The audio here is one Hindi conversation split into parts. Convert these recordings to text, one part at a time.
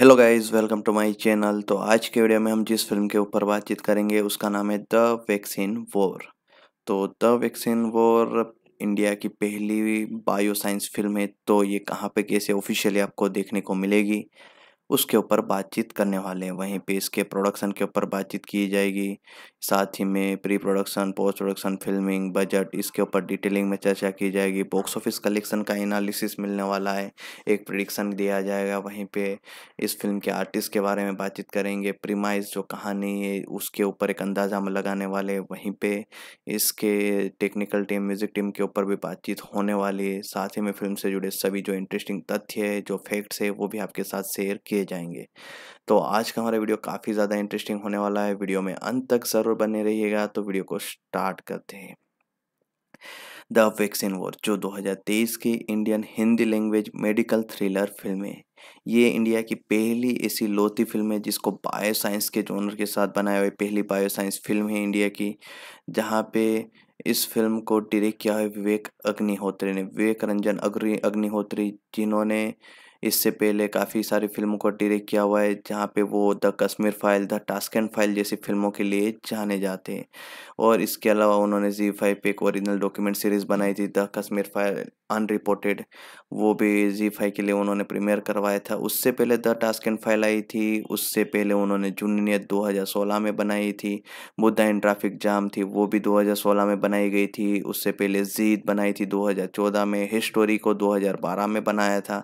hello guys welcome to my channel तो आज के वीडियो में हम जिस फिल्म के ऊपर बातचीत करेंगे उसका नाम है द वैक्सीन वॉर तो द वैक्सीन वॉर इंडिया की पहली बायो साइंस फिल्म है तो ये कहाँ पे कैसे ऑफिशियली आपको देखने को मिलेगी उसके ऊपर बातचीत करने वाले हैं वहीं पे इसके प्रोडक्शन के ऊपर बातचीत की जाएगी साथ ही में pre production post production filming budget इसके ऊपर डिटेलिंग में चर्चा की जाएगी बॉक्स ऑफिस कलेक्शन का एनालिसिस मिलने वाला है एक प्रडिक्शन दिया जाएगा वहीं पे इस फिल्म के आर्टिस्ट के बारे में बातचीत करेंगे प्रीमाइज जो कहानी है उसके ऊपर एक अंदाज़ा हम लगाने वाले वहीं पे इसके टेक्निकल टीम म्यूज़िक टीम के ऊपर भी बातचीत होने वाली है साथ ही में फिल्म से जुड़े सभी जो इंटरेस्टिंग तथ्य है जो फैक्ट्स है वो भी आपके साथ शेयर किए किए जाएंगे तो आज का हमारा वीडियो काफ़ी ज़्यादा इंटरेस्टिंग होने वाला है वीडियो में अंत तक ज़रूर बने रहिएगा तो वीडियो को स्टार्ट करते हैं द वैक्सीन वॉर जो 2023 की Indian Hindi language medical thriller film है ये इंडिया की पहली ऐसी लोती फिल्म है जिसको बायो साइंस के जोनर के साथ बनाया हुआ पहली बायो साइंस फिल्म है इंडिया की जहाँ पे इस फिल्म को डायरेक्ट किया है विवेक अग्निहोत्री ने विवेक रंजन अग्नि अग्निहोत्री जिन्होंने इससे पहले काफ़ी सारी फिल्मों को डायरेक्ट किया हुआ है जहाँ पे वो the Kashmir file the task and file जैसी फिल्मों के लिए जाने जाते हैं और इसके अलावा उन्होंने जी फाइव पे एक ओरिजिनल डॉक्यूमेंट सीरीज़ बनाई थी द कश्मीर फाइल अनरिपोर्टेड वो भी जी फाइव के लिए उन्होंने प्रीमियर करवाया था उससे पहले द टास्क एंड फाइल आई थी उससे पहले उन्होंने जूनियत सोलह में बनाई थी बुद्धा इन ट्रैफिक जाम थी वो भी सोलह में बनाई गई थी उससे पहले जीत बनाई थी चौदह में हिस्टोरी को बारह में बनाया था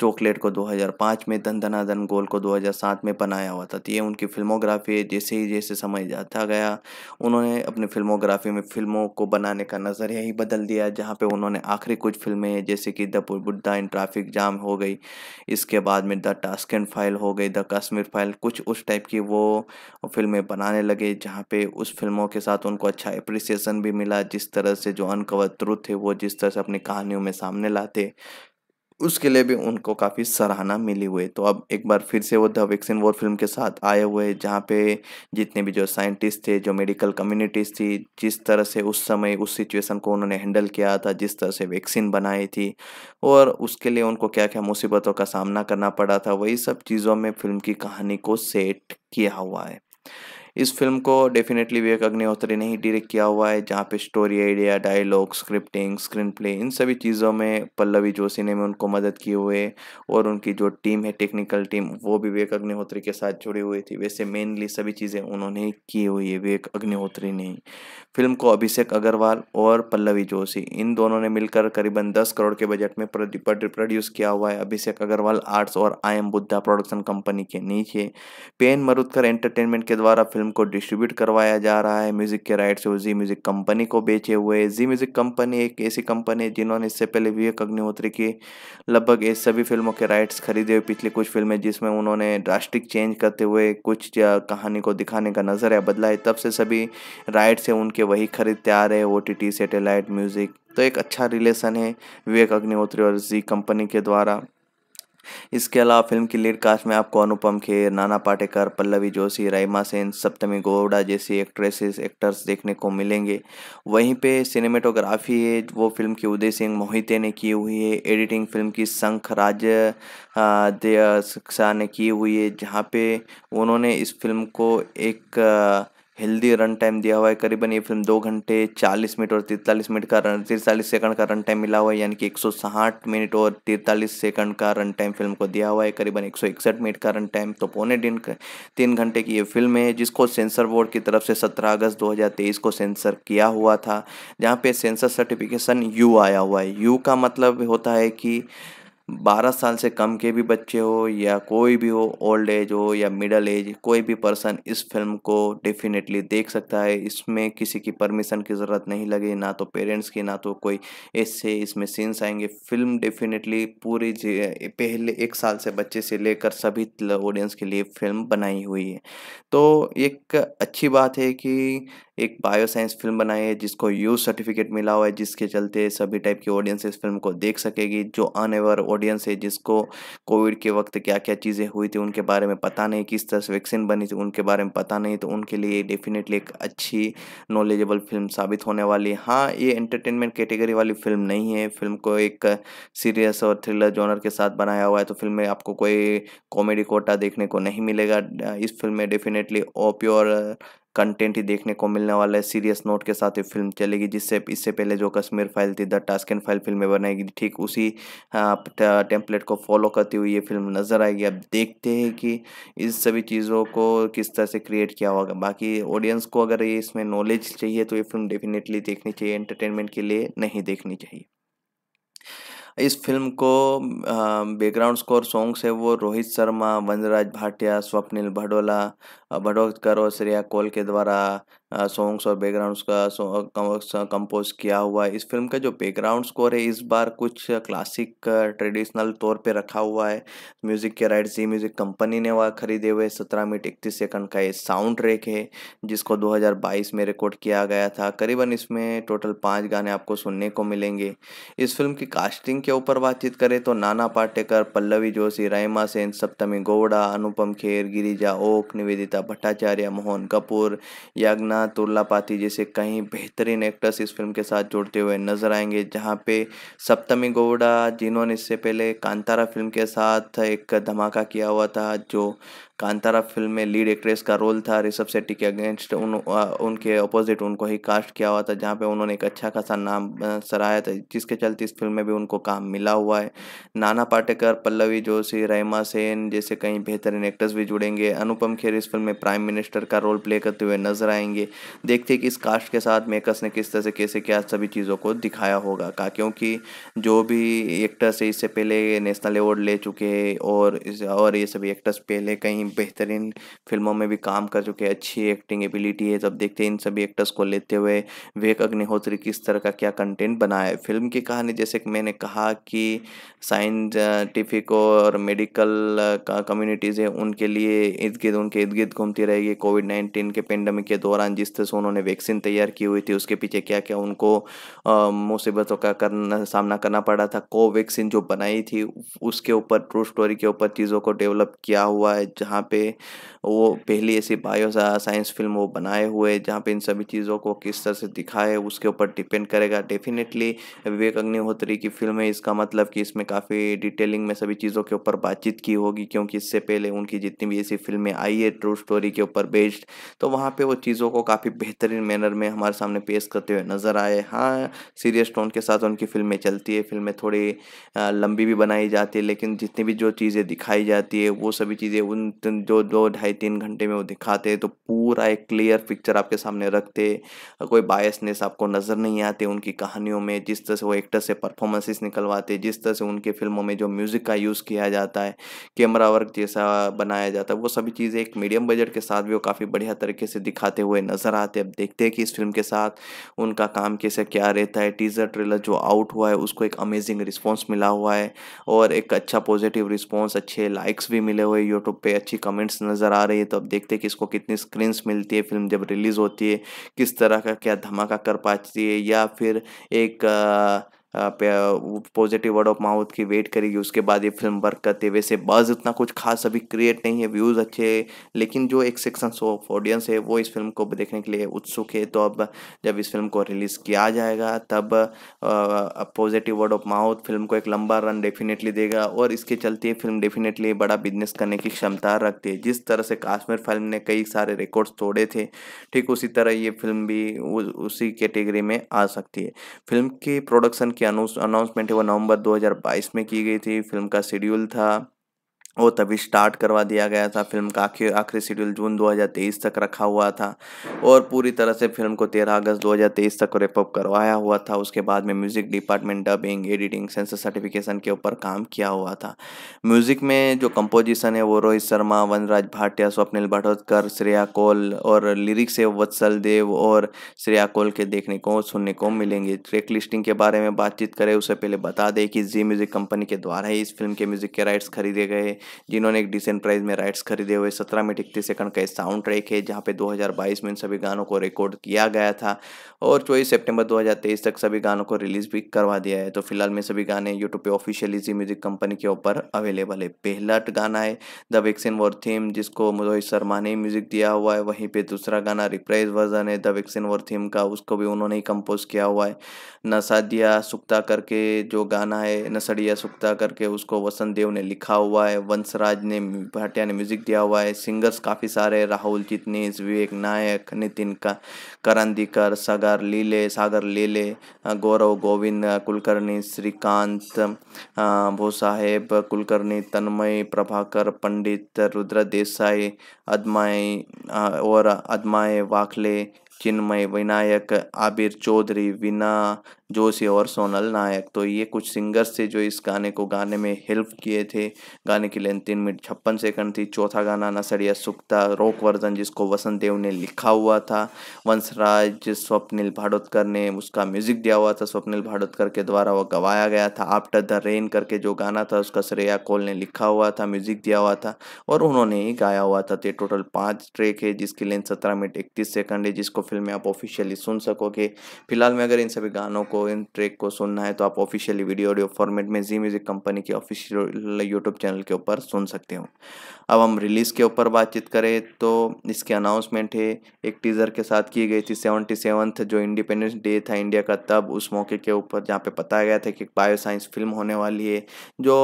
जो चॉकलेट को 2005 में धन धना धन गोल को 2007 में बनाया हुआ था तो ये उनकी फिल्मोग्राफी है जैसे ही जैसे समय जाता गया उन्होंने अपनी फिल्मोग्राफी में फिल्मों को बनाने का नज़रिया ही बदल दिया जहाँ पे उन्होंने आखिरी कुछ फिल्में जैसे कि the Buddha in traffic jam हो गई इसके बाद में द एंड फाइल हो गई द कश्मीर फाइल कुछ उस टाइप की वो फिल्में बनाने लगे जहाँ पे उस फिल्मों के साथ उनको अच्छा एप्रिसिएशन भी मिला जिस तरह से जो अनकवर ट्रुथ थे वो जिस तरह से अपनी कहानियों में सामने लाते उसके लिए भी उनको काफ़ी सराहना मिली हुई तो अब एक बार फिर से वो द वैक्सीन वॉर फिल्म के साथ आए हुए जहाँ पे जितने भी जो साइंटिस्ट थे जो मेडिकल कम्युनिटीज़ थी जिस तरह से उस समय उस सिचुएशन को उन्होंने हैंडल किया था जिस तरह से वैक्सीन बनाई थी और उसके लिए उनको क्या क्या मुसीबतों का सामना करना पड़ा था वही सब चीज़ों में फिल्म की कहानी को सेट किया हुआ है इस फिल्म को डेफिनेटली विवेक अग्निहोत्री ने ही डायरेक्ट किया हुआ है जहाँ पे story idea dialogue scripting screen play इन सभी चीज़ों में पल्लवी जोशी ने भी उनको मदद की हुए और उनकी जो टीम है टेक्निकल टीम वो भी विवेक अग्निहोत्री के साथ जुड़ी हुई थी वैसे मेनली सभी चीज़ें उन्होंने की हुई है विवेक अग्निहोत्री ने फिल्म को अभिषेक अग्रवाल और पल्लवी जोशी इन दोनों ने मिलकर करीबन दस करोड़ के बजट में प्रोड्यूस किया हुआ है अभिषेक अग्रवाल आर्ट्स और I M Buddha production company के नीचे पेन मरुदकर एंटरटेनमेंट के द्वारा फिल्म फिल्म को डिस्ट्रीब्यूट करवाया जा रहा है म्यूज़िक के राइट्स वो जी म्यूज़िक कंपनी को बेचे हुए जी म्यूज़िक कंपनी एक ऐसी कंपनी है जिन्होंने इससे पहले विवेक अग्निहोत्री की लगभग इस सभी फिल्मों के राइट्स खरीदे हुए पिछली कुछ फिल्में जिसमें उन्होंने ड्रास्टिक चेंज करते हुए कुछ कहानी को दिखाने का नज़रिया बदला है तब से सभी राइट्स हैं उनके वही खरीदते आ रहे ओ टी म्यूज़िक तो एक अच्छा रिलेशन है विवेक अग्निहोत्री और जी कंपनी के द्वारा इसके अलावा फिल्म की लीड कास्ट में आपको अनुपम खेर नाना पाटेकर पल्लवी जोशी रईमा सेन सप्तमी गोवड़ा जैसी एक्ट्रेसेस एक्टर्स देखने को मिलेंगे वहीं पे सिनेमेटोग्राफी है वो फिल्म की उदय सिंह मोहिते ने की हुई है एडिटिंग फिल्म की शंख राज ने की हुई है जहाँ पे उन्होंने इस फिल्म को एक हेल्दी रन टाइम दिया हुआ है करीबन ये फिल्म दो घंटे चालीस मिनट और तिरतालीस मिनट का रन तिरतालीस सेकंड का रन टाइम मिला हुआ है यानी कि एक सौ साठ मिनट और तिरतालीस सेकंड का रन टाइम फिल्म को दिया हुआ है करीबन एक सौ इकसठ मिनट का रन टाइम तो पौने दिन तीन घंटे की ये फिल्म है जिसको सेंसर बोर्ड की तरफ से सत्रह अगस्त दो हज़ार तेईस को सेंसर किया हुआ था जहाँ पे सेंसर सर्टिफिकेशन यू आया हुआ है यू का मतलब होता है कि बारह साल से कम के भी बच्चे हो या कोई भी हो ओल्ड एज हो या मिडल एज कोई भी पर्सन इस फिल्म को डेफिनेटली देख सकता है इसमें किसी की परमिशन की ज़रूरत नहीं लगी ना तो पेरेंट्स की ना तो कोई ऐसे इसमें सीन्स आएंगे फिल्म डेफिनेटली पूरी पहले एक साल से बच्चे से लेकर सभी ऑडियंस के लिए फिल्म बनाई हुई है तो एक अच्छी बात है कि एक बायोसाइंस फिल्म बनाई है जिसको यूज सर्टिफिकेट मिला हुआ है जिसके चलते सभी टाइप की ऑडियंस इस फिल्म को देख सकेगी जो अनएवर ऑडियंस है जिसको कोविड के वक्त क्या क्या चीज़ें हुई थी उनके बारे में पता नहीं किस तरह से वैक्सीन बनी थी उनके बारे में पता नहीं तो उनके लिए डेफिनेटली एक अच्छी नॉलेजेबल फिल्म साबित होने वाली हाँ ये एंटरटेनमेंट कैटेगरी वाली फिल्म नहीं है फिल्म को एक सीरियस और थ्रिलर जॉनर के साथ बनाया हुआ है तो फिल्म में आपको कोई कॉमेडी कोटा देखने को नहीं मिलेगा इस फिल्म में डेफिनेटली ओप्योर कंटेंट ही देखने को मिलने वाला है सीरियस नोट के साथ ये फिल्म चलेगी जिससे इससे पहले जो कश्मीर फाइल थी द टास्क एंड फाइल फिल्में बनाएगी ठीक उसी हाँ, टेम्पलेट को फॉलो करती हुई ये फिल्म नज़र आएगी अब देखते हैं कि इस सभी चीज़ों को किस तरह से क्रिएट किया होगा बाकी ऑडियंस को अगर ये इसमें नॉलेज चाहिए तो ये फिल्म डेफिनेटली देखनी चाहिए एंटरटेनमेंट के लिए नहीं देखनी चाहिए इस फिल्म को बैकग्राउंड स्कोर सॉन्ग्स है वो रोहित शर्मा वंजराज भाटिया स्वप्निल भडोला कर और श्रेया कोल के द्वारा सॉन्ग्स और बैकग्राउंड्स का कंपोज किया हुआ है इस फिल्म का जो बैकग्राउंड स्कोर है इस बार कुछ क्लासिक ट्रेडिशनल तौर पे रखा हुआ है म्यूज़िक के राइट जी म्यूज़िक कंपनी ने वह खरीदे हुए सत्रह मिनट इकतीस सेकंड का ये साउंड ट्रैक है जिसको 2022 में रिकॉर्ड किया गया था करीबन इसमें टोटल पाँच गाने आपको सुनने को मिलेंगे इस फिल्म की कास्टिंग के ऊपर बातचीत करें तो नाना पाटेकर पल्लवी जोशी रायमा सेन सप्तमी गौड़ा अनुपम खेर गिरिजा ओक निवेदिता भट्टाचार्य मोहन कपूर याग्ना तुर्लापाती जैसे कई बेहतरीन एक्टर्स इस फिल्म के साथ जुड़ते हुए नजर आएंगे जहाँ पे सप्तमी गौड़ा जिन्होंने इससे पहले कांतारा फिल्म के साथ एक धमाका किया हुआ था जो कांतारा फिल्म में लीड एक्ट्रेस का रोल था ऋषभ सेट्टी के अगेंस्ट उन उनके अपोजिट उनको ही कास्ट किया हुआ था जहाँ पे उन्होंने एक अच्छा खासा नाम सराहाया था जिसके चलते इस फिल्म में भी उनको काम मिला हुआ है नाना पाटेकर पल्लवी जोशी रहमा सेन जैसे कई बेहतरीन एक्टर्स भी जुड़ेंगे अनुपम खेर इस फिल्म में प्राइम मिनिस्टर का रोल प्ले करते हुए नजर आएंगे देखते कि इस कास्ट के साथ मेकर्स ने किस तरह से कैसे क्या सभी चीज़ों को दिखाया होगा का क्योंकि जो भी एक्टर्स है इससे पहले नेशनल अवार्ड ले चुके हैं और और ये सभी एक्टर्स पहले कहीं कहीं बेहतरीन फिल्मों में भी काम कर चुके हैं अच्छी एक्टिंग एबिलिटी है जब देखते हैं इन सभी एक्टर्स को लेते हुए विवेक अग्निहोत्री किस तरह का क्या कंटेंट बनाया है फिल्म की कहानी जैसे कि मैंने कहा कि साइंटिफिक और मेडिकल का कम्युनिटीज़ है उनके लिए इर्द गिर्द उनके इर्द गिर्द घूमती रहेगी कोविड नाइन्टीन के पेंडेमिक के दौरान जिस तरह से उन्होंने वैक्सीन तैयार की हुई थी उसके पीछे क्या क्या उनको मुसीबतों का करना सामना करना पड़ा था कोवैक्सीन जो बनाई थी उसके ऊपर ट्रू स्टोरी के ऊपर चीज़ों को डेवलप किया हुआ है जहाँ जहाँ पे वो पहली ऐसी बायो साइंस फिल्म वो बनाए हुए जहाँ पे इन सभी चीज़ों को किस तरह से दिखाए उसके ऊपर डिपेंड करेगा डेफिनेटली विवेक अग्निहोत्री की फिल्म है इसका मतलब कि इसमें काफ़ी डिटेलिंग में सभी चीज़ों के ऊपर बातचीत की होगी क्योंकि इससे पहले उनकी जितनी भी ऐसी फिल्में आई है ट्रू स्टोरी के ऊपर बेस्ड तो वहाँ पर वो चीज़ों को काफ़ी बेहतरीन मैनर में हमारे सामने पेश करते हुए नज़र आए हाँ सीरियस टोन के साथ उनकी फिल्में चलती है फिल्में थोड़ी लंबी भी बनाई जाती है लेकिन जितनी भी जो चीज़ें दिखाई जाती है वो सभी चीज़ें उन जो दो ढाई तीन घंटे में वो दिखाते तो पूरा एक क्लियर पिक्चर आपके सामने रखते कोई बायसनेस आपको नज़र नहीं आते उनकी कहानियों में जिस तरह से वो एक्टर से परफॉर्मेंसेस निकलवाते जिस तरह से उनके फिल्मों में जो म्यूज़िक का यूज़ किया जाता है कैमरा वर्क जैसा बनाया जाता है वो सभी चीज़ें एक मीडियम बजट के साथ भी वो काफ़ी बढ़िया तरीके से दिखाते हुए नज़र आते अब देखते हैं कि इस फिल्म के साथ उनका काम कैसे क्या रहता है टीज़र ट्रेलर जो आउट हुआ है उसको एक अमेजिंग रिस्पॉन्स मिला हुआ है और एक अच्छा पॉजिटिव रिस्पॉन्स अच्छे लाइक्स भी मिले हुए यूट्यूब पर अच्छी अच्छी कमेंट्स नज़र आ रही है तो अब देखते हैं कि इसको कितनी स्क्रीन्स मिलती है फिल्म जब रिलीज़ होती है किस तरह का क्या धमाका कर पाती है या फिर एक पॉजिटिव वर्ड ऑफ माउथ की वेट करेगी उसके बाद ये फिल्म वर्क करते वैसे बज़ इतना कुछ खास अभी क्रिएट नहीं है व्यूज़ अच्छे लेकिन जो एक सेक्शन ऑफ ऑडियंस है वो इस फिल्म को देखने के लिए उत्सुक है तो अब जब इस फिल्म को रिलीज़ किया जाएगा तब positive word of mouth film को एक लंबा रन डेफिनेटली देगा और इसके चलते फिल्म डेफिनेटली बड़ा बिजनेस करने की क्षमता रखती है जिस तरह से काश्मीर फिल्म ने कई सारे रिकॉर्ड्स तोड़े थे ठीक उसी तरह ये फिल्म भी उसी कैटेगरी में आ सकती है फिल्म की प्रोडक्शन की की अनाउंसमेंट है वो नवंबर 2022 में की गई थी फिल्म का शेड्यूल था वो तभी स्टार्ट करवा दिया गया था फिल्म का आखिर आखिरी शेड्यूल जून 2023 तक रखा हुआ था और पूरी तरह से फिल्म को 13 अगस्त 2023 तक रेपअप करवाया हुआ था उसके बाद में music department dubbing editing censor certification के ऊपर काम किया हुआ था म्यूज़िक में जो कंपोजिशन है वो रोहित शर्मा वनराज भाटिया स्वप्निल भटोतकर श्रेया कौल और लिरिक्स है वत्सल देव और श्रेया कौल के देखने को सुनने को मिलेंगे ट्रैक लिस्टिंग के बारे में बातचीत करें उससे पहले बता दें कि जी म्यूज़िक कंपनी के द्वारा ही इस फिल्म के म्यूज़िक के राइट्स खरीदे गए जिन्होंने एक डिसेंट प्राइस में राइट्स खरीदे हुए सत्रह मिनट इकतीस सेकंड का साउंड ट्रैक है जहाँ पे 2022 में इन सभी गानों को रिकॉर्ड किया गया था और चौबीस सितंबर 2023 तक सभी गानों को रिलीज भी करवा दिया है तो फिलहाल में सभी गाने यूट्यूब पे ऑफिशियली जी म्यूजिक कंपनी के ऊपर अवेलेबल है पहला गाना है द वैक्सीन वॉर थीम जिसको मोहित शर्मा ने म्यूजिक दिया हुआ है वहीं पर दूसरा गाना रिप्राइज वर्जन है द वैक्सीन वॉर थीम का उसको भी उन्होंने ही कंपोज किया हुआ है नसादिया सुक्ता करके जो गाना है नसड़िया सुक्ता करके उसको वसंत देव ने लिखा हुआ है वंशराज ने भाटिया ने म्यूजिक दिया हुआ है सिंगर्स काफ़ी सारे राहुल चितनीस विवेक नायक नितिन का करण दिकर सागर लीले सागर लीले गौरव गोविंद कुलकर्णी श्रीकांत भोसाहेब कुलकर्णी तन्मय प्रभाकर पंडित रुद्र देसाई अदमाय और अदमाय वाखले चिन्मय विनायक आबिर चौधरी विना जोशी और सोनल नायक तो ये कुछ सिंगर्स थे जो इस गाने को गाने में हेल्प किए थे गाने की लेंथ तीन मिनट छप्पन सेकंड थी चौथा गाना नसरिया सुखता रॉक वर्जन जिसको वसंत देव ने लिखा हुआ था वंशराज स्वप्निल भाडोतकर ने उसका म्यूजिक दिया हुआ था स्वप्निल भाडोतकर के द्वारा वह गवाया गया था आफ्टर द रेन करके जो गाना था उसका श्रेया कोल ने लिखा हुआ था म्यूजिक दिया हुआ था और उन्होंने ही गाया हुआ था तो टोटल पाँच ट्रैक है जिसकी लेंथ सत्रह मिनट इकतीस सेकंड है जिसको फिल्म में आप ऑफिशियली सुन सकोगे फिलहाल में अगर इन सभी गानों को इन ट्रैक को सुनना है तो आप ऑफिशियली वीडियो ऑडियो फॉर्मेट में जी म्यूज़िक कंपनी के ऑफिशियल यूट्यूब चैनल के ऊपर सुन सकते हो अब हम रिलीज़ के ऊपर बातचीत करें तो इसके अनाउंसमेंट है एक टीज़र के साथ की गई थी सेवेंटी सेवन्थ जो इंडिपेंडेंस डे था इंडिया का तब उस मौके के ऊपर जहाँ पे बताया गया था कि बायो साइंस फिल्म होने वाली है जो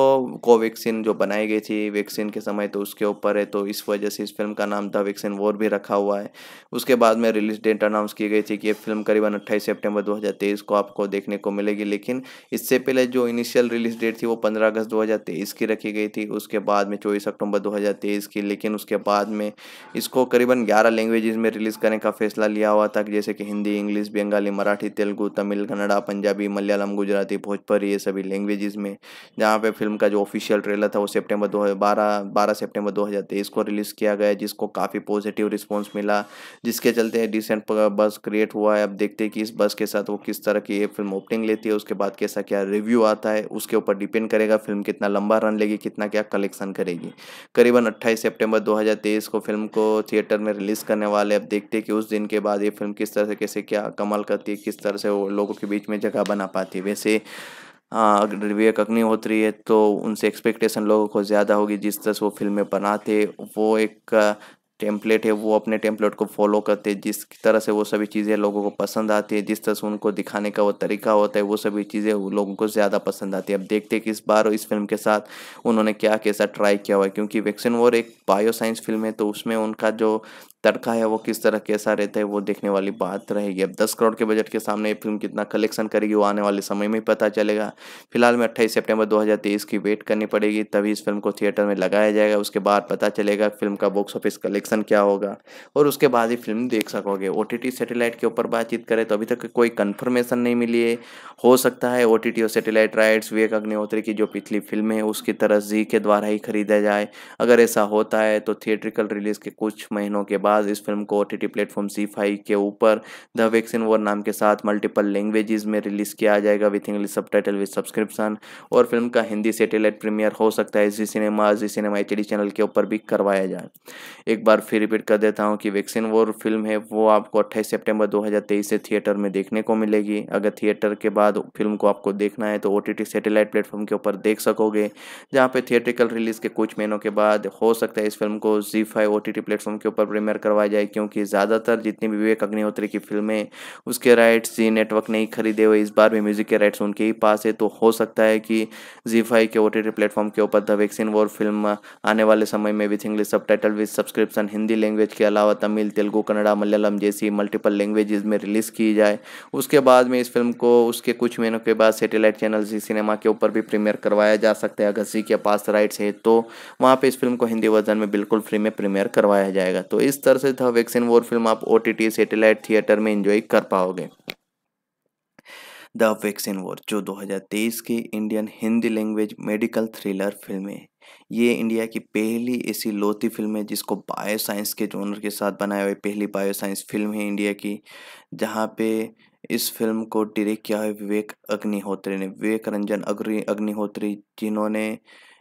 कोवैक्सीन जो बनाई गई थी वैक्सीन के समय तो उसके ऊपर है तो इस वजह से इस फिल्म का नाम द वैक्सीन वॉर भी रखा हुआ है उसके बाद में रिलीज डेट अनाउंस की गई थी कि ये फिल्म करीबन अट्ठाईस सेप्टेम्बर दो को आपको देखने को मिलेगी लेकिन इससे पहले जो इनिशियल रिलीज डेट थी वो पंद्रह अगस्त दो की रखी गई थी उसके बाद में चौबीस अक्टूबर दो हजार तेईस की लेकिन उसके बाद में इसको करीबन ग्यारह लैंग्वेजेस में रिलीज़ करने का फैसला लिया हुआ था जैसे कि हिंदी इंग्लिश बंगाली मराठी तेलुगू तमिल कन्नड़ा पंजाबी मलयालम गुजराती भोजपुरी ये सभी लैंग्वेजेस में जहाँ पे फिल्म का जो ऑफिशियल ट्रेलर था वो सेप्टेम्बर दो हजार सितंबर 2023 को रिलीज़ किया गया जिसको काफ़ी पॉजिटिव रिस्पॉन्स मिला जिसके चलते डिसेंट बस क्रिएट हुआ है अब देखते हैं कि इस बस के साथ वो किस तरह की ये फिल्म ओपनिंग लेती है उसके बाद कैसा क्या रिव्यू आता है उसके ऊपर डिपेंड करेगा फिल्म कितना लंबा रन लेगी कितना क्या कलेक्शन करेगी करीब तकरीबन 28 सितंबर 2023 को फिल्म को थिएटर में रिलीज़ करने वाले अब देखते हैं कि उस दिन के बाद ये फिल्म किस तरह से कैसे क्या कमाल करती है किस तरह से वो लोगों के बीच में जगह बना पाती है वैसे हाँ विवेक अग्निहोत्री है तो उनसे एक्सपेक्टेशन लोगों को ज़्यादा होगी जिस तरह से वो फिल्में बनाते वो एक टेम्पलेट है वो अपने टेम्पलेट को फॉलो करते हैं जिस तरह से वो सभी चीज़ें लोगों को पसंद आती है जिस तरह से उनको दिखाने का वो तरीका होता है वो सभी चीज़ें लोगों को ज़्यादा पसंद आती है अब देखते हैं कि इस बार इस फिल्म के साथ उन्होंने क्या कैसा ट्राई किया हुआ है क्योंकि वैक्सीन वॉर एक बायोसाइंस फिल्म है तो उसमें उनका जो तड़का है वो किस तरह कैसा रहता है वो देखने वाली बात रहेगी अब दस करोड़ के बजट के सामने ये फिल्म कितना कलेक्शन करेगी वो आने वाले समय में ही पता चलेगा फिलहाल में अट्ठाईस सितंबर 2023 की वेट करनी पड़ेगी तभी इस फिल्म को थिएटर में लगाया जाएगा उसके बाद पता चलेगा फिल्म का बॉक्स ऑफिस कलेक्शन क्या होगा और उसके बाद ही फिल्म देख सकोगे ओ टी सैटेलाइट के ऊपर बातचीत करें तो अभी तक कोई कन्फर्मेशन नहीं मिली है हो सकता है ओ और सेटेलाइट राइट्स विवेक अग्निहोत्री की जो पिछली फिल्म है उसकी तरह जी के द्वारा ही खरीदा जाए अगर ऐसा होता है तो थिएट्रिकल रिलीज के कुछ महीनों के बाद बाद इस फिल्म को ओ टी टी प्लेटफॉर्म सी फाइव के ऊपर द वैक्सीन वॉर नाम के साथ मल्टीपल लैंग्वेजेस में रिलीज़ किया जाएगा with English subtitle with subscription और फिल्म का हिंदी सेटेलाइट प्रीमियर हो सकता है जी सिनेमा जी सिनेमा एच चैनल के ऊपर भी करवाया जाए एक बार फिर रिपीट कर देता हूँ कि वैक्सीन वॉर फिल्म है वो आपको अट्ठाईस सेप्टेम्बर दो से थिएटर में देखने को मिलेगी अगर थिएटर के बाद फिल्म को आपको देखना है तो O T T satellite platform के ऊपर देख सकोगे जहाँ पे थिएट्रिकल रिलीज़ के कुछ महीनों के बाद हो सकता है इस फिल्म को जी five O T T platform के ऊपर प्रीमियर करवाया जाए क्योंकि ज़्यादातर जितनी भी विवेक अग्निहोत्री की फिल्में उसके राइट्स जी नेटवर्क नहीं खरीदे हुए इस बार भी म्यूज़िक के राइट्स उनके ही पास है तो हो सकता है कि जी फाइव के ओ टी प्लेटफॉर्म के ऊपर द वैक्सीन वॉर फिल्म आने वाले समय में with English subtitle with subscription Hindi language के अलावा तमिल तेलुगु कन्नड़ा मलयालम जैसी मल्टीपल लैंग्वेज में रिलीज़ की जाए उसके बाद में इस फिल्म को उसके कुछ महीनों के बाद सेटेलाइट चैनल जी सिनेमा के ऊपर भी प्रीमियर करवाया जा सकता है अगर जी के पास राइट्स है तो वहाँ पर इस फिल्म को हिंदी वर्जन में बिल्कुल फ्री में प्रीमियर करवाया जाएगा तो इस तरह तरह से था वैक्सीन वॉर फिल्म आप O T T satellite theatre में एंजॉय कर पाओगे द वैक्सीन वॉर जो 2023 की Indian Hindi language medical thriller film है ये इंडिया की पहली ऐसी लोती फिल्म है जिसको बायो साइंस के जोनर के साथ बनाया हुआ पहली बायो साइंस फिल्म है इंडिया की जहाँ पे इस फिल्म को डायरेक्ट किया है विवेक अग्निहोत्री ने विवेक रंजन अग्नि अग्निहोत्री जिन्होंने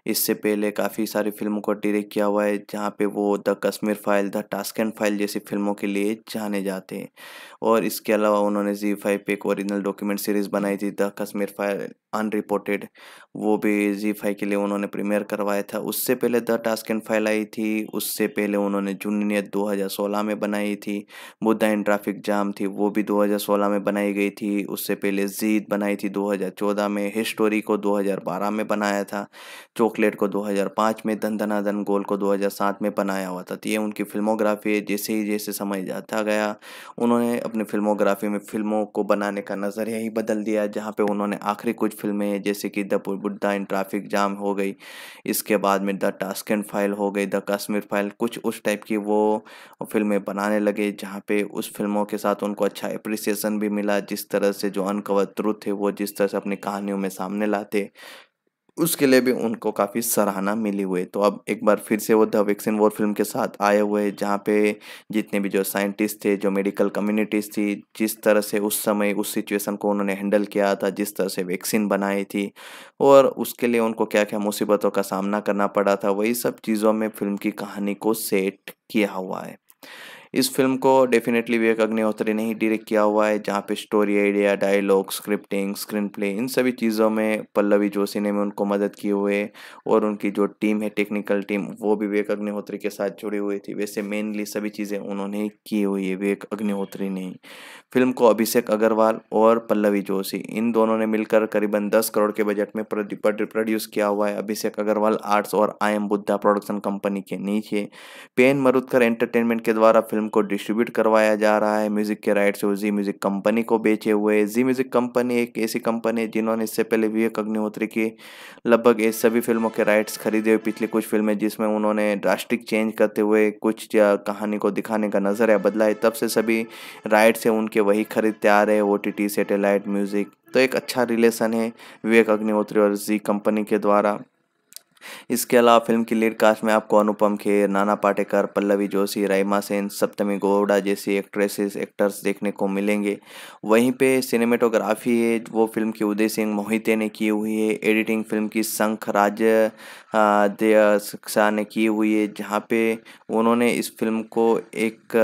इससे पहले काफ़ी सारी फिल्मों को डायरेक्ट किया हुआ है जहाँ पे वो the Kashmir file the task and file जैसी फिल्मों के लिए जाने जाते हैं और इसके अलावा उन्होंने जी फाइव पे एक ओरिजिनल डॉक्यूमेंट सीरीज़ बनाई थी द कश्मीर फाइल अनरिपोर्टेड वो भी जी फाइव के लिए उन्होंने प्रीमियर करवाया था उससे पहले द टास्क एंड फाइल आई थी उससे पहले उन्होंने जूनियत 2016 में बनाई थी बुद्धा इन ट्रैफिक जाम थी वो भी 2016 में बनाई गई थी उससे पहले जीत बनाई थी 2014 में हिस्टोरी को 2012 में बनाया था चौक चॉकलेट को 2005 में धन धना धन गोल को 2007 में बनाया हुआ था तो ये उनकी फिल्मोग्राफी है जैसे ही जैसे समय जाता गया उन्होंने अपनी फिल्मोग्राफी में फिल्मों को बनाने का नज़रिया ही बदल दिया जहाँ पे उन्होंने आखिरी कुछ फिल्में जैसे कि the Buddha in traffic jam हो गई इसके बाद में द एंड फाइल हो गई द कश्मीर फाइल कुछ उस टाइप की वो फिल्में बनाने लगे जहाँ पे उस फिल्मों के साथ उनको अच्छा अप्रिसिएशन भी मिला जिस तरह से जो अनकवर ट्रुथ थे वो जिस तरह से अपनी कहानियों में सामने लाते उसके लिए भी उनको काफ़ी सराहना मिली हुई तो अब एक बार फिर से वो द वैक्सीन वॉर फिल्म के साथ आए हुए जहाँ पे जितने भी जो साइंटिस्ट थे जो मेडिकल कम्युनिटीज़ थी जिस तरह से उस समय उस सिचुएशन को उन्होंने हैंडल किया था जिस तरह से वैक्सीन बनाई थी और उसके लिए उनको क्या क्या मुसीबतों का सामना करना पड़ा था वही सब चीज़ों में फिल्म की कहानी को सेट किया हुआ है इस फिल्म को डेफिनेटली विवेक अग्निहोत्री ने ही डायरेक्ट किया हुआ है जहाँ पे story idea dialogue scripting screen play इन सभी चीज़ों में पल्लवी जोशी ने भी उनको मदद की हुए और उनकी जो टीम है टेक्निकल टीम वो भी विवेक अग्निहोत्री के साथ जुड़ी हुई थी वैसे मेनली सभी चीज़ें उन्होंने की हुई है विवेक अग्निहोत्री ने फिल्म को अभिषेक अग्रवाल और पल्लवी जोशी इन दोनों ने मिलकर करीबन दस करोड़ के बजट में प्रोड्यूस किया हुआ है अभिषेक अग्रवाल आर्ट्स और I M Buddha production company के नीचे पेन मरुदकर एंटरटेनमेंट के द्वारा फिल्म फिल्म को डिस्ट्रीब्यूट करवाया जा रहा है म्यूज़िक के राइट्स वो जी म्यूज़िक कंपनी को बेचे हुए जी म्यूज़िक कंपनी एक ऐसी कंपनी है जिन्होंने इससे पहले विवेक अग्निहोत्री की लगभग इस सभी फिल्मों के राइट्स खरीदे हुए पिछली कुछ फिल्में जिसमें उन्होंने ड्रास्टिक चेंज करते हुए कुछ कहानी को दिखाने का नज़रिया बदला है तब से सभी राइट्स हैं उनके वही खरीदते आ रहे हैं ओ टी म्यूज़िक तो एक अच्छा रिलेशन है विवेक अग्निहोत्री और जी कंपनी के द्वारा इसके अलावा फिल्म की लीड कास्ट में आपको अनुपम खेर नाना पाटेकर पल्लवी जोशी रईमा सेन सप्तमी गोवड़ा जैसी एक्ट्रेसेस एक्टर्स देखने को मिलेंगे वहीं पे सिनेमेटोग्राफी है वो फिल्म की उदय सिंह मोहिते ने की हुई है एडिटिंग फिल्म की शंख राज ने की हुई है जहाँ पे उन्होंने इस फिल्म को एक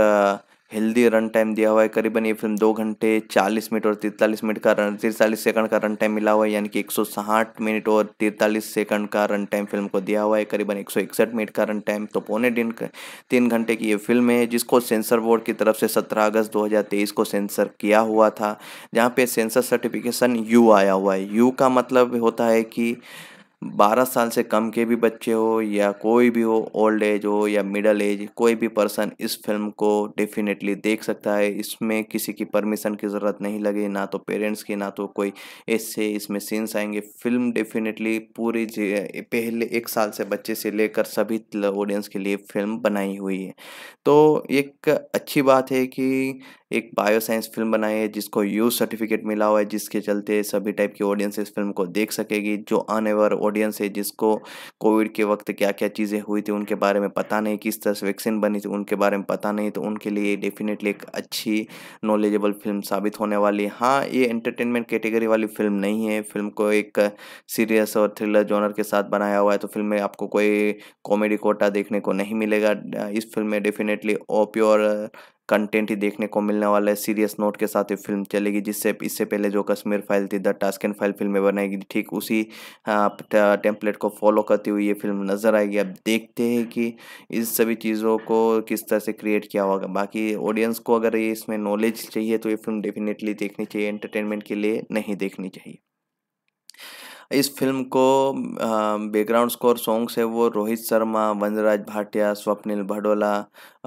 हेल्दी रन टाइम दिया हुआ है करीबन ये फिल्म दो घंटे चालीस मिनट और तिरतालीस मिनट का रन तिरतालीस सेकंड का रन टाइम मिला हुआ है यानी कि एक सौ साठ मिनट और तिरतालीस सेकंड का रन टाइम फिल्म को दिया हुआ है करीबन एक सौ इकसठ मिनट का रन टाइम तो पौने दिन तीन घंटे की ये फिल्म है जिसको सेंसर बोर्ड की तरफ से सत्रह अगस्त दो हज़ार तेईस को सेंसर किया हुआ था जहाँ पे सेंसर सर्टिफिकेशन यू आया हुआ है यू का मतलब होता है कि बारह साल से कम के भी बच्चे हो या कोई भी हो ओल्ड एज हो या मिडल एज कोई भी पर्सन इस फिल्म को डेफिनेटली देख सकता है इसमें किसी की परमिशन की ज़रूरत नहीं लगी ना तो पेरेंट्स की ना तो कोई ऐसे इसमें सीन्स आएंगे फिल्म डेफिनेटली पूरी पहले एक साल से बच्चे से लेकर सभी ऑडियंस के लिए फिल्म बनाई हुई है तो एक अच्छी बात है कि एक बायोसाइंस फिल्म बनाई है जिसको यू सर्टिफिकेट मिला हुआ है जिसके चलते सभी टाइप की ऑडियंस इस फिल्म को देख सकेगी जो अनएवर ऑडियंस ऑडियंस है जिसको कोविड के वक्त क्या क्या चीज़ें हुई थी उनके बारे में पता नहीं किस तरह से वैक्सीन बनी थी उनके बारे में पता नहीं तो उनके लिए डेफिनेटली एक अच्छी नॉलेजेबल फिल्म साबित होने वाली हाँ ये एंटरटेनमेंट कैटेगरी वाली फिल्म नहीं है फिल्म को एक सीरियस और थ्रिलर जॉनर के साथ बनाया हुआ है तो फिल्म में आपको कोई कॉमेडी कोटा देखने को नहीं मिलेगा इस फिल्म में डेफिनेटली ओप्योर कंटेंट ही देखने को मिलने वाला है सीरियस नोट के साथ ये फिल्म चलेगी जिससे इससे पहले जो कश्मीर फाइल थी द टास्क एंड फाइल फिल्में बनाएगी ठीक उसी टेम्पलेट को फॉलो करती हुई ये फिल्म नज़र आएगी अब देखते हैं कि इस सभी चीज़ों को किस तरह से क्रिएट किया होगा बाकी ऑडियंस को अगर ये इसमें नॉलेज चाहिए तो ये फिल्म डेफिनेटली देखनी चाहिए एंटरटेनमेंट के लिए नहीं देखनी चाहिए इस फिल्म को बैकग्राउंड स्कोर सॉन्ग्स है वो रोहित शर्मा वंजराज भाटिया स्वप्निल भडोला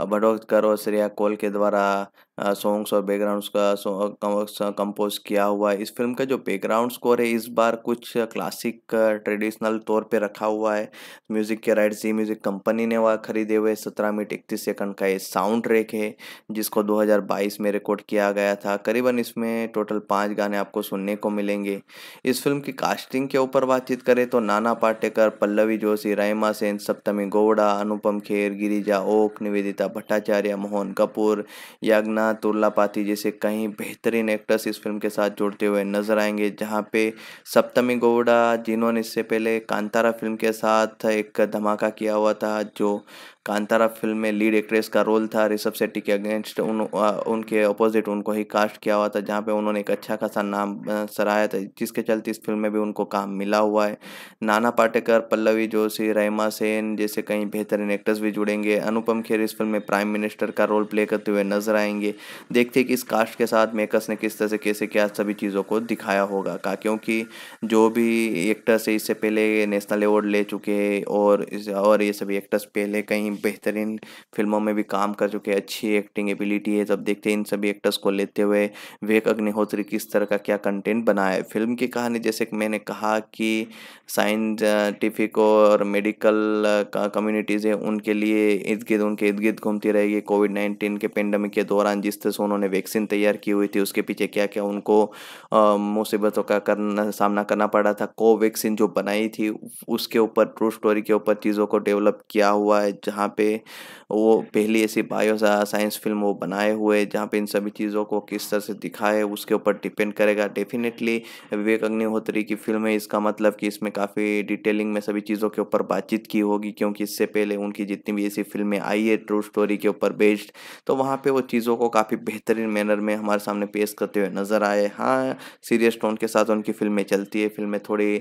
कर और श्रेया कोल के द्वारा सॉन्ग्स और बैकग्राउंड्स का कंपोज किया हुआ है इस फिल्म का जो बैकग्राउंड स्कोर है इस बार कुछ क्लासिक ट्रेडिशनल तौर पे रखा हुआ है म्यूज़िक के राइट जी म्यूज़िक कंपनी ने वह खरीदे हुए सत्रह मिनट इकतीस सेकंड का ये साउंड ट्रैक है जिसको 2022 में रिकॉर्ड किया गया था करीबन इसमें टोटल पाँच गाने आपको सुनने को मिलेंगे इस फिल्म की कास्टिंग के ऊपर बातचीत करें तो नाना पाटेकर पल्लवी जोशी रायमा सेन सप्तमी गौड़ा अनुपम खेर गिरिजा ओक निवेदिता भट्टाचार्य मोहन कपूर यागना तुर्लापाती जैसे कई बेहतरीन एक्टर्स इस फिल्म के साथ जुड़ते हुए नजर आएंगे जहाँ पे सप्तमी गौड़ा जिन्होंने इससे पहले कांतारा फिल्म के साथ एक धमाका किया हुआ था जो कांतारा फिल्म में लीड एक्ट्रेस का रोल था ऋषभ शेट्टी के अगेंस्ट उन उनके अपोजिट उनको ही कास्ट किया हुआ था जहाँ पे उन्होंने एक अच्छा खासा नाम सराहाया था जिसके चलते इस फिल्म में भी उनको काम मिला हुआ है नाना पाटेकर पल्लवी जोशी रहमा सेन जैसे कई बेहतरीन एक्टर्स भी जुड़ेंगे अनुपम खेर इस फिल्म में प्राइम मिनिस्टर का रोल प्ले करते हुए नजर आएंगे देखते कि इस कास्ट के साथ मेकर्स ने किस तरह से कैसे क्या सभी चीज़ों को दिखाया होगा का क्योंकि जो भी एक्टर्स है इससे पहले नेशनल अवार्ड ले चुके हैं और और ये सभी एक्टर्स पहले कहीं कहीं बेहतरीन फिल्मों में भी काम कर चुके हैं अच्छी एक्टिंग एबिलिटी है जब देखते हैं इन सभी एक्टर्स को लेते हुए विवेक अग्निहोत्री किस तरह का क्या कंटेंट बनाया है फिल्म की कहानी जैसे मैंने कहा कि साइंटिफिक और मेडिकल कम्युनिटीज़ है उनके लिए इर्द गिर्द उनके इर्द गिर्द घूमती रहेगी कोविड नाइन्टीन के पेंडेमिक के दौरान जिस तरह से उन्होंने वैक्सीन तैयार की हुई थी उसके पीछे क्या क्या उनको मुसीबतों का करना सामना करना पड़ा था कोवैक्सीन जो बनाई थी उसके ऊपर ट्रू स्टोरी के ऊपर चीज़ों को डेवलप किया हुआ है जहाँ यहाँ पे वो पहली ऐसी बायो साइंस फिल्म वो बनाए हुए जहाँ पे इन सभी चीज़ों को किस तरह से दिखाए उसके ऊपर डिपेंड करेगा डेफिनेटली विवेक अग्निहोत्री की फिल्म है इसका मतलब कि इसमें काफ़ी डिटेलिंग में सभी चीज़ों के ऊपर बातचीत की होगी क्योंकि इससे पहले उनकी जितनी भी ऐसी फिल्में आई है ट्रू स्टोरी के ऊपर बेस्ड तो वहाँ पर वो चीज़ों को काफ़ी बेहतरीन मैनर में हमारे सामने पेश करते हुए नज़र आए हाँ सीरियस टोन के साथ उनकी फिल्में चलती है फिल्में थोड़ी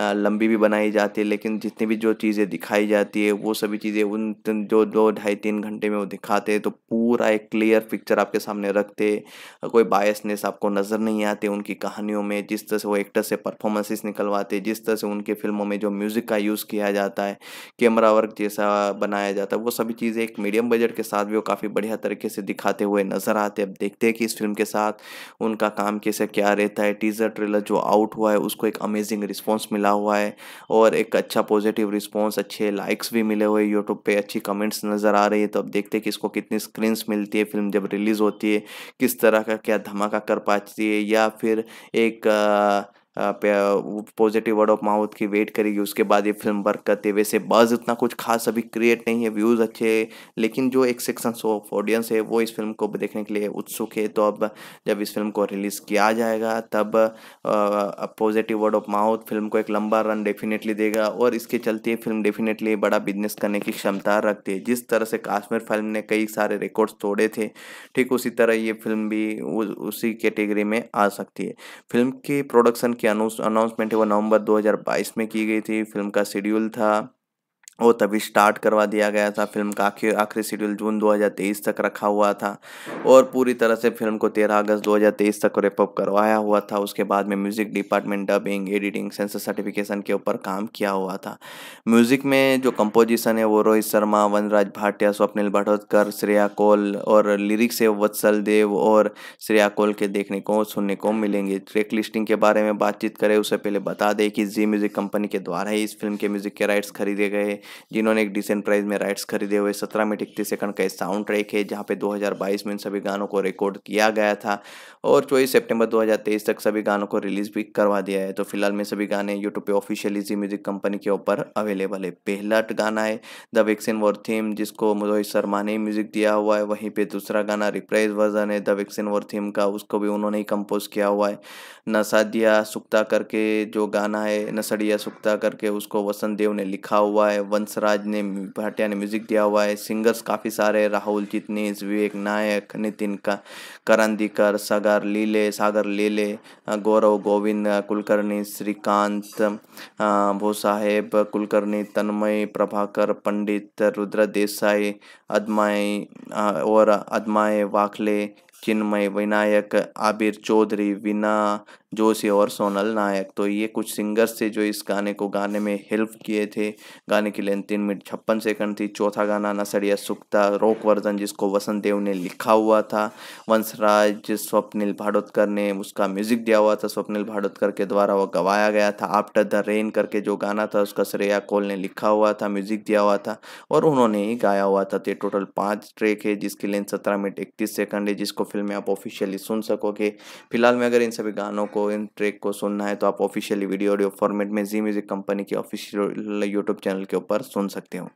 लंबी भी बनाई जाती है लेकिन जितनी भी जो चीज़ें दिखाई जाती है वो सभी चीज़ें उन जो दो ढाई ढाई तीन घंटे में वो दिखाते तो पूरा एक क्लियर पिक्चर आपके सामने रखते कोई बायसनेस आपको नज़र नहीं आते उनकी कहानियों में जिस तरह से वो एक्टर से परफॉर्मेंसेस निकलवाते जिस तरह से उनके फिल्मों में जो म्यूज़िक का यूज़ किया जाता है कैमरा वर्क जैसा बनाया जाता है वो सभी चीज़ें एक मीडियम बजट के साथ भी वो काफ़ी बढ़िया तरीके से दिखाते हुए नज़र आते अब देखते हैं कि इस फिल्म के साथ उनका काम कैसे क्या रहता है टीज़र ट्रेलर जो आउट हुआ है उसको एक अमेजिंग रिस्पॉन्स मिला हुआ है और एक अच्छा पॉजिटिव रिस्पॉन्स अच्छे लाइक्स भी मिले हुए यूट्यूब पर अच्छी कमेंट्स नज़र आ आ रही है तो अब देखते हैं कि इसको कितनी स्क्रीन्स मिलती है फिल्म जब रिलीज़ होती है किस तरह का क्या धमाका कर पाती है या फिर एक पॉजिटिव वर्ड ऑफ माउथ की वेट करेगी उसके बाद ये फिल्म वर्क करते वैसे बज इतना कुछ खास अभी क्रिएट नहीं है व्यूज़ अच्छे लेकिन जो एक सेक्शन ऑफ ऑडियंस है वो इस फिल्म को देखने के लिए उत्सुक है तो अब जब इस फिल्म को रिलीज़ किया जाएगा तब positive word of mouth film को एक लंबा रन डेफिनेटली देगा और इसके चलते फिल्म डेफिनेटली बड़ा बिजनेस करने की क्षमता रखती है जिस तरह से काश्मीर फिल्म ने कई सारे रिकॉर्ड्स तोड़े थे ठीक उसी तरह ये फिल्म भी उसी कैटेगरी में आ सकती है फिल्म की प्रोडक्शन की की अनाउंसमेंट है वो नवंबर 2022 में की गई थी फिल्म का शेड्यूल था वो तभी स्टार्ट करवा दिया गया था फिल्म का आखिर आखिरी शेड्यूल जून 2023 तक रखा हुआ था और पूरी तरह से फिल्म को 13 अगस्त 2023 तक रेपअप करवाया हुआ था उसके बाद में music department dubbing editing censor certification के ऊपर काम किया हुआ था म्यूज़िक में जो कंपोजिशन है वो रोहित शर्मा वनराज भाटिया स्वप्निल भटोदकर श्रेया कोल और लिरिक्स है वत्सल देव और श्रेया कोल के देखने को सुनने को मिलेंगे ट्रैक लिस्टिंग के बारे में बातचीत करें उससे पहले बता दें कि जी म्यूज़िक कंपनी के द्वारा ही इस फिल्म के म्यूज़िक के राइट्स खरीदे गए जिन्होंने एक डिसेंट प्राइस में राइट्स खरीदे हुए सत्रह मिनट इकतीस सेकंड का साउंड ट्रैक है जहाँ पे 2022 में इन सभी गानों को रिकॉर्ड किया गया था और चौबीस सेप्टेम्बर दो तक सभी गानों को रिलीज भी करवा दिया है तो फिलहाल में सभी गाने यूट्यूब पर ऑफिशियली जी म्यूजिक कंपनी के ऊपर अवेलेबल है पहला गाना है द वैक्सीन वॉर थीम जिसको मोहित शर्मा ने म्यूजिक दिया हुआ है वहीं पर दूसरा गाना रिप्राइज वर्जन है द वैक्सीन वॉर थीम का उसको भी उन्होंने ही कंपोज किया हुआ है नसादिया सुक्ता करके जो गाना है नसड़िया सुक्ता करके उसको वसंत देव ने लिखा हुआ है व वंशराज ने भाटिया ने म्यूजिक दिया हुआ है सिंगर्स काफ़ी सारे राहुल जितनीस विवेक नायक नितिन का करण दिकर सागर लीले सागर लीले गौरव गोविंद कुलकर्णी श्रीकांत भोसाहेब कुलकर्णी तन्मय प्रभाकर पंडित रुद्र देसाई अदमाय और अदमाय वाखले चिन्मय विनायक आबिर चौधरी विना जोशी और सोनल नायक तो ये कुछ सिंगर्स थे जो इस गाने को गाने में हेल्प किए थे गाने की लेंथ तीन मिनट छप्पन सेकंड थी चौथा गाना नसरिया सुक्ता रॉक वर्जन जिसको वसंत देव ने लिखा हुआ था वंशराज स्वप्निल भाडोतकर ने उसका म्यूजिक दिया हुआ था स्वप्निल भाडोतकर के द्वारा वो गवाया गया था आफ्टर द रेन करके जो गाना था उसका श्रेया कोल ने लिखा हुआ था म्यूजिक दिया हुआ था और उन्होंने ही गाया हुआ था तो टोटल पाँच ट्रैक है जिसकी लेंथ सत्रह मिनट इकतीस सेकंड है जिसको फिल्म में आप ऑफिशियली सुन सकोगे फिलहाल मैं अगर इन सभी गानों को इन ट्रैक को सुनना है तो आप ऑफिशियली वीडियो ऑडियो फॉर्मेट में जी म्यूज़िक कंपनी के ऑफिशियल यूट्यूब चैनल के ऊपर सुन सकते हो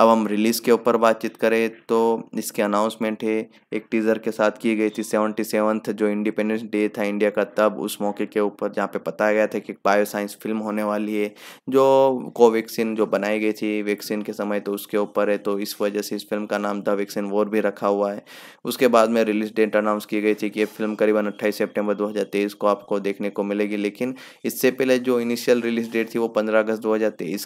अब हम रिलीज़ के ऊपर बातचीत करें तो इसके अनाउंसमेंट है एक टीज़र के साथ की गई थी सेवेंटी सेवन्थ जो इंडिपेंडेंस डे था इंडिया का तब उस मौके के ऊपर जहाँ पे बताया गया था कि बायो साइंस फिल्म होने वाली है जो कोवैक्सीन जो बनाई गई थी वैक्सीन के समय तो उसके ऊपर है तो इस वजह से इस फिल्म का नाम द वैक्सीन वॉर भी रखा हुआ है उसके बाद में रिलीज डेट अनाउंस की गई थी कि ये फिल्म करीबन अट्ठाईस सेप्टेम्बर दो को आपको देखने को मिलेगी लेकिन इससे पहले जो इनिशियल रिलीज डेट थी वो पंद्रह अगस्त दो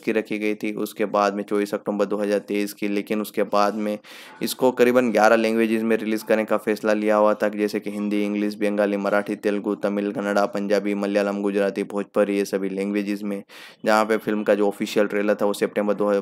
की रखी गई थी उसके बाद में चौबीस अक्टूबर दो 2023 की लेकिन उसके बाद में इसको करीबन 11 लैंग्वेजेस में रिलीज़ करने का फैसला लिया हुआ था जैसे कि हिंदी इंग्लिश बंगाली मराठी तेलुगु तमिल कन्नड़ा पंजाबी मलयालम गुजराती भोजपुरी ये सभी लैंग्वेजेस में जहाँ पर फिल्म का जो ऑफिशियल ट्रेलर था वो सेप्टेम्बर दो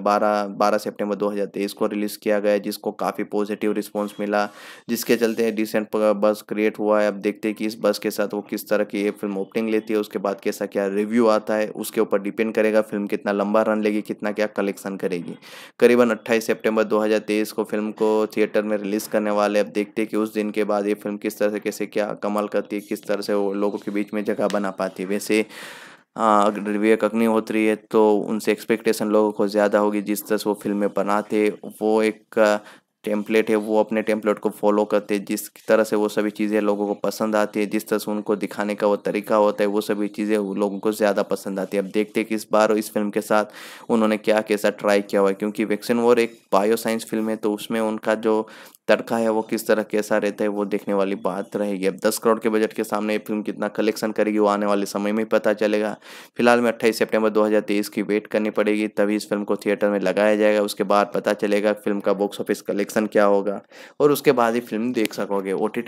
12 सितंबर दो को रिलीज़ किया गया जिसको काफ़ी पॉजिटिव रिस्पॉन्स मिला जिसके चलते डिसेंट बस क्रिएट हुआ है अब देखते हैं कि इस बस के साथ वो किस तरह की ये फिल्म ओपनिंग लेती है उसके बाद कैसा क्या रिव्यू आता है उसके ऊपर डिपेंड करेगा फिल्म कितना लंबा रन लेगी कितना क्या कलेक्शन करेगी करीब तकरीबन 28 सितंबर 2023 को फिल्म को थिएटर में रिलीज़ करने वाले अब देखते हैं कि उस दिन के बाद ये फिल्म किस तरह से कैसे क्या कमाल करती है किस तरह से वो लोगों के बीच में जगह बना पाती है वैसे विवेक अग्निहोत्री है तो उनसे एक्सपेक्टेशन लोगों को ज़्यादा होगी जिस तरह से वो फिल्में बनाते वो एक टेम्पलेट है वो अपने टेम्पलेट को फॉलो करते हैं जिस तरह से वो सभी चीज़ें लोगों को पसंद आती है जिस तरह से उनको दिखाने का वो तरीका होता है वो सभी चीज़ें लोगों को ज़्यादा पसंद आती है अब देखते हैं कि इस बार इस फिल्म के साथ उन्होंने क्या कैसा ट्राई किया हुआ है क्योंकि वैक्सीन वॉर एक बायोसाइंस फिल्म है तो उसमें उनका जो तड़का है वो किस तरह कैसा रहता है वो देखने वाली बात रहेगी अब दस करोड़ के बजट के सामने ये फिल्म कितना कलेक्शन करेगी वो आने वाले समय में पता चलेगा फिलहाल में अट्ठाईस सितंबर 2023 की वेट करनी पड़ेगी तभी इस फिल्म को थिएटर में लगाया जाएगा उसके बाद पता चलेगा फिल्म का बॉक्स ऑफिस कलेक्शन क्या होगा और उसके बाद ही फिल्म देख सकोगे ओ टी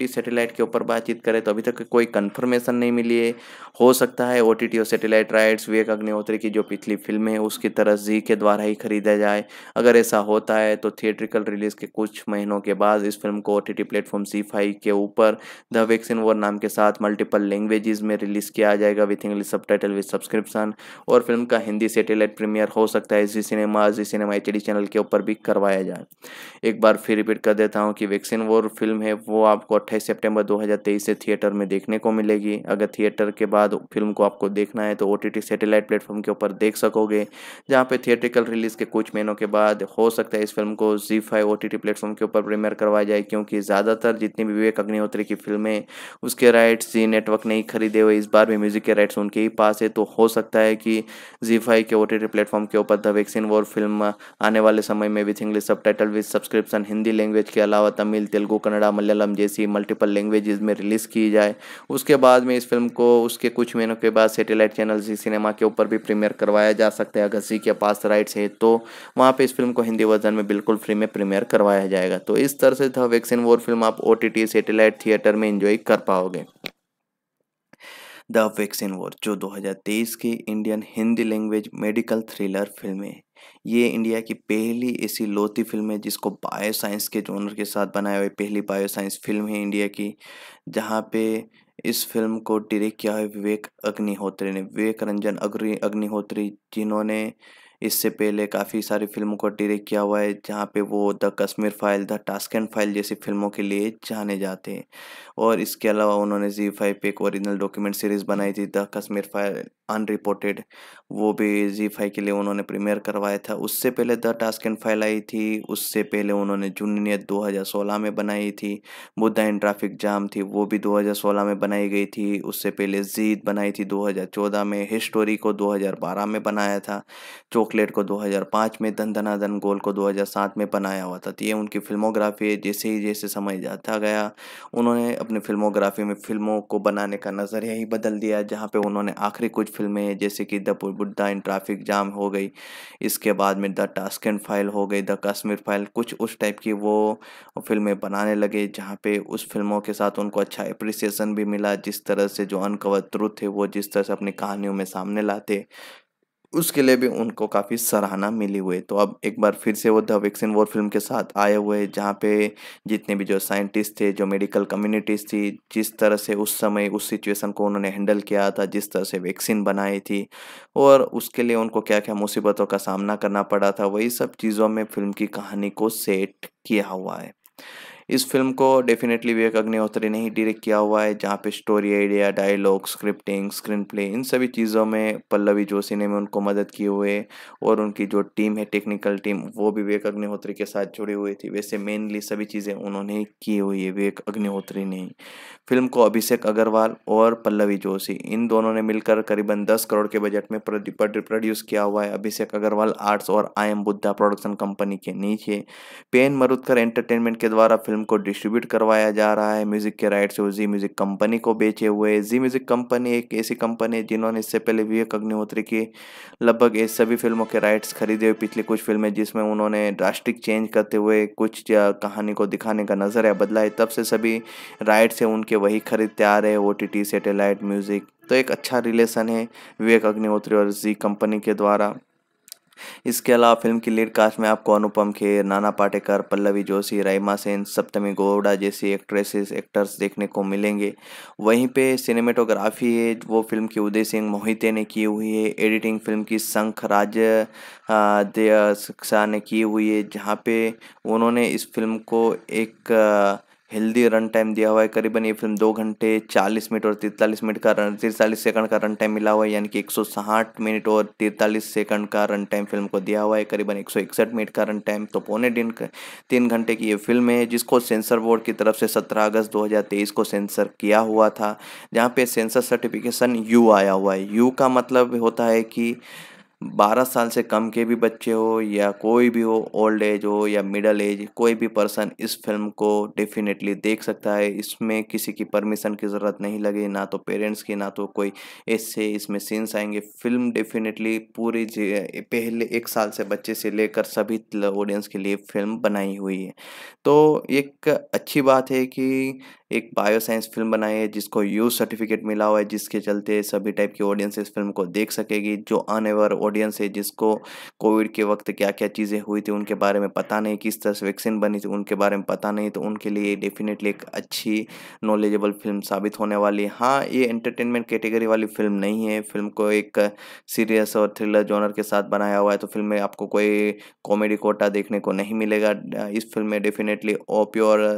के ऊपर बातचीत करें तो अभी तक कोई कन्फर्मेशन नहीं मिली है हो सकता है ओ टी और सेटेलाइट राइट्स विवेक अग्निहोत्री की जो पिछली फिल्म है उसकी तरह जी के द्वारा ही खरीदा जाए अगर ऐसा होता है तो थिएट्रिकल रिलीज के कुछ महीनों के बाद बाद इस फिल्म को ओ टी टी प्लेटफॉर्म सी फाइव के ऊपर द वैक्सीन वॉर नाम के साथ मल्टीपल लैंग्वेजेस में रिलीज किया जाएगा with English subtitle with subscription और फिल्म का हिंदी सेटेलाइट प्रीमियर हो सकता है जी सिनेमा जी सिनेमा एच डी चैनल के ऊपर भी करवाया जाए एक बार फिर रिपीट कर देता हूँ कि वैक्सीन वॉर फिल्म है वो आपको अट्ठाईस सेप्टेम्बर दो से थिएटर में देखने को मिलेगी अगर थिएटर के बाद फिल्म को आपको देखना है तो O T T satellite platform के ऊपर देख सकोगे जहाँ पे थिएट्रिकल रिलीज के कुछ महीनों के बाद हो सकता है इस फिल्म को जी five O T T platform के ऊपर प्रीमियर पर करवाया जाए क्योंकि ज़्यादातर जितनी भी विवेक अग्निहोत्री की फिल्में उसके राइट्स जी नेटवर्क नहीं खरीदे हुए इस बार भी म्यूज़िक के राइट्स उनके ही पास है तो हो सकता है कि जी के ओ टी प्लेटफॉर्म के ऊपर द वैक्सीन वॉर फिल्म आने वाले समय में with English subtitle with subscription Hindi language के अलावा तमिल तेलुगू कन्नड़ा मलयालम जैसी मल्टीपल लैंग्वेज में रिलीज़ की जाए उसके बाद में इस फिल्म को उसके कुछ महीनों के बाद सेटेलाइट चैनल जी सिनेमा के ऊपर भी प्रीमियर करवाया जा सकता है अगर जी के पास राइट्स है तो वहाँ पर इस फिल्म को हिंदी वर्जन में बिल्कुल फ्री में प्रीमियर करवाया जाएगा तो इस तरह से था वैक्सीन वॉर फिल्म आप O T T satellite theatre में इंजॉय कर पाओगे द वैक्सीन वॉर जो 2023 की Indian Hindi language medical thriller film है ये इंडिया की पहली ऐसी लौती फिल्म है जिसको बायो साइंस के जोनर के साथ बनाया हुआ पहली बायो साइंस फिल्म है इंडिया की जहाँ पे इस फिल्म को डायरेक्ट किया है विवेक अग्निहोत्री ने विवेक रंजन अग्नि अग्निहोत्री जिन्होंने इससे पहले काफ़ी सारी फिल्मों को डायरेक्ट किया हुआ है जहाँ पे वो the Kashmir file the task and file जैसी फिल्मों के लिए जाने जाते हैं और इसके अलावा उन्होंने जी फाइव पे एक ओरिजिनल डॉक्यूमेंट सीरीज़ बनाई थी द कश्मीर फाइल अनरिपोर्टेड वो भी जी फाइव के लिए उन्होंने प्रीमियर करवाया था उससे पहले द टास्क एंड फाइल आई थी उससे पहले उन्होंने जूनियत 2016 में बनाई थी बुद्धा इन ट्रैफिक जाम थी वो भी 2016 में बनाई गई थी उससे पहले जीत बनाई थी 2014 में हिस्टोरी को 2012 में बनाया था जो चॉकलेट को 2005 में धन धना धन गोल को 2007 में बनाया हुआ था तो ये उनकी फिल्मोग्राफी है जैसे ही जैसे समय जाता गया उन्होंने अपने फिल्मोग्राफी में फिल्मों को बनाने का नज़रिया ही बदल दिया जहाँ पे उन्होंने आखिरी कुछ फिल्में जैसे कि the Buddha in traffic jam हो गई इसके बाद में द एंड फाइल हो गई द कश्मीर फाइल कुछ उस टाइप की वो फिल्में बनाने लगे जहाँ पे उस फिल्मों के साथ उनको अच्छा अप्रिसिएसन भी मिला जिस तरह से जो अनकवर ट्रुथ थे वो जिस तरह से अपनी कहानियों में सामने लाते उसके लिए भी उनको काफ़ी सराहना मिली हुई तो अब एक बार फिर से वो द वैक्सीन वॉर फिल्म के साथ आए हुए जहाँ पे जितने भी जो साइंटिस्ट थे जो मेडिकल कम्युनिटीज़ थी जिस तरह से उस समय उस सिचुएशन को उन्होंने हैंडल किया था जिस तरह से वैक्सीन बनाई थी और उसके लिए उनको क्या क्या मुसीबतों का सामना करना पड़ा था वही सब चीज़ों में फिल्म की कहानी को सेट किया हुआ है इस फिल्म को डेफिनेटली विवेक अग्निहोत्री ने ही डायरेक्ट किया हुआ है जहाँ पे story idea dialogue scripting screen play इन सभी चीज़ों में पल्लवी जोशी ने उनको मदद की हुए और उनकी जो टीम है टेक्निकल टीम वो भी विवेक अग्निहोत्री के साथ जुड़ी हुई थी वैसे मेनली सभी चीज़ें उन्होंने की हुई है विवेक अग्निहोत्री ने फिल्म को अभिषेक अग्रवाल और पल्लवी जोशी इन दोनों ने मिलकर करीबन दस करोड़ के बजट में प्रोड्यूस किया हुआ है अभिषेक अग्रवाल आर्ट्स और I M Buddha production company के नीचे पेन मरुदकर एंटरटेनमेंट के द्वारा फिल्म फिल्म को डिस्ट्रीब्यूट करवाया जा रहा है म्यूज़िक के राइट्स वो जी म्यूज़िक कंपनी को बेचे हुए जी म्यूज़िक कंपनी एक ऐसी कंपनी है जिन्होंने इससे पहले विवेक अग्निहोत्री की लगभग इस सभी फिल्मों के राइट्स खरीदे हुए पिछली कुछ फिल्में जिसमें उन्होंने ड्रास्टिक चेंज करते हुए कुछ कहानी को दिखाने का नज़र है बदला है तब से सभी राइट्स हैं उनके वही खरीदते आ रहे हैं ओ टी सैटेलाइट म्यूज़िक तो एक अच्छा रिलेशन है विवेक अग्निहोत्री और जी कंपनी के द्वारा इसके अलावा फिल्म की लीड कास्ट में आपको अनुपम खेर नाना पाटेकर पल्लवी जोशी रईमा सेन सप्तमी गौड़ा जैसी एक्ट्रेसेस एक्टर्स देखने को मिलेंगे वहीं पे सिनेमेटोग्राफी है वो फिल्म की उदय सिंह मोहिते ने की हुई है एडिटिंग फिल्म की शंख राज ने की हुई है जहाँ पे उन्होंने इस फिल्म को एक हेल्दी रन टाइम दिया हुआ है करीबन ये फिल्म दो घंटे चालीस मिनट और तिरतालीस मिनट का रन तिरतालीस सेकंड का रन टाइम मिला हुआ है यानी कि एक सौ साठ मिनट और तिरतालीस सेकंड का रन टाइम फिल्म को दिया हुआ है करीबन एक सौ इकसठ मिनट का रन टाइम तो पौने दिन तीन घंटे की ये फिल्म है जिसको सेंसर बोर्ड की तरफ से सत्रह अगस्त दो को सेंसर किया हुआ था जहाँ पे सेंसर सर्टिफिकेशन यू आया हुआ है यू का मतलब होता है कि बारह साल से कम के भी बच्चे हो या कोई भी हो ओल्ड एज हो या मिडल एज कोई भी पर्सन इस फिल्म को डेफिनेटली देख सकता है इसमें किसी की परमिशन की ज़रूरत नहीं लगी ना तो पेरेंट्स की ना तो कोई ऐसे इसमें सीन्स आएंगे फिल्म डेफिनेटली पूरी पहले एक साल से बच्चे से लेकर सभी ऑडियंस के लिए फिल्म बनाई हुई है तो एक अच्छी बात है कि एक बायोसाइंस फिल्म बनाई है जिसको यू सर्टिफिकेट मिला हुआ है जिसके चलते सभी टाइप की ऑडियंस इस फिल्म को देख सकेगी जो अनएवर ऑडियंस है जिसको कोविड के वक्त क्या क्या चीज़ें हुई थी उनके बारे में पता नहीं किस तरह से वैक्सीन बनी थी उनके बारे में पता नहीं तो उनके लिए डेफिनेटली एक अच्छी नॉलेजेबल फिल्म साबित होने वाली हाँ ये एंटरटेनमेंट कैटेगरी वाली फिल्म नहीं है फिल्म को एक सीरियस और थ्रिलर जॉनर के साथ बनाया हुआ है तो फिल्म में आपको कोई कॉमेडी कोटा देखने को नहीं मिलेगा इस फिल्म में डेफिनेटली ओप्योर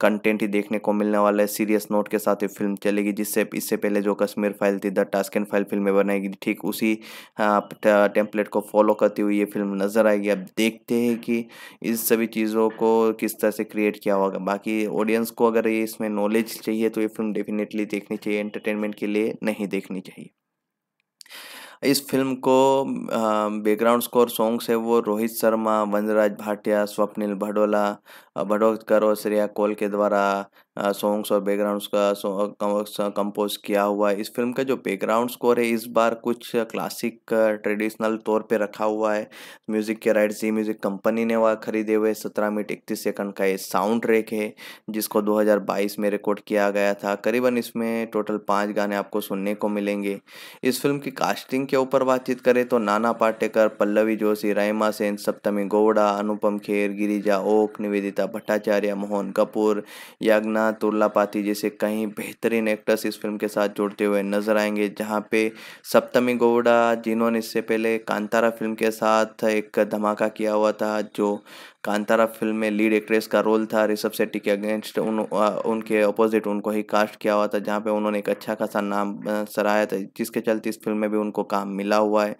कंटेंट ही देखने को मिलने वाला है सीरियस नोट के साथ ये फिल्म चलेगी जिससे इससे पहले जो कश्मीर फाइल थी द टास्क एंड फाइल फिल्में बनाएगी ठीक उसी हाँ, टेम्पलेट को फॉलो करती हुई ये फिल्म नज़र आएगी अब देखते हैं कि इस सभी चीज़ों को किस तरह से क्रिएट किया होगा बाकी ऑडियंस को अगर ये इसमें नॉलेज चाहिए तो ये फिल्म डेफिनेटली देखनी चाहिए एंटरटेनमेंट के लिए नहीं देखनी चाहिए इस फिल्म को बैकग्राउंड स्कोर सॉन्ग्स है वो रोहित शर्मा वंजराज भाटिया स्वप्निल भडोला कर और श्रेया कोल के द्वारा सॉन्ग्स और बैकग्राउंड्स का कंपोज किया हुआ है इस फिल्म का जो बैकग्राउंड स्कोर है इस बार कुछ क्लासिक ट्रेडिशनल तौर पे रखा हुआ है म्यूज़िक के राइट जी म्यूज़िक कंपनी ने वह खरीदे हुए सत्रह मिनट इकतीस सेकंड का ये साउंड ट्रैक है जिसको 2022 में रिकॉर्ड किया गया था करीबन इसमें टोटल पाँच गाने आपको सुनने को मिलेंगे इस फिल्म की कास्टिंग के ऊपर बातचीत करें तो नाना पाटेकर पल्लवी जोशी रायमा सेन सप्तमी गौड़ा अनुपम खेर गिरिजा ओक निवेदिता दत्ता भट्टाचार्य मोहन कपूर याग्ना तुर्लापाती जैसे कई बेहतरीन एक्टर्स इस फिल्म के साथ जुड़ते हुए नजर आएंगे जहाँ पे सप्तमी गौड़ा जिन्होंने इससे पहले कांतारा फिल्म के साथ एक धमाका किया हुआ था जो कांतारा फिल्म में लीड एक्ट्रेस का रोल था ऋषभ शेट्टी के अगेंस्ट उन उनके अपोजिट उनको ही कास्ट किया हुआ था जहाँ पे उन्होंने एक अच्छा खासा नाम सराहाया था जिसके चलते इस फिल्म में भी उनको काम मिला हुआ है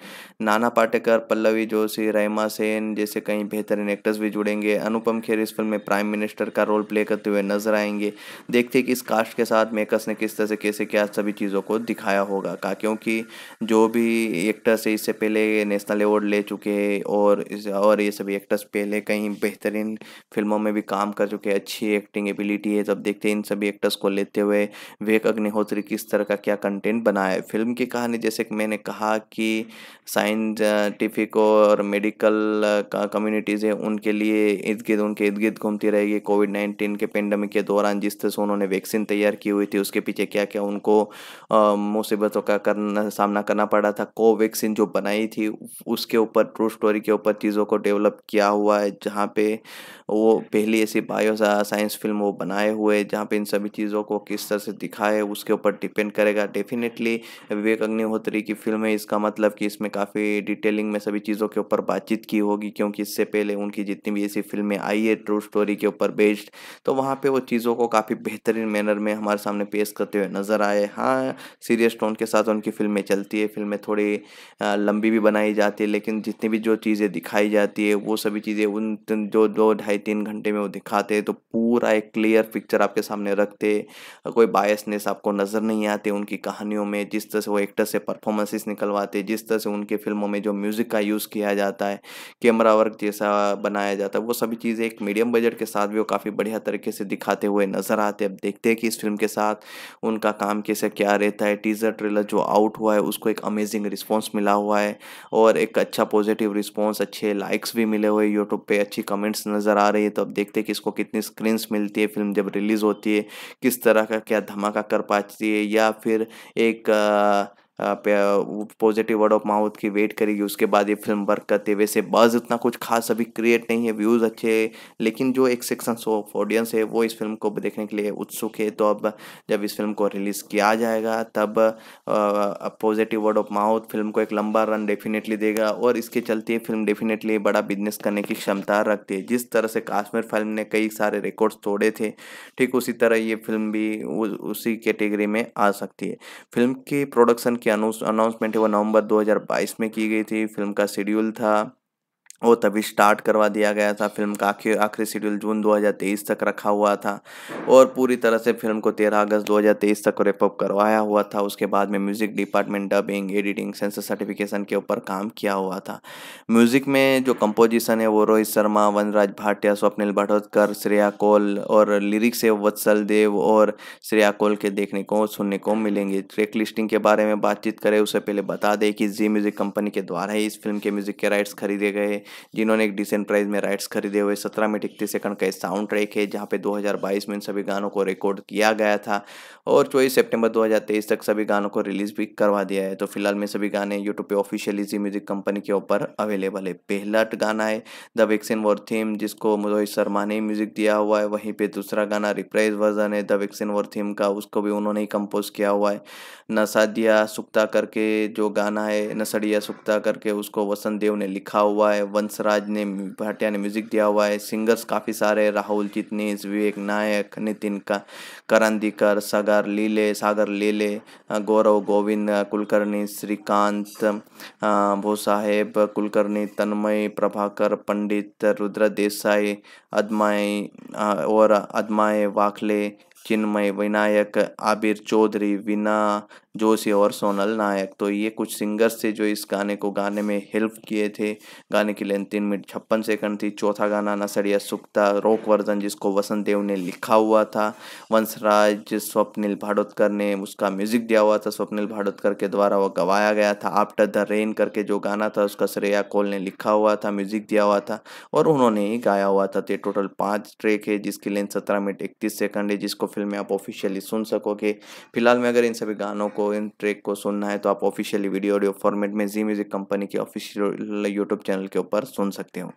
नाना पाटेकर पल्लवी जोशी रहमा सेन जैसे कई बेहतरीन एक्टर्स भी जुड़ेंगे अनुपम खेर इस फिल्म में प्राइम मिनिस्टर का रोल प्ले करते हुए नजर आएंगे देखते कि इस कास्ट के साथ मेकर्स ने किस तरह से कैसे क्या सभी चीज़ों को दिखाया होगा का क्योंकि जो भी एक्टर्स है इससे पहले नेशनल अवार्ड ले चुके हैं और और ये सभी एक्टर्स पहले कहीं बेहतरीन फिल्मों में भी काम कर चुके हैं अच्छी एक्टिंग एबिलिटी है जब देखते हैं इन सभी एक्टर्स को लेते हुए विवेक अग्निहोत्री किस तरह का क्या कंटेंट बनाया है फिल्म की कहानी जैसे कि मैंने कहा कि साइंटिफिक और मेडिकल कम्युनिटीज़ है उनके लिए इर्द गिर्द उनके इर्द गिर्द घूमती रहेगी कोविड नाइन्टीन के पेंडेमिक के दौरान जिस तरह से उन्होंने वैक्सीन तैयार की हुई थी उसके पीछे क्या क्या उनको मुसीबतों का करना सामना करना पड़ा था कोवैक्सीन जो बनाई थी उसके ऊपर ट्रू स्टोरी के ऊपर चीज़ों को डेवलप किया हुआ है जहाँ जहाँ पे वो पहली ऐसी बायो साइंस फिल्म वो बनाए हुए जहाँ पे इन सभी चीज़ों को किस तरह से दिखाए उसके ऊपर डिपेंड करेगा डेफिनेटली विवेक अग्निहोत्री की फिल्म है इसका मतलब कि इसमें काफ़ी डिटेलिंग में सभी चीज़ों के ऊपर बातचीत की होगी क्योंकि इससे पहले उनकी जितनी भी ऐसी फिल्में आई है ट्रू स्टोरी के ऊपर बेस्ड तो वहाँ पर वो चीज़ों को काफ़ी बेहतरीन मैनर में हमारे सामने पेश करते हुए नज़र आए हाँ सीरियस टोन के साथ उनकी फिल्में चलती है फिल्में थोड़ी लंबी भी बनाई जाती है लेकिन जितनी भी जो चीज़ें दिखाई जाती है वो सभी चीज़ें उन जो दो ढाई तीन घंटे में वो दिखाते तो पूरा एक क्लियर पिक्चर आपके सामने रखते कोई बायसनेस आपको नज़र नहीं आते उनकी कहानियों में जिस तरह से वो एक्टर से परफॉर्मेंसेस निकलवाते जिस तरह से उनकी फिल्मों में जो म्यूज़िक का यूज़ किया जाता है कैमरा वर्क जैसा बनाया जाता है वो सभी चीज़ें एक मीडियम बजट के साथ भी वो काफ़ी बढ़िया तरीके से दिखाते हुए नज़र आते अब देखते हैं कि इस फिल्म के साथ उनका काम कैसे क्या रहता है टीज़र ट्रेलर जो आउट हुआ है उसको एक अमेजिंग रिस्पॉन्स मिला हुआ है और एक अच्छा पॉजिटिव रिस्पॉन्स अच्छे लाइक्स भी मिले हुए यूट्यूब पर अच्छी कमेंट्स नज़र आ रही है तो अब देखते हैं कि इसको कितनी स्क्रीन्स मिलती है फिल्म जब रिलीज़ होती है किस तरह का क्या धमाका कर पाती है या फिर एक आ, पॉजिटिव वर्ड ऑफ माउथ की वेट करेगी उसके बाद ये फिल्म वर्क करते वैसे बज़ इतना कुछ खास अभी क्रिएट नहीं है व्यूज़ अच्छे लेकिन जो एक सेक्शन ऑफ ऑडियंस है वो इस फिल्म को देखने के लिए उत्सुक है तो अब जब इस फिल्म को रिलीज़ किया जाएगा तब positive word of mouth film को एक लंबा रन डेफिनेटली देगा और इसके चलते फिल्म डेफिनेटली बड़ा बिजनेस करने की क्षमता रखती है जिस तरह से काश्मीर फिल्म ने कई सारे रिकॉर्ड्स तोड़े थे ठीक उसी तरह ये फिल्म भी उसी कैटेगरी में आ सकती है फिल्म की प्रोडक्शन की अनाउंसमेंट है वो नवंबर 2022 में की गई थी फिल्म का शेड्यूल था वो तभी स्टार्ट करवा दिया गया था फिल्म का आखिर आखिरी शेड्यूल जून 2023 तक रखा हुआ था और पूरी तरह से फिल्म को 13 अगस्त 2023 तक रेपअप करवाया हुआ था उसके बाद में music department dubbing editing censor certification के ऊपर काम किया हुआ था म्यूज़िक में जो कंपोजिशन है वो रोहित शर्मा वनराज भाटिया स्वप्निल भटोदकर श्रेया कोल और लिरिक्स है वत्सल देव और श्रेया कोल के देखने को सुनने को मिलेंगे ट्रैक लिस्टिंग के बारे में बातचीत करें उससे पहले बता दें कि जी म्यूज़िक कंपनी के द्वारा ही इस फिल्म के म्यूज़िक के राइट्स खरीदे गए जिन्होंने एक डिसेंट प्राइस में राइट्स खरीदे हुए सत्रह मिनट इकतीस सेकंड का साउंड ट्रैक है जहाँ पे 2022 में इन सभी गानों को रिकॉर्ड किया गया था और चौबीस सितंबर 2023 तक सभी गानों को रिलीज भी करवा दिया है तो फिलहाल में सभी गाने यूट्यूब पे ऑफिशियली जी म्यूजिक कंपनी के ऊपर अवेलेबल है पहला गाना है द वैक्सीन वॉर थीम जिसको मोहित शर्मा ने म्यूजिक दिया हुआ है वहीं पर दूसरा गाना रिप्राइज वर्जन है द वैक्सीन वॉर थीम का उसको भी उन्होंने ही कंपोज किया हुआ है नसादिया सुक्ता करके जो गाना है नसड़िया सुक्ता करके उसको वसंत देव ने लिखा हुआ है वंशराज ने भाटिया ने म्यूजिक दिया हुआ है सिंगर्स काफ़ी सारे राहुल चितनीस विवेक नायक नितिन का करंदीकर सागर लीले सागर लीले गौरव गोविंद कुलकर्णी श्रीकांत भोसाहेब कुलकर्णी तन्मय प्रभाकर पंडित रुद्र देसाई अदमाय और अदमाय वाखले चिन्मय विनायक आबिर चौधरी विना जोशी और सोनल नायक तो ये कुछ सिंगर्स थे जो इस गाने को गाने में हेल्प किए थे गाने की लेंथ तीन मिनट छप्पन सेकंड थी चौथा गाना नसरिया सुक्ता रॉक वर्जन जिसको वसंत देव ने लिखा हुआ था वंशराज स्वप्निल भाडोतकर ने उसका म्यूजिक दिया हुआ था स्वप्निल भाडोतकर के द्वारा वो गवाया गया था आफ्टर द रेन करके जो गाना था उसका श्रेया कोल ने लिखा हुआ था म्यूजिक दिया हुआ था और उन्होंने ही गाया हुआ था तो टोटल पाँच ट्रैक है जिसकी लेंथ सत्रह मिनट इकतीस सेकंड है जिसको फिल्म में आप ऑफिशियली सुन सकोगे फिलहाल मैं अगर इन सभी गानों को इन ट्रैक को सुनना है तो आप ऑफिशियली वीडियो ऑडियो फॉर्मेट में जी म्यूज़िक कंपनी के ऑफिशियल यूट्यूब चैनल के ऊपर सुन सकते हो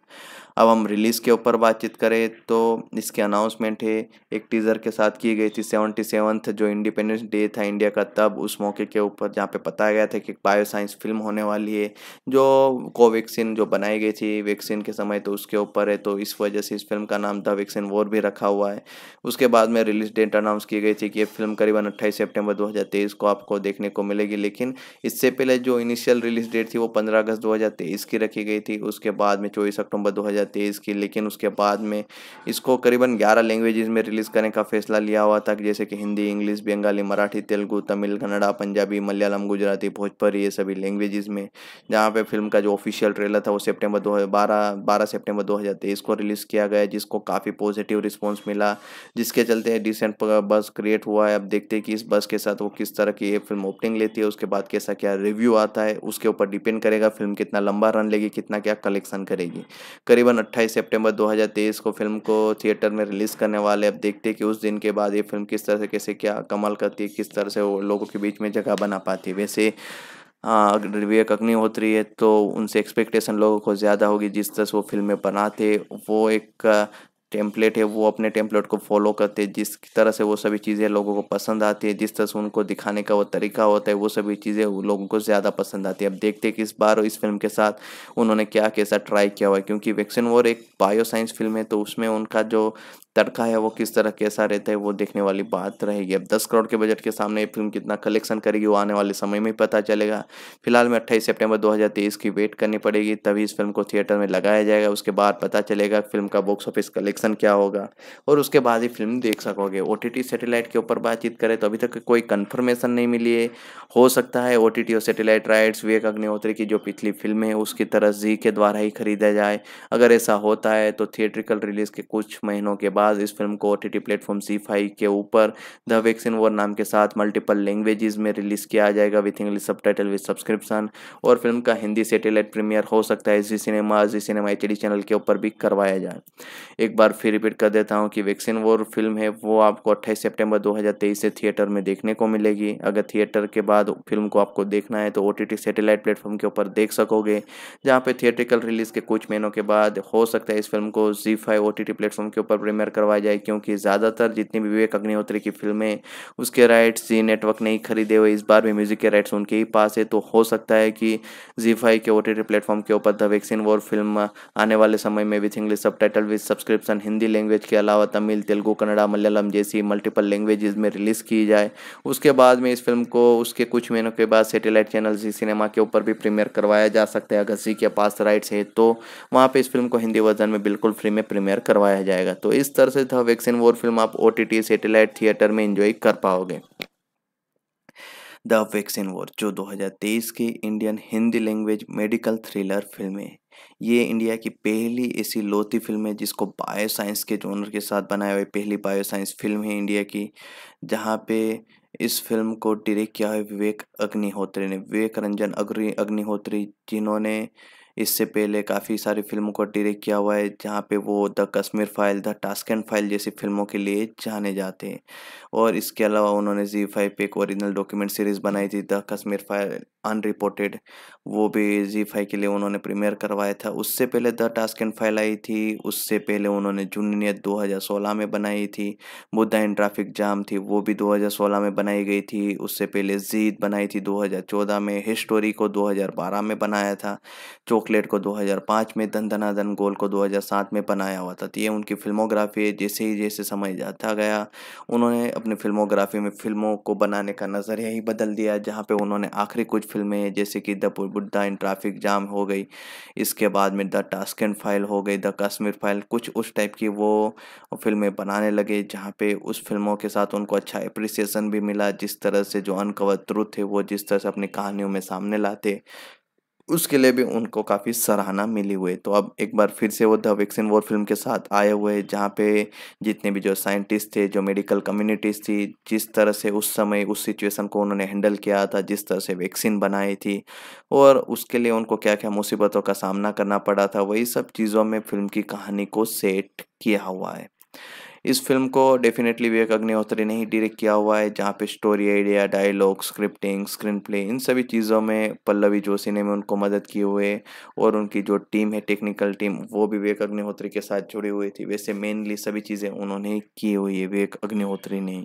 अब हम रिलीज़ के ऊपर बातचीत करें तो इसके अनाउंसमेंट है एक टीज़र के साथ की गई थी सेवेंटी सेवन्थ जो इंडिपेंडेंस डे था इंडिया का तब उस मौके के ऊपर जहाँ पे बताया गया था कि एक बायोसाइंस फिल्म होने वाली है जो कोवैक्सीन जो बनाई गई थी वैक्सीन के समय तो उसके ऊपर है तो इस वजह से इस फिल्म का नाम द वैक्सीन वॉर भी रखा हुआ है उसके बाद में रिलीज डेट अनाउंस की गई थी कि ये फिल्म करीबन अट्ठाईस सेप्टेम्बर दो को आपको देखने को मिलेगी लेकिन इससे पहले जो इनिशियल रिलीज डेट थी वो पंद्रह अगस्त दो की रखी गई थी उसके बाद में चौबीस अक्टूबर दो की लेकिन उसके बाद में इसको करीबन ग्यारह लैंग्वेज में रिलीज़ करने का फैसला लिया हुआ था जैसे कि हिंदी इंग्लिश बंगाली मराठी तेलुगु तमिल कन्नड़ा पंजाबी मलयालम गुजराती भोजपुरी ये सभी लैंग्वेजेस में जहाँ पे फिल्म का जो ऑफिशियल ट्रेलर था वो सितंबर दो बारह सेप्टेम्बर दो हज़ार तेईस को रिलीज़ किया गया जिसको काफ़ी पॉजिटिव रिस्पॉन्स मिला जिसके चलते डिसेंट बस क्रिएट हुआ है अब देखते हैं कि इस बस के साथ वो किस तरह की फिल्म ओपनिंग लेती है उसके बाद कैसा क्या रिव्यू आता है उसके ऊपर डिपेंड करेगा फिल्म कितना लंबा रन लेगी कितना क्या कलेक्शन करेगी करीबन अट्ठाईस सितंबर 2023 को फिल्म को थिएटर में रिलीज़ करने वाले अब देखते हैं कि उस दिन के बाद ये फिल्म किस तरह से कैसे क्या कमाल करती है किस तरह से वो लोगों के बीच में जगह बना पाती है वैसे अगर विवेक अग्निहोत्री है तो उनसे एक्सपेक्टेशन लोगों को ज़्यादा होगी जिस तरह से वो फिल्में बनाते वो एक टेम्पलेट है वो अपने टेम्पलेट को फॉलो करते हैं जिस तरह से वो सभी चीज़ें लोगों को पसंद आती है जिस तरह से उनको दिखाने का वो तरीका होता है वो सभी चीज़ें लोगों को ज़्यादा पसंद आती है अब देखते हैं कि इस बार इस फिल्म के साथ उन्होंने क्या कैसा ट्राई किया हुआ है क्योंकि वैक्सीन वॉर एक बायोसाइंस फिल्म है तो उसमें उनका जो तड़का है वो किस तरह कैसा रहता है वो देखने वाली बात रहेगी अब दस करोड़ के बजट के सामने ये फिल्म कितना कलेक्शन करेगी वो आने वाले समय में पता चलेगा फिलहाल में अट्ठाईस हज़ार तेईस की वेट करनी पड़ेगी तभी इस फिल्म को थिएटर में लगाया जाएगा उसके बाद पता चलेगा फिल्म का बॉक्स ऑफिस कलेक्शन क्या होगा और उसके बाद ही फिल्म देख सकोगे ओ टी सेटेलाइट के ऊपर बातचीत करें तो अभी तक कोई कन्फर्मेशन नहीं मिली है हो सकता है ओ टी और सेटेलाइट राइट्स विवेक अग्निहोत्री की जो पिछली फिल्म है उसकी तरह जी के द्वारा ही खरीदा जाए अगर ऐसा होता है तो थिएट्रिकल रिलीज के कुछ महीनों के बाद आज इस फिल्म को ओ टी टी प्लेटफॉर्म सी फाइव के ऊपर द वैक्सीन वॉर नाम के साथ मल्टीपल लैंग्वेजेस में रिलीज किया जाएगा with English subtitle with subscription और फिल्म का हिंदी सेटेलाइट प्रीमियर हो सकता है जी सिनेमा जी सिनेमा एच डी चैनल के ऊपर भी करवाया जाए एक बार फिर रिपीट कर देता हूँ कि वैक्सीन वॉर फिल्म है वो आपको अट्ठाईस सेप्टेम्बर दो हज़ार तेईस से थिएटर में देखने को मिलेगी अगर थिएटर के बाद फिल्म को आपको देखना है तो O T T satellite platform के ऊपर देख सकोगे जहाँ पे थिएट्रिकल रिलीज के कुछ महीनों के बाद हो सकता है इस फिल्म को जी five O T T platform के ऊपर प्रीमियर पर करवाया जाए क्योंकि ज़्यादातर जितनी भी विवेक अग्निहोत्री की फिल्में उसके राइट्स जी नेटवर्क नहीं खरीदे हुए इस बार भी म्यूज़िक के राइट्स उनके ही पास है तो हो सकता है कि जी फाइव के ओ टी प्लेटफॉर्म के ऊपर द वैक्सीन वॉर फिल्म आने वाले समय में with English subtitle with subscription Hindi language के अलावा तमिल तेलुगू कन्नड़ा मलयालम जैसी मल्टीपल लैंग्वेज में रिलीज़ की जाए उसके बाद में इस फिल्म को उसके कुछ महीनों के बाद सेटेलाइट चैनल जी सिनेमा के ऊपर भी प्रीमियर करवाया जा सकता है अगर जी के पास राइट्स है तो वहाँ पर इस फिल्म को हिंदी वर्जन में बिल्कुल फ्री में प्रीमियर करवाया जाएगा तो इस तरह से था वैक्सीन वॉर फिल्म आप O T T satellite theatre में इंजॉय कर पाओगे द वैक्सीन वॉर जो 2023 की Indian Hindi language medical thriller film है ये इंडिया की पहली ऐसी लौती फिल्म है जिसको बायो साइंस के जोनर के साथ बनाया हुआ पहली बायो साइंस फिल्म है इंडिया की जहाँ पे इस फिल्म को डायरेक्ट किया है विवेक अग्निहोत्री ने विवेक रंजन अग्नि अग्निहोत्री जिन्होंने इससे पहले काफ़ी सारी फिल्मों को डायरेक्ट किया हुआ है जहाँ पे वो the Kashmir file the task and file जैसी फिल्मों के लिए जाने जाते हैं और इसके अलावा उन्होंने जी फाइव पे एक ओरिजिनल डॉक्यूमेंट सीरीज़ बनाई थी द कश्मीर फाइल अनरिपोर्टेड वो भी जी फाइव के लिए उन्होंने प्रीमियर करवाया था उससे पहले द टास्क एंड फाइल आई थी उससे पहले उन्होंने जूनियत सोलह में बनाई थी बुद्धा इन ट्रैफिक जाम थी वो भी दो हज़ार सोलह में बनाई गई थी उससे पहले जीत बनाई थी दो हजार चौदह में हिस्टोरी को दो हजार बारह में बनाया था चौक चॉकलेट को 2005 में धन धना धन गोल को 2007 में बनाया हुआ था तो ये उनकी फिल्मोग्राफी है जैसे ही जैसे समय जाता गया उन्होंने अपनी फिल्मोग्राफी में फिल्मों को बनाने का नज़रिया ही बदल दिया जहाँ पे उन्होंने आखिरी कुछ फिल्में जैसे कि the Buddha in traffic jam हो गई इसके बाद में द टास्क एंड फाइल हो गई द कश्मीर फाइल कुछ उस टाइप की वो फिल्में बनाने लगे जहाँ पे उस फिल्मों के साथ उनको अच्छा अप्रिसिएशन भी मिला जिस तरह से जो अनकवर ट्रुथ थे वो जिस तरह से अपनी कहानियों में सामने लाते उसके लिए भी उनको काफ़ी सराहना मिली हुई तो अब एक बार फिर से वो द वैक्सीन वॉर फिल्म के साथ आए हुए जहाँ पे जितने भी जो साइंटिस्ट थे जो मेडिकल कम्युनिटीज़ थी जिस तरह से उस समय उस सिचुएशन को उन्होंने हैंडल किया था जिस तरह से वैक्सीन बनाई थी और उसके लिए उनको क्या क्या मुसीबतों का सामना करना पड़ा था वही सब चीज़ों में फिल्म की कहानी को सेट किया हुआ है इस फिल्म को डेफिनेटली विवेक अग्निहोत्री ने ही डायरेक्ट किया हुआ है जहाँ पे story idea dialogue scripting screen play इन सभी चीज़ों में पल्लवी जोशी ने भी उनको मदद की हुए और उनकी जो टीम है टेक्निकल टीम वो भी विवेक अग्निहोत्री के साथ जुड़ी हुई थी वैसे मेनली सभी चीज़ें उन्होंने की हुई है विवेक अग्निहोत्री ने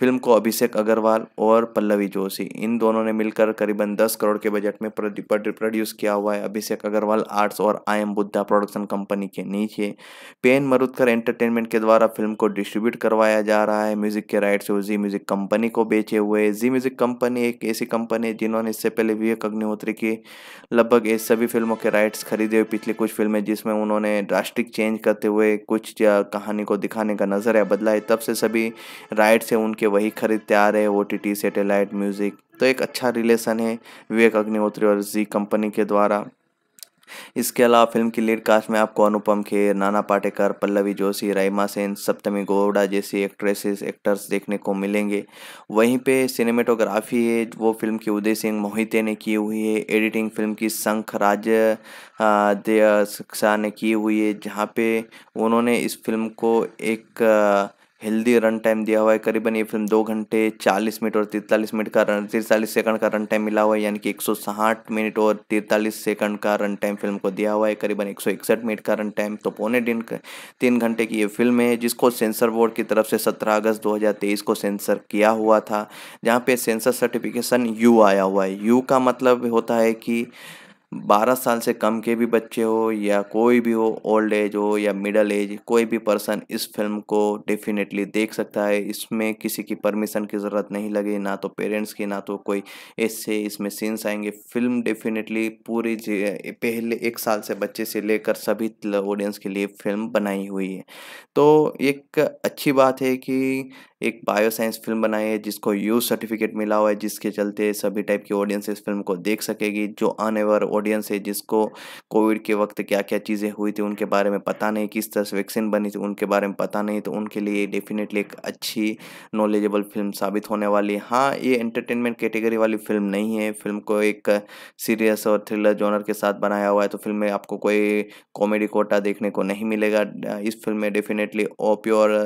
फिल्म को अभिषेक अग्रवाल और पल्लवी जोशी इन दोनों ने मिलकर करीबन दस करोड़ के बजट में प्रोड्यूस किया हुआ है अभिषेक अग्रवाल आर्ट्स और I M Buddha production company के नीचे पेन मरुदकर एंटरटेनमेंट के द्वारा फिल्म को डिस्ट्रीब्यूट करवाया जा रहा है म्यूज़िक के राइट्स वो जी म्यूज़िक कंपनी को बेचे हुए जी म्यूज़िक कंपनी एक ऐसी कंपनी है जिन्होंने इससे पहले विवेक अग्निहोत्री की लगभग इस सभी फिल्मों के राइट्स खरीदे हुए पिछली कुछ फिल्में जिसमें उन्होंने ड्रास्टिक चेंज करते हुए कुछ कहानी को दिखाने का नज़रिया बदला है तब से सभी राइट्स हैं उनके वही खरीदते आ रहे हैं ओ टी सैटेलाइट म्यूज़िक तो एक अच्छा रिलेशन है विवेक अग्निहोत्री और जी कंपनी के द्वारा इसके अलावा फिल्म की लीड कास्ट में आपको अनुपम खेर नाना पाटेकर पल्लवी जोशी रईमा सेन सप्तमी गौड़ा जैसी एक्ट्रेसेस एक्टर्स देखने को मिलेंगे वहीं पे सिनेमेटोग्राफी है वो फिल्म की उदय सिंह मोहिते ने की हुई है एडिटिंग फिल्म की शंख राज ने की हुई है जहाँ पे उन्होंने इस फिल्म को एक हेल्दी रन टाइम दिया हुआ है करीबन ये फिल्म दो घंटे चालीस मिनट और तिरतालीस मिनट का रन तिरतालीस सेकंड का रन टाइम मिला हुआ है यानी कि एक सौ साठ मिनट और तिरतालीस सेकंड का रन टाइम फिल्म को दिया हुआ है करीबन एक सौ इकसठ मिनट का रन टाइम तो पौने दिन तीन घंटे की ये फिल्म है जिसको सेंसर बोर्ड की तरफ से सत्रह अगस्त दो हज़ार तेईस को सेंसर किया हुआ था जहाँ पे सेंसर सर्टिफिकेशन यू आया हुआ है यू का मतलब होता है कि बारह साल से कम के भी बच्चे हो या कोई भी हो ओल्ड एज हो या मिडल एज कोई भी पर्सन इस फिल्म को डेफिनेटली देख सकता है इसमें किसी की परमिशन की ज़रूरत नहीं लगी ना तो पेरेंट्स की ना तो कोई ऐसे इसमें सीन्स आएंगे फिल्म डेफिनेटली पूरी पहले एक साल से बच्चे से लेकर सभी ऑडियंस के लिए फिल्म बनाई हुई है तो एक अच्छी बात है कि एक बायोसाइंस फिल्म बनाई है जिसको यू सर्टिफिकेट मिला हुआ है जिसके चलते सभी टाइप की ऑडियंस इस फिल्म को देख सकेगी जो अनएवर ऑडियंस है जिसको कोविड के वक्त क्या क्या चीज़ें हुई थी उनके बारे में पता नहीं किस तरह से वैक्सीन बनी थी उनके बारे में पता नहीं तो उनके लिए डेफिनेटली एक अच्छी नॉलेजेबल फिल्म साबित होने वाली है हाँ ये एंटरटेनमेंट कैटेगरी वाली फिल्म नहीं है फिल्म को एक सीरियस और थ्रिलर जॉनर के साथ बनाया हुआ है तो फिल्म में आपको कोई कॉमेडी कोटा देखने को नहीं मिलेगा इस फिल्म में डेफिनेटली ओप्योर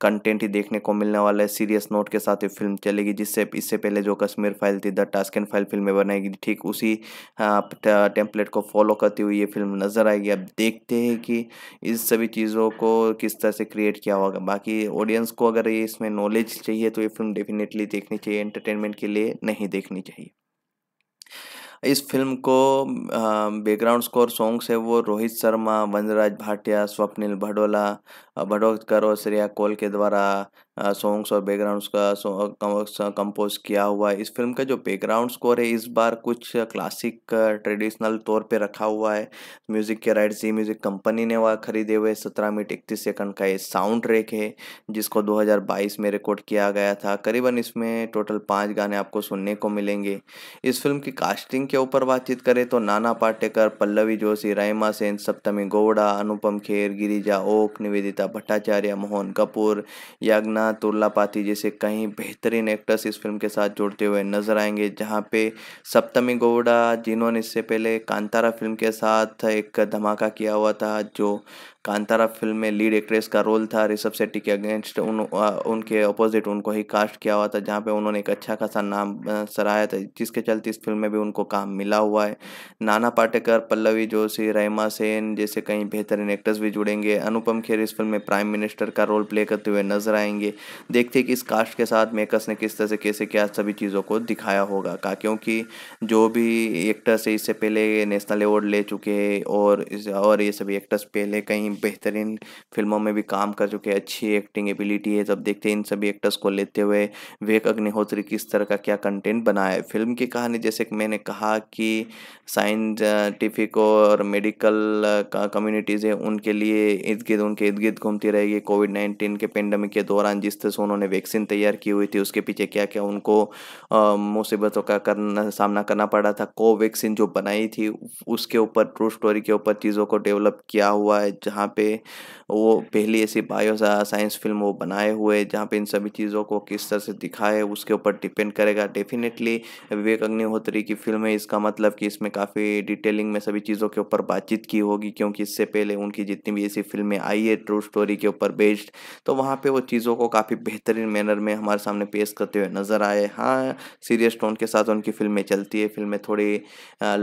कंटेंट ही देखने को मिलने वाला है सीरियस नोट के साथ ये फिल्म चलेगी जिससे इससे पहले जो कश्मीर फाइल थी द एंड फाइल फिल्म फिल्में बनाएगी ठीक उसी हाँ, टेम्पलेट को फॉलो करती हुई ये फिल्म नज़र आएगी अब देखते हैं कि इस सभी चीज़ों को किस तरह से क्रिएट किया होगा बाकी ऑडियंस को अगर ये इसमें नॉलेज चाहिए तो ये फिल्म डेफिनेटली देखनी चाहिए एंटरटेनमेंट के लिए नहीं देखनी चाहिए इस फिल्म को बैकग्राउंड स्कोर सॉन्ग्स है वो रोहित शर्मा वंजराज भाटिया स्वप्निल भडोला भडोकर और श्रेया कोल के द्वारा सॉन्ग्स और बैकग्राउंड्स का कंपोज किया हुआ है इस फिल्म का जो बैकग्राउंड स्कोर है इस बार कुछ क्लासिक ट्रेडिशनल तौर पे रखा हुआ है म्यूज़िक के राइट जी म्यूज़िक कंपनी ने वह खरीदे हुए सत्रह मिनट इकतीस सेकंड का ये साउंड ट्रैक है जिसको 2022 में रिकॉर्ड किया गया था करीबन इसमें टोटल पाँच गाने आपको सुनने को मिलेंगे इस फिल्म की कास्टिंग के ऊपर बातचीत करें तो नाना पाटेकर पल्लवी जोशी रैमा सेन सप्तमी गौड़ा अनुपम खेर गिरिजा ओक निवेदिता भट्टाचार्य मोहन कपूर याग्ना तुरला पाती जैसे कहीं बेहतरीन एक्टर्स इस फिल्म के साथ जुड़ते हुए नजर आएंगे जहाँ पे सप्तमी गौड़ा जिन्होंने इससे पहले कांतारा फिल्म के साथ एक धमाका किया हुआ था जो कांतारा फिल्म में लीड एक्ट्रेस का रोल था ऋषभ शेट्टी के अगेंस्ट उन उनके अपोजिट उनको ही कास्ट किया हुआ था जहाँ पे उन्होंने एक अच्छा खासा नाम सराहाया था तो जिसके चलते इस फिल्म में भी उनको काम मिला हुआ है नाना पाटेकर पल्लवी जोशी रहमा सेन जैसे कई बेहतरीन एक्टर्स भी जुड़ेंगे अनुपम खेर इस फिल्म में प्राइम मिनिस्टर का रोल प्ले करते हुए नजर आएंगे देखते कि इस कास्ट के साथ मेकर्स ने किस तरह से कैसे क्या सभी चीज़ों को दिखाया होगा का क्योंकि जो भी एक्टर्स है इससे पहले नेशनल अवार्ड ले चुके हैं और और ये सभी एक्टर्स पहले कहीं बेहतरीन फिल्मों में भी काम कर चुके हैं अच्छी एक्टिंग एबिलिटी है जब देखते हैं इन सभी एक्टर्स को लेते हुए विवेक अग्निहोत्री किस तरह का क्या कंटेंट बना है फिल्म की कहानी जैसे मैंने कहा कि साइंटिफिक और मेडिकल कम्युनिटीज़ है उनके लिए इर्द गिर्द उनके इर्द गिर्द घूमती रहेगी कोविड नाइन्टीन के पेंडेमिक के दौरान जिस तरह से उन्होंने वैक्सीन तैयार की हुई थी उसके पीछे क्या क्या उनको मुसीबतों का करना सामना करना पड़ा था कोवैक्सीन जो बनाई थी उसके ऊपर ट्रू स्टोरी के ऊपर चीज़ों को डेवलप किया हुआ है जहाँ जहाँ पे वो पहली ऐसी बायो साइंस फिल्म वो बनाए हुए जहाँ पे इन सभी चीज़ों को किस तरह से दिखाए उसके ऊपर डिपेंड करेगा डेफिनेटली विवेक अग्निहोत्री की फिल्म है इसका मतलब कि इसमें काफ़ी डिटेलिंग में सभी चीज़ों के ऊपर बातचीत की होगी क्योंकि इससे पहले उनकी जितनी भी ऐसी फिल्में आई है ट्रू स्टोरी के ऊपर बेस्ड तो वहाँ पर वो चीज़ों को काफ़ी बेहतरीन मैनर में हमारे सामने पेश करते हुए नज़र आए हाँ सीरियस टोन के साथ उनकी फिल्में चलती है फिल्में थोड़ी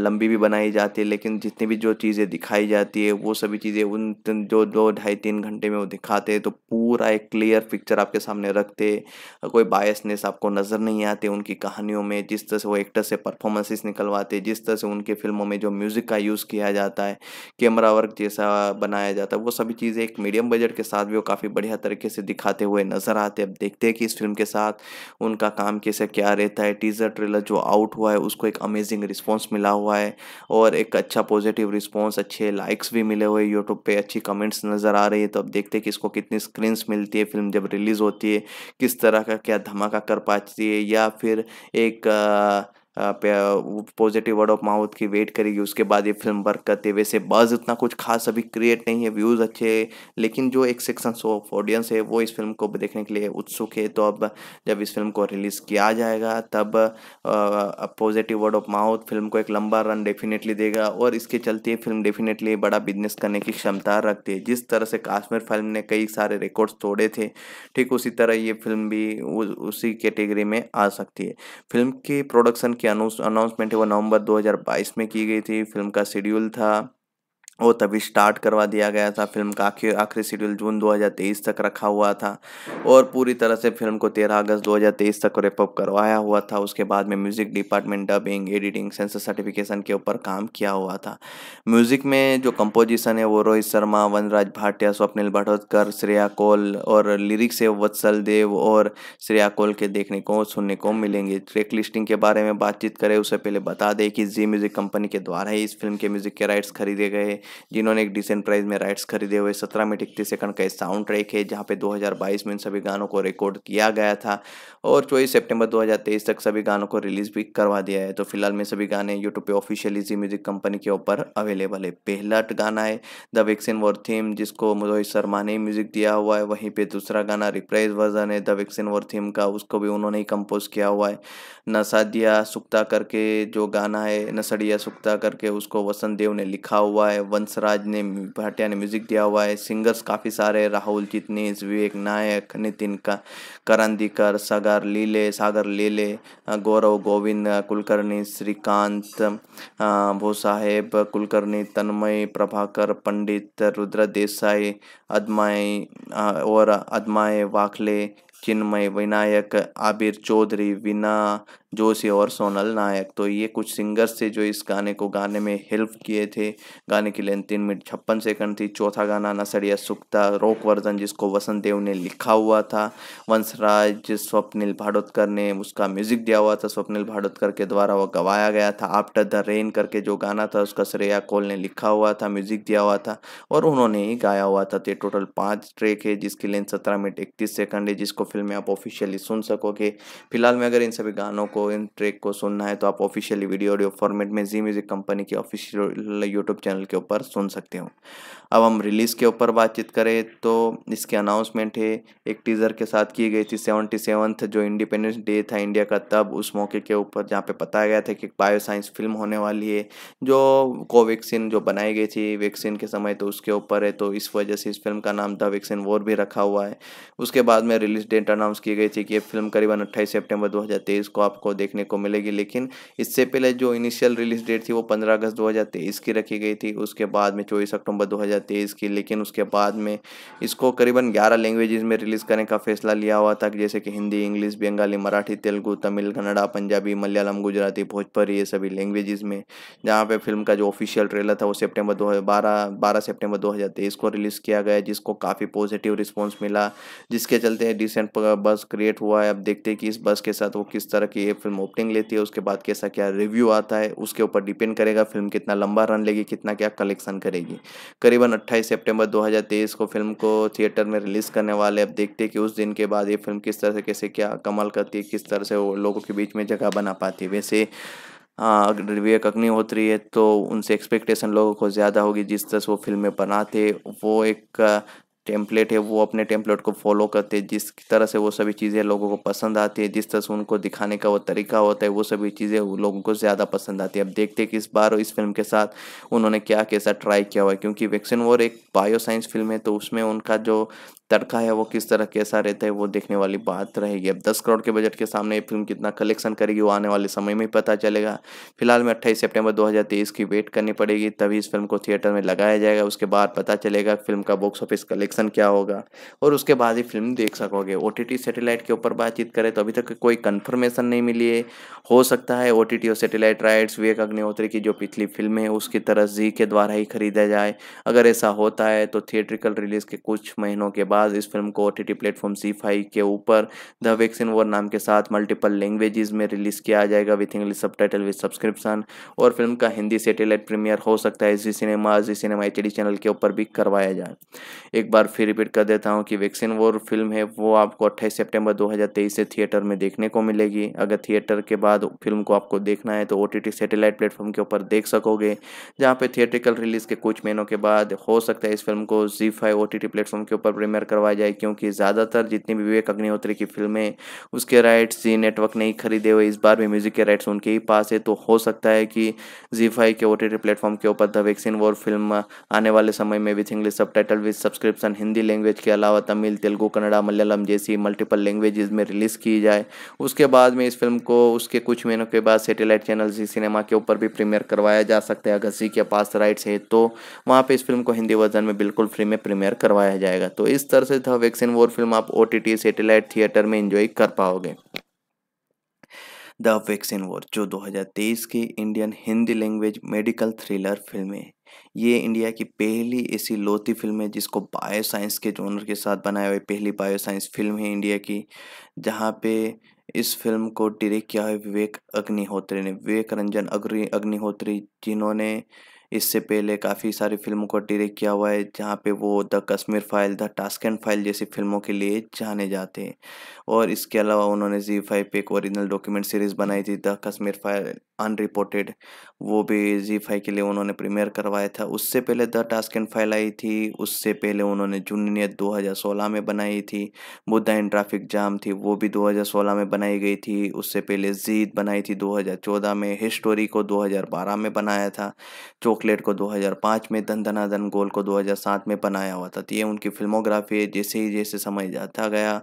लंबी भी बनाई जाती है लेकिन जितनी भी जो चीज़ें दिखाई जाती है वो सभी चीज़ें उन जो दो ढाई तीन घंटे में वो दिखाते तो पूरा एक क्लियर पिक्चर आपके सामने रखते कोई बायसनेस आपको नज़र नहीं आते उनकी कहानियों में जिस तरह से वो एक्टर से परफॉर्मेंसेस निकलवाते जिस तरह से उनके फिल्मों में जो म्यूज़िक का यूज़ किया जाता है कैमरा वर्क जैसा बनाया जाता है वो सभी चीज़ें एक मीडियम बजट के साथ भी वो काफ़ी बढ़िया तरीके से दिखाते हुए नज़र आते अब देखते हैं कि इस फिल्म के साथ उनका काम कैसे क्या रहता है टीज़र ट्रेलर जो आउट हुआ है उसको एक अमेजिंग रिस्पॉन्स मिला हुआ है और एक अच्छा पॉजिटिव रिस्पॉन्स अच्छे लाइक्स भी मिले हुए यूट्यूब पर अच्छी कमेंट्स नज़र आ रही है तो अब देखते हैं कि इसको कितनी स्क्रीन्स मिलती है फिल्म जब रिलीज़ होती है किस तरह का क्या धमाका कर पाती है या फिर एक आ, पॉजिटिव वर्ड ऑफ माउथ की वेट करेगी उसके बाद ये फिल्म वर्क करते हुए से बज़ इतना कुछ खास अभी क्रिएट नहीं है व्यूज़ अच्छे लेकिन जो एक सेक्शन ऑफ ऑडियंस है वो इस फिल्म को देखने के लिए उत्सुक है तो अब जब इस फिल्म को रिलीज़ किया जाएगा तब positive word of mouth film को एक लंबा रन डेफिनेटली देगा और इसके चलते फिल्म डेफिनेटली बड़ा बिजनेस करने की क्षमता रखती है जिस तरह से काश्मीर फिल्म ने कई सारे रिकॉर्ड्स तोड़े थे ठीक उसी तरह ये फिल्म भी उसी कैटेगरी में आ सकती है फिल्म की प्रोडक्शन की अनाउंसमेंट है वो नवंबर 2022 में की गई थी फिल्म का शेड्यूल था वो तभी स्टार्ट करवा दिया गया था फिल्म का आखिर आखिरी शेड्यूल जून 2023 तक रखा हुआ था और पूरी तरह से फिल्म को 13 अगस्त 2023 तक रेपअप करवाया हुआ था उसके बाद में music department dubbing editing censor certification के ऊपर काम किया हुआ था म्यूज़िक में जो कंपोजिशन है वो रोहित शर्मा वनराज भाटिया स्वप्निल भटोदकर श्रेया कोल और लिरिक्स है वत्सल देव और श्रेया कोल के देखने को सुनने को मिलेंगे ट्रैक लिस्टिंग के बारे में बातचीत करें उससे पहले बता दें कि जी म्यूज़िक कंपनी के द्वारा ही इस फिल्म के म्यूज़िक के राइट्स खरीदे गए जिन्होंने एक डिसेंट प्राइस में राइट्स खरीदे हुए सत्रह मिनट इकतीस सेकंड का साउंड ट्रैक है जहाँ पे 2022 में इन सभी गानों को रिकॉर्ड किया गया था और चौबीस सितंबर 2023 तक सभी गानों को रिलीज भी करवा दिया है तो फिलहाल में सभी गाने यूट्यूब पे ऑफिशियली जी म्यूजिक कंपनी के ऊपर अवेलेबल है पहला गाना है द वैक्सीन वॉर थीम जिसको मोहित शर्मा ने म्यूजिक दिया हुआ है वहीं पर दूसरा गाना रिप्राइज वर्जन है द वैक्सीन वॉर थीम का उसको भी उन्होंने ही कंपोज किया हुआ है नसादिया सुक्ता करके जो गाना है नसड़िया सुक्ता करके उसको वसंत देव ने लिखा हुआ है वंशराज ने भाटिया ने म्यूजिक दिया हुआ है सिंगर्स काफ़ी सारे राहुल जितनीस विवेक नायक नितिन का करण दिकर सागर लीले सागर लीले गौरव गोविंद कुलकर्णी श्रीकांत भोसाहेब कुलकर्णी तन्मय प्रभाकर पंडित रुद्र देसाई अदमाई और अदमाए वाखले चिन्मय विनायक आबिर चौधरी विना जोशी और सोनल नायक तो ये कुछ सिंगर्स थे जो इस गाने को गाने में हेल्प किए थे गाने की लेंथ तीन मिनट छप्पन सेकंड थी चौथा गाना नसड़िया सुक्ता रोक वर्जन जिसको वसंत देव ने लिखा हुआ था वंशराज स्वप्निल भाडोतकर ने उसका म्यूजिक दिया हुआ था स्वप्निल भाडोतकर के द्वारा वो गवाया गया था आफ्टर द रेन करके जो गाना था उसका श्रेया कोल ने लिखा हुआ था म्यूजिक दिया हुआ था और उन्होंने ही गाया हुआ था तो टोटल पाँच ट्रैक है जिसकी लेंथ सत्रह मिनट इकतीस सेकंड है जिसको फिल्में आप ऑफिशियली सुन सकोगे फिलहाल में अगर इन सभी गानों को इन ट्रैक को सुनना है तो आप ऑफिशियली वीडियो ऑडियो फॉर्मेट में जी म्यूज़िक कंपनी के ऑफिशियल यूट्यूब चैनल के ऊपर सुन सकते हो अब हम रिलीज़ के ऊपर बातचीत करें तो इसके अनाउंसमेंट है एक टीज़र के साथ की गई थी सेवनटी सेवन्थ जो इंडिपेंडेंस डे था इंडिया का तब उस मौके के ऊपर जहाँ पे बताया गया था कि एक बायोसाइंस फिल्म होने वाली है जो कोवैक्सीन जो बनाई गई थी वैक्सीन के समय तो उसके ऊपर है तो इस वजह से इस फिल्म का नाम द वैक्सीन वॉर भी रखा हुआ है उसके बाद में रिलीज डेट अनाउंस की गई थी कि ये फिल्म करीबन अट्ठाईस सेप्टेम्बर दो को आपको देखने को मिलेगी लेकिन इससे पहले जो इनिशियल रिलीज डेट थी वो पंद्रह अगस्त दो की रखी गई थी उसके बाद में चौबीस अक्टूबर दो तेईस की लेकिन उसके बाद में इसको करीबन ग्यारह लैंग्वेजेस में रिलीज़ करने का फैसला लिया हुआ था जैसे कि हिंदी इंग्लिश बंगाली मराठी तेलुगू तमिल कन्नड़ा पंजाबी मलयालम गुजराती भोजपुरी ये सभी लैंग्वेजेस में जहाँ पे फिल्म का जो ऑफिशियल ट्रेलर था वो सेप्टेम्बर दो हज़ार सितंबर तेईस को रिलीज़ किया गया जिसको काफ़ी पॉजिटिव रिस्पॉन्स मिला जिसके चलते डिसेंट बस क्रिएट हुआ है अब देखते हैं कि इस बस के साथ वो किस तरह की ये फिल्म ओपनिंग लेती है उसके बाद कैसा क्या रिव्यू आता है उसके ऊपर डिपेंड करेगा फिल्म कितना लंबा रन लेगी कितना क्या कलेक्शन करेगी करीबन 28 सितंबर 2023 को फिल्म को थिएटर में रिलीज़ करने वाले अब देखते हैं कि उस दिन के बाद ये फिल्म किस तरह से कैसे क्या कमाल करती है किस तरह से वो लोगों के बीच में जगह बना पाती है वैसे विवेक अग्निहोत्री है तो उनसे एक्सपेक्टेशन लोगों को ज़्यादा होगी जिस तरह से वो फिल्में बनाते वो एक टेम्पलेट है वो अपने टेम्पलेट को फॉलो करते हैं जिस तरह से वो सभी चीज़ें लोगों को पसंद आती है जिस तरह से उनको दिखाने का वो तरीका होता है वो सभी चीज़ें लोगों को ज़्यादा पसंद आती है अब देखते हैं कि इस बार इस फिल्म के साथ उन्होंने क्या कैसा ट्राई किया हुआ है क्योंकि वैक्सीन वॉर एक बायोसाइंस फिल्म है तो उसमें उनका जो तड़का है वो किस तरह कैसा रहता है वो देखने वाली बात रहेगी अब दस करोड़ के बजट के सामने ये फिल्म कितना कलेक्शन करेगी वो आने वाले समय में पता चलेगा फिलहाल में अट्ठाईस सेप्टेम्बर दो की वेट करनी पड़ेगी तभी इस फिल्म को थिएटर में लगाया जाएगा उसके बाद पता चलेगा फिल्म का बॉक्स ऑफिस कलेक्शन क्या होगा और उसके बाद ही फिल्म देख सकोगे ओ टी के ऊपर बातचीत करें तो अभी तक कोई कन्फर्मेशन नहीं मिली है हो सकता है ओ और सेटेलाइट राइट्स विवेक अग्निहोत्री की जो पिछली फिल्म है उसकी तरह जी के द्वारा ही खरीदा जाए अगर ऐसा होता है तो थिएट्रिकल रिलीज के कुछ महीनों के बाद इस फिल्म को ओ टी टी प्लेटफॉर्म सी फाइव के ऊपर द वैक्सीन वॉर नाम के साथ मल्टीपल लैंग्वेजेस में रिलीज किया जाएगा with English subtitle with subscription और फिल्म का हिंदी सेटेलाइट प्रीमियर हो सकता है इसी सिनेमा इसी सिनेमा एच डी चैनल के ऊपर भी करवाया जाए एक बार फिर रिपीट कर देता हूँ कि वैक्सीन वॉर फिल्म है वो आपको अट्ठाईस सेप्टेम्बर दो से थिएटर में देखने को मिलेगी अगर थिएटर के बाद फिल्म को आपको देखना है तो ओ टी सेटेलाइट प्लेटफॉर्म के ऊपर देख सकोगे जहाँ पे थिएटिकल रिलीज के कुछ महीनों के बाद हो सकता है इस फिल्म को जी फाइव ओ टी प्लेटफॉर्म के ऊपर प्रीमियर कर करवाया जाए क्योंकि ज़्यादातर जितनी भी विवेक अग्निहोत्री की फिल्में उसके राइट्स जी नेटवर्क नहीं खरीदे हुए इस बार भी म्यूज़िक के राइट्स उनके ही पास है तो हो सकता है कि जी फाइव के ओ टी टी प्लेटफॉर्म के ऊपर द वैक्सीन वॉर फिल्म आने वाले समय में with English subtitle with subscription Hindi language के अलावा तमिल तेलुगू कन्नड़ा मलयालम जैसी मल्टीपल लैंग्वेज में रिलीज़ की जाए उसके बाद में इस फिल्म को उसके कुछ महीनों के बाद सेटेलाइट चैनल जी सिनेमा के ऊपर भी प्रीमियर करवाया जा सकता है अगर जी के पास राइट्स है तो वहाँ पर इस फिल्म को हिंदी वर्जन में बिल्कुल फ्री में प्रीमियर करवाया जाएगा तो इस तरह से था वैक्सीन वॉर फिल्म आप O T T satellite theatre में इंजॉय कर पाओगे द वैक्सीन वॉर जो 2023 की Indian Hindi language medical thriller film है ये इंडिया की पहली ऐसी लौती फिल्म है जिसको बायो साइंस के जोनर के साथ बनाए हुए पहली बायो साइंस फिल्म है इंडिया की जहाँ पे इस फिल्म को डायरेक्ट किया है विवेक अग्निहोत्री ने विवेक रंजन अग्नि अग्निहोत्री जिन्होंने इससे पहले काफ़ी सारी फिल्मों को डायरेक्ट किया हुआ है जहाँ पे वो the Kashmir file the task and file जैसी फिल्मों के लिए जाने जाते हैं और इसके अलावा उन्होंने जी फाइव पे एक ओरिजिनल डॉक्यूमेंट सीरीज़ बनाई थी द कश्मीर फाइल अनरिपोर्टेड वो भी जी फाइव के लिए उन्होंने प्रीमियर करवाया था उससे पहले द टास्क एंड फाइल आई थी उससे पहले उन्होंने जूनियत 2016 में बनाई थी बुद्धा एंड ट्रैफिक जाम थी वो भी 2016 में बनाई गई थी उससे पहले जीत बनाई थी 2014 में हिस्टोरी को 2012 में बनाया था चॉकलेट को 2005 में धन धना धन गोल को 2007 में बनाया हुआ था तो ये उनकी फिल्मोग्राफी है जैसे ही जैसे समय जाता गया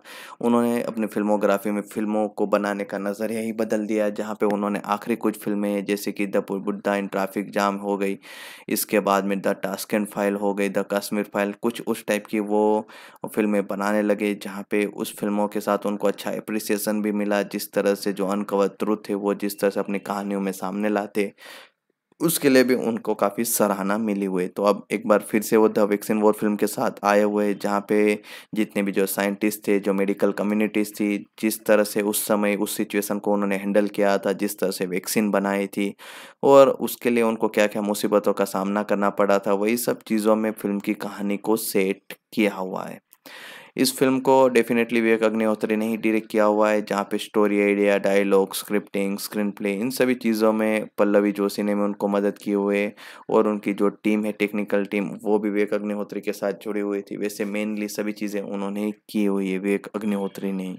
उन्होंने अपनी फिल्मोग्राफी में फिल्मों को बनाने का नज़रिया ही बदल दिया जहाँ पर उन्होंने आखिरी कुछ फिल्में हैं जैसे कि the Buddha in traffic jam हो गई इसके बाद में द एंड फाइल हो गई द कश्मीर फाइल कुछ उस टाइप की वो फिल्में बनाने लगे जहाँ पे उस फिल्मों के साथ उनको अच्छा अप्रिसिएशन भी मिला जिस तरह से जो अनकवर ट्रुथ थे वो जिस तरह से अपनी कहानियों में सामने लाते उसके लिए भी उनको काफ़ी सराहना मिली हुई तो अब एक बार फिर से वो द वैक्सीन वॉर फिल्म के साथ आए हुए जहाँ पे जितने भी जो साइंटिस्ट थे जो मेडिकल कम्युनिटीज़ थी जिस तरह से उस समय उस सिचुएशन को उन्होंने हैंडल किया था जिस तरह से वैक्सीन बनाई थी और उसके लिए उनको क्या क्या मुसीबतों का सामना करना पड़ा था वही सब चीज़ों में फिल्म की कहानी को सेट किया हुआ है इस फिल्म को डेफिनेटली विवेक अग्निहोत्री ने ही डायरेक्ट किया हुआ है जहाँ पे story idea dialogue scripting screen play इन सभी चीज़ों में पल्लवी जोशी ने भी उनको मदद की हुए और उनकी जो टीम है टेक्निकल टीम वो भी विवेक अग्निहोत्री के साथ जुड़ी हुई थी वैसे मेनली सभी चीज़ें उन्होंने की हुई है विवेक अग्निहोत्री ने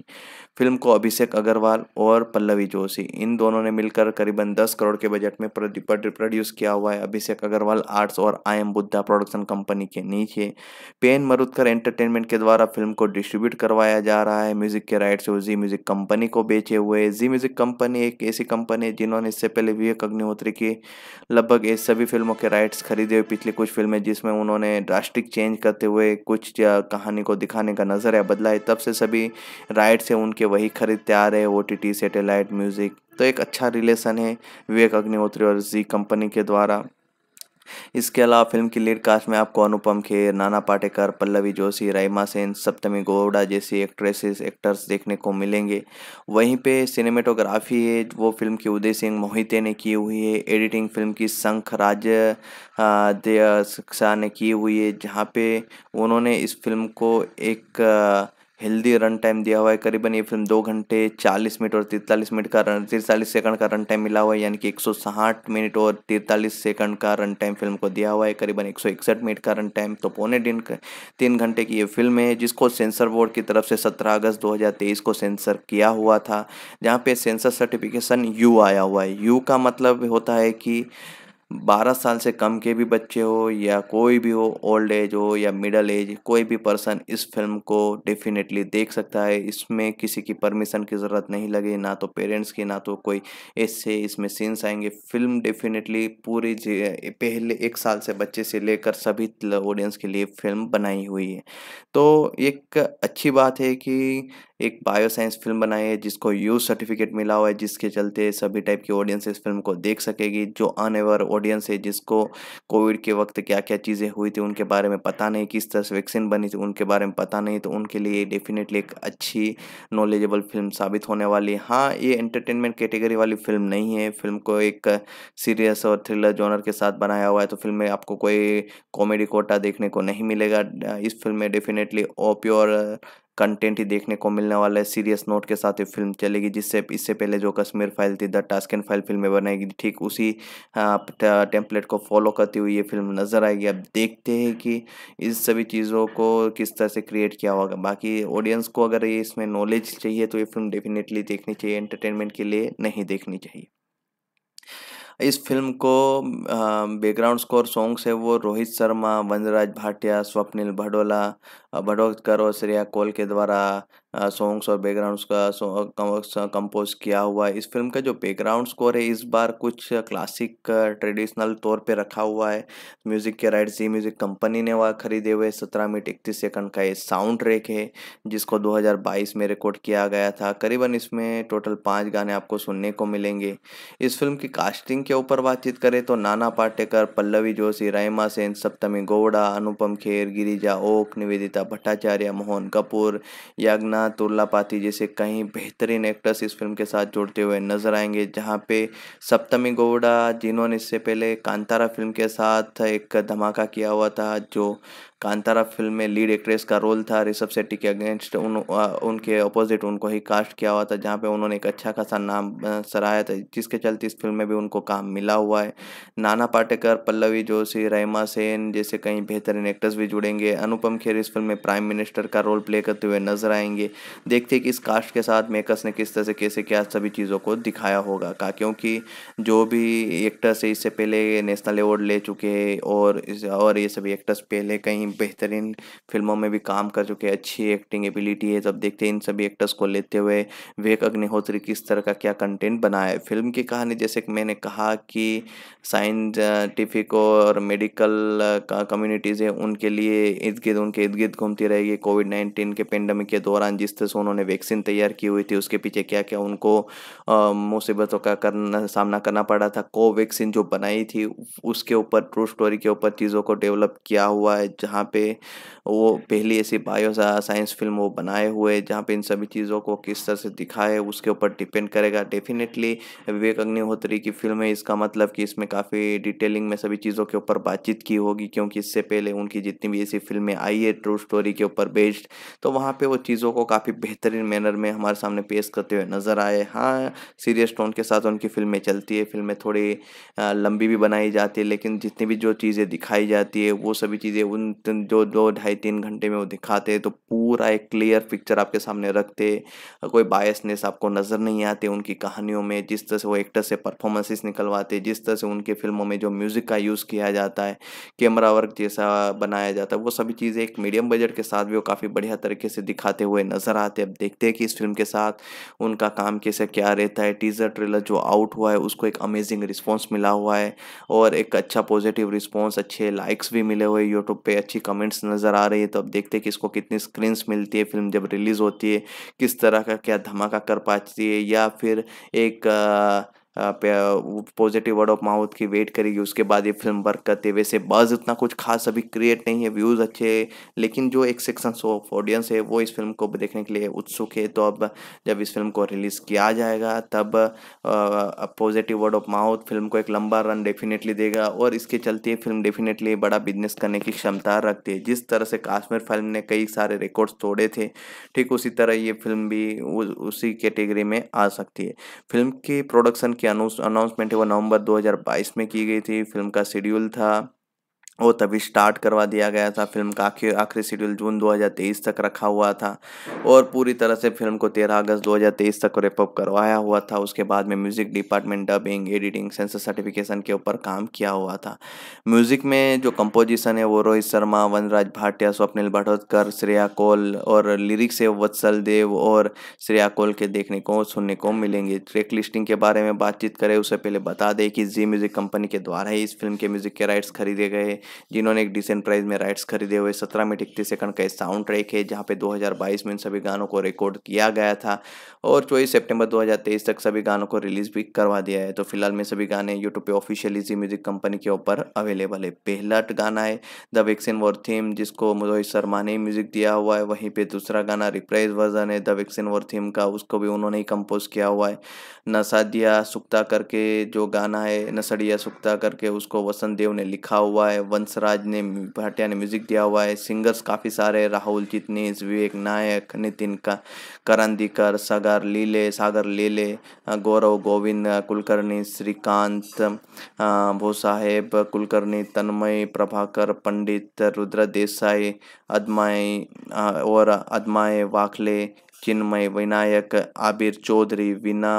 फिल्म को अभिषेक अग्रवाल और पल्लवी जोशी इन दोनों ने मिलकर करीबन दस करोड़ के बजट में प्रोड्यूस किया हुआ है अभिषेक अग्रवाल आर्ट्स और I M Buddha production company के नीचे पेन मरुदकर एंटरटेनमेंट के द्वारा फिल्म को डिस्ट्रीब्यूट करवाया जा रहा है म्यूज़िक के राइट्स वो जी म्यूज़िक कंपनी को बेचे हुए जी म्यूज़िक कंपनी एक ऐसी कंपनी है जिन्होंने इससे पहले विवेक अग्निहोत्री की लगभग इस सभी फिल्मों के राइट्स खरीदे हुए पिछली कुछ फिल्में जिसमें उन्होंने ड्रास्टिक चेंज करते हुए कुछ कहानी को दिखाने का नज़रिया बदला है तब से सभी राइट्स हैं उनके वही खरीदते आ रहे हैं ओ टी सैटेलाइट म्यूज़िक तो एक अच्छा रिलेशन है विवेक अग्निहोत्री और जी कंपनी के द्वारा इसके अलावा फिल्म की लीड कास्ट में आपको अनुपम खेर नाना पाटेकर पल्लवी जोशी रईमा सेन सप्तमी गोवड़ा जैसी एक्ट्रेसेस एक्टर्स देखने को मिलेंगे वहीं पे सिनेमेटोग्राफी है वो फिल्म की उदय सिंह मोहिते ने की हुई है एडिटिंग फिल्म की शंख राज ने की हुई है जहाँ पे उन्होंने इस फिल्म को एक हेल्दी रन टाइम दिया हुआ है करीबन ये फिल्म दो घंटे चालीस मिनट और तिरतालीस मिनट का रन तिरतालीस सेकंड का रन टाइम मिला हुआ है यानी कि एक सौ साठ मिनट और तिरतालीस सेकंड का रन टाइम फिल्म को दिया हुआ है करीबन एक सौ इकसठ मिनट का रन टाइम तो पौने दिन तीन घंटे की ये फिल्म है जिसको सेंसर बोर्ड की तरफ से सत्रह अगस्त दो हज़ार तेईस को सेंसर किया हुआ था जहाँ पे सेंसर सर्टिफिकेशन यू आया हुआ है यू का मतलब होता है कि बारह साल से कम के भी बच्चे हो या कोई भी हो ओल्ड एज हो या मिडल एज कोई भी पर्सन इस फिल्म को डेफिनेटली देख सकता है इसमें किसी की परमिशन की ज़रूरत नहीं लगी ना तो पेरेंट्स की ना तो कोई ऐसे इसमें सीन्स आएंगे फिल्म डेफिनेटली पूरी पहले एक साल से बच्चे से लेकर सभी ऑडियंस के लिए फिल्म बनाई हुई है तो एक अच्छी बात है कि एक बायोसाइंस फिल्म बनाई है जिसको यूज सर्टिफिकेट मिला हुआ है जिसके चलते सभी टाइप की ऑडियंस इस फिल्म को देख सकेगी जो अनएवर ऑडियंस है जिसको कोविड के वक्त क्या क्या चीज़ें हुई थी उनके बारे में पता नहीं किस तरह से वैक्सीन बनी थी उनके बारे में पता नहीं तो उनके लिए डेफिनेटली एक अच्छी नॉलेजेबल फिल्म साबित होने वाली हाँ ये एंटरटेनमेंट कैटेगरी वाली फिल्म नहीं है फिल्म को एक सीरियस और थ्रिलर जॉनर के साथ बनाया हुआ है तो फिल्म में आपको कोई कॉमेडी कोटा देखने को नहीं मिलेगा इस फिल्म में डेफिनेटली ओप्योर कंटेंट ही देखने को मिलने वाला है सीरियस नोट के साथ ये फिल्म चलेगी जिससे इससे पहले जो कश्मीर फाइल थी द एंड फाइल फिल्म बनाएगी ठीक उसी हाँ, टेम्पलेट को फॉलो करती हुई ये फिल्म नज़र आएगी अब देखते हैं कि इस सभी चीज़ों को किस तरह से क्रिएट किया होगा बाकी ऑडियंस को अगर ये इसमें नॉलेज चाहिए तो ये फिल्म डेफिनेटली देखनी चाहिए एंटरटेनमेंट के लिए नहीं देखनी चाहिए इस फिल्म को बैकग्राउंड स्कोर सॉन्ग्स है वो रोहित शर्मा वंजराज भाटिया स्वप्निल भडोला भडोलकर और श्रेया कोल के द्वारा सॉन्ग्स और बैकग्राउंड का कंपोज किया हुआ है इस फिल्म का जो बैकग्राउंड स्कोर है इस बार कुछ क्लासिक ट्रेडिशनल तौर पे रखा हुआ है म्यूज़िक के राइट जी म्यूज़िक कंपनी ने वह खरीदे हुए सत्रह मिनट इकतीस सेकंड का ये साउंड ट्रैक है जिसको 2022 में रिकॉर्ड किया गया था करीबन इसमें टोटल पाँच गाने आपको सुनने को मिलेंगे इस फिल्म की कास्टिंग के ऊपर बातचीत करें तो नाना पाटेकर पल्लवी जोशी रायमा सेन सप्तमी गौड़ा अनुपम खेर गिरिजा ओक निवेदिता भट्टाचार्य मोहन कपूर याग्ना तुरला पाती जैसे कहीं बेहतरीन एक्टर्स इस फिल्म के साथ जुड़ते हुए नजर आएंगे जहां पे सप्तमी गौड़ा जिन्होंने इससे पहले कांतारा फिल्म के साथ एक धमाका किया हुआ था जो कांतारा फिल्म में लीड एक्ट्रेस का रोल था ऋषभ शेट्टी के अगेंस्ट उन उनके अपोजिट उनको ही कास्ट किया हुआ था जहाँ पे उन्होंने एक अच्छा खासा नाम सराहा था जिसके चलते इस फिल्म में भी उनको काम मिला हुआ है नाना पाटेकर पल्लवी जोशी रहमा सेन जैसे कई बेहतरीन एक्टर्स भी जुड़ेंगे अनुपम खेर इस फिल्म में प्राइम मिनिस्टर का रोल प्ले करते हुए नजर आएंगे देखते कि इस कास्ट के साथ मेकर्स ने किस तरह से कैसे क्या सभी चीज़ों को दिखाया होगा का क्योंकि जो भी एक्टर्स है इससे पहले नेशनल अवार्ड ले चुके हैं और और ये सभी एक्टर्स पहले कहीं बेहतरीन फिल्मों में भी काम कर चुके हैं अच्छी एक्टिंग एबिलिटी है जब देखते हैं इन सभी एक्टर्स को लेते हुए विवेक अग्निहोत्री किस तरह का क्या कंटेंट बनाया है फिल्म की कहानी जैसे कि मैंने कहा कि साइंटिफिक और मेडिकल कम्युनिटीज़ है उनके लिए इर्द गिर्द उनके इर्द गिर्द घूमती रहेगी कोविड नाइन्टीन के पेंडेमिक के दौरान जिस तरह से उन्होंने वैक्सीन तैयार की हुई थी उसके पीछे क्या क्या उनको मुसीबतों का करना सामना करना पड़ा था कोवैक्सीन जो बनाई थी उसके ऊपर ट्रू स्टोरी के ऊपर चीज़ों को डेवलप किया हुआ है जहाँ जहाँ पे वो पहली ऐसी बायो साइंस फिल्म वो बनाए हुए जहाँ पे इन सभी चीज़ों को किस तरह से दिखाए उसके ऊपर डिपेंड करेगा डेफिनेटली विवेक अग्निहोत्री की फिल्म है इसका मतलब कि इसमें काफ़ी डिटेलिंग में सभी चीज़ों के ऊपर बातचीत की होगी क्योंकि इससे पहले उनकी जितनी भी ऐसी फिल्में आई है ट्रू स्टोरी के ऊपर बेस्ड तो वहाँ पर वो चीज़ों को काफ़ी बेहतरीन मैनर में हमारे सामने पेश करते हुए नज़र आए हाँ सीरियस टोन के साथ उनकी फिल्में चलती है फिल्में थोड़ी लंबी भी बनाई जाती है लेकिन जितनी भी जो चीज़ें दिखाई जाती है वो सभी चीज़ें उन क्वेश्चन जो दो ढाई तीन घंटे में वो दिखाते तो पूरा एक क्लियर पिक्चर आपके सामने रखते कोई बायसनेस आपको नज़र नहीं आते उनकी कहानियों में जिस तरह से वो एक्टर से परफॉर्मेंसेस निकलवाते जिस तरह से उनके फिल्मों में जो म्यूज़िक का यूज़ किया जाता है कैमरा वर्क जैसा बनाया जाता है वो सभी चीज़ें एक मीडियम बजट के साथ भी वो काफ़ी बढ़िया तरीके से दिखाते हुए नज़र आते अब देखते हैं कि इस फिल्म के साथ उनका काम कैसे क्या रहता है टीज़र ट्रेलर जो आउट हुआ है उसको एक अमेजिंग रिस्पॉन्स मिला हुआ है और एक अच्छा पॉजिटिव रिस्पॉन्स अच्छे लाइक्स भी मिले हुए यूट्यूब पर अच्छी कमेंट्स नज़र आ रही है तो अब देखते हैं कि इसको कितनी स्क्रीन्स मिलती है फिल्म जब रिलीज़ होती है किस तरह का क्या धमाका कर पाती है या फिर एक आ, पॉजिटिव वर्ड ऑफ माउथ की वेट करेगी उसके बाद ये फिल्म वर्क करते हुए वैसे बज़ इतना कुछ खास अभी क्रिएट नहीं है व्यूज़ अच्छे लेकिन जो एक सेक्शन ऑफ ऑडियंस है वो इस फिल्म को देखने के लिए उत्सुक है तो अब जब इस फिल्म को रिलीज़ किया जाएगा तब positive word of mouth film को एक लंबा रन डेफिनेटली देगा और इसके चलते फिल्म डेफिनेटली बड़ा बिजनेस करने की क्षमता रखती है जिस तरह से काश्मीर फिल्म ने कई सारे रिकॉर्ड्स तोड़े थे ठीक उसी तरह ये फिल्म भी उसी कैटेगरी में आ सकती है फिल्म की प्रोडक्शन की अनाउंसमेंट है वो नवंबर 2022 में की गई थी फिल्म का शेड्यूल था वो तभी स्टार्ट करवा दिया गया था फिल्म का आखिर आखिरी शेड्यूल जून 2023 तक रखा हुआ था और पूरी तरह से फिल्म को 13 अगस्त 2023 तक रेपअप करवाया हुआ था उसके बाद में music department dubbing editing censor certification के ऊपर काम किया हुआ था म्यूज़िक में जो कंपोजिशन है वो रोहित शर्मा वनराज भाटिया स्वप्निल भटोत्कर श्रेया कोल और लिरिक्स है वत्सल देव और श्रेया कोल के देखने को सुनने को मिलेंगे ट्रैक लिस्टिंग के बारे में बातचीत करें उससे पहले बता दें कि जी म्यूज़िक कंपनी के द्वारा ही इस फिल्म के म्यूज़िक के राइट्स खरीदे गए जिन्होंने एक डिसेंट प्राइस में राइट्स खरीदे हुए सत्रह मिनट इकतीस सेकंड का साउंड ट्रैक है जहाँ पे 2022 में इन सभी गानों को रिकॉर्ड किया गया था और चौबीस सितंबर 2023 तक सभी गानों को रिलीज भी करवा दिया है तो फिलहाल में सभी गाने यूट्यूब पे ऑफिशियली जी म्यूजिक कंपनी के ऊपर अवेलेबल है पहला गाना है द वैक्सीन वॉर थीम जिसको मोहित शर्मा ने म्यूजिक दिया हुआ है वहीं पे दूसरा गाना रिप्राइज वर्जन है द वैक्सीन वॉर थीम का उसको भी उन्होंने ही कंपोज किया हुआ है नसादिया सुक्ता करके जो गाना है नसड़िया सुक्ता करके उसको वसंत देव ने लिखा हुआ है वन हंसराज ने भाटिया ने म्यूजिक दिया हुआ है सिंगर्स काफ़ी सारे राहुल जितनीस विवेक नायक नितिन का करण दिकर सागर लीले सागर लीले गौरव गोविंद कुलकर्णी श्रीकांत भोसाहेब कुलकर्णी तन्मय प्रभाकर पंडित रुद्र देसाई अदमाय और अदमाय वाखले चिन्मय विनायक आबिर चौधरी विना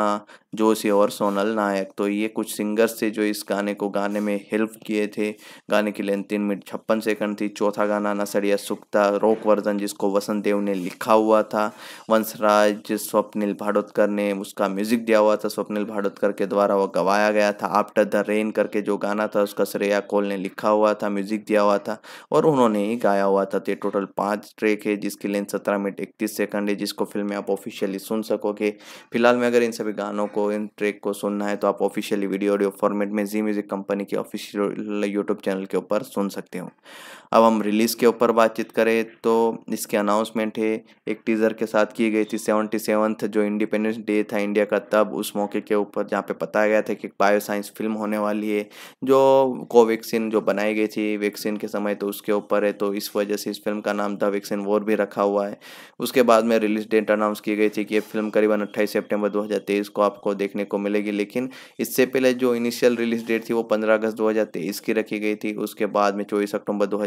जोशी और सोनल नायक तो ये कुछ सिंगर्स थे जो इस गाने को गाने में हेल्प किए थे गाने की लेंथ तीन मिनट छप्पन सेकंड थी चौथा गाना नसड़िया सुखता रोक वर्जन जिसको वसंत देव ने लिखा हुआ था वंशराज स्वप्निल भाडोतकर ने उसका म्यूजिक दिया हुआ था स्वप्निल भाडोतकर के द्वारा वह गवाया गया था आफ्टर द रेन करके जो गाना था उसका श्रेया कोल ने लिखा हुआ था म्यूजिक दिया हुआ था और उन्होंने ही गाया हुआ था तो टोटल पाँच ट्रैक है जिसकी लेंथ सत्रह मिनट इकतीस सेकंड है जिसको फिल्म में आप ऑफिशियली सुन सकोगे फिलहाल में अगर इन सभी गानों को इन ट्रैक को सुनना है तो आप ऑफिशियली वीडियो ऑडियो फॉर्मेट में जी म्यूजिक कंपनी के ऑफिशियल यूट्यूब चैनल के ऊपर सुन सकते हो अब हम रिलीज़ के ऊपर बातचीत करें तो इसके अनाउंसमेंट है एक टीज़र के साथ की गई थी सेवनटी सेवन्थ जो इंडिपेंडेंस डे था इंडिया का तब उस मौके के ऊपर जहाँ पे बताया गया था कि बायो साइंस फिल्म होने वाली है जो कोवैक्सीन जो बनाई गई थी वैक्सीन के समय तो उसके ऊपर है तो इस वजह से इस फिल्म फिल्म का नाम द विक्सन वॉर भी रखा हुआ है उसके बाद में रिलीज डेट अनाउंस की गई थी कि ये फिल्म करीबन अट्ठाईस सेप्टेम्बर दो को आपको देखने को मिलेगी लेकिन इससे पहले जो इनिशियल रिलीज डेट थी वो पंद्रह अगस्त दो की रखी गई थी उसके बाद में चौबीस अक्टूबर दो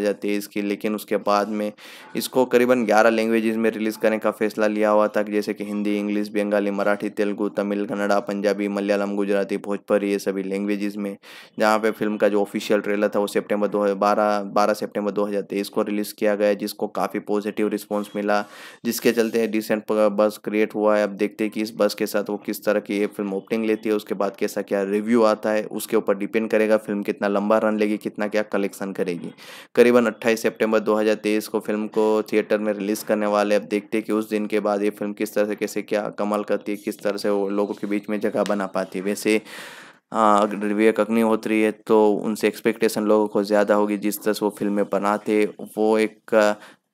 की लेकिन उसके बाद में इसको करीबन ग्यारह लैंग्वेजेस में रिलीज़ करने का फैसला लिया हुआ था जैसे कि हिंदी इंग्लिश बंगाली मराठी तेलुगु तमिल कन्नड़ा पंजाबी मलयालम गुजराती भोजपुरी ये सभी लैंग्वेजेस में जहाँ पे फिल्म का जो ऑफिशियल ट्रेलर था वो सितंबर दो बारह बारह सेप्टेम्बर दो को रिलीज़ किया गया गए जिसको काफ़ी पॉजिटिव रिस्पॉन्स मिला जिसके चलते डिसेंट बस क्रिएट हुआ है अब देखते हैं कि इस बस के साथ वो किस तरह की ये फिल्म ओपनिंग लेती है उसके बाद कैसा क्या रिव्यू आता है उसके ऊपर डिपेंड करेगा फिल्म कितना लंबा रन लेगी कितना क्या कलेक्शन करेगी करीबन अट्ठाईस सेप्टेम्बर दो को फिल्म को थिएटर में रिलीज़ करने वाले अब देखते हैं कि उस दिन के बाद ये फिल्म किस तरह से कैसे क्या कमाल करती है किस तरह से वो लोगों के बीच में जगह बना पाती है वैसे हाँ, विवेक अग्निहोत्री है तो उनसे एक्सपेक्टेशन लोगों को ज़्यादा होगी जिस तरह से वो फिल्में बनाते वो एक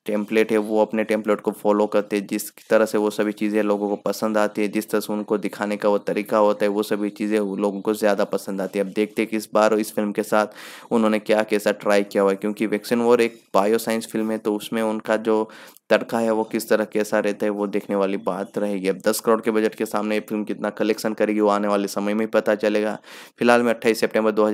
टेम्पलेट है वो अपने टेम्पलेट को फॉलो करते हैं जिस तरह से वो सभी चीज़ें लोगों को पसंद आती है जिस तरह से उनको दिखाने का वो तरीका होता है वो सभी चीज़ें लोगों को ज़्यादा पसंद आती है अब देखते हैं कि इस बार इस फिल्म के साथ उन्होंने क्या कैसा ट्राई किया हुआ है क्योंकि वैक्सीन वॉर एक बायो साइंस फिल्म है तो उसमें उनका जो तड़का है वो किस तरह कैसा रहता है वो देखने वाली बात रहेगी अब दस करोड़ के बजट के सामने ये फिल्म कितना कलेक्शन करेगी वो आने वाले समय में पता चलेगा फिलहाल में अट्ठाईस सेप्टेम्बर दो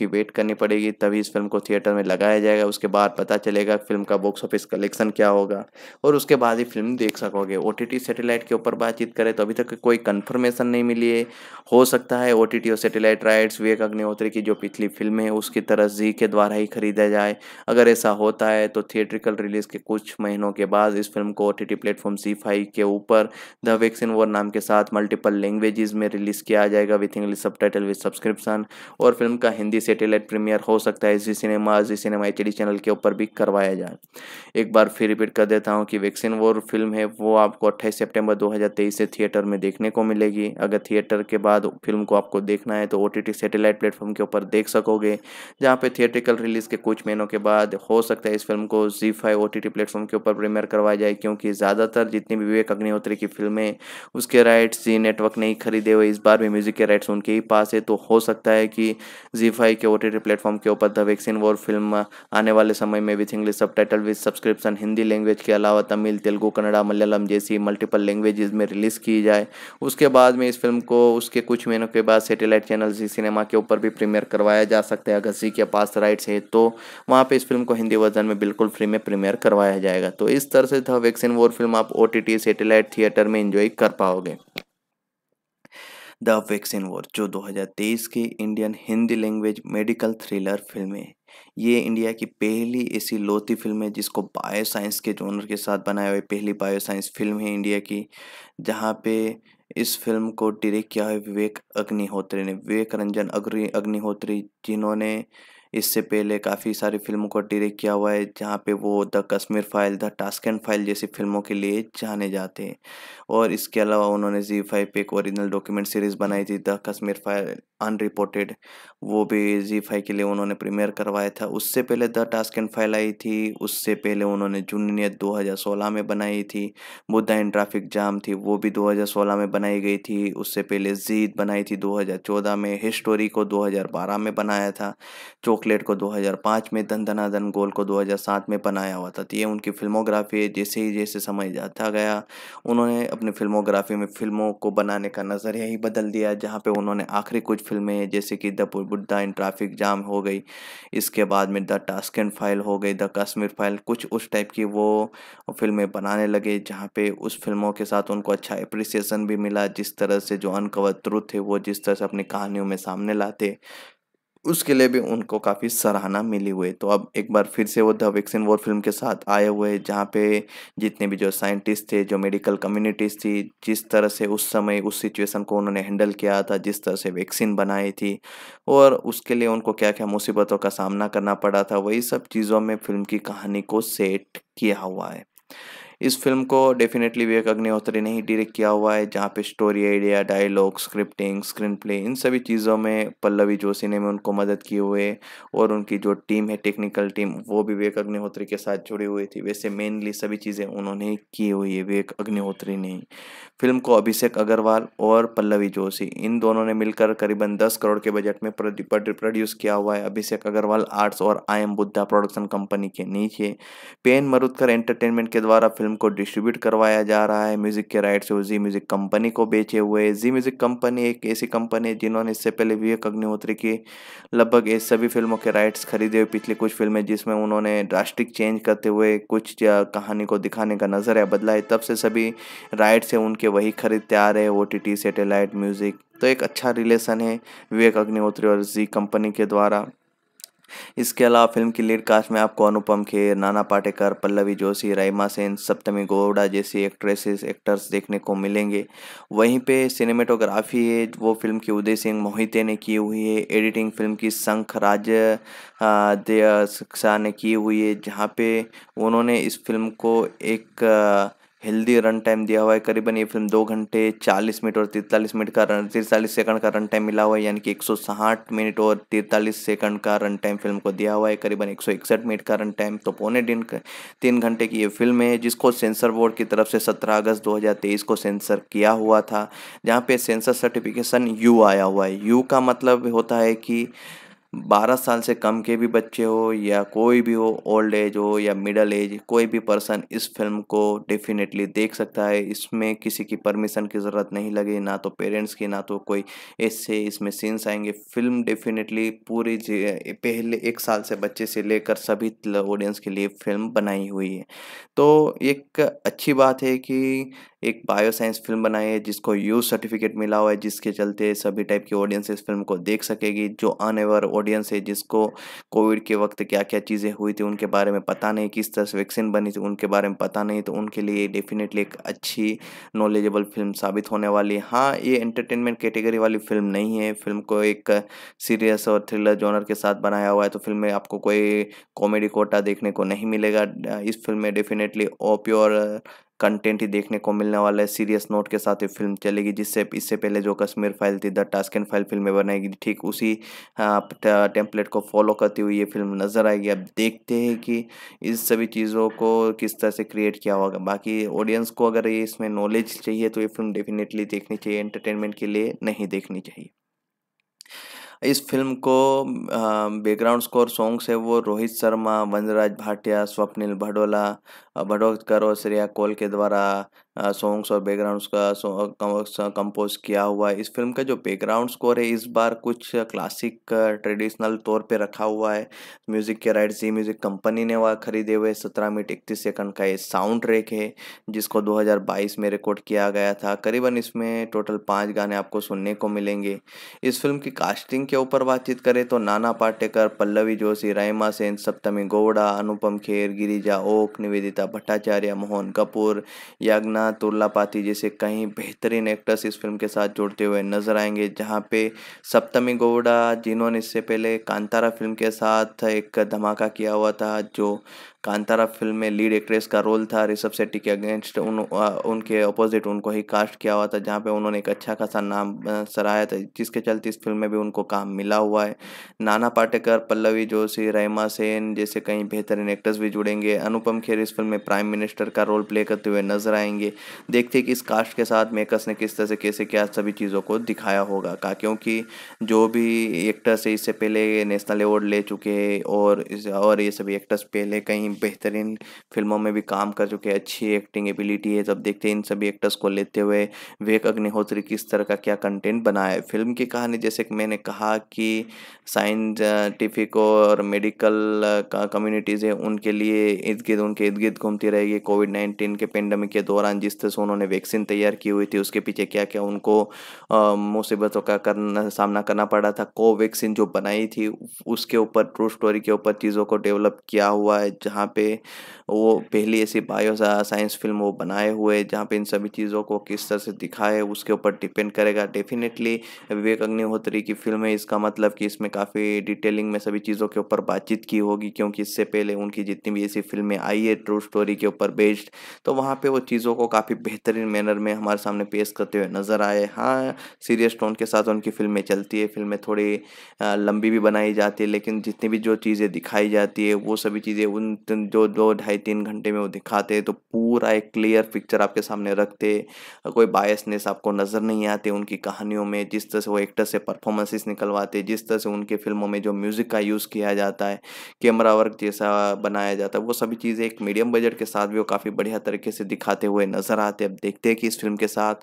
की वेट करनी पड़ेगी तभी इस फिल्म को थिएटर में लगाया जाएगा उसके बाद पता चलेगा फिल्म का बॉक्स ऑफिस कलेक्शन क्या होगा और उसके बाद ही फिल्म देख सकोगे ओ टी के ऊपर बातचीत करें तो अभी तक कोई कन्फर्मेशन नहीं मिली है हो सकता है ओ और सेटेलाइट राइट्स विवेक अग्निहोत्री की जो पिछली फिल्म है उसकी तरह जी के द्वारा ही खरीदा जाए अगर ऐसा होता है तो थिएट्रिकल रिलीज के कुछ महीनों के बाद आज इस फिल्म को O T T platform Zee five के ऊपर द वैक्सीन वॉर नाम के साथ मल्टीपल लैंग्वेजेस में रिलीज किया जाएगा with English subtitle with subscription और फिल्म का हिंदी सेटेलाइट प्रीमियर हो सकता है जी सिनेमा जी सिनेमा एच डी चैनल के ऊपर भी करवाया जाए एक बार फिर रिपीट कर देता हूँ कि वैक्सीन वॉर फिल्म है वो आपको अट्ठाईस सेप्टेम्बर दो से थिएटर में देखने को मिलेगी अगर थिएटर के बाद फिल्म को आपको देखना है तो O T T satellite platform के ऊपर देख सकोगे जहाँ पे थिएटिकल रिलीज के कुछ महीनों के बाद हो सकता है इस फिल्म को जी five O T T platform के ऊपर प्रीमियर करवाया जाए क्योंकि ज़्यादातर जितनी भी विवेक अग्निहोत्री की फिल्में उसके राइट्स जी नेटवर्क नहीं खरीदे हुए इस बार भी म्यूज़िक के राइट्स उनके ही पास है तो हो सकता है कि जी फाइव के ओ टी प्लेटफॉर्म के ऊपर द वैक्सीन वॉर फिल्म आने वाले समय में with English subtitle with subscription Hindi language के अलावा तमिल तेलुगू कन्नड़ा मलयालम जैसी मल्टीपल लैंग्वेज में रिलीज़ की जाए उसके बाद में इस फिल्म को उसके कुछ महीनों के बाद सेटेलाइट चैनल जी सिनेमा के ऊपर भी प्रीमियर करवाया जा सकता है अगर जी के पास राइट्स है तो वहाँ पर इस फिल्म को हिंदी वर्जन में बिल्कुल फ्री में प्रीमियर करवाया जाएगा तो इस तरह से था वैक्सीन वॉर फिल्म आप ओ सैटेलाइट थिएटर में इंजॉय कर पाओगे द वैक्सीन वॉर जो 2023 की Indian Hindi language medical thriller film है ये इंडिया की पहली ऐसी लौती फिल्म है जिसको बायो साइंस के जोनर के साथ बनाए हुए पहली बायो साइंस फिल्म है इंडिया की जहाँ पे इस फिल्म को डायरेक्ट किया है विवेक अग्निहोत्री ने विवेक रंजन अग्नि अग्निहोत्री जिन्होंने इससे पहले काफ़ी सारी फिल्मों को डायरेक्ट किया हुआ है जहाँ पे वो the Kashmir file the task and file जैसी फिल्मों के लिए जाने जाते हैं और इसके अलावा उन्होंने जी फाइव पे एक ओरिजिनल डॉक्यूमेंट सीरीज़ बनाई थी द कश्मीर फाइल अनरिपोर्टेड वो भी जी फाइव के लिए उन्होंने प्रीमियर करवाया था उससे पहले द टास्क एंड फाइल आई थी उससे पहले उन्होंने जूनियत सोलह में बनाई थी बुद्धा इन ट्रैफिक जाम थी वो भी सोलह में बनाई गई थी उससे पहले जीत बनाई थी चौदह में हिस्टोरी को बारह में बनाया था चौक चॉकलेट को 2005 में धन धना धन गोल को 2007 में बनाया हुआ था तो ये उनकी फिल्मोग्राफी है जैसे ही जैसे समय जाता गया उन्होंने अपनी फिल्मोग्राफी में फिल्मों को बनाने का नज़रिया ही बदल दिया जहाँ पे उन्होंने आखिरी कुछ फिल्में जैसे कि the Buddha in traffic jam हो गई इसके बाद में द टास्क एंड फाइल हो गई द कश्मीर फाइल कुछ उस टाइप की वो फिल्में बनाने लगे जहाँ पे उस फिल्मों के साथ उनको अच्छा एप्रिसिएशन भी मिला जिस तरह से जो अनकवर ट्रुथ थे वो जिस तरह से अपनी कहानियों में सामने लाते उसके लिए भी उनको काफ़ी सराहना मिली हुई तो अब एक बार फिर से वो द वैक्सीन वॉर फिल्म के साथ आए हुए जहाँ पे जितने भी जो साइंटिस्ट थे जो मेडिकल कम्युनिटीज़ थी जिस तरह से उस समय उस सिचुएशन को उन्होंने हैंडल किया था जिस तरह से वैक्सीन बनाई थी और उसके लिए उनको क्या क्या मुसीबतों का सामना करना पड़ा था वही सब चीज़ों में फिल्म की कहानी को सेट किया हुआ है इस फिल्म को डेफिनेटली विवेक अग्निहोत्री ने ही डायरेक्ट किया हुआ है जहाँ पे story idea dialogue scripting screen play इन सभी चीज़ों में पल्लवी जोशी ने भी उनको मदद की हुए और उनकी जो टीम है टेक्निकल टीम वो भी विवेक अग्निहोत्री के साथ जुड़ी हुई थी वैसे मेनली सभी चीज़ें उन्होंने की हुई है विवेक अग्निहोत्री ने फिल्म को अभिषेक अग्रवाल और पल्लवी जोशी इन दोनों ने मिलकर करीबन दस करोड़ के बजट में प्रोड्यूस किया हुआ है अभिषेक अग्रवाल आर्ट्स और I M Buddha production company के नीचे पेन मरुदकर एंटरटेनमेंट के द्वारा फिल्म को डिस्ट्रीब्यूट करवाया जा रहा है म्यूज़िक के राइट्स वो जी म्यूज़िक कंपनी को बेचे हुए जी म्यूज़िक कंपनी एक ऐसी कंपनी है जिन्होंने इससे पहले विवेक अग्निहोत्री की लगभग इस सभी फिल्मों के राइट्स खरीदे हुए पिछली कुछ फिल्में जिसमें उन्होंने ड्रास्टिक चेंज करते हुए कुछ कहानी को दिखाने का नज़रिया बदला है तब से सभी राइट्स हैं उनके वही खरीदते आ रहे हैं ओ टी सैटेलाइट म्यूज़िक तो एक अच्छा रिलेशन है विवेक अग्निहोत्री और जी कंपनी के द्वारा इसके अलावा फिल्म की लीड कास्ट में आपको अनुपम खेर नाना पाटेकर पल्लवी जोशी रईमा सेन सप्तमी गौड़ा जैसी एक्ट्रेसेस एक्टर्स देखने को मिलेंगे वहीं पे सिनेमेटोग्राफी है वो फिल्म की उदय सिंह मोहिते ने की हुई है एडिटिंग फिल्म की शंख राज ने की हुई है जहाँ पे उन्होंने इस फिल्म को एक हेल्दी रन टाइम दिया हुआ है करीबन ये फिल्म दो घंटे चालीस मिनट और तिरतालीस मिनट का रन तिरतालीस सेकंड का रन टाइम मिला हुआ है यानी कि एक सौ साठ मिनट और तिरतालीस सेकंड का रन टाइम फिल्म को दिया हुआ है करीबन एक सौ इकसठ मिनट का रन टाइम तो पौने दिन तीन घंटे की ये फिल्म है जिसको सेंसर बोर्ड की तरफ से सत्रह अगस्त दो हज़ार तेईस को सेंसर किया हुआ था जहाँ पे सेंसर सर्टिफिकेशन यू आया हुआ है यू का मतलब होता है कि बारह साल से कम के भी बच्चे हो या कोई भी हो ओल्ड एज हो या मिडल एज कोई भी पर्सन इस फिल्म को डेफिनेटली देख सकता है इसमें किसी की परमिशन की ज़रूरत नहीं लगी ना तो पेरेंट्स की ना तो कोई ऐसे इसमें सीन्स आएंगे फिल्म डेफिनेटली पूरी पहले एक साल से बच्चे से लेकर सभी ऑडियंस के लिए फिल्म बनाई हुई है तो एक अच्छी बात है कि एक बायोसाइंस फिल्म बनाई है जिसको यू सर्टिफिकेट मिला हुआ है जिसके चलते सभी टाइप की ऑडियंस इस फिल्म को देख सकेगी जो आने ऑडियंस है जिसको कोविड के वक्त क्या क्या चीज़ें हुई थी उनके बारे में पता नहीं किस तरह से वैक्सीन बनी थी उनके बारे में पता नहीं तो उनके लिए डेफिनेटली एक अच्छी नॉलेजेबल फिल्म साबित होने वाली है हाँ ये एंटरटेनमेंट कैटेगरी वाली फिल्म नहीं है फिल्म को एक सीरियस और थ्रिलर जॉनर के साथ बनाया हुआ है तो फिल्म में आपको कोई कॉमेडी कोटा देखने को नहीं मिलेगा इस फिल्म में डेफिनेटली ओप्योर कंटेंट ही देखने को मिलने वाला है सीरियस नोट के साथ ये फिल्म चलेगी जिससे इससे पहले जो कश्मीर फाइल थी द एंड फाइल फिल्म बनाएगी ठीक उसी टेम्पलेट हाँ, को फॉलो करती हुई ये फिल्म नज़र आएगी अब देखते हैं कि इस सभी चीज़ों को किस तरह से क्रिएट किया होगा बाकी ऑडियंस को अगर ये इसमें नॉलेज चाहिए तो ये फिल्म डेफिनेटली देखनी चाहिए एंटरटेनमेंट के लिए नहीं देखनी चाहिए इस फिल्म को बैकग्राउंड स्कोर सॉन्ग्स है वो रोहित शर्मा वंजराज भाटिया स्वप्निल भडोला भडोकर और श्रेया कोल के द्वारा सॉन्ग्स और बैकग्राउंड्स का कंपोज किया हुआ है इस फिल्म का जो बैकग्राउंड स्कोर है इस बार कुछ क्लासिक ट्रेडिशनल तौर पे रखा हुआ है म्यूज़िक के राइट जी म्यूज़िक कंपनी ने वह खरीदे हुए सत्रह मिनट इकतीस सेकंड का ये साउंड ट्रैक है जिसको 2022 में रिकॉर्ड किया गया था करीबन इसमें टोटल पाँच गाने आपको सुनने को मिलेंगे इस फिल्म की कास्टिंग के ऊपर बातचीत करें तो नाना पाटेकर पल्लवी जोशी रायमा सेन सप्तमी गौड़ा अनुपम खेर गिरिजा ओक निवेदिता भट्टाचार्य मोहन कपूर याग्ना नेहा पाती जैसे कई बेहतरीन एक्टर्स इस फिल्म के साथ जुड़ते हुए नजर आएंगे जहां पे सप्तमी गौड़ा जिन्होंने इससे पहले कांतारा फिल्म के साथ एक धमाका किया हुआ था जो कांतारा फिल्म में लीड एक्ट्रेस का रोल था ऋषभ शेट्टी के अगेंस्ट उन उनके अपोजिट उनको ही कास्ट किया हुआ था जहाँ पे उन्होंने एक अच्छा खासा नाम सराहाया था जिसके चलते इस फिल्म में भी उनको काम मिला हुआ है नाना पाटेकर पल्लवी जोशी रहमा सेन जैसे कई बेहतरीन एक्टर्स भी जुड़ेंगे अनुपम खेर इस फिल्म में प्राइम मिनिस्टर का रोल प्ले करते हुए नजर आएंगे देखते कि इस कास्ट के साथ मेकर्स ने किस तरह से कैसे क्या सभी चीज़ों को दिखाया होगा का क्योंकि जो भी एक्टर्स इससे पहले नेशनल अवार्ड ले चुके हैं और और ये सभी एक्टर्स पहले कहीं बेहतरीन फिल्मों में भी काम कर चुके हैं अच्छी एक्टिंग एबिलिटी है जब देखते हैं इन सभी एक्टर्स को लेते हुए विवेक अग्निहोत्री किस तरह का क्या कंटेंट बनाया है फिल्म की कहानी जैसे कि मैंने कहा कि साइंटिफिक और मेडिकल कम्यूनिटीज कम्युनिटीज़ है उनके लिए इर्द गिर्द उनके इर्द गिर्द घूमती रहेगी कोविड नाइन्टीन के पेंडेमिक के दौरान जिस तरह से उन्होंने वैक्सीन तैयार की हुई थी उसके पीछे क्या क्या उनको मुसीबतों का करना सामना करना पड़ा था कोवैक्सीन जो बनाई थी उसके ऊपर ट्रू स्टोरी के ऊपर चीज़ों को डेवलप किया हुआ है जहाँ जहाँ पे वो पहली ऐसी बायो साइंस फिल्म वो बनाए हुए जहाँ पे इन सभी चीज़ों को किस तरह से दिखाए उसके ऊपर डिपेंड करेगा डेफिनेटली विवेक अग्निहोत्री की फिल्म है इसका मतलब कि इसमें काफ़ी डिटेलिंग में सभी चीज़ों के ऊपर बातचीत की होगी क्योंकि इससे पहले उनकी जितनी भी ऐसी फिल्में आई है ट्रू स्टोरी के ऊपर बेस्ड तो वहाँ पर वो चीज़ों को काफ़ी बेहतरीन मैनर में हमारे सामने पेश करते हुए नज़र आए हाँ सीरियस टोन के साथ उनकी फिल्में चलती है फिल्में थोड़ी लंबी भी बनाई जाती है लेकिन जितनी भी जो चीज़ें दिखाई जाती है वो सभी चीज़ें उन दिन जो दो ढाई तीन घंटे में वो दिखाते तो पूरा एक क्लियर पिक्चर आपके सामने रखते कोई बायसनेस आपको नज़र नहीं आते उनकी कहानियों में जिस तरह से वो एक्टर से परफॉर्मेंसेस निकलवाते जिस तरह से उनकी फिल्मों में जो म्यूज़िक का यूज़ किया जाता है कैमरा वर्क जैसा बनाया जाता है वो सभी चीज़ें एक मीडियम बजट के साथ भी वो काफ़ी बढ़िया तरीके से दिखाते हुए नज़र आते अब देखते हैं कि इस फिल्म के साथ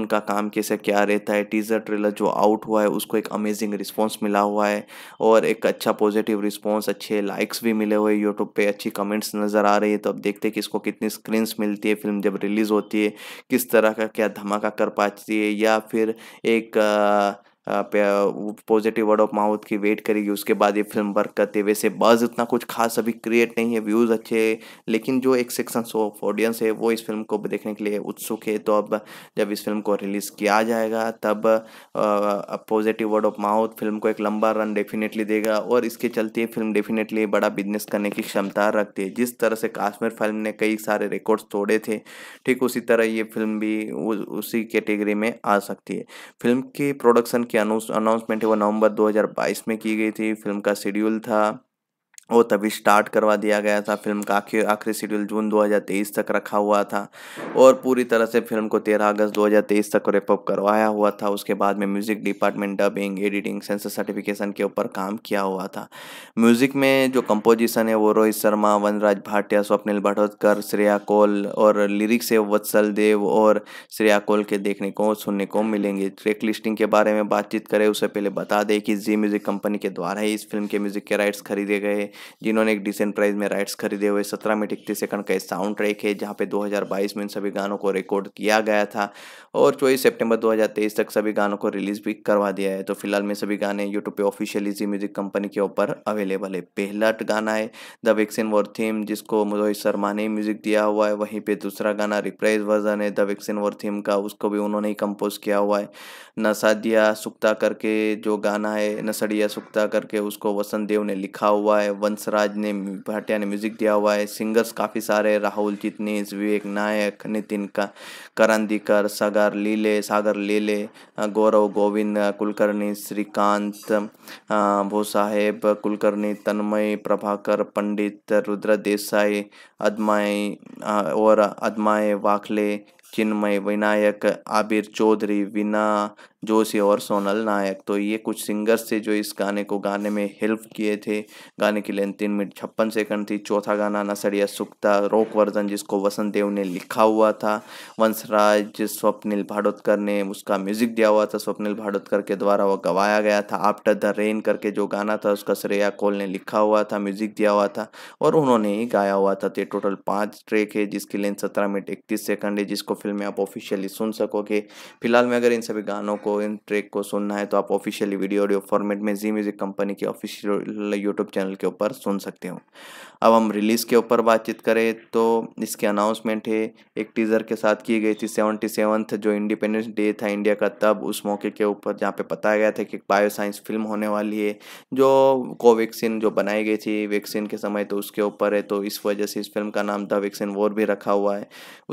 उनका काम कैसे क्या रहता है टीज़र ट्रेलर जो आउट हुआ है उसको एक अमेजिंग रिस्पॉन्स मिला हुआ है और एक अच्छा पॉजिटिव रिस्पॉन्स अच्छे लाइक्स भी मिले हुए यूट्यूब पर अच्छी कमेंट्स नज़र आ रही है तो अब देखते हैं कि इसको कितनी स्क्रीन्स मिलती है फिल्म जब रिलीज़ होती है किस तरह का क्या धमाका कर पाती है या फिर एक आ, पॉजिटिव वर्ड ऑफ माउथ की वेट करेगी उसके बाद ये फिल्म वर्क करते हुए वैसे बज़ इतना कुछ खास अभी क्रिएट नहीं है व्यूज़ अच्छे लेकिन जो एक सेक्शन ऑफ ऑडियंस है वो इस फिल्म को देखने के लिए उत्सुक है तो अब जब इस फिल्म को रिलीज़ किया जाएगा तब positive word of mouth film को एक लंबा रन डेफिनेटली देगा और इसके चलते फिल्म डेफिनेटली बड़ा बिजनेस करने की क्षमता रखती है जिस तरह से काश्मीर फिल्म ने कई सारे रिकॉर्ड्स तोड़े थे ठीक उसी तरह ये फिल्म भी उसी कैटेगरी में आ सकती है फिल्म के प्रोडक्शन की अनाउंसमेंट है वो नवंबर 2022 में की गई थी फिल्म का शेड्यूल था वो तभी स्टार्ट करवा दिया गया था फिल्म का आखिर आखिरी शेड्यूल जून 2023 तक रखा हुआ था और पूरी तरह से फिल्म को 13 अगस्त 2023 तक रेपअप करवाया हुआ था उसके बाद में music department dubbing editing censor certification के ऊपर काम किया हुआ था म्यूज़िक में जो कंपोजिशन है वो रोहित शर्मा वनराज भाटिया स्वप्निल भटोदकर श्रेया कोल और लिरिक्स है वत्सल देव और श्रेया कोल के देखने को सुनने को मिलेंगे ट्रैक लिस्टिंग के बारे में बातचीत करें उससे पहले बता दें कि जी म्यूज़िक कंपनी के द्वारा ही इस फिल्म के म्यूज़िक के राइट्स खरीदे गए जिन्होंने एक डिसेंट प्राइस में राइट्स खरीदे हुए सत्रह मिनट इकतीस सेकंड का साउंड ट्रैक है जहाँ पे 2022 में इन सभी गानों को रिकॉर्ड किया गया था और चौबीस सितंबर 2023 तक सभी गानों को रिलीज भी करवा दिया है तो फिलहाल में सभी गाने यूट्यूब पे ऑफिशियली जी म्यूजिक कंपनी के ऊपर अवेलेबल है पहला गाना है द वैक्सीन वॉर थीम जिसको मोहित शर्मा ने म्यूजिक दिया हुआ है वहीं पर दूसरा गाना रिप्राइज वर्जन है द वैक्सीन वॉर थीम का उसको भी उन्होंने ही कंपोज किया हुआ है नसादिया सुक्ता करके जो गाना है नसड़िया सुक्ता करके उसको वसंत देव ने लिखा हुआ है वंशराज ने भाटिया ने म्यूजिक दिया हुआ है सिंगर्स काफ़ी सारे राहुल चितनीस विवेक नायक नितिन का करण दिकर सागर लीले सागर लीले गौरव गोविंद कुलकर्णी श्रीकांत भोसाहेब कुलकर्णी तन्मय प्रभाकर पंडित रुद्र देसाई अदमाई और अदमाए वाखले चिन्मय विनायक आबिर चौधरी विना जोशी और सोनल नायक तो ये कुछ सिंगर्स थे जो इस गाने को गाने में हेल्प किए थे गाने की लेंथ तीन मिनट छप्पन सेकंड थी चौथा गाना नसड़िया सुक्ता रोक वर्जन जिसको वसंत देव ने लिखा हुआ था वंशराज स्वप्निल भाडोतकर ने उसका म्यूजिक दिया हुआ था स्वप्निल भाडोतकर के द्वारा वह गवाया गया था आफ्टर द रेन करके जो गाना था उसका श्रेया कोल ने लिखा हुआ था म्यूजिक दिया हुआ था और उन्होंने ही गाया हुआ था तो टोटल पाँच ट्रैक है जिसकी लेंथ सत्रह मिनट इकतीस सेकंड है जिसको फिल्म में आप ऑफिशियली सुन सकोगे फिलहाल में अगर इन सभी गानों को इन ट्रैक को सुनना है तो आप ऑफिशियली वीडियो ऑडियो फॉर्मेट में जी म्यूज़िक कंपनी के ऑफिशियल यूट्यूब चैनल के ऊपर सुन सकते हो अब हम रिलीज़ के ऊपर बातचीत करें तो इसके अनाउंसमेंट है एक टीज़र के साथ की गई थी सेवेंटी सेवन्थ जो इंडिपेंडेंस डे था इंडिया का तब उस मौके के ऊपर जहाँ पे बताया गया था कि एक बायोसाइंस फिल्म होने वाली है जो कोवैक्सीन जो बनाई गई थी वैक्सीन के समय तो उसके ऊपर है तो इस वजह से इस फिल्म का नाम द वैक्सीन वॉर भी रखा हुआ है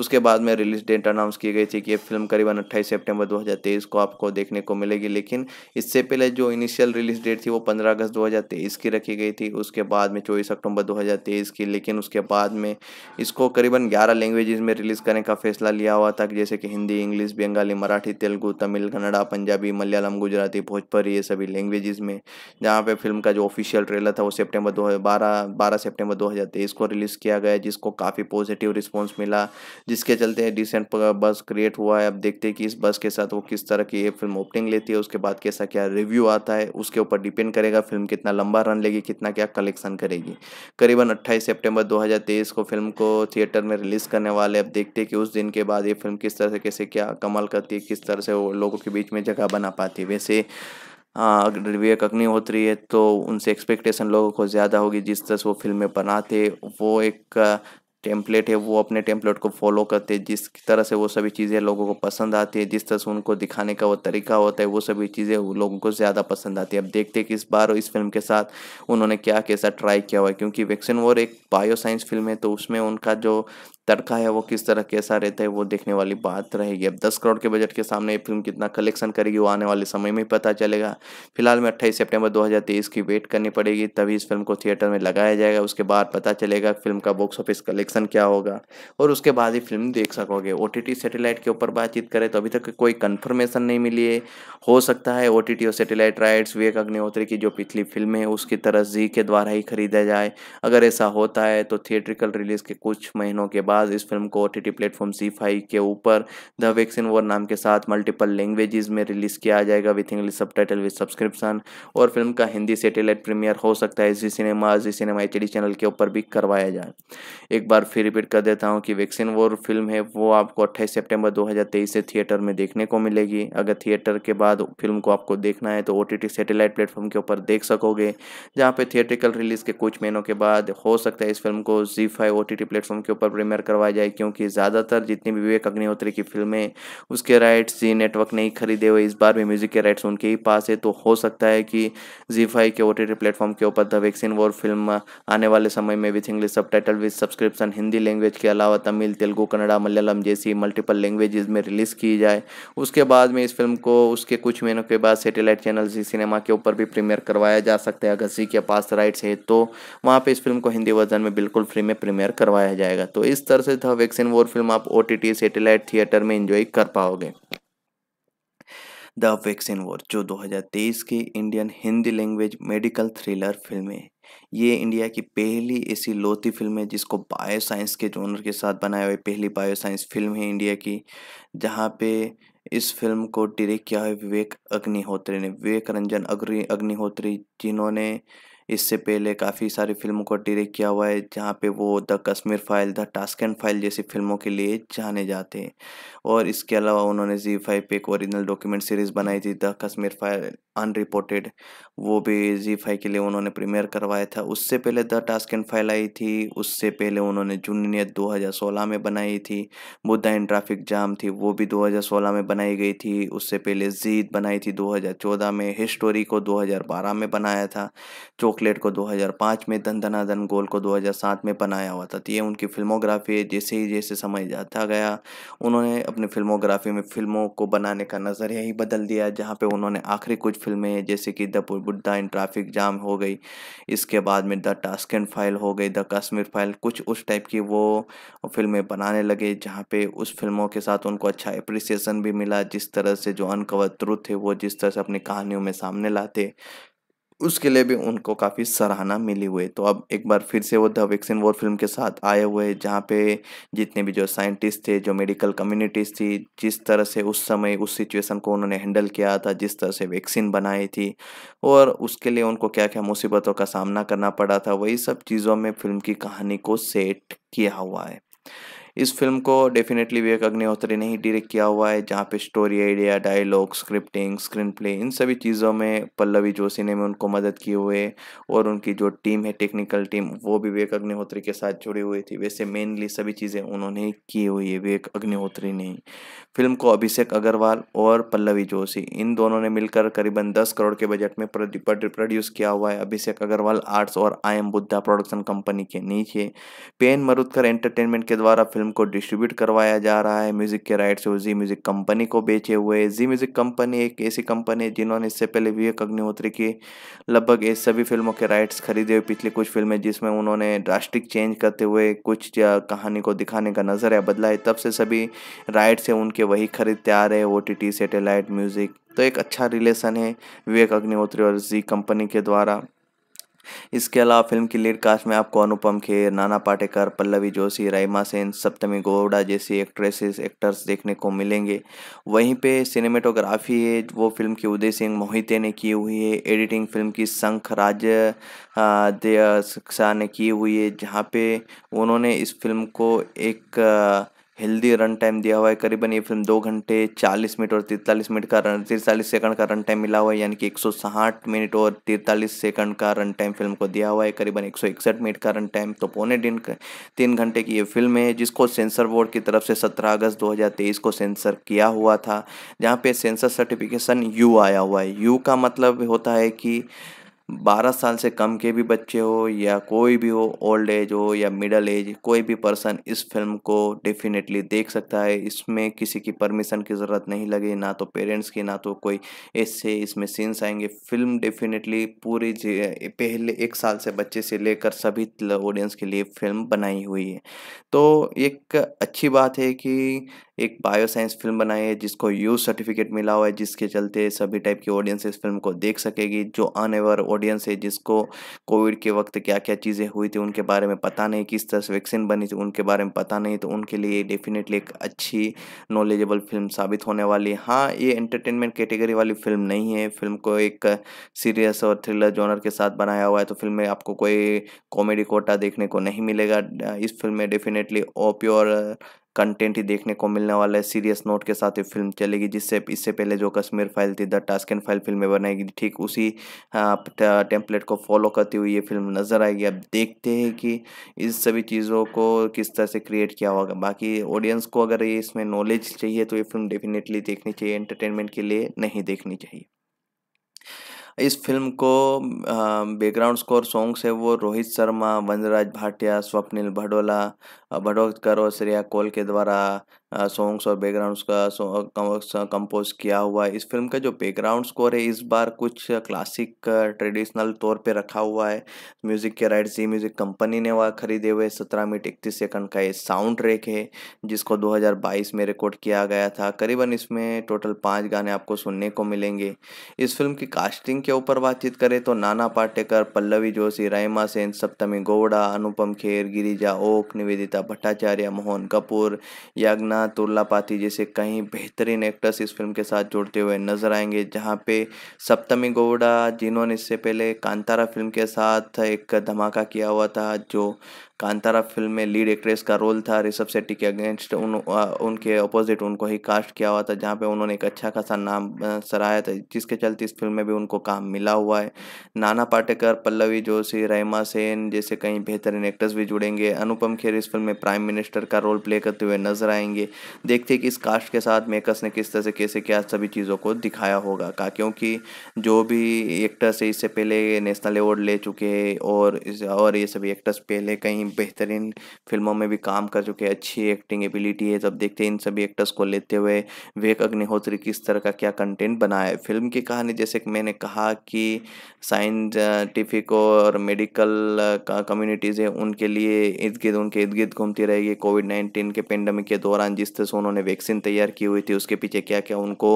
उसके बाद में रिलीज डेट अनाउंस की गई थी कि ये फिल्म करीबन अट्ठाईस सेप्टेम्बर दो को आपको देखने को मिलेगी लेकिन इससे पहले जो इनिशियल रिलीज डेट थी वो पंद्रह अगस्त दो की रखी गई थी उसके बाद में चौबीस अक्टूबर दो तेईस की लेकिन उसके बाद में इसको करीबन ग्यारह लैंग्वेजेस में रिलीज़ करने का फैसला लिया हुआ था जैसे कि हिंदी इंग्लिश बंगाली मराठी तेलुगु तमिल कन्नड़ा पंजाबी मलयालम गुजराती भोजपुरी ये सभी लैंग्वेजेस में जहाँ पे फिल्म का जो ऑफिशियल ट्रेलर था वो सेप्टेम्बर दो हज़ार सितंबर तेईस को रिलीज़ किया गया जिसको काफ़ी पॉजिटिव रिस्पांस मिला जिसके चलते डिसेंट बस क्रिएट हुआ है अब देखते हैं कि इस बस के साथ वो किस तरह की ये फिल्म ओपनिंग लेती है उसके बाद कैसा क्या रिव्यू आता है उसके ऊपर डिपेंड करेगा फिल्म कितना लंबा रन लेगी कितना क्या कलेक्शन करेगी करीबन कौन 28 सितंबर 2023 को फिल्म को थिएटर में रिलीज़ करने वाले अब देखते हैं कि उस दिन के बाद ये फिल्म किस तरह से कैसे क्या कमाल करती है किस तरह से वो लोगों के बीच में जगह बना पाती है वैसे विवेक अग्निहोत्री है तो उनसे एक्सपेक्टेशन लोगों को ज़्यादा होगी जिस तरह से वो फिल्में बनाते वो एक टेम्पलेट है वो अपने टेम्पलेट को फॉलो करते हैं जिस तरह से वो सभी चीज़ें लोगों को पसंद आती है जिस तरह से उनको दिखाने का वो तरीका होता है वो सभी चीज़ें लोगों को ज़्यादा पसंद आती है अब देखते हैं कि इस बार इस फिल्म के साथ उन्होंने क्या कैसा ट्राई किया हुआ है क्योंकि वैक्सीन वॉर एक बायो साइंस फिल्म है तो उसमें उनका जो तड़का है वो किस तरह कैसा रहता है वो देखने वाली बात रहेगी अब दस करोड़ के बजट के सामने ये फिल्म कितना कलेक्शन करेगी वो आने वाले समय में पता चलेगा फिलहाल में अट्ठाईस सितंबर 2023 की वेट करनी पड़ेगी तभी इस फिल्म को थिएटर में लगाया जाएगा उसके बाद पता चलेगा फिल्म का बॉक्स ऑफिस कलेक्शन सेक्शन क्या होगा और उसके बाद ही फिल्म देख सकोगे ओ सैटेलाइट के ऊपर बातचीत करें तो अभी तक कोई कन्फर्मेशन नहीं मिली है हो सकता है ओ और सैटेलाइट राइट्स विवेक अग्निहोत्री की जो पिछली फिल्म है उसकी तरह जी के द्वारा ही खरीदा जाए अगर ऐसा होता है तो थिएट्रिकल रिलीज के कुछ महीनों के बाद इस फिल्म को ओ टी प्लेटफॉर्म सी फाइव के ऊपर द वैक्सीन वॉर नाम के साथ मल्टीपल लैंग्वेजेस में रिलीज किया जाएगा with English subtitle with subscription और फिल्म का हिंदी सेटेलाइट प्रीमियर हो सकता है जी सिनेमा जी सिनेमा एच चैनल के ऊपर भी करवाया जाए एक बार बार फिर रिपीट कर देता हूँ कि वैक्सीन वॉर फिल्म है वो आपको 28 सितंबर 2023 से थिएटर में देखने को मिलेगी अगर थिएटर के बाद फिल्म को आपको देखना है तो ओ टी सैटेलाइट प्लेटफॉर्म के ऊपर देख सकोगे जहाँ पे थिएटरिकल रिलीज़ के कुछ महीनों के बाद हो सकता है इस फिल्म को जी फाइव ओ प्लेटफॉर्म के ऊपर प्रीमियर करवाया जाए क्योंकि ज़्यादातर जितनी भी विवेक अग्निहोत्री की फिल्में उसके राइट्स जी नेटवर्क नहीं खरीदे हुए इस बार भी म्यूज़िक के राइट्स उनके ही पास है तो हो सकता है कि जी फाइव के ओ प्लेटफॉर्म के ऊपर द वैक्सीन वॉर फिल्म आने वाले समय में with English subtitle with subscription अपन हिंदी लैंग्वेज के अलावा तमिल तेलुगू कन्नड़ा मलयालम जैसी मल्टीपल लैंग्वेजेस में रिलीज़ की जाए उसके बाद में इस फिल्म को उसके कुछ महीनों के बाद सेटेलाइट चैनल जी सिनेमा के ऊपर भी प्रीमियर करवाया जा सकता है अगर जी के पास राइट्स है तो वहाँ पर इस फिल्म को हिंदी वर्जन में बिल्कुल फ्री में प्रीमियर करवाया जाएगा तो इस तरह से था वैक्सीन वॉर फिल्म आप ओ टी थिएटर में इंजॉय कर पाओगे द वैक्सीन वॉर जो 2023 की Indian Hindi language medical thriller film है ये इंडिया की पहली ऐसी लोती फिल्म है जिसको बायो साइंस के जोनर के साथ बनाए हुए पहली बायो साइंस फिल्म है इंडिया की जहाँ पे इस फिल्म को डायरेक्ट किया है विवेक अग्निहोत्री ने विवेक रंजन अग्नि अग्निहोत्री जिन्होंने इससे पहले काफ़ी सारी फिल्मों को डायरेक्ट किया हुआ है जहाँ पे वो the Kashmir file the task and file जैसी फिल्मों के लिए जाने जाते हैं और इसके अलावा उन्होंने जी फाइव पे एक ओरिजिनल डॉक्यूमेंट सीरीज़ बनाई थी द कश्मीर फाइल अनरिपोर्टेड वो भी जी फाइव के लिए उन्होंने प्रीमियर करवाया था उससे पहले द टास्क एंड फाइल आई थी उससे पहले उन्होंने जूनियत दो हज़ार सोलह में बनाई थी बुद्धा इन ट्रैफिक जाम थी वो भी दो हज़ार सोलह में बनाई गई थी उससे पहले जीत बनाई थी दो हज़ार चौदह में हिस्टोरी को दो हज़ार बारह में बनाया था चौक चॉकलेट को 2005 में धन धना धन गोल को 2007 में बनाया हुआ था तो ये उनकी फिल्मोग्राफी है जैसे ही जैसे समय जाता गया उन्होंने अपनी फिल्मोग्राफी में फिल्मों को बनाने का नज़रिया ही बदल दिया जहाँ पे उन्होंने आखिरी कुछ फिल्में जैसे कि the Buddha in traffic jam हो गई इसके बाद में द टास्क एंड फाइल हो गई द कश्मीर फाइल कुछ उस टाइप की वो फिल्में बनाने लगे जहाँ पे उस फिल्मों के साथ उनको अच्छा अप्रिसिएसन भी मिला जिस तरह से जो अनकवर ट्रुथ थे वो जिस तरह से अपनी कहानियों में सामने लाते उसके लिए भी उनको काफ़ी सराहना मिली हुई तो अब एक बार फिर से वो द वैक्सीन वॉर फिल्म के साथ आए हुए जहाँ पे जितने भी जो साइंटिस्ट थे जो मेडिकल कम्युनिटीज़ थी जिस तरह से उस समय उस सिचुएशन को उन्होंने हैंडल किया था जिस तरह से वैक्सीन बनाई थी और उसके लिए उनको क्या क्या मुसीबतों का सामना करना पड़ा था वही सब चीज़ों में फिल्म की कहानी को सेट किया हुआ है इस फिल्म को डेफिनेटली विवेक अग्निहोत्री ने ही डायरेक्ट किया हुआ है जहाँ पे story idea dialogue scripting screen play इन सभी चीज़ों में पल्लवी जोशी ने भी उनको मदद की हुई है और उनकी जो टीम है टेक्निकल टीम वो भी विवेक अग्निहोत्री के साथ जुड़ी हुई थी वैसे मेनली सभी चीज़ें उन्होंने की हुई है विवेक अग्निहोत्री ने फिल्म को अभिषेक अग्रवाल और पल्लवी जोशी इन दोनों ने मिलकर करीबन दस करोड़ के बजट में प्रोड्यूस किया हुआ है अभिषेक अग्रवाल आर्ट्स और I M Buddha production company के नीचे पेन मरुदकर एंटरटेनमेंट के द्वारा फिल्म एल्बम को डिस्ट्रीब्यूट करवाया जा रहा है म्यूज़िक के राइट्स वो जी म्यूज़िक कंपनी को बेचे हुए जी म्यूज़िक कंपनी एक ऐसी कंपनी है जिन्होंने इससे पहले विवेक अग्निहोत्री की लगभग इस सभी फिल्मों के राइट्स खरीदे हुए पिछली कुछ फिल्में जिसमें उन्होंने ड्रास्टिक चेंज करते हुए कुछ कहानी को दिखाने का नज़रिया बदला है तब से सभी राइट्स हैं उनके वही खरीदते आ रहे हैं ओ टी सैटेलाइट म्यूज़िक तो एक अच्छा रिलेशन है विवेक अग्निहोत्री और जी कंपनी के द्वारा इसके अलावा फिल्म की लीड कास्ट में आपको अनुपम खेर नाना पाटेकर पल्लवी जोशी रईमा सेन सप्तमी गोवड़ा जैसी एक्ट्रेसेस एक्टर्स देखने को मिलेंगे वहीं पे सिनेमेटोग्राफी है वो फिल्म की उदय सिंह मोहिते ने की हुई है एडिटिंग फिल्म की शंख राज ने की हुई है जहाँ पे उन्होंने इस फिल्म को एक हेल्दी रन टाइम दिया हुआ है करीबन ये फिल्म दो घंटे चालीस मिनट और तिरतालीस मिनट का रन तिरतालीस सेकंड का रन टाइम मिला हुआ है यानी कि एक मिनट और तिरतालीस सेकंड का रन टाइम फिल्म को दिया हुआ है करीबन एक मिनट का रन टाइम तो पौने दिन तीन घंटे की ये फिल्म है जिसको सेंसर बोर्ड की तरफ से सत्रह अगस्त दो को सेंसर किया हुआ था जहाँ पे सेंसर सर्टिफिकेशन यू आया हुआ है यू का मतलब होता है कि बारह साल से कम के भी बच्चे हो या कोई भी हो ओल्ड एज हो या मिडल एज कोई भी पर्सन इस फिल्म को डेफिनेटली देख सकता है इसमें किसी की परमिशन की ज़रूरत नहीं लगी ना तो पेरेंट्स की ना तो कोई ऐसे इसमें सीन्स आएंगे फिल्म डेफिनेटली पूरी पहले एक साल से बच्चे से लेकर सभी ऑडियंस के लिए फिल्म बनाई हुई है तो एक अच्छी बात है कि एक बायोसाइंस फिल्म बनाई है जिसको यूज सर्टिफिकेट मिला हुआ है जिसके चलते सभी टाइप की ऑडियंस इस फिल्म को देख सकेगी जो अनएवर ऑडियंस है जिसको कोविड के वक्त क्या क्या चीज़ें हुई थी उनके बारे में पता नहीं किस तरह से वैक्सीन बनी थी उनके बारे में पता नहीं तो उनके लिए डेफिनेटली एक अच्छी नॉलेजेबल फिल्म साबित होने वाली हाँ ये एंटरटेनमेंट कैटेगरी वाली फिल्म नहीं है फिल्म को एक सीरियस और थ्रिलर जॉनर के साथ बनाया हुआ है तो फिल्म में आपको कोई कॉमेडी कोटा देखने को नहीं मिलेगा इस फिल्म में डेफिनेटली ओप्योर कंटेंट ही देखने को मिलने वाला है सीरियस नोट के साथ ये फिल्म चलेगी जिससे इससे पहले जो कश्मीर फाइल थी द एंड फाइल फिल्म में बनाएगी ठीक उसी टेम्पलेट हाँ, को फॉलो करती हुई ये फिल्म नज़र आएगी अब देखते हैं कि इस सभी चीज़ों को किस तरह से क्रिएट किया होगा बाकी ऑडियंस को अगर ये इसमें नॉलेज चाहिए तो ये फिल्म डेफिनेटली देखनी चाहिए एंटरटेनमेंट के लिए नहीं देखनी चाहिए इस फिल्म को बैकग्राउंड स्कोर सॉन्ग्स है वो रोहित शर्मा वंजराज भाटिया स्वप्निल भडोला भटोकर और श्रेया कोल के द्वारा सॉन्ग्स और बैकग्राउंड्स का कंपोज किया हुआ है इस फिल्म का जो बैकग्राउंड स्कोर है इस बार कुछ क्लासिक ट्रेडिशनल तौर पे रखा हुआ है म्यूज़िक के राइट जी म्यूज़िक कंपनी ने वह खरीदे हुए सत्रह मिनट इकतीस सेकंड का ये साउंड ट्रैक है जिसको 2022 में रिकॉर्ड किया गया था करीबन इसमें टोटल पाँच गाने आपको सुनने को मिलेंगे इस फिल्म की कास्टिंग के ऊपर बातचीत करें तो नाना पाटेकर पल्लवी जोशी रायमा सेन सप्तमी गौड़ा अनुपम खेर गिरिजा ओक निवेदिता अमिताभ भट्टाचार्य मोहन कपूर यागना उल्लापाती जैसे कई बेहतरीन एक्टर्स इस फिल्म के साथ जुड़ते हुए नजर आएंगे जहाँ पे सप्तमी गौड़ा जिन्होंने इससे पहले कांतारा फिल्म के साथ एक धमाका किया हुआ था जो कांतारा फिल्म में लीड एक्ट्रेस का रोल था ऋषभ शेट्टी के अगेंस्ट उन उनके अपोजिट उनको ही कास्ट किया हुआ था जहाँ पे उन्होंने एक अच्छा खासा नाम सराहाया था जिसके चलते इस फिल्म में भी उनको काम मिला हुआ है नाना पाटेकर पल्लवी जोशी रहमा सेन जैसे कई बेहतरीन एक्टर्स भी जुड़ेंगे अनुपम खेर इस फिल्म में प्राइम मिनिस्टर का रोल प्ले करते हुए नजर आएंगे देखते कि इस कास्ट के साथ मेकर्स ने किस तरह से कैसे क्या सभी चीज़ों को दिखाया होगा का क्योंकि जो भी एक्टर्स है इससे पहले नेशनल अवार्ड ले चुके हैं और और ये सभी एक्टर्स पहले कहीं बेहतरीन फिल्मों में भी काम कर चुके हैं अच्छी एक्टिंग एबिलिटी है जब देखते हैं इन सभी एक्टर्स को लेते हुए विवेक अग्निहोत्री किस तरह का क्या कंटेंट बनाया है फिल्म की कहानी जैसे कि मैंने कहा कि साइंटिफिक और मेडिकल कम्युनिटीज़ है उनके लिए इर्द गिर्द उनके इर्द गिर्द घूमती रहेगी कोविड नाइन्टीन के पेंडेमिक के दौरान जिस तरह से उन्होंने वैक्सीन तैयार की हुई थी उसके पीछे क्या क्या उनको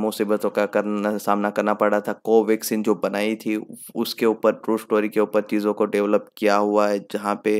मुसीबतों का करना सामना करना पड़ा था कोवैक्सीन जो बनाई थी उसके ऊपर ट्रू स्टोरी के ऊपर चीज़ों को डेवलप किया हुआ है जहाँ यहाँ पे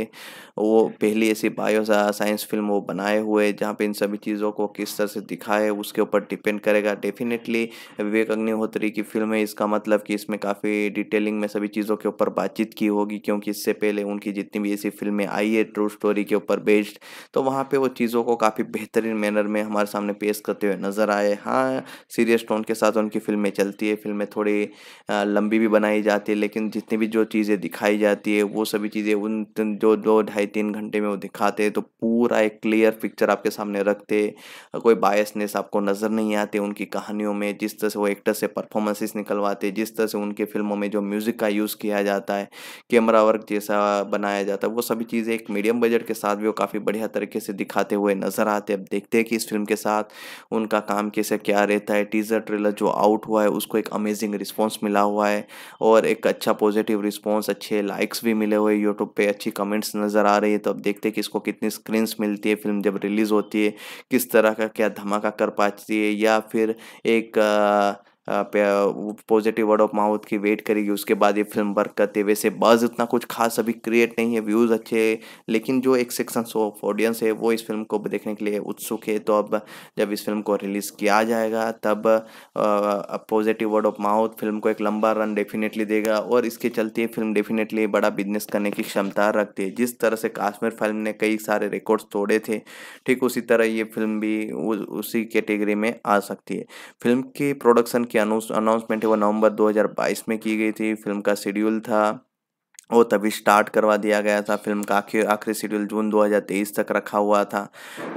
वो पहली ऐसी बायो साइंस फिल्म वो बनाए हुए जहाँ पे इन सभी चीज़ों को किस तरह से दिखाए उसके ऊपर डिपेंड करेगा डेफिनेटली विवेक अग्निहोत्री की फिल्म है इसका मतलब कि इसमें काफ़ी डिटेलिंग में सभी चीज़ों के ऊपर बातचीत की होगी क्योंकि इससे पहले उनकी जितनी भी ऐसी फिल्में आई है ट्रू स्टोरी के ऊपर बेस्ड तो वहाँ पर वो चीज़ों को काफ़ी बेहतरीन मैनर में हमारे सामने पेश करते हुए नज़र आए हाँ सीरियस टोन के साथ उनकी फिल्में चलती है फिल्में थोड़ी लंबी भी बनाई जाती है लेकिन जितनी भी जो चीज़ें दिखाई जाती है वो सभी चीज़ें उन जो दो ढाई ढाई तीन घंटे में वो दिखाते तो पूरा एक क्लियर पिक्चर आपके सामने रखते कोई बायसनेस आपको नज़र नहीं आते उनकी कहानियों में जिस तरह से वो एक्टर से परफॉर्मेंसेस निकलवाते जिस तरह से उनके फिल्मों में जो म्यूज़िक का यूज़ किया जाता है कैमरा वर्क जैसा बनाया जाता है वो सभी चीज़ें एक मीडियम बजट के साथ भी वो काफ़ी बढ़िया तरीके से दिखाते हुए नज़र आते अब देखते हैं कि इस फिल्म के साथ उनका काम कैसे क्या रहता है टीज़र ट्रेलर जो आउट हुआ है उसको एक अमेजिंग रिस्पॉन्स मिला हुआ है और एक अच्छा पॉजिटिव रिस्पॉन्स अच्छे लाइक्स भी मिले हुए यूट्यूब पर अच्छी कमेंट्स नज़र आ आ रही है तो अब देखते हैं कि इसको कितनी स्क्रीन्स मिलती है फिल्म जब रिलीज़ होती है किस तरह का क्या धमाका कर पाती है या फिर एक आ, पॉजिटिव वर्ड ऑफ माउथ की वेट करेगी उसके बाद ये फिल्म वर्क करते हुए से बज़ इतना कुछ खास अभी क्रिएट नहीं है व्यूज़ अच्छे लेकिन जो एक सेक्शन ऑफ ऑडियंस है वो इस फिल्म को देखने के लिए उत्सुक है तो अब जब इस फिल्म को रिलीज़ किया जाएगा तब positive word of mouth film को एक लंबा रन डेफिनेटली देगा और इसके चलते फिल्म डेफिनेटली बड़ा बिजनेस करने की क्षमता रखती है जिस तरह से काश्मीर फिल्म ने कई सारे रिकॉर्ड्स तोड़े थे ठीक उसी तरह ये फिल्म भी उसी कैटेगरी में आ सकती है फिल्म के प्रोडक्शन की अनाउंसमेंट है वो नवंबर 2022 में की गई थी फिल्म का शेड्यूल था वो तभी स्टार्ट करवा दिया गया था फिल्म का आखिर आखिरी शेड्यूल जून 2023 तक रखा हुआ था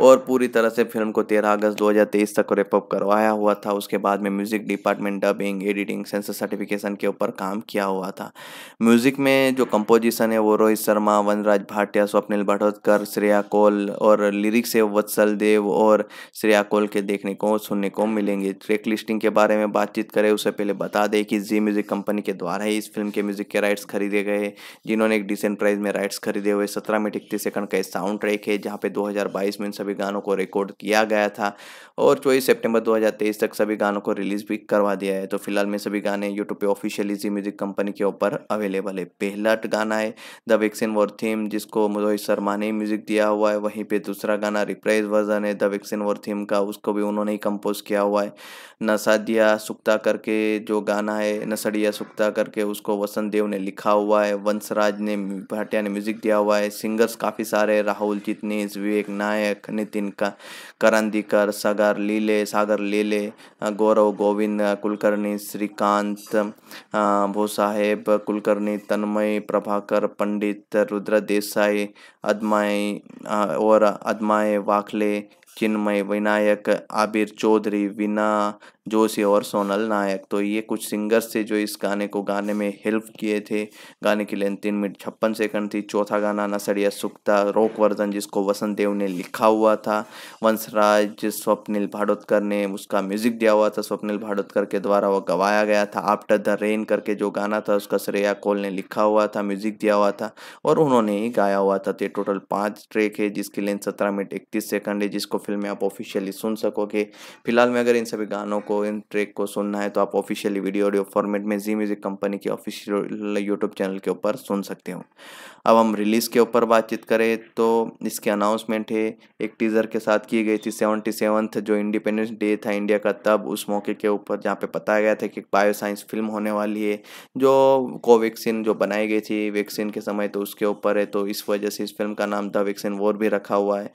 और पूरी तरह से फिल्म को 13 अगस्त 2023 तक रेपअप करवाया हुआ था उसके बाद में music department dubbing editing censor certification के ऊपर काम किया हुआ था म्यूज़िक में जो कंपोजिशन है वो रोहित शर्मा वनराज भाटिया स्वप्निल भटोदकर श्रेया कौल और लिरिक्स है वत्सल देव और श्रेया कौल के देखने को सुनने को मिलेंगे ट्रैक लिस्टिंग के बारे में बातचीत करें उससे पहले बता दें कि जी म्यूज़िक कंपनी के द्वारा ही इस फिल्म के म्यूज़िक के राइट्स खरीदे गए जिन्होंने एक डिसेंट प्राइस में राइट्स खरीदे हुए सत्रह मिनट इकतीस सेकंड का साउंड ट्रैक है जहाँ पे 2022 में इन सभी गानों को रिकॉर्ड किया गया था और चौबीस सेप्टेम्बर दो तक सभी गानों को रिलीज भी करवा दिया है तो फिलहाल में सभी गाने यूट्यूब पर ऑफिशियली जी म्यूजिक कंपनी के ऊपर अवेलेबल है पहला गाना है द वैक्सीन वॉर थीम जिसको मोहित शर्मा ने म्यूजिक दिया हुआ है वहीं पे दूसरा गाना रिप्राइज वर्जन है द वैक्सीन वॉर थीम का उसको भी उन्होंने ही कंपोज किया हुआ है नसादिया सुक्ता करके जो गाना है नसड़िया सुक्ता करके उसको वसंत देव ने लिखा हुआ है वंशराज ने भाटिया ने म्यूजिक दिया हुआ है सिंगर्स काफ़ी सारे राहुल चितनीस विवेक नायक नितिन का करण दिकर सागर लीले सागर लीले गौरव गोविंद कुलकर्णी श्रीकांत भोसाहेब कुलकर्णी तन्मय प्रभाकर पंडित रुद्र देसाई अदमाय और अदमाय वाखले चिन्मय विनायक आबिर चौधरी विना जोशी और सोनल नायक तो ये कुछ सिंगर्स थे जो इस गाने को गाने में हेल्प किए थे गाने की लेंथ तीन मिनट छप्पन सेकंड थी चौथा गाना नसरिया सुखता रोक वर्धन जिसको वसंत देव ने लिखा हुआ था वंशराज स्वप्निल भाडोतकर ने उसका म्यूजिक दिया हुआ था स्वप्निल भाडोतकर के द्वारा वह गवाया गया था आफ्टर द रेन करके जो गाना था उसका श्रेया कोल ने लिखा हुआ था म्यूजिक दिया हुआ था और उन्होंने ही गाया हुआ था तो टोटल पाँच ट्रैक है जिसकी लेंथ सत्रह मिनट इकतीस सेकंड है जिसको फिल्म में आप ऑफिशियली सुन सकोगे फिलहाल में अगर इन सभी गानों को इन ट्रैक को सुनना है तो आप ऑफिशियली वीडियो ऑडियो फॉर्मेट में जी म्यूज़िक कंपनी के ऑफिशियल यूट्यूब चैनल के ऊपर सुन सकते हो अब हम रिलीज़ के ऊपर बातचीत करें तो इसके अनाउंसमेंट है एक टीज़र के साथ की गई थी सेवनटी सेवन्थ जो इंडिपेंडेंस डे था इंडिया का तब उस मौके के ऊपर जहाँ पे बताया गया था कि एक बायोसाइंस फिल्म होने वाली है जो कोवैक्सीन जो बनाई गई थी वैक्सीन के समय तो उसके ऊपर है तो इस वजह से इस फिल्म का नाम द वैक्सीन वॉर भी रखा हुआ है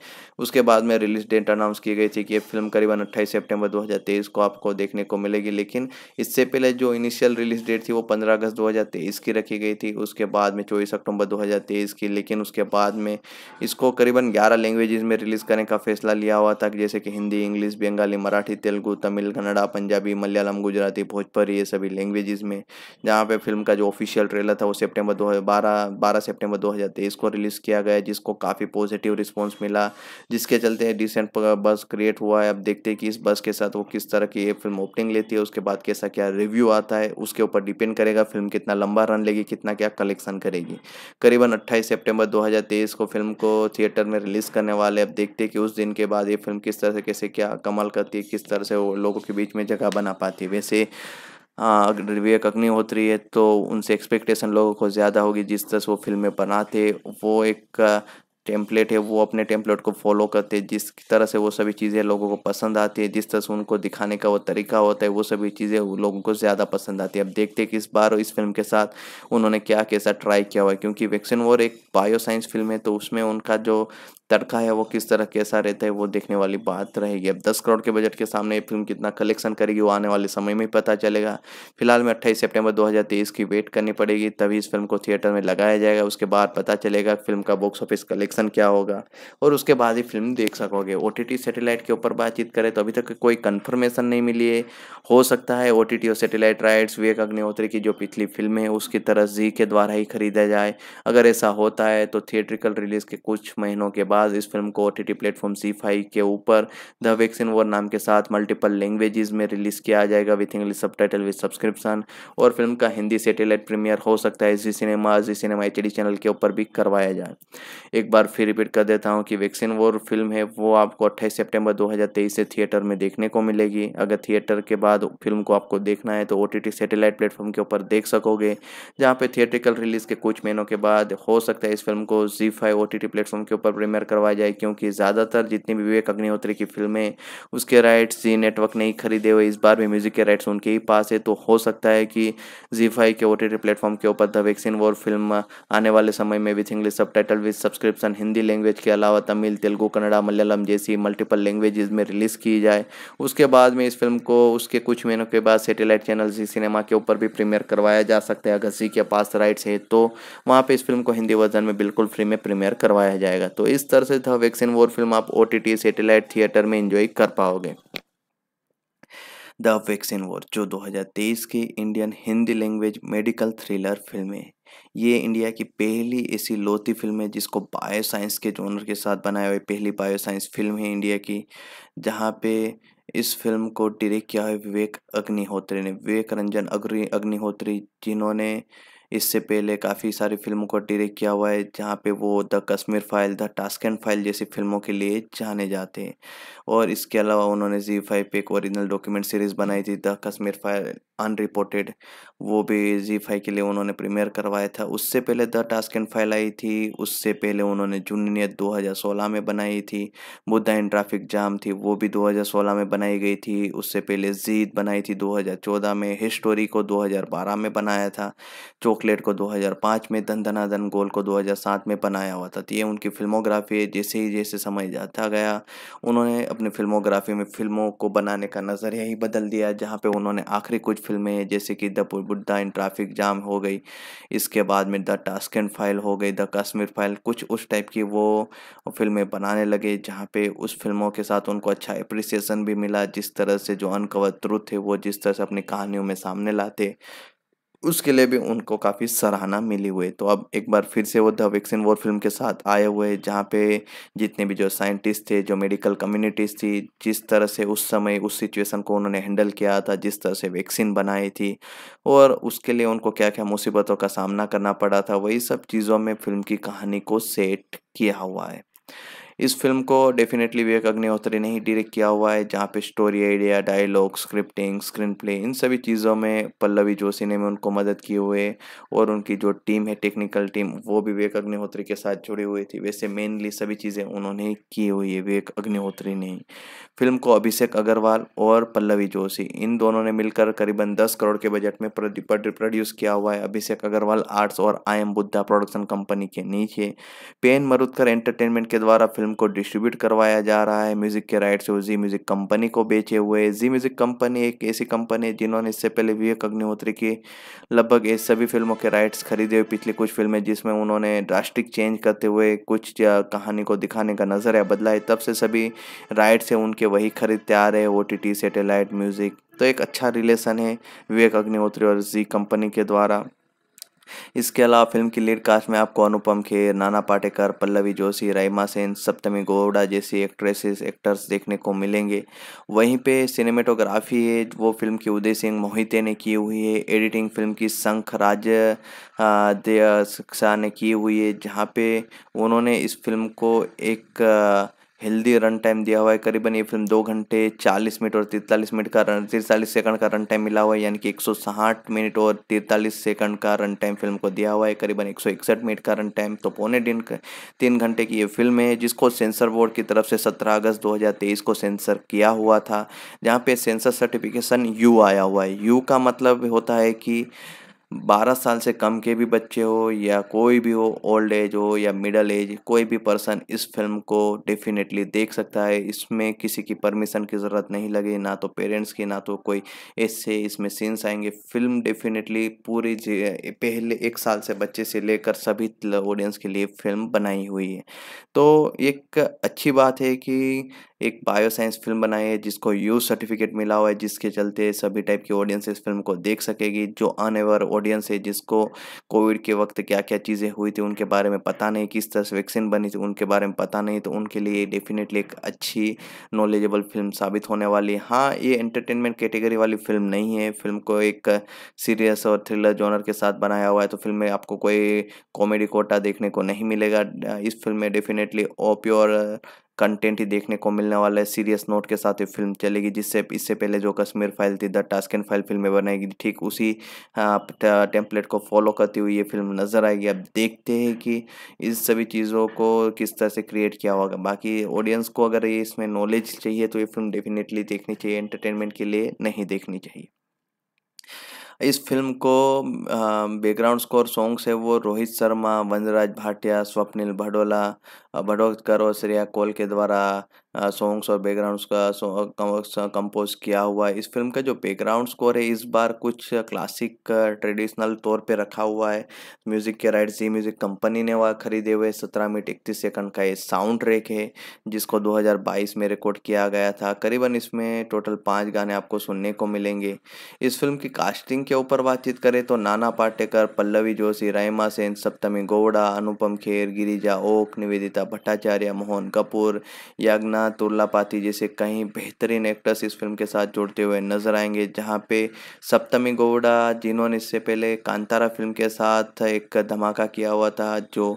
उसके बाद में रिलीज डेट अनाउंस की गई थी कि ये फिल्म करीबन अट्ठाईस सेप्टेम्बर दो को आपको देखने को मिलेगी लेकिन इससे पहले जो इनिशियल रिलीज डेट थी वो पंद्रह अगस्त दो की रखी गई थी उसके बाद में चौबीस अक्टूबर दो तेईस की लेकिन उसके बाद में इसको करीबन ग्यारह लैंग्वेजेस में रिलीज़ करने का फैसला लिया हुआ था जैसे कि हिंदी इंग्लिश बंगाली मराठी तेलुगू तमिल कन्नड़ा पंजाबी मलयालम गुजराती भोजपुरी ये सभी लैंग्वेजेस में जहाँ पे फिल्म का जो ऑफिशियल ट्रेलर था वो सेप्टेम्बर दो हजार सितंबर 2023 को रिलीज़ किया गया जिसको काफ़ी पॉजिटिव रिस्पॉन्स मिला जिसके चलते डिसेंट बस क्रिएट हुआ है अब देखते हैं कि इस बस के साथ वो किस तरह की ये फिल्म ओपनिंग लेती है उसके बाद कैसा क्या रिव्यू आता है उसके ऊपर डिपेंड करेगा फिल्म कितना लंबा रन लेगी कितना क्या कलेक्शन करेगी करीबन अपन 28 सितंबर 2023 को फिल्म को थिएटर में रिलीज़ करने वाले अब देखते हैं कि उस दिन के बाद ये फिल्म किस तरह से कैसे क्या कमाल करती है किस तरह से वो लोगों के बीच में जगह बना पाती है वैसे अगर विवेक अग्निहोत्री है तो उनसे एक्सपेक्टेशन लोगों को ज़्यादा होगी जिस तरह से वो फिल्में बनाते वो एक टेम्पलेट है वो अपने टेम्पलेट को फॉलो करते हैं जिस तरह से वो सभी चीज़ें लोगों को पसंद आती है जिस तरह से उनको दिखाने का वो तरीका होता है वो सभी चीज़ें लोगों को ज़्यादा पसंद आती है अब देखते हैं कि इस बार इस फिल्म के साथ उन्होंने क्या कैसा ट्राई किया हुआ है क्योंकि वैक्सीन वॉर एक बायोसाइंस फिल्म है तो उसमें उनका जो तड़का है वो किस तरह कैसा रहता है वो देखने वाली बात रहेगी अब दस करोड़ के बजट के सामने ये फिल्म कितना कलेक्शन करेगी वो आने वाले समय में पता चलेगा फिलहाल में अट्ठाईस सेप्टेम्बर दो की वेट करनी पड़ेगी तभी इस फिल्म को थिएटर में लगाया जाएगा उसके बाद पता चलेगा फिल्म का बॉक्स ऑफिस कलेक्शन क्या होगा और उसके बाद ही फिल्म देख सकोगे ओ टी के ऊपर बातचीत करें तो अभी तक कोई कन्फर्मेशन नहीं मिली है हो सकता है ओ और सेटेलाइट राइट्स विवेक अग्निहोत्री की जो पिछली फिल्म है उसकी तरह जी के द्वारा ही खरीदा जाए अगर ऐसा होता है तो थिएट्रिकल रिलीज के कुछ महीनों के बाद पास इस फिल्म को ओ टी प्लेटफॉर्म सी फाइव के ऊपर द वैक्सीन वॉर नाम के साथ मल्टीपल लैंग्वेजेस में रिलीज किया जाएगा with English subtitle with subscription और फिल्म का हिंदी सेटेलाइट प्रीमियर हो सकता है जी सिनेमा जी सिनेमा एच चैनल के ऊपर भी करवाया जाए एक बार फिर रिपीट कर देता हूँ कि वैक्सीन वॉर फिल्म है वो आपको अट्ठाईस सेप्टेम्बर दो से थिएटर में देखने को मिलेगी अगर थिएटर के बाद फिल्म को आपको देखना है तो ओ टी सेटेलाइट प्लेटफॉर्म के ऊपर देख सकोगे जहाँ पे थिएटिकल रिलीज के कुछ महीनों के बाद हो सकता है इस फिल्म को जी फाइव ओ टी प्लेटफॉर्म के ऊपर प्रीमियर करवाया जाए क्योंकि ज़्यादातर जितनी भी विवेक अग्निहोत्री की फिल्में उसके राइट्स जी नेटवर्क नहीं खरीदे हुए इस बार भी म्यूज़िक के राइट्स उनके ही पास है तो हो सकता है कि जी फाइव के ओ टी प्लेटफॉर्म के ऊपर द वैक्सीन वॉर फिल्म आने वाले समय में with English subtitle with subscription Hindi language के अलावा तमिल तेलुगू कन्नड़ा मलयालम जैसी मल्टीपल लैंग्वेज में रिलीज़ की जाए उसके बाद में इस फिल्म को उसके कुछ महीनों के बाद सेटेलाइट चैनल जी सिनेमा के ऊपर भी प्रीमियर करवाया जा सकता है अगर जी के पास राइट्स है तो वहाँ पर इस फिल्म को हिंदी वर्जन में बिल्कुल फ्री में प्रीमियर करवाया जाएगा तो इस तरह तरह से था वैक्सीन वॉर फिल्म आप ओ सैटेलाइट थिएटर में एंजॉय कर पाओगे द वैक्सीन वॉर जो 2023 की Indian Hindi language medical thriller film है ये इंडिया की पहली ऐसी लोती फिल्म है जिसको बायो साइंस के जोनर के साथ बनाए हुए पहली बायो साइंस फिल्म है इंडिया की जहाँ पे इस फिल्म को डायरेक्ट किया है विवेक अग्निहोत्री ने विवेक रंजन अग्नि अग्निहोत्री जिन्होंने इससे पहले काफ़ी सारी फिल्मों को डायरेक्ट किया हुआ है जहाँ पे वो the Kashmir file the task and file जैसी फिल्मों के लिए जाने जाते हैं और इसके अलावा उन्होंने जी फाइव पे एक ओरिजिनल डॉक्यूमेंट सीरीज़ बनाई थी द कश्मीर फाइल अनरिपोर्टेड वो भी जी फाइव के लिए उन्होंने प्रीमियर करवाया था उससे पहले द टास्क एंड फाइल आई थी उससे पहले उन्होंने जूनियत सोलह में बनाई थी बुद्धा इन ट्रैफिक जाम थी वो भी सोलह में बनाई गई थी उससे पहले जीत बनाई थी चौदह में हिस्टोरी को बारह में बनाया था चौक चॉकलेट को 2005 में धन धना धन गोल को 2007 में बनाया हुआ था तो ये उनकी फिल्मोग्राफी है जैसे ही जैसे समय जाता गया उन्होंने अपनी फिल्मोग्राफी में फिल्मों को बनाने का नज़रिया ही बदल दिया जहाँ पे उन्होंने आखिरी कुछ फिल्में जैसे कि the Buddha in traffic jam हो गई इसके बाद में द टास्क एंड फाइल हो गई द कश्मीर फाइल कुछ उस टाइप की वो फिल्में बनाने लगे जहाँ पे उस फिल्मों के साथ उनको अच्छा अप्रिसिएशन भी मिला जिस तरह से जो अनकवर ट्रुथ थे वो जिस तरह से अपनी कहानियों में सामने लाते उसके लिए भी उनको काफ़ी सराहना मिली हुई तो अब एक बार फिर से वो द वैक्सीन वॉर फिल्म के साथ आए हुए जहाँ पे जितने भी जो साइंटिस्ट थे जो मेडिकल कम्युनिटीज़ थी जिस तरह से उस समय उस सिचुएशन को उन्होंने हैंडल किया था जिस तरह से वैक्सीन बनाई थी और उसके लिए उनको क्या क्या मुसीबतों का सामना करना पड़ा था वही सब चीज़ों में फिल्म की कहानी को सेट किया हुआ है इस फिल्म को डेफिनेटली विवेक अग्निहोत्री ने ही डायरेक्ट किया हुआ है जहाँ पे story idea dialogue scripting screen play इन सभी चीज़ों में पल्लवी जोशी ने उनको मदद की हुए और उनकी जो टीम है टेक्निकल टीम वो भी विवेक अग्निहोत्री के साथ जुड़ी हुई थी वैसे मेनली सभी चीज़ें उन्होंने की हुई है विवेक अग्निहोत्री ने फिल्म को अभिषेक अग्रवाल और पल्लवी जोशी इन दोनों ने मिलकर करीबन दस करोड़ के बजट में प्रोड्यूस किया हुआ है अभिषेक अग्रवाल आर्ट्स और I M Buddha production company के नीचे पेन मरुदकर एंटरटेनमेंट के द्वारा फिल्म फिल्म को डिस्ट्रीब्यूट करवाया जा रहा है म्यूज़िक के राइट्स वो जी म्यूज़िक कंपनी को बेचे हुए जी म्यूज़िक कंपनी एक ऐसी कंपनी है जिन्होंने इससे पहले विवेक अग्निहोत्री की लगभग इस सभी फिल्मों के राइट्स खरीदे हुए पिछली कुछ फिल्में जिसमें उन्होंने ड्रास्टिक चेंज करते हुए कुछ कहानी को दिखाने का नज़रिया बदला है तब से सभी राइट्स हैं उनके वही खरीदते आ रहे हैं ओ टी सैटेलाइट म्यूज़िक तो एक अच्छा रिलेशन है विवेक अग्निहोत्री और जी कंपनी के द्वारा इसके अलावा फिल्म की लीड कास्ट में आपको अनुपम खेर नाना पाटेकर पल्लवी जोशी रईमा सेन सप्तमी गोवड़ा जैसी एक्ट्रेसेस एक्टर्स देखने को मिलेंगे वहीं पे सिनेमेटोग्राफी है वो फिल्म की उदय सिंह मोहिते ने की हुई है एडिटिंग फिल्म की शंख राज ने की हुई है जहाँ पे उन्होंने इस फिल्म को एक हेल्दी रन टाइम दिया हुआ है करीबन ये फिल्म दो घंटे चालीस मिनट और तिरतालीस मिनट का रन तिरतालीस सेकंड का रन टाइम मिला हुआ है यानी कि एक सौ साठ मिनट और तिरतालीस सेकंड का रन टाइम फिल्म को दिया हुआ है करीबन एक सौ इकसठ मिनट का रन टाइम तो पौने दिन तीन घंटे की ये फिल्म है जिसको सेंसर बोर्ड की तरफ से सत्रह अगस्त दो हज़ार तेईस को सेंसर किया हुआ था जहाँ पे सेंसर सर्टिफिकेशन यू आया हुआ है यू का मतलब होता है कि बारह साल से कम के भी बच्चे हो या कोई भी हो ओल्ड एज हो या मिडल एज कोई भी पर्सन इस फिल्म को डेफिनेटली देख सकता है इसमें किसी की परमिशन की ज़रूरत नहीं लगे ना तो पेरेंट्स की ना तो कोई ऐसे इसमें सीन्स आएंगे फिल्म डेफिनेटली पूरी पहले एक साल से बच्चे से लेकर सभी ऑडियंस के लिए फिल्म बनाई हुई है तो एक अच्छी बात है कि एक बायोसाइंस फिल्म बनाई है जिसको यू सर्टिफिकेट मिला हुआ है जिसके चलते सभी टाइप की ऑडियंस इस फिल्म को देख सकेगी जो अनएवर ऑडियंस है जिसको कोविड के वक्त क्या क्या चीज़ें हुई थी उनके बारे में पता नहीं किस तरह से वैक्सीन बनी थी उनके बारे में पता नहीं तो उनके लिए डेफिनेटली एक अच्छी नॉलेजेबल फिल्म साबित होने वाली है हाँ ये एंटरटेनमेंट कैटेगरी वाली फिल्म नहीं है फिल्म को एक सीरियस और थ्रिलर जॉनर के साथ बनाया हुआ है तो फिल्म में आपको कोई कॉमेडी कोटा देखने को नहीं मिलेगा इस फिल्म में डेफिनेटली ओप्योर कंटेंट ही देखने को मिलने वाला है सीरियस नोट के साथ ये फिल्म चलेगी जिससे इससे पहले जो कश्मीर फाइल थी द एंड फाइल में बनाएगी ठीक उसी टेम्पलेट हाँ, को फॉलो करती हुई ये फिल्म नज़र आएगी अब देखते हैं कि इस सभी चीज़ों को किस तरह से क्रिएट किया होगा बाकी ऑडियंस को अगर ये इसमें नॉलेज चाहिए तो ये फिल्म डेफिनेटली देखनी चाहिए एंटरटेनमेंट के लिए नहीं देखनी चाहिए इस फिल्म को बैकग्राउंड स्कोर सॉन्ग्स है वो रोहित शर्मा वंजराज भाटिया स्वप्निल भडोला भडोकर और श्रेया कौल के द्वारा सॉन्ग्स और बैकग्राउंड्स का कंपोज किया हुआ है इस फिल्म का जो बैकग्राउंड स्कोर है इस बार कुछ क्लासिक ट्रेडिशनल तौर पे रखा हुआ है म्यूज़िक के राइट जी म्यूज़िक कंपनी ने वह खरीदे हुए सत्रह मिनट इकतीस सेकंड का ये साउंड ट्रैक है जिसको 2022 में रिकॉर्ड किया गया था करीबन इसमें टोटल पाँच गाने आपको सुनने को मिलेंगे इस फिल्म की कास्टिंग के ऊपर बातचीत करें तो नाना पाटेकर पल्लवी जोशी रायमा सेन सप्तमी गौड़ा अनुपम खेर गिरिजा ओक निवेदिता भट्टाचार्य मोहन कपूर याग्ना नैना तुर्लापाती जैसे कई बेहतरीन एक्टर्स इस फिल्म के साथ जोड़ते हुए नजर आएंगे जहाँ पे सप्तमी गौड़ा जिन्होंने इससे पहले कांतारा फिल्म के साथ एक धमाका किया हुआ था जो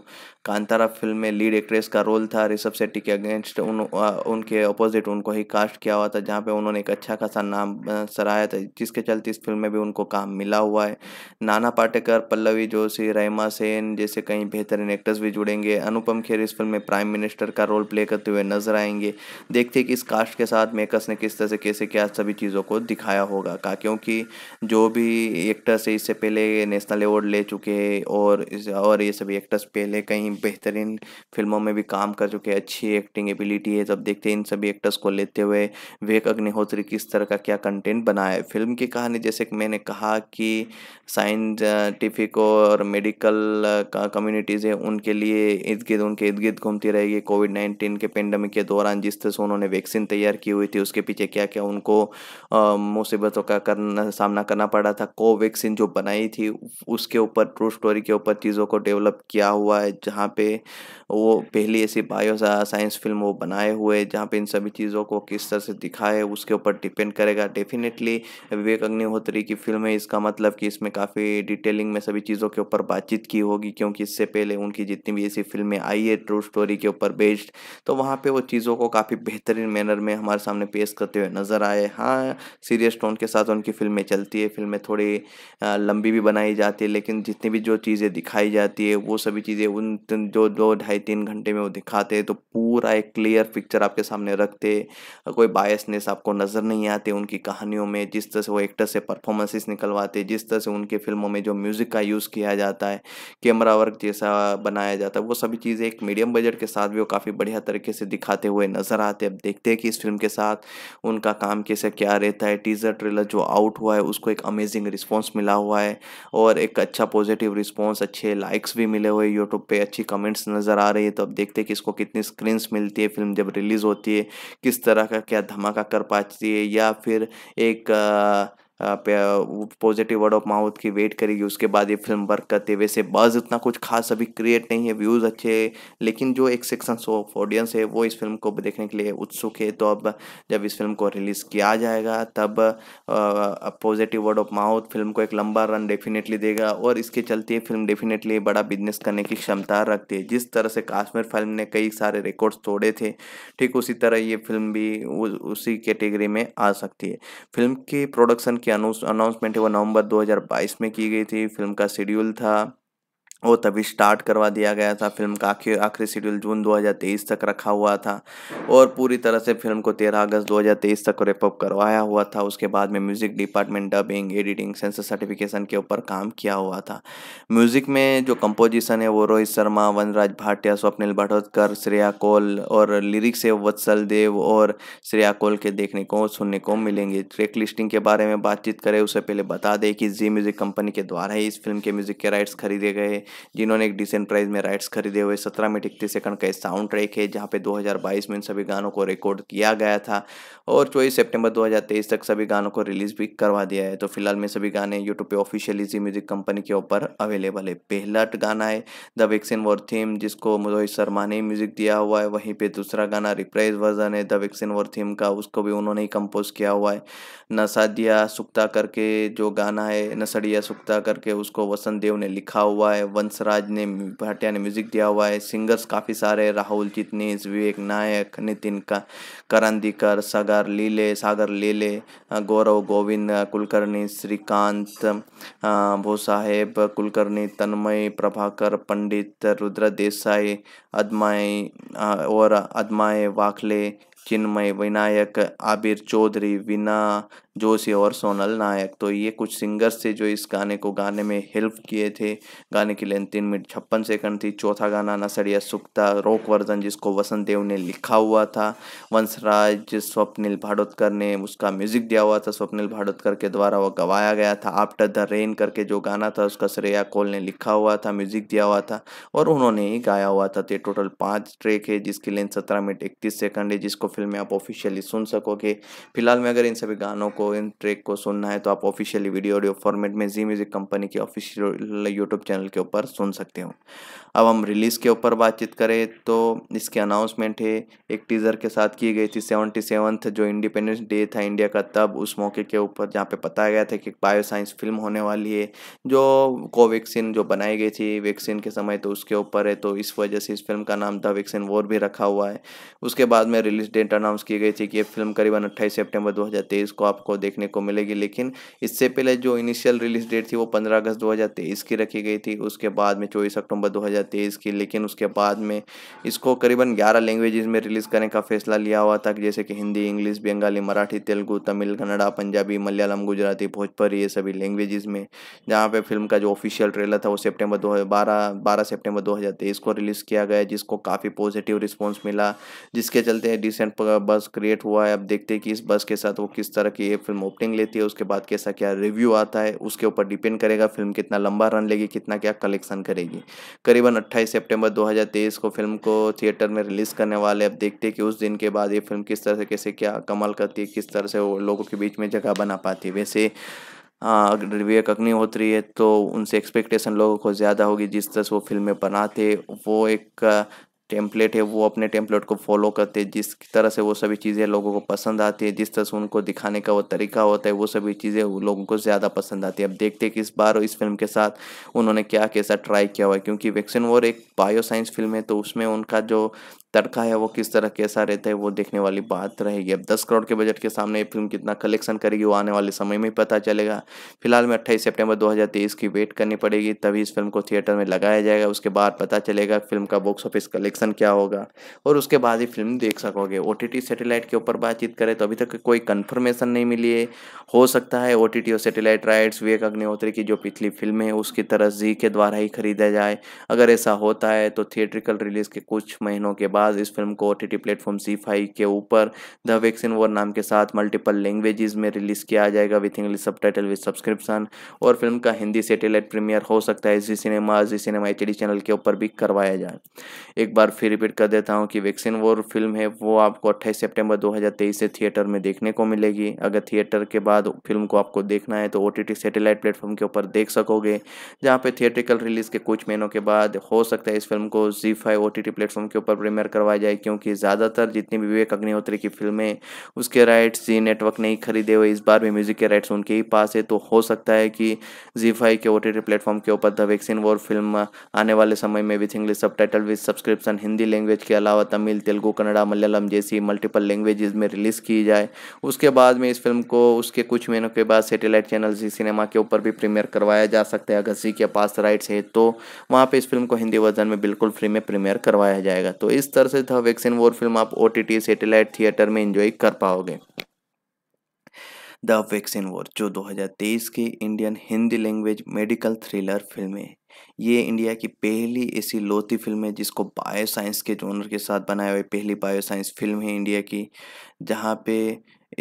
कांतारा फिल्म में लीड एक्ट्रेस का रोल था ऋषभ शेट्टी के अगेंस्ट उन उनके अपोजिट उनको ही कास्ट किया हुआ था जहाँ पे उन्होंने एक अच्छा खासा नाम सराहाया था जिसके चलते इस फिल्म में भी उनको काम मिला हुआ है नाना पाटेकर पल्लवी जोशी रहमा सेन जैसे कई बेहतरीन एक्टर्स भी जुड़ेंगे अनुपम खेर इस फिल्म में प्राइम मिनिस्टर का रोल प्ले करते हुए नजर आएंगे देखते कि इस कास्ट के साथ मेकर्स ने किस तरह से कैसे क्या सभी चीज़ों को दिखाया होगा का क्योंकि जो भी एक्टर्स है इससे पहले नेशनल अवार्ड ले चुके हैं और और ये सभी एक्टर्स पहले कहीं बेहतरीन फिल्मों में भी काम कर चुके हैं अच्छी एक्टिंग एबिलिटी है तब देखते हैं इन सभी एक्टर्स को लेते हुए विवेक अग्निहोत्री किस तरह का क्या कंटेंट बनाया है फिल्म की कहानी जैसे कि मैंने कहा कि साइंटिफिक और मेडिकल का कम्युनिटीज़ है उनके लिए इर्द गिर्द उनके इर्द गिर्द घूमती रहेगी कोविड नाइन्टीन के पेंडेमिक के दौरान जिस तरह से उन्होंने वैक्सीन तैयार की हुई थी उसके पीछे क्या क्या उनको मुसीबतों का करना सामना करना पड़ा था कोवैक्सीन जो बनाई थी उसके ऊपर ट्रू स्टोरी के ऊपर चीज़ों को डेवलप किया हुआ है जहाँ जहाँ पे वो पहली ऐसी बायो साइंस फिल्म वो बनाए हुए जहाँ पे इन सभी चीज़ों को किस तरह से दिखाए उसके ऊपर डिपेंड करेगा डेफिनेटली विवेक अग्निहोत्री की फिल्म है इसका मतलब कि इसमें काफ़ी डिटेलिंग में सभी चीज़ों के ऊपर बातचीत की होगी क्योंकि इससे पहले उनकी जितनी भी ऐसी फिल्में आई है ट्रू स्टोरी के ऊपर बेस्ड तो वहाँ पर वो चीज़ों को काफ़ी बेहतरीन मैनर में हमारे सामने पेश करते हुए नज़र आए हाँ सीरियस टोन के साथ उनकी फिल्में चलती है फिल्में थोड़ी लंबी भी बनाई जाती है लेकिन जितनी भी जो चीज़ें दिखाई जाती है वो सभी चीज़ें उन तीन जो दो ढाई तीन घंटे में वो दिखाते तो पूरा एक क्लियर पिक्चर आपके सामने रखते कोई बायसनेस आपको नज़र नहीं आते उनकी कहानियों में जिस तरह से वो एक्टर से परफॉर्मेंसेस निकलवाते जिस तरह से उनकी फिल्मों में जो म्यूज़िक का यूज़ किया जाता है कैमरा वर्क जैसा बनाया जाता है वो सभी चीज़ें एक मीडियम बजट के साथ भी वो काफ़ी बढ़िया तरीके से दिखाते हुए नज़र आते अब देखते हैं कि इस फिल्म के साथ उनका काम कैसे क्या रहता है टीज़र ट्रेलर जो आउट हुआ है उसको एक अमेजिंग रिस्पॉन्स मिला हुआ है और एक अच्छा पॉजिटिव रिस्पॉन्स अच्छे लाइक्स भी मिले हुए यूट्यूब पर अच्छी कमेंट्स नज़र आ रही है तो अब देखते हैं कि इसको कितनी स्क्रीन्स मिलती है फिल्म जब रिलीज़ होती है किस तरह का क्या धमाका कर पाती है या फिर एक आ, पॉजिटिव वर्ड ऑफ माउथ की वेट करेगी उसके बाद ये फिल्म वर्क करते वैसे से बज़ इतना कुछ खास अभी क्रिएट नहीं है व्यूज़ अच्छे लेकिन जो एक सेक्शन ऑफ ऑडियंस है वो इस फिल्म को देखने के लिए उत्सुक है तो अब जब इस फिल्म को रिलीज़ किया जाएगा तब positive word of mouth film को एक लंबा रन डेफिनेटली देगा और इसके चलते फिल्म डेफिनेटली बड़ा बिजनेस करने की क्षमता रखती है जिस तरह से काश्मीर फिल्म ने कई सारे रिकॉर्ड्स तोड़े थे ठीक उसी तरह ये फिल्म भी उसी कैटेगरी में आ सकती है फिल्म के प्रोडक्शन की अनाउंसमेंट है वो नवंबर 2022 में की गई थी फिल्म का शेड्यूल था वो तभी स्टार्ट करवा दिया गया था फिल्म का आखिर आखिरी शेड्यूल जून 2023 तक रखा हुआ था और पूरी तरह से फिल्म को 13 अगस्त 2023 तक रेपअप करवाया हुआ था उसके बाद में music department dubbing editing censor certification के ऊपर काम किया हुआ था म्यूज़िक में जो कंपोजिशन है वो रोहित शर्मा वनराज भाटिया स्वप्निल भटोदकर श्रेया कौल और लिरिक्स है वत्सल देव और श्रेया कौल के देखने को सुनने को मिलेंगे ट्रैक लिस्टिंग के बारे में बातचीत करें उससे पहले बता दें कि जी म्यूज़िक कंपनी के द्वारा ही इस फिल्म के म्यूज़िक के राइट्स खरीदे गए जिन्होंने एक डिसेंट प्राइस में राइट्स खरीदे हुए सत्रह मिनट इकतीस सेकंड का साउंड ट्रैक है जहाँ पे 2022 में इन सभी गानों को रिकॉर्ड किया गया था और चौबीस सितंबर 2023 तक सभी गानों को रिलीज़ भी करवा दिया है तो फिलहाल में सभी गाने यूट्यूब पे ऑफिशियली जी म्यूजिक कंपनी के ऊपर अवेलेबल है पहला गाना है द वैक्सीन वॉर थीम जिसको मोहित शर्मा ने म्यूजिक दिया हुआ है वहीं पर दूसरा गाना रिप्राइज वर्जन है द वैक्सीन वॉर थीम का उसको भी उन्होंने ही कंपोज किया हुआ है नसादिया सुक्ता करके जो गाना है नसड़िया सुक्ता करके उसको वसंत देव ने लिखा हुआ है वंशराज ने भाटिया ने म्यूजिक दिया हुआ है सिंगर्स काफ़ी सारे राहुल जितनीस विवेक नायक नितिन का करंदीकर सागर लीले सागर लीले गौरव गोविंद कुलकर्णी श्रीकांत भोसाहेब कुलकर्णी तन्मय प्रभाकर पंडित रुद्र देसाई अदमाय और अदमाय वाखले चिन्मय विनायक आबिर चौधरी विना जोशी और सोनल नायक तो ये कुछ सिंगर्स थे जो इस गाने को गाने में हेल्प किए थे गाने की लेंथ तीन मिनट छप्पन सेकंड थी चौथा गाना नसरिया सुक्ता रॉक वर्जन जिसको वसंत देव ने लिखा हुआ था वंशराज स्वप्निल भाडोतकर ने उसका म्यूजिक दिया हुआ था स्वप्निल भाडोतकर के द्वारा वो गवाया गया था आफ्टर द रेन करके जो गाना था उसका श्रेया कोल ने लिखा हुआ था म्यूजिक दिया हुआ था और उन्होंने ही गाया हुआ था तो टोटल पाँच ट्रैक है जिसकी लेंथ सत्रह मिनट इकतीस सेकंड है जिसको फिल्म में आप ऑफिशियली सुन सकोगे फिलहाल में अगर इन सभी गानों को इन ट्रैक को सुनना है तो आप ऑफिशियली वीडियो ऑडियो फॉर्मेट में जी म्यूज़िक कंपनी के ऑफिशियल यूट्यूब चैनल के ऊपर सुन सकते हो अब हम रिलीज़ के ऊपर बातचीत करें तो इसके अनाउंसमेंट है एक टीज़र के साथ की गई थी सेवनटी सेवन्थ जो इंडिपेंडेंस डे था इंडिया का तब उस मौके के ऊपर जहाँ पे बताया गया था कि एक बायो साइंस फिल्म होने वाली है जो कोवैक्सीन जो बनाई गई थी वैक्सीन के समय तो उसके ऊपर है तो इस वजह से इस फिल्म का नाम द वैक्सीन वॉर भी रखा हुआ है उसके बाद में रिलीज डेट अनाउंस की गई थी कि ये फिल्म करीबन अट्ठाईस सेप्टेम्बर दो को आपको देखने को मिलेगी लेकिन इससे पहले जो इनिशियल रिलीज डेट थी वो पंद्रह अगस्त दो की रखी गई थी उसके बाद में चौबीस अक्टूबर दो तेईस की लेकिन उसके बाद में इसको करीबन ग्यारह लैंग्वेजेस में रिलीज़ करने का फैसला लिया हुआ था जैसे कि हिंदी इंग्लिश बंगाली मराठी तेलुगू तमिल कन्नड़ा पंजाबी मलयालम गुजराती भोजपुरी ये सभी लैंग्वेजेस में जहाँ पे फिल्म का जो ऑफिशियल ट्रेलर था वो सेप्टेम्बर दो हज़ार सितंबर तेईस को रिलीज़ किया गया जिसको काफ़ी पॉजिटिव रिस्पॉन्स मिला जिसके चलते डिसेंट बस क्रिएट हुआ है अब देखते हैं कि इस बस के साथ वो किस तरह की ये फिल्म ओपनिंग लेती है उसके बाद कैसा क्या रिव्यू आता है उसके ऊपर डिपेंड करेगा फिल्म कितना लंबा रन लेगी कितना क्या कलेक्शन करेगी करीबन कौन 28 सितंबर 2023 को फिल्म को थिएटर में रिलीज़ करने वाले अब देखते हैं कि उस दिन के बाद ये फिल्म किस तरह से कैसे क्या कमाल करती है किस तरह से वो लोगों के बीच में जगह बना पाती है वैसे विवेक अग्निहोत्री है तो उनसे एक्सपेक्टेशन लोगों को ज़्यादा होगी जिस तरह से वो फिल्में बनाते वो एक टेम्पलेट है वो अपने टेम्पलेट को फॉलो करते हैं जिस तरह से वो सभी चीज़ें लोगों को पसंद आती है जिस तरह से उनको दिखाने का वो तरीका होता है वो सभी चीज़ें लोगों को ज़्यादा पसंद आती है अब देखते हैं कि इस बार इस फिल्म के साथ उन्होंने क्या कैसा ट्राई किया हुआ है क्योंकि वैक्सीन वॉर एक बायोसाइंस फिल्म है तो उसमें उनका जो तड़का है वो किस तरह कैसा रहता है वो देखने वाली बात रहेगी अब दस करोड़ के बजट के सामने ये फिल्म कितना कलेक्शन करेगी वो आने वाले समय में पता चलेगा फिलहाल में अट्ठाईस सितंबर 2023 की वेट करनी पड़ेगी तभी इस फिल्म को थिएटर में लगाया जाएगा उसके बाद पता चलेगा फिल्म का बॉक्स ऑफिस कलेक्शन सेक्शन क्या होगा और उसके बाद ही फिल्म देख सकोगे ओ सैटेलाइट के ऊपर बातचीत करें तो अभी तक कोई कन्फर्मेशन नहीं मिली है हो सकता है ओ और सेटेलाइट राइट्स विवेक अग्निहोत्री की जो पिछली फिल्म है उसकी तरह जी के द्वारा ही खरीदा जाए अगर ऐसा होता है तो थिएट्रिकल रिलीज के कुछ महीनों के बाद इस फिल्म को ओ टी प्लेटफॉर्म सी फाइव के ऊपर द वैक्सीन वॉर नाम के साथ मल्टीपल लैंग्वेजेस में रिलीज किया जाएगा with English subtitle with subscription और फिल्म का हिंदी सेटेलाइट प्रीमियर हो सकता है जी सिनेमा जी सिनेमा एच चैनल के ऊपर भी करवाया जाए एक बार बार फिर रिपीट कर देता हूँ कि वैक्सीन वो फिल्म है वो आपको 28 सितंबर 2023 से थिएटर में देखने को मिलेगी अगर थिएटर के बाद फिल्म को आपको देखना है तो ओ टी सैटेलाइट प्लेटफॉर्म के ऊपर देख सकोगे जहाँ पे थिएटरिकल रिलीज़ के कुछ महीनों के बाद हो सकता है इस फिल्म को जी फाइव ओ प्लेटफॉर्म के ऊपर प्रीमियर करवाया जाए क्योंकि ज़्यादातर जितनी भी विवेक अग्निहोत्री की फिल्में उसके राइट्स जी नेटवर्क नहीं खरीदे हुए इस बार भी म्यूज़िक के राइट्स उनके ही पास है तो हो सकता है कि जी फाइव के ओ प्लेटफॉर्म के ऊपर द वैक्सीन वॉर फिल्म आने वाले समय में with English subtitle with subscription version Hindi language के अलावा तमिल तेलुगु कन्नड़ा मलयालम जैसी मल्टीपल लैंग्वेज में रिलीज़ की जाए उसके बाद में इस फिल्म को उसके कुछ महीनों के बाद सेटेलाइट चैनल जी सिनेमा के ऊपर भी प्रीमियर करवाया जा सकता है अगर जी के पास राइट्स है तो वहाँ पर इस फिल्म को हिंदी वर्जन में बिल्कुल फ्री में प्रीमियर करवाया जाएगा तो इस तरह से था वैक्सीन वॉर फिल्म आप ओ सेटेलाइट थिएटर में इंजॉय कर पाओगे द वैक्सीन वॉर जो 2023 की Indian Hindi language medical thriller film है ये इंडिया की पहली ऐसी लोती फिल्म है जिसको बायो साइंस के जोनर के साथ बनाए हुए पहली बायो साइंस फिल्म है इंडिया की जहाँ पे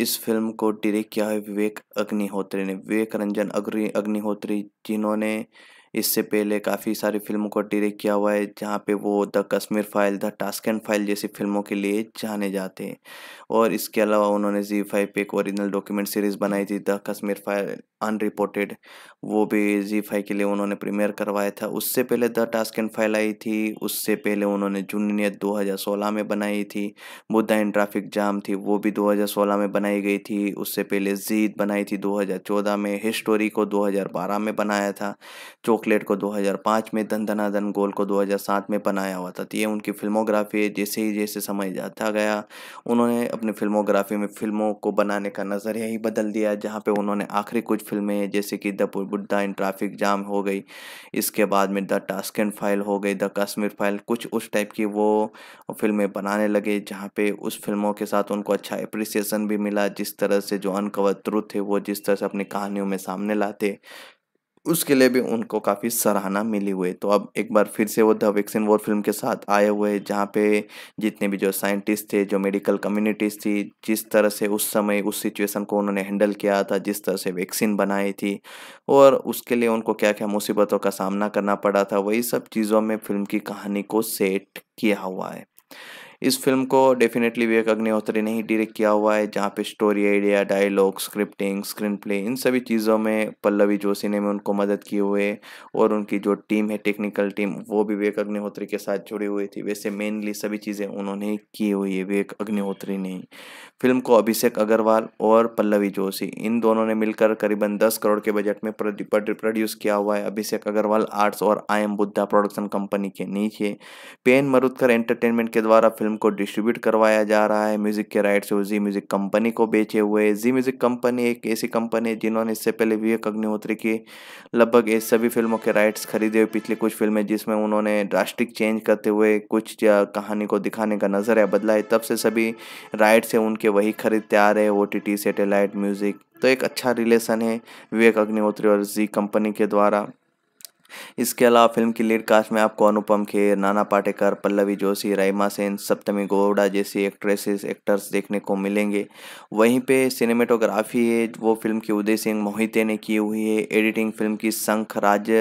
इस फिल्म को डायरेक्ट किया है विवेक अग्निहोत्री ने विवेक रंजन अग्नि अग्निहोत्री जिन्होंने इससे पहले काफ़ी सारी फिल्मों को डायरेक्ट किया हुआ है जहाँ पे वो the Kashmir file the task and file जैसी फिल्मों के लिए जाने जाते हैं और इसके अलावा उन्होंने जी फाइव पे एक ओरिजिनल डॉक्यूमेंट सीरीज़ बनाई थी द कश्मीर फाइल अनरिपोर्टेड वो भी जी फाइव के लिए उन्होंने प्रीमियर करवाया था उससे पहले द टास्क एंड फाइल आई थी उससे पहले उन्होंने जूनियत सोलह में बनाई थी बुद्धा इन ट्रैफिक जाम थी वो भी सोलह में बनाई गई थी उससे पहले जीत बनाई थी चौदह में हिस्टोरी को बारह में बनाया था चौक चॉकलेट को 2005 में धन धना धन गोल को 2007 में बनाया हुआ था तो ये उनकी फिल्मोग्राफी जैसे ही जैसे समय जाता गया उन्होंने अपनी फिल्मोग्राफी में फिल्मों को बनाने का नज़रिया ही बदल दिया जहाँ पे उन्होंने आखिरी कुछ फिल्में जैसे कि the Buddha in traffic jam हो गई इसके बाद में द टास्क एंड फाइल हो गई द कश्मीर फाइल कुछ उस टाइप की वो फिल्में बनाने लगे जहाँ पे उस फिल्मों के साथ उनको अच्छा एप्रिसिएशन भी मिला जिस तरह से जो अनकवर ट्रुथ थे वो जिस तरह से अपनी कहानियों में सामने लाते उसके लिए भी उनको काफ़ी सराहना मिली हुई तो अब एक बार फिर से वो द वैक्सीन वॉर फिल्म के साथ आए हुए जहाँ पे जितने भी जो साइंटिस्ट थे जो मेडिकल कम्युनिटीज़ थी जिस तरह से उस समय उस सिचुएशन को उन्होंने हैंडल किया था जिस तरह से वैक्सीन बनाई थी और उसके लिए उनको क्या क्या मुसीबतों का सामना करना पड़ा था वही सब चीज़ों में फिल्म की कहानी को सेट किया हुआ है इस फिल्म को डेफिनेटली विवेक अग्निहोत्री ने ही डायरेक्ट किया हुआ है जहाँ पे story idea dialogue scripting screen play इन सभी चीज़ों में पल्लवी जोशी ने भी उनको मदद की हुई है और उनकी जो टीम है टेक्निकल टीम वो भी विवेक अग्निहोत्री के साथ जुड़ी हुई थी वैसे मेनली सभी चीज़ें उन्होंने की हुई है विवेक अग्निहोत्री ने फिल्म को अभिषेक अग्रवाल और पल्लवी जोशी इन दोनों ने मिलकर करीबन दस करोड़ के बजट में प्रोड्यूस किया हुआ है अभिषेक अग्रवाल आर्ट्स और I M Buddha production company के नीचे पेन मरुदकर एंटरटेनमेंट के द्वारा फिल्म फिल्म को डिस्ट्रीब्यूट करवाया जा रहा है म्यूज़िक के राइट्स वो जी म्यूज़िक कंपनी को बेचे हुए जी म्यूज़िक कंपनी एक ऐसी कंपनी है जिन्होंने इससे पहले विवेक अग्निहोत्री की लगभग इस सभी फिल्मों के राइट्स खरीदे हुए पिछली कुछ फिल्में जिसमें उन्होंने ड्रास्टिक चेंज करते हुए कुछ कहानी को दिखाने का नज़रिया बदला है तब से सभी राइट्स हैं उनके वही खरीदते आ रहे हैं ओ टी सैटेलाइट म्यूज़िक तो एक अच्छा रिलेशन है विवेक अग्निहोत्री और जी कंपनी के द्वारा इसके अलावा फिल्म की लीड कास्ट में आपको अनुपम खेर नाना पाटेकर पल्लवी जोशी रईमा सेन सप्तमी गोवड़ा जैसी एक्ट्रेसेस एक्टर्स देखने को मिलेंगे वहीं पे सिनेमेटोग्राफी है वो फिल्म की उदय सिंह मोहिते ने की हुई है एडिटिंग फिल्म की शंख राज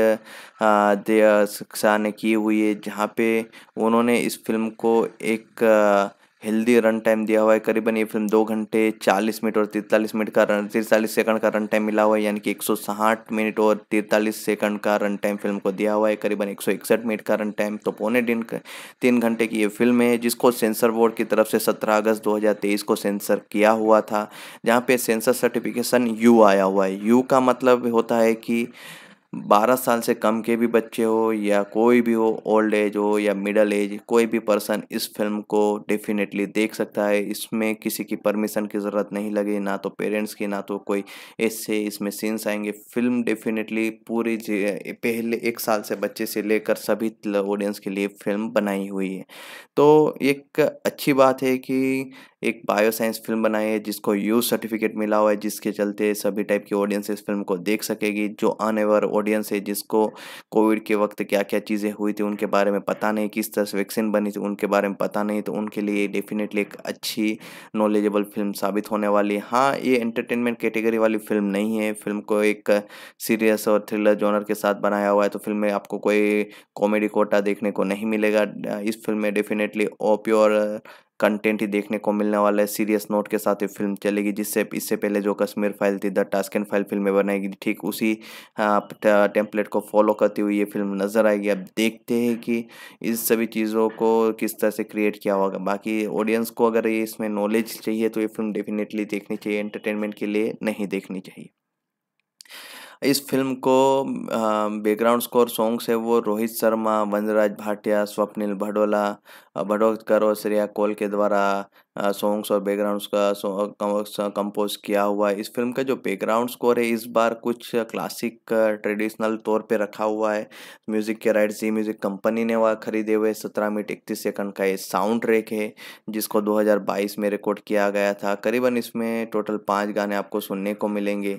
ने की हुई है जहाँ पे उन्होंने इस फिल्म को एक हेल्दी रन टाइम दिया हुआ है करीबन ये फिल्म दो घंटे चालीस मिनट और तिरतालीस मिनट का रन तिरतालीस सेकंड का रन टाइम मिला हुआ है यानी कि एक सौ साठ मिनट और तिरतालीस सेकंड का रन टाइम फिल्म को दिया हुआ है करीबन एक सौ इकसठ मिनट का रन टाइम तो पौने दिन तीन घंटे की ये फिल्म है जिसको सेंसर बोर्ड की तरफ से सत्रह अगस्त दो हज़ार तेईस को सेंसर किया हुआ था जहाँ पे सेंसर सर्टिफिकेशन यू आया हुआ है यू का मतलब होता है कि बारह साल से कम के भी बच्चे हो या कोई भी हो ओल्ड एज हो या मिडल एज कोई भी पर्सन इस फिल्म को डेफिनेटली देख सकता है इसमें किसी की परमिशन की ज़रूरत नहीं लगी ना तो पेरेंट्स की ना तो कोई ऐसे इसमें सीन्स आएंगे फिल्म डेफिनेटली पूरी पहले एक साल से बच्चे से लेकर सभी ऑडियंस के लिए फिल्म बनाई हुई है तो एक अच्छी बात है कि एक बायोसाइंस फिल्म बनाई है जिसको यूज सर्टिफिकेट मिला हुआ है जिसके चलते सभी टाइप की ऑडियंस इस फिल्म को देख सकेगी जो अनएवर ऑडियंस है जिसको कोविड के वक्त क्या क्या चीज़ें हुई थी उनके बारे में पता नहीं किस तरह से वैक्सीन बनी थी उनके बारे में पता नहीं तो उनके लिए डेफिनेटली एक अच्छी नॉलेजेबल फिल्म साबित होने वाली हाँ ये एंटरटेनमेंट कैटेगरी वाली फिल्म नहीं है फिल्म को एक सीरियस और थ्रिलर जॉनर के साथ बनाया हुआ है तो फिल्म में आपको कोई कॉमेडी कोटा देखने को नहीं मिलेगा इस फिल्म में डेफिनेटली ओप्योर कंटेंट ही देखने को मिलने वाला है सीरियस नोट के साथ ये फिल्म चलेगी जिससे इससे पहले जो कश्मीर फाइल थी द एंड फाइल फिल्में बनाएगी ठीक उसी टेम्पलेट हाँ, को फॉलो करती हुई ये फिल्म नज़र आएगी अब देखते हैं कि इस सभी चीज़ों को किस तरह से क्रिएट किया होगा बाकी ऑडियंस को अगर ये इसमें नॉलेज चाहिए तो ये फिल्म डेफिनेटली देखनी चाहिए एंटरटेनमेंट के लिए नहीं देखनी चाहिए इस फिल्म को बैकग्राउंड स्कोर सॉन्ग्स है वो रोहित शर्मा वंजराज भाटिया स्वप्निल भडोला भटोकर और श्रेया कोल के द्वारा सॉन्ग्स और बैकग्राउंड्स का कंपोज किया हुआ है इस फिल्म का जो बैकग्राउंड स्कोर है इस बार कुछ क्लासिक ट्रेडिशनल तौर पे रखा हुआ है म्यूज़िक के राइट जी म्यूज़िक कंपनी ने वह खरीदे हुए सत्रह मिनट इकतीस सेकंड का ये साउंड ट्रैक है जिसको 2022 में रिकॉर्ड किया गया था करीबन इसमें टोटल पाँच गाने आपको सुनने को मिलेंगे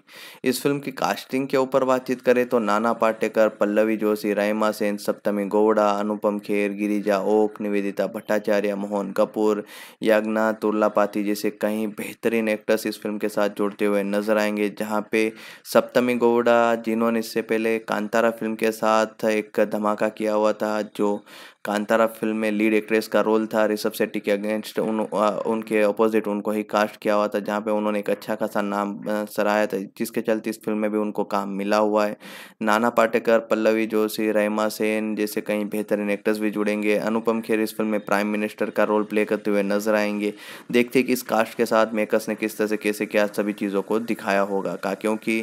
इस फिल्म की कास्टिंग के ऊपर बातचीत करें तो नाना पाटेकर पल्लवी जोशी रायमा सेन सप्तमी गौड़ा अनुपम खेर गिरिजा ओक निवेदिता गुप्ता भट्टाचार्य मोहन कपूर यागना तुर्लापाती जैसे कई बेहतरीन एक्टर्स इस फिल्म के साथ जुड़ते हुए नजर आएंगे जहाँ पे सप्तमी गौड़ा जिन्होंने इससे पहले कांतारा फिल्म के साथ एक धमाका किया हुआ था जो कांतारा फिल्म में लीड एक्ट्रेस का रोल था ऋषभ शेट्टी के अगेंस्ट उन उनके अपोजिट उनको ही कास्ट किया हुआ था जहाँ पे उन्होंने एक अच्छा खासा नाम सराहाया था जिसके चलते इस फिल्म में भी उनको काम मिला हुआ है नाना पाटेकर पल्लवी जोशी रहमा सेन जैसे कई बेहतरीन एक्टर्स भी जुड़ेंगे अनुपम खेर इस फिल्म में प्राइम मिनिस्टर का रोल प्ले करते हुए नजर आएंगे देखते कि इस कास्ट के साथ मेकर्स ने किस तरह से कैसे क्या सभी चीज़ों को दिखाया होगा का क्योंकि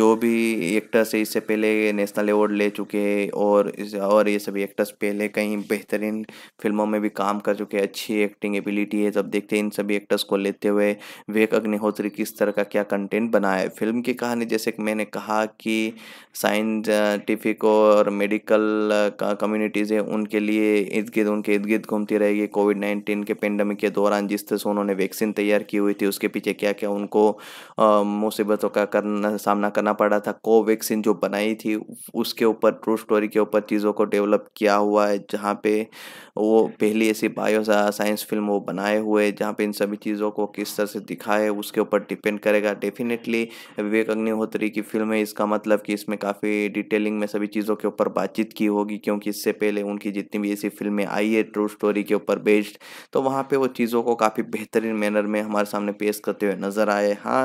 जो भी एक्टर्स है इससे पहले नेशनल अवार्ड ले चुके हैं और और ये सभी एक्टर्स पहले कहीं बेहतरीन फिल्मों में भी काम कर चुके हैं अच्छी एक्टिंग एबिलिटी है जब देखते हैं इन सभी एक्टर्स को लेते हुए विवेक अग्निहोत्री किस तरह का क्या कंटेंट बनाया है फिल्म की कहानी जैसे कि मैंने कहा कि साइंटिफिक और मेडिकल कम्युनिटीज़ है उनके लिए इर्द गिर्द उनके इर्द गिर्द घूमती रहेगी कोविड नाइन्टीन के पेंडेमिक के दौरान जिस तरह से उन्होंने वैक्सीन तैयार की हुई थी उसके पीछे क्या क्या उनको मुसीबतों का करना सामना करना पड़ा था कोवैक्सीन जो बनाई थी उसके ऊपर ट्रू स्टोरी के ऊपर चीज़ों को डेवलप किया हुआ है जहाँ जहाँ पे वो पहली ऐसी बायो साइंस फिल्म वो बनाए हुए जहाँ पे इन सभी चीज़ों को किस तरह से दिखाए उसके ऊपर डिपेंड करेगा डेफिनेटली विवेक अग्निहोत्री की फिल्म है इसका मतलब कि इसमें काफ़ी डिटेलिंग में सभी चीज़ों के ऊपर बातचीत की होगी क्योंकि इससे पहले उनकी जितनी भी ऐसी फिल्में आई है ट्रू स्टोरी के ऊपर बेस्ड तो वहाँ पर वो चीज़ों को काफ़ी बेहतरीन मैनर में हमारे सामने पेश करते हुए नज़र आए हाँ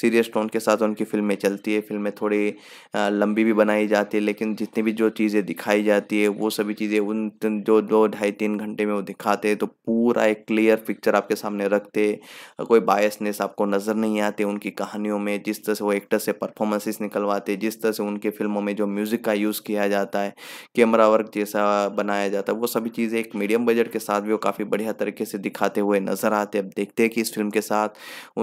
सीरियस टोन के साथ उनकी फिल्में चलती है फिल्में थोड़ी लंबी भी बनाई जाती है लेकिन जितनी भी जो चीज़ें दिखाई जाती है वो सभी चीज़ें उन जो दो ढाई तीन घंटे में वो दिखाते तो पूरा एक क्लियर पिक्चर आपके सामने रखते कोई बायसनेस आपको नज़र नहीं आते उनकी कहानियों में जिस तरह से वो एक्टर से परफॉर्मेंसेस निकलवाते जिस तरह से उनकी फिल्मों में जो म्यूज़िक का यूज़ किया जाता है कैमरा वर्क जैसा बनाया जाता है वो सभी चीज़ें एक मीडियम बजट के साथ भी वो काफ़ी बढ़िया तरीके से दिखाते हुए नज़र आते अब देखते हैं कि इस फिल्म के साथ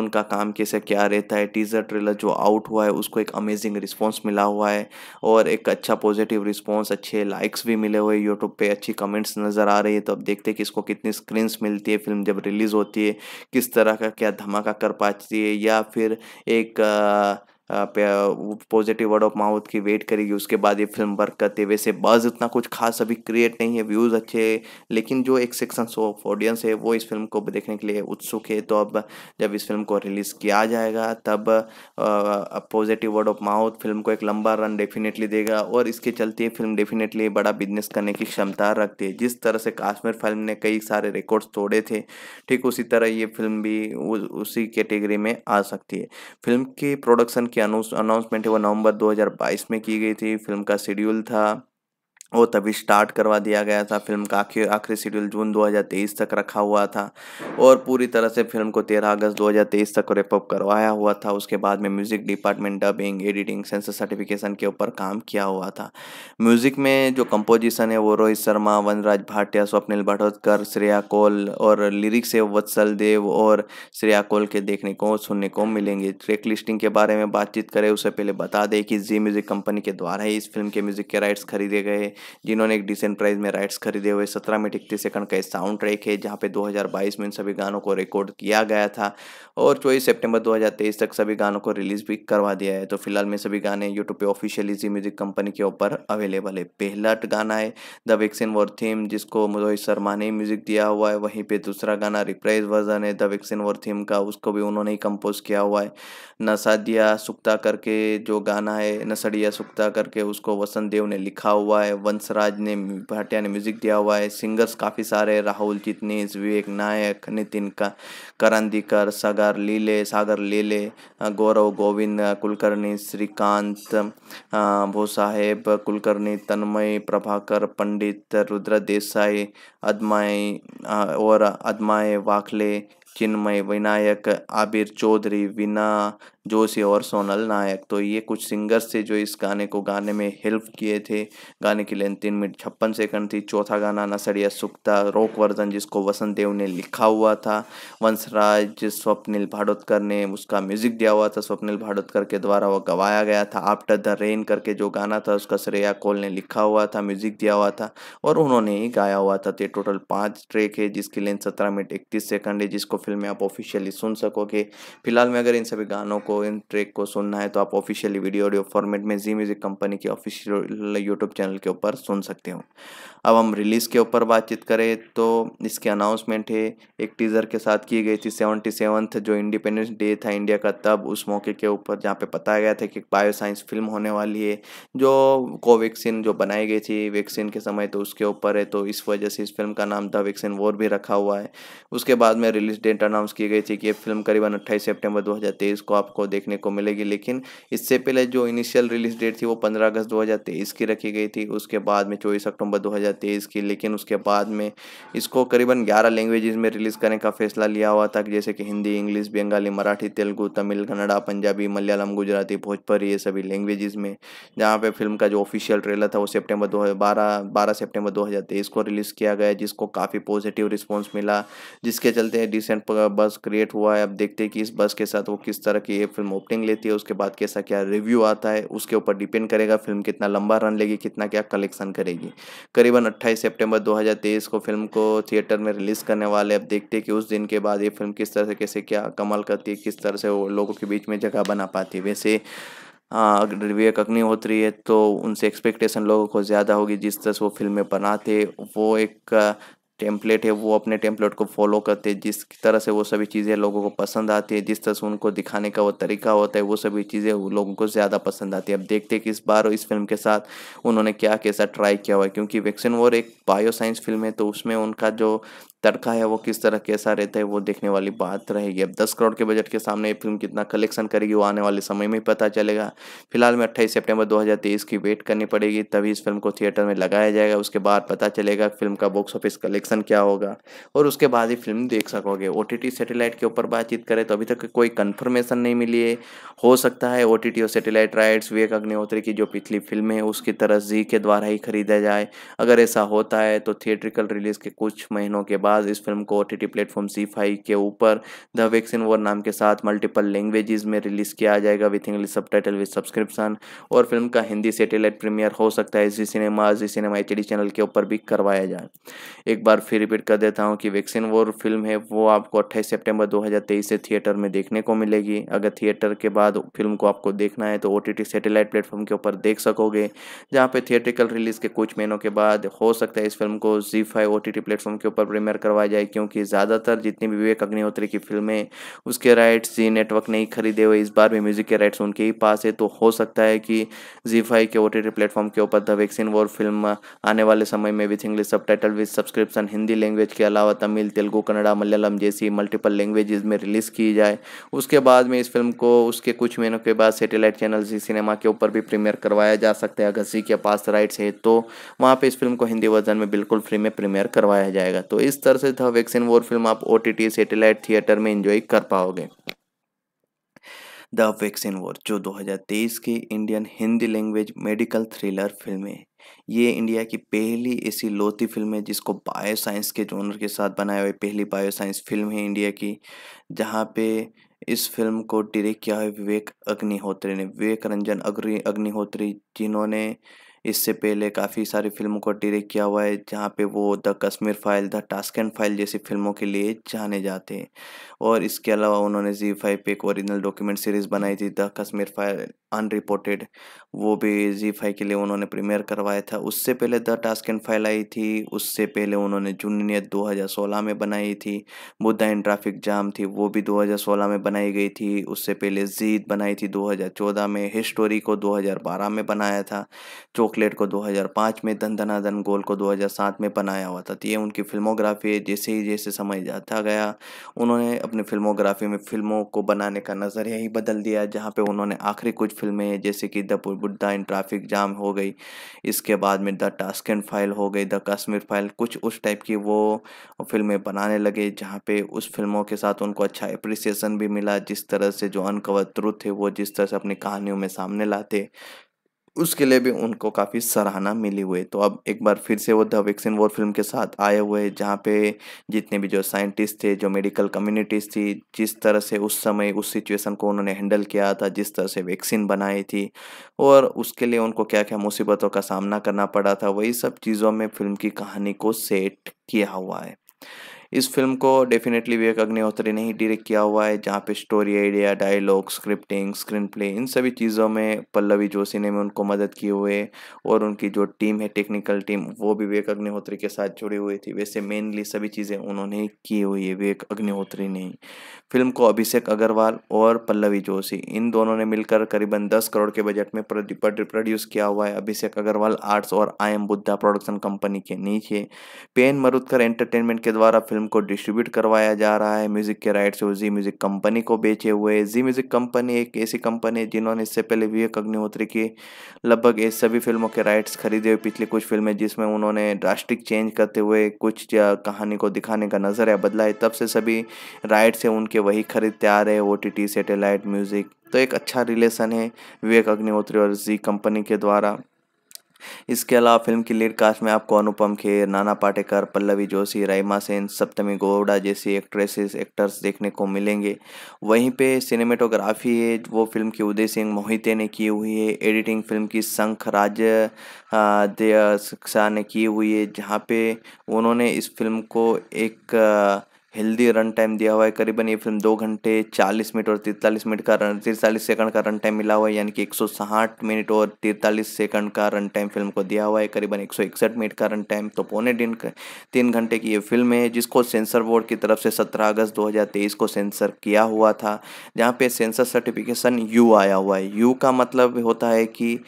उनका काम कैसे क्या रहता है टीज़र ट्रेलर जो आउट हुआ है उसको एक अमेजिंग रिस्पॉन्स मिला हुआ है और एक अच्छा पॉजिटिव रिस्पॉन्स अच्छे लाइक्स भी मिले हुए यूट्यूब पर अच्छी अच्छी कमेंट्स नज़र आ रही है तो अब देखते हैं कि इसको कितनी स्क्रीन्स मिलती है फिल्म जब रिलीज़ होती है किस तरह का क्या धमाका कर पाती है या फिर एक पॉजिटिव वर्ड ऑफ माउथ की वेट करेगी उसके बाद ये फिल्म वर्क करते वैसे बज़ इतना कुछ खास अभी क्रिएट नहीं है व्यूज़ अच्छे लेकिन जो एक सेक्शन ऑफ ऑडियंस है वो इस फिल्म को देखने के लिए उत्सुक है तो अब जब इस फिल्म को रिलीज़ किया जाएगा तब positive word of mouth film को एक लंबा रन डेफिनेटली देगा और इसके चलते फिल्म डेफिनेटली बड़ा बिजनेस करने की क्षमता रखती है जिस तरह से काश्मीर फिल्म ने कई सारे रिकॉर्ड्स तोड़े थे ठीक उसी तरह ये फिल्म भी उसी कैटेगरी में आ सकती है फिल्म की प्रोडक्शन की अनाउंसमेंट है वो नवंबर 2022 में की गई थी फिल्म का शेड्यूल था वो तभी स्टार्ट करवा दिया गया था फिल्म का आखिर आखिरी शेड्यूल जून 2023 तक रखा हुआ था और पूरी तरह से फिल्म को 13 अगस्त 2023 तक रेपअप करवाया हुआ था उसके बाद में music department dubbing editing censor certification के ऊपर काम किया हुआ था म्यूज़िक में जो कंपोजिशन है वो रोहित शर्मा वनराज भाटिया स्वप्निल भटोदकर श्रेया कोल और लिरिक्स है वत्सल देव और श्रेया कोल के देखने को सुनने को मिलेंगे ट्रैक लिस्टिंग के बारे में बातचीत करें उससे पहले बता दें कि जी म्यूज़िक कंपनी के द्वारा ही इस फिल्म के म्यूज़िक के राइट्स खरीदे गए जिन्होंने एक डिसेंट प्राइस में राइट्स खरीदे हुए सत्रह मिनट इकतीस सेकंड का साउंड ट्रैक है जहाँ पे 2022 में इन सभी गानों को रिकॉर्ड किया गया था और चौबीस सितंबर 2023 तक सभी गानों को रिलीज़ भी करवा दिया है तो फिलहाल में सभी गाने यूट्यूब पे ऑफिशियली जी म्यूजिक कंपनी के ऊपर अवेलेबल है पहला गाना है द वैक्सीन वॉर थीम जिसको रोहित शर्मा ने म्यूजिक दिया हुआ है वहीं पर दूसरा गाना रिप्राइज वर्जन है द वैक्सीन वॉर थीम का उसको भी उन्होंने ही कंपोज किया हुआ है नसादिया सुक्ता करके जो गाना है नसड़िया सुक्ता करके उसको वसंत देव ने लिखा हुआ है वंशराज ने भाटिया ने म्यूजिक दिया हुआ है सिंगर्स काफ़ी सारे राहुल चितनीस विवेक नायक नितिन का करंदीकर सागर लीले सागर लीले गौरव गोविंद कुलकर्णी श्रीकांत भोसाहेब कुलकर्णी तन्मय प्रभाकर पंडित रुद्र देसाई अदमाय और अदमाय वाखले चिन्मय विनायक आबिर चौधरी विना जोशी और सोनल नायक तो ये कुछ सिंगर्स थे जो इस गाने को गाने में हेल्प किए थे गाने की लेंथ तीन मिनट छप्पन सेकंड थी चौथा गाना नसड़िया सुखता रोक वर्जन जिसको वसंत देव ने लिखा हुआ था वंशराज स्वप्निल भाडोतकर ने उसका म्यूजिक दिया हुआ था स्वप्निल भाडोतकर के द्वारा वह गवाया गया था आफ्टर द रेन करके जो गाना था उसका श्रेया कोल ने लिखा हुआ था म्यूजिक दिया हुआ था और उन्होंने ही गाया हुआ था तो टोटल पाँच ट्रैक है जिसकी लेंथ सत्रह मिनट इकतीस सेकंड है जिसको फिल्म में आप ऑफिशियली सुन सकोगे फिलहाल में अगर इन सभी गानों को आपको इन ट्रैक को सुनना है तो आप ऑफिशियली वीडियो ऑडियो फॉर्मेट में जी म्यूज़िक कंपनी के ऑफिशियल यूट्यूब चैनल के ऊपर सुन सकते हो अब हम रिलीज़ के ऊपर बातचीत करें तो इसके अनाउंसमेंट है एक टीज़र के साथ की गई थी सेवेंटी सेवन्थ जो इंडिपेंडेंस डे था इंडिया का तब उस मौके के ऊपर जहाँ पे बताया गया था कि एक बायोसाइंस फिल्म होने वाली है जो कोवैक्सीन जो बनाई गई थी वैक्सीन के समय तो उसके ऊपर है तो इस वजह से इस फिल्म का नाम द वैक्सीन वॉर भी रखा हुआ है उसके बाद में रिलीज डेट अनाउंस की गई थी कि ये फिल्म करीबन अट्ठाईस सेप्टेम्बर दो को आपको देखने को मिलेगी लेकिन इससे पहले जो इनिशियल रिलीज डेट थी वो पंद्रह अगस्त दो की रखी गई थी उसके बाद में चौबीस अक्टूबर दो तेईस की लेकिन उसके बाद में इसको करीबन ग्यारह लैंग्वेजेस में रिलीज़ करने का फैसला लिया हुआ था जैसे कि हिंदी इंग्लिश बंगाली मराठी तेलुगू तमिल कन्नड़ा पंजाबी मलयालम गुजराती भोजपुरी ये सभी लैंग्वेजेस में जहाँ पे फिल्म का जो ऑफिशियल ट्रेलर था वो सेप्टेम्बर दो हजार सितंबर 2023 को रिलीज़ किया गया जिसको काफ़ी पॉजिटिव रिस्पॉन्स मिला जिसके चलते डिसेंट बस क्रिएट हुआ है अब देखते हैं कि इस बस के साथ वो किस तरह की ये फिल्म ओपनिंग लेती है उसके बाद कैसा क्या रिव्यू आता है उसके ऊपर डिपेंड करेगा फिल्म कितना लंबा रन लेगी कितना क्या कलेक्शन करेगी करीबन कौन 28 सितंबर 2023 को फिल्म को थिएटर में रिलीज़ करने वाले अब देखते हैं कि उस दिन के बाद ये फिल्म किस तरह से कैसे क्या कमल करती है किस तरह से वो लोगों के बीच में जगह बना पाती है वैसे विवेक अग्निहोत्री है तो उनसे एक्सपेक्टेशन लोगों को ज़्यादा होगी जिस तरह से वो फिल्में बनाते वो एक टेम्पलेट है वो अपने टेम्पलेट को फॉलो करते हैं जिस तरह से वो सभी चीज़ें लोगों को पसंद आती है जिस तरह से उनको दिखाने का वो तरीका होता है वो सभी चीज़ें लोगों को ज़्यादा पसंद आती है अब देखते हैं कि इस बार इस फिल्म के साथ उन्होंने क्या कैसा ट्राई किया हुआ है क्योंकि वैक्सीन वॉर एक बायोसाइंस फिल्म है तो उसमें उनका जो तड़का है वो किस तरह कैसा रहता है वो देखने वाली बात रहेगी अब दस करोड़ के बजट के सामने ये फिल्म कितना कलेक्शन करेगी वो आने वाले समय में पता चलेगा फिलहाल में अट्ठाईस सितंबर 2023 की वेट करनी पड़ेगी तभी इस फिल्म को थिएटर में लगाया जाएगा उसके बाद पता चलेगा फिल्म का बॉक्स ऑफिस कलेक्शन रिएक्शन क्या होगा और उसके बाद ही फिल्म देख सकोगे ओ सैटेलाइट के ऊपर बातचीत करें तो अभी तक कोई कन्फर्मेशन नहीं मिली है हो सकता है ओ और सैटेलाइट राइट्स विवेक अग्निहोत्री की जो पिछली फिल्म है उसकी तरह जी के द्वारा ही खरीदा जाए अगर ऐसा होता है तो थिएट्रिकल रिलीज के कुछ महीनों के बाद इस फिल्म को ओ टी प्लेटफॉर्म सी फाइव के ऊपर द वैक्सीन वॉर नाम के साथ मल्टीपल लैंग्वेजेस में रिलीज किया जाएगा with English subtitle with subscription और फिल्म का हिंदी सेटेलाइट प्रीमियर हो सकता है जी सिनेमा जी सिनेमा एच चैनल के ऊपर भी करवाया जाए एक बार बार फिर रिपीट कर देता हूँ कि वैक्सीन वॉर फिल्म है वो आपको 28 सितंबर 2023 से थिएटर में देखने को मिलेगी अगर थिएटर के बाद फिल्म को आपको देखना है तो ओ टी प्लेटफॉर्म के ऊपर देख सकोगे जहाँ पे थिएटिकल रिलीज़ के कुछ महीनों के बाद हो सकता है इस फिल्म को जी फाइव ओ प्लेटफॉर्म के ऊपर प्रीमियर करवाया जाए क्योंकि ज़्यादातर जितनी भी विवेक अग्निहोत्री की फिल्में उसके राइट्स जी नेटवर्क नहीं खरीदे हुए इस बार भी म्यूज़िक के राइट्स उनके ही पास है तो हो सकता है कि जी फाइव के ओ प्लेटफॉर्म के ऊपर द वैक्सीन वॉर फिल्म आने वाले समय में with English subtitle with subscription version Hindi language के अलावा तमिल तेलुगु कन्नड़ा मलयालम जैसी मल्टीपल लैंग्वेज में रिलीज़ की जाए उसके बाद में इस फिल्म को उसके कुछ महीनों के बाद सेटेलाइट चैनल जी सिनेमा के ऊपर भी प्रीमियर करवाया जा सकता है अगर जी के पास राइट्स है तो वहाँ पर इस फिल्म को हिंदी वर्जन में बिल्कुल फ्री में प्रीमियर करवाया जाएगा तो इस तरह से था वैक्सीन वॉर फिल्म आप ओ टी सेटेलाइट थिएटर में इंजॉय कर पाओगे द वैक्सीन वॉर जो 2023 की Indian Hindi language medical thriller film है ये इंडिया की पहली ऐसी लोती फिल्म है जिसको बायो साइंस के जोनर के साथ बनाया हुआ पहली बायो साइंस फिल्म है इंडिया की जहाँ पे इस फिल्म को डायरेक्ट किया है विवेक अग्निहोत्री ने विवेक रंजन अग्नि अग्निहोत्री जिन्होंने इससे पहले काफ़ी सारी फिल्मों को डायरेक्ट किया हुआ है जहाँ पे वो the Kashmir file the task and file जैसी फिल्मों के लिए जाने जाते हैं और इसके अलावा उन्होंने जी फाइव पे एक ओरिजिनल डॉक्यूमेंट सीरीज़ बनाई थी द कश्मीर फाइल अनरिपोर्टेड वो भी जी फाइव के लिए उन्होंने प्रीमियर करवाया था उससे पहले द टास्क एंड फाइल आई थी उससे पहले उन्होंने जूनियत सोलह में बनाई थी बुद्धा इन ट्रैफिक जाम थी वो भी सोलह में बनाई गई थी उससे पहले जीत बनाई थी चौदह में हिस्टोरी को बारह में बनाया था जो चॉकलेट को 2005 में धन धना धन गोल को 2007 में बनाया हुआ था तो ये उनकी फिल्मोग्राफी है जैसे ही जैसे समय जाता गया उन्होंने अपनी फिल्मोग्राफी में फिल्मों को बनाने का नज़रिया ही बदल दिया जहाँ पे उन्होंने आखिरी कुछ फिल्में जैसे कि the Buddha in traffic jam हो गई इसके बाद में द टास्क एंड फाइल हो गई द कश्मीर फाइल कुछ उस टाइप की वो फिल्में बनाने लगे जहाँ पे उस फिल्मों के साथ उनको अच्छा अप्रिसिएशन भी मिला जिस तरह से जो अनकवर ट्रुथ थे वो जिस तरह से अपनी कहानियों में सामने लाते उसके लिए भी उनको काफ़ी सराहना मिली हुई तो अब एक बार फिर से वो द वैक्सीन वॉर फिल्म के साथ आए हुए जहाँ पे जितने भी जो साइंटिस्ट थे जो मेडिकल कम्युनिटीज़ थी जिस तरह से उस समय उस सिचुएशन को उन्होंने हैंडल किया था जिस तरह से वैक्सीन बनाई थी और उसके लिए उनको क्या क्या मुसीबतों का सामना करना पड़ा था वही सब चीज़ों में फिल्म की कहानी को सेट किया हुआ है इस फिल्म को डेफिनेटली विवेक अग्निहोत्री ने ही डायरेक्ट किया हुआ है जहाँ पे story idea dialogue scripting screen play इन सभी चीज़ों में पल्लवी जोशी ने भी उनको मदद की हुई है और उनकी जो टीम है टेक्निकल टीम वो भी विवेक अग्निहोत्री के साथ जुड़ी हुई थी वैसे मेनली सभी चीज़ें उन्होंने की हुई है विवेक अग्निहोत्री ने फिल्म को अभिषेक अग्रवाल और पल्लवी जोशी इन दोनों ने मिलकर करीबन दस करोड़ के बजट में प्रोड्यूस किया हुआ है अभिषेक अग्रवाल आर्ट्स और I M Buddha production company के नीचे पेन मरुदकर एंटरटेनमेंट के द्वारा फिल्म फिल्म को डिस्ट्रीब्यूट करवाया जा रहा है म्यूज़िक के राइट्स वो जी म्यूज़िक कंपनी को बेचे हुए जी म्यूज़िक कंपनी एक ऐसी कंपनी है जिन्होंने इससे पहले विवेक अग्निहोत्री की लगभग इस सभी फिल्मों के राइट्स खरीदे हुए पिछली कुछ फिल्में जिसमें उन्होंने ड्रास्टिक चेंज करते हुए कुछ कहानी को दिखाने का नज़रिया बदला है तब से सभी राइट्स हैं उनके वही खरीदते आ रहे हैं ओ टी सैटेलाइट म्यूज़िक तो एक अच्छा रिलेशन है विवेक अग्निहोत्री और जी कंपनी के द्वारा इसके अलावा फिल्म की लीड कास्ट में आपको अनुपम खेर नाना पाटेकर पल्लवी जोशी रईमा सेन सप्तमी गोवड़ा जैसी एक्ट्रेसेस एक्टर्स देखने को मिलेंगे वहीं पे सिनेमेटोग्राफी है वो फिल्म की उदय सिंह मोहिते ने की हुई है एडिटिंग फिल्म की शंख राज ने की हुई है जहाँ पे उन्होंने इस फिल्म को एक हेल्दी रन टाइम दिया हुआ है करीबन ये फिल्म दो घंटे चालीस मिनट और तिरतालीस मिनट का रन तिरतालीस सेकंड का रन टाइम मिला हुआ है यानी कि एक सौ साठ मिनट और तिरतालीस सेकंड का रन टाइम फिल्म को दिया हुआ है करीबन एक सौ इकसठ मिनट का रन टाइम तो पौने दिन तीन घंटे की ये फिल्म है जिसको सेंसर बोर्ड की तरफ से सत्रह अगस्त दो हज़ार तेईस को सेंसर किया हुआ था जहाँ पे सेंसर सर्टिफिकेशन यू आया हुआ है यू का मतलब होता है कि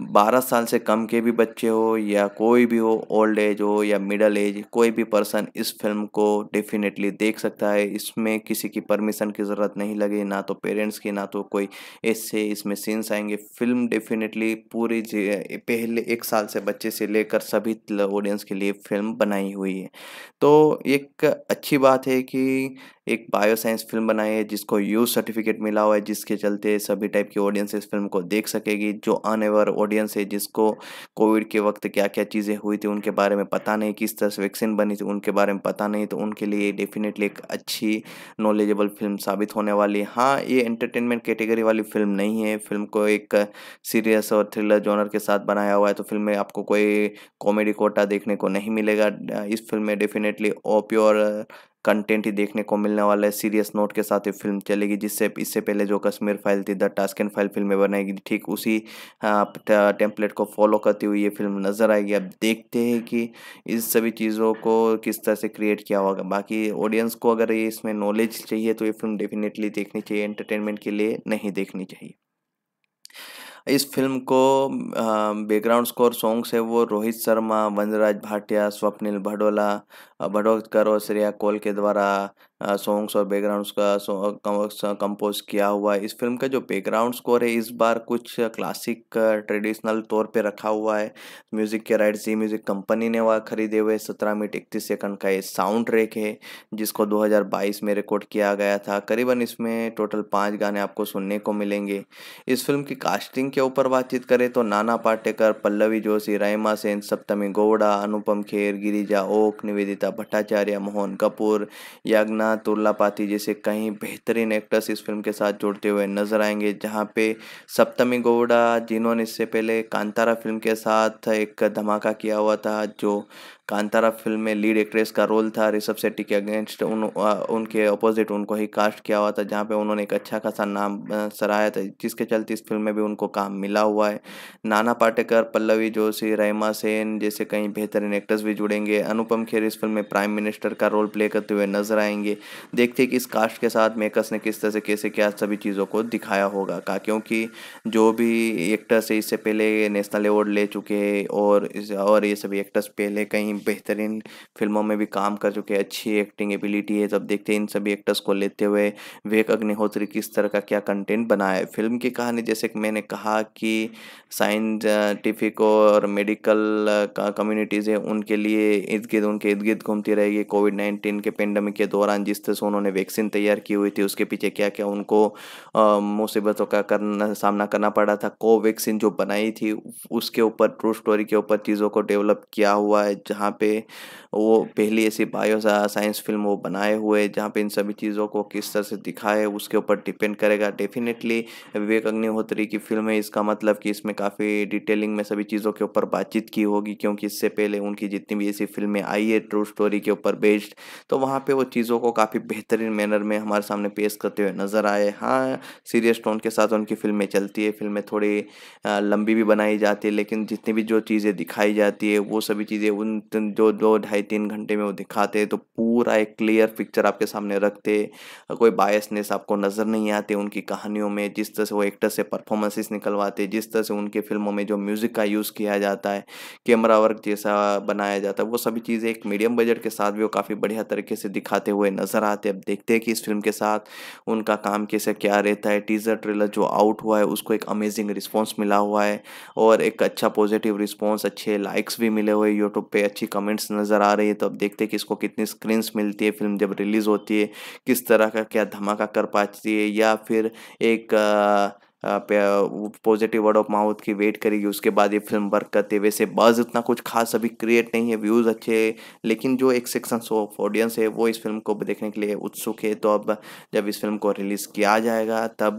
बारह साल से कम के भी बच्चे हो या कोई भी हो ओल्ड एज हो या मिडल एज कोई भी पर्सन इस फिल्म को डेफिनेटली देख सकता है इसमें किसी की परमिशन की ज़रूरत नहीं लगे ना तो पेरेंट्स की ना तो कोई ऐसे इसमें सीन्स आएंगे फिल्म डेफिनेटली पूरी पहले एक साल से बच्चे से लेकर सभी ऑडियंस के लिए फिल्म बनाई हुई है तो एक अच्छी बात है कि एक बायोसाइंस फिल्म बनाई है जिसको यू सर्टिफिकेट मिला हुआ है जिसके चलते सभी टाइप की ऑडियंस इस फिल्म को देख सकेगी जो अनएवर ऑडियंस है जिसको कोविड के वक्त क्या क्या चीज़ें हुई थी उनके बारे में पता नहीं किस तरह से वैक्सीन बनी थी उनके बारे में पता नहीं तो उनके लिए डेफिनेटली एक अच्छी नॉलेजेबल फिल्म साबित होने वाली है हाँ ये एंटरटेनमेंट कैटेगरी वाली फिल्म नहीं है फिल्म को एक सीरियस और थ्रिलर जॉनर के साथ बनाया हुआ है तो फिल्म में आपको कोई कॉमेडी कोटा देखने को नहीं मिलेगा इस फिल्म में डेफिनेटली ओप्योर कंटेंट ही देखने को मिलने वाला है सीरियस नोट के साथ ये फिल्म चलेगी जिससे इससे पहले जो कश्मीर फाइल थी द टास्क एंड फाइल फिल्में बनाएगी ठीक उसी टेम्पलेट को फॉलो करती हुई ये फिल्म नज़र आएगी अब देखते हैं कि इस सभी चीज़ों को किस तरह से क्रिएट किया होगा बाकी ऑडियंस को अगर ये इसमें नॉलेज चाहिए तो ये फिल्म डेफिनेटली देखनी चाहिए एंटरटेनमेंट के लिए नहीं देखनी चाहिए इस फिल्म को बैकग्राउंड स्कोर सॉन्ग्स है वो रोहित शर्मा वंजराज भाटिया स्वप्निल भडोला भडोकर और श्रेया कोल के द्वारा सॉन्ग्स और बैकग्राउंड्स का कंपोज किया हुआ है इस फिल्म का जो बैकग्राउंड स्कोर है इस बार कुछ क्लासिक ट्रेडिशनल तौर पे रखा हुआ है म्यूज़िक के राइट जी म्यूज़िक कंपनी ने वह खरीदे हुए सत्रह मिनट इकतीस सेकंड का ये साउंड ट्रैक है जिसको 2022 में रिकॉर्ड किया गया था करीबन इसमें टोटल पाँच गाने आपको सुनने को मिलेंगे इस फिल्म की कास्टिंग के ऊपर बातचीत करें तो नाना पाटेकर पल्लवी जोशी रायमा सेन सप्तमी गौड़ा अनुपम खेर गिरिजा ओक निवेदिता भट्टाचार्य मोहन कपूर याग्ना कंगना तुर्लापाती जैसे कई बेहतरीन एक्टर्स इस फिल्म के साथ जुड़ते हुए नजर आएंगे जहाँ पे सप्तमी गौड़ा जिन्होंने इससे पहले कांतारा फिल्म के साथ एक धमाका किया हुआ था जो कांतारा फिल्म में लीड एक्ट्रेस का रोल था ऋषभ शेट्टी के अगेंस्ट उन उनके अपोजिट उनको ही कास्ट किया हुआ था जहाँ पे उन्होंने एक अच्छा खासा नाम सराहाया था जिसके चलते इस फिल्म में भी उनको काम मिला हुआ है नाना पाटेकर पल्लवी जोशी रहमा सेन जैसे कई बेहतरीन एक्टर्स भी जुड़ेंगे अनुपम खेर इस फिल्म में प्राइम मिनिस्टर का रोल प्ले करते हुए नजर आएंगे देखते कि इस कास्ट के साथ मेकर्स ने किस तरह से कैसे क्या सभी चीज़ों को दिखाया होगा का क्योंकि जो भी एक्टर्स है इससे पहले नेशनल अवार्ड ले चुके हैं और और ये सभी एक्टर्स पहले कहीं बेहतरीन फिल्मों में भी काम कर चुके हैं अच्छी एक्टिंग एबिलिटी है जब देखते हैं इन सभी एक्टर्स को लेते हुए विवेक अग्निहोत्री किस तरह का क्या कंटेंट बनाया है फिल्म की कहानी जैसे कि मैंने कहा कि साइंटिफिक और मेडिकल का कम्युनिटीज़ है उनके लिए इर्द गिर्द उनके इर्द गिर्द घूमती रहेगी कोविड नाइन्टीन के पेंडेमिक के दौरान जिस तरह से उन्होंने वैक्सीन तैयार की हुई थी उसके पीछे क्या क्या उनको मुसीबतों का करना सामना करना पड़ा था कोवैक्सीन जो बनाई थी उसके ऊपर ट्रू स्टोरी के ऊपर चीज़ों को डेवलप किया हुआ है जहाँ जहाँ पे वो पहली ऐसी बायो साइंस फिल्म वो बनाए हुए जहाँ पे इन सभी चीज़ों को किस तरह से दिखाए उसके ऊपर डिपेंड करेगा डेफिनेटली विवेक अग्निहोत्री की फिल्म है इसका मतलब कि इसमें काफ़ी डिटेलिंग में सभी चीज़ों के ऊपर बातचीत की होगी क्योंकि इससे पहले उनकी जितनी भी ऐसी फिल्में आई है ट्रू स्टोरी के ऊपर बेस्ड तो वहाँ पर वो चीज़ों को काफ़ी बेहतरीन मैनर में हमारे सामने पेश करते हुए नज़र आए हाँ सीरियस टोन के साथ उनकी फिल्में चलती है फिल्में थोड़ी लंबी भी बनाई जाती है लेकिन जितनी भी जो चीज़ें दिखाई जाती है वो सभी चीज़ें उन दिन जो दो ढाई तीन घंटे में वो दिखाते तो पूरा एक क्लियर पिक्चर आपके सामने रखते कोई बायसनेस आपको नज़र नहीं आते उनकी कहानियों में जिस तरह से वो एक्टर से परफॉर्मेंसेस निकलवाते जिस तरह से उनकी फिल्मों में जो म्यूज़िक का यूज़ किया जाता है कैमरा वर्क जैसा बनाया जाता है वो सभी चीज़ें एक मीडियम बजट के साथ भी वो काफ़ी बढ़िया तरीके से दिखाते हुए नज़र आते अब देखते हैं कि इस फिल्म के साथ उनका काम कैसे क्या रहता है टीज़र ट्रेलर जो आउट हुआ है उसको एक अमेजिंग रिस्पॉन्स मिला हुआ है और एक अच्छा पॉजिटिव रिस्पॉन्स अच्छे लाइक्स भी मिले हुए यूट्यूब पर अच्छी अच्छी कमेंट्स नज़र आ रही है तो अब देखते हैं कि इसको कितनी स्क्रीन्स मिलती है फिल्म जब रिलीज़ होती है किस तरह का क्या धमाका कर पाती है या फिर एक पॉजिटिव वर्ड ऑफ माउथ की वेट करेगी उसके बाद ये फिल्म वर्क करते वैसे बज़ इतना कुछ खास अभी क्रिएट नहीं है व्यूज़ अच्छे लेकिन जो एक सेक्शन ऑफ ऑडियंस है वो इस फिल्म को देखने के लिए उत्सुक है तो अब जब इस फिल्म को रिलीज़ किया जाएगा तब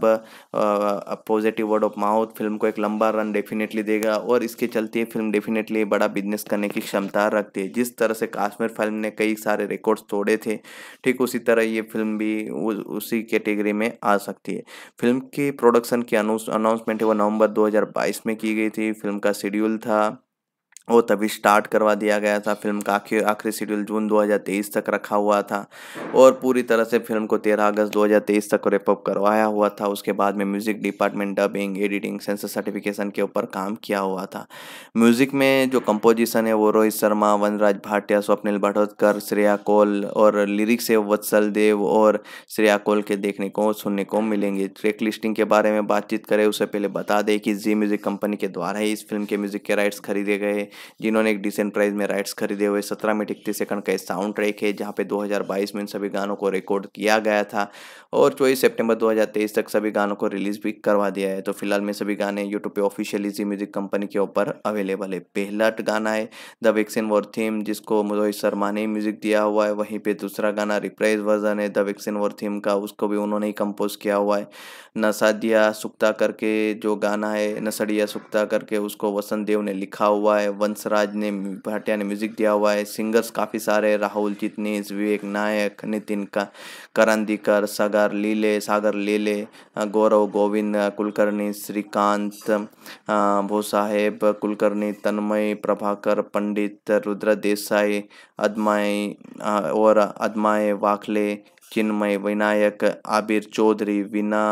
positive word of mouth film को एक लंबा रन डेफिनेटली देगा और इसके चलते फिल्म डेफिनेटली बड़ा बिजनेस करने की क्षमता रखती है जिस तरह से काश्मीर फिल्म ने कई सारे रिकॉर्ड्स तोड़े थे ठीक उसी तरह ये फिल्म भी उसी कैटेगरी में आ सकती है फिल्म के प्रोडक्शन के अनाउंसमेंट है वो नवंबर 2022 में की गई थी फिल्म का शेड्यूल था वो तभी स्टार्ट करवा दिया गया था फिल्म का आखिर आखिरी शेड्यूल जून 2023 तक रखा हुआ था और पूरी तरह से फिल्म को 13 अगस्त 2023 तक रेपअप करवाया हुआ था उसके बाद में music department dubbing editing censor certification के ऊपर काम किया हुआ था म्यूज़िक में जो कंपोजिशन है वो रोहित शर्मा वनराज भाटिया स्वप्निल भटोदकर श्रेया कोल और लिरिक्स है वत्सल देव और श्रेया कोल के देखने को सुनने को मिलेंगे ट्रैक लिस्टिंग के बारे में बातचीत करें उससे पहले बता दें कि जी म्यूज़िक कंपनी के द्वारा ही इस फिल्म के म्यूज़िक के राइट्स खरीदे गए जिन्होंने एक डिसेंट प्राइस में राइट्स खरीदे हुए सत्रह मिनट इकतीस सेकंड का साउंड ट्रैक है जहाँ पे 2022 में इन सभी गानों को रिकॉर्ड किया गया था और चौबीस सितंबर 2023 तक सभी गानों को रिलीज़ भी करवा दिया है तो फिलहाल में सभी गाने यूट्यूब पे ऑफिशियली जी म्यूजिक कंपनी के ऊपर अवेलेबल है पहला गाना है द वैक्सीन वॉर थीम जिसको रोहित शर्मा ने म्यूजिक दिया हुआ है वहीं पर दूसरा गाना रिप्राइज वर्जन है द वैक्सीन वॉर थीम का उसको भी उन्होंने ही कंपोज किया हुआ है नसादिया सुक्ता करके जो गाना है नसड़िया सुक्ता करके उसको वसंत देव ने लिखा हुआ है वंशराज ने भाटिया ने म्यूजिक दिया हुआ है सिंगर्स काफ़ी सारे राहुल चितनीस विवेक नायक नितिन का करंदीकर सागर लीले सागर लीले गौरव गोविंद कुलकर्णी श्रीकांत भोसाहेब कुलकर्णी तन्मय प्रभाकर पंडित रुद्र देसाई अदमाय और अदमाय वाखले चिन्मय विनायक आबिर चौधरी विना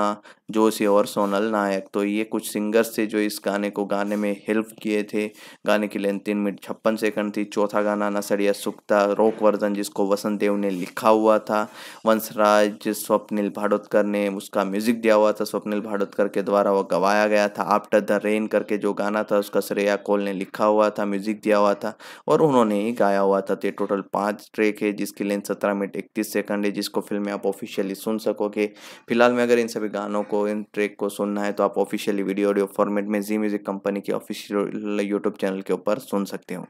जोशी और सोनल नायक तो ये कुछ सिंगर्स थे जो इस गाने को गाने में हेल्प किए थे गाने की लेंथ तीन मिनट छप्पन सेकंड थी चौथा गाना नसरिया सुक्ता रोक वर्जन जिसको वसंत देव ने लिखा हुआ था वंशराज स्वप्निल भाड़ोतकर ने उसका म्यूजिक दिया हुआ था स्वप्निल भाड़ोतकर के द्वारा वह गवाया गया था आफ्टर द रेन करके जो गाना था उसका श्रेया कोल ने लिखा हुआ था म्यूजिक दिया हुआ था और उन्होंने ही गाया हुआ था तो टोटल पाँच ट्रैक है जिसकी लेंथ सत्रह मिनट इकतीस सेकंड है जिसको फिल्म में आप ऑफिशियली सुन सकोगे फिलहाल मैं अगर इन सभी गानों को आपको इन ट्रैक को सुनना है तो आप ऑफिशियली वीडियो ऑडियो फॉर्मेट में जी म्यूज़िक कंपनी के ऑफिशियल यूट्यूब चैनल के ऊपर सुन सकते हो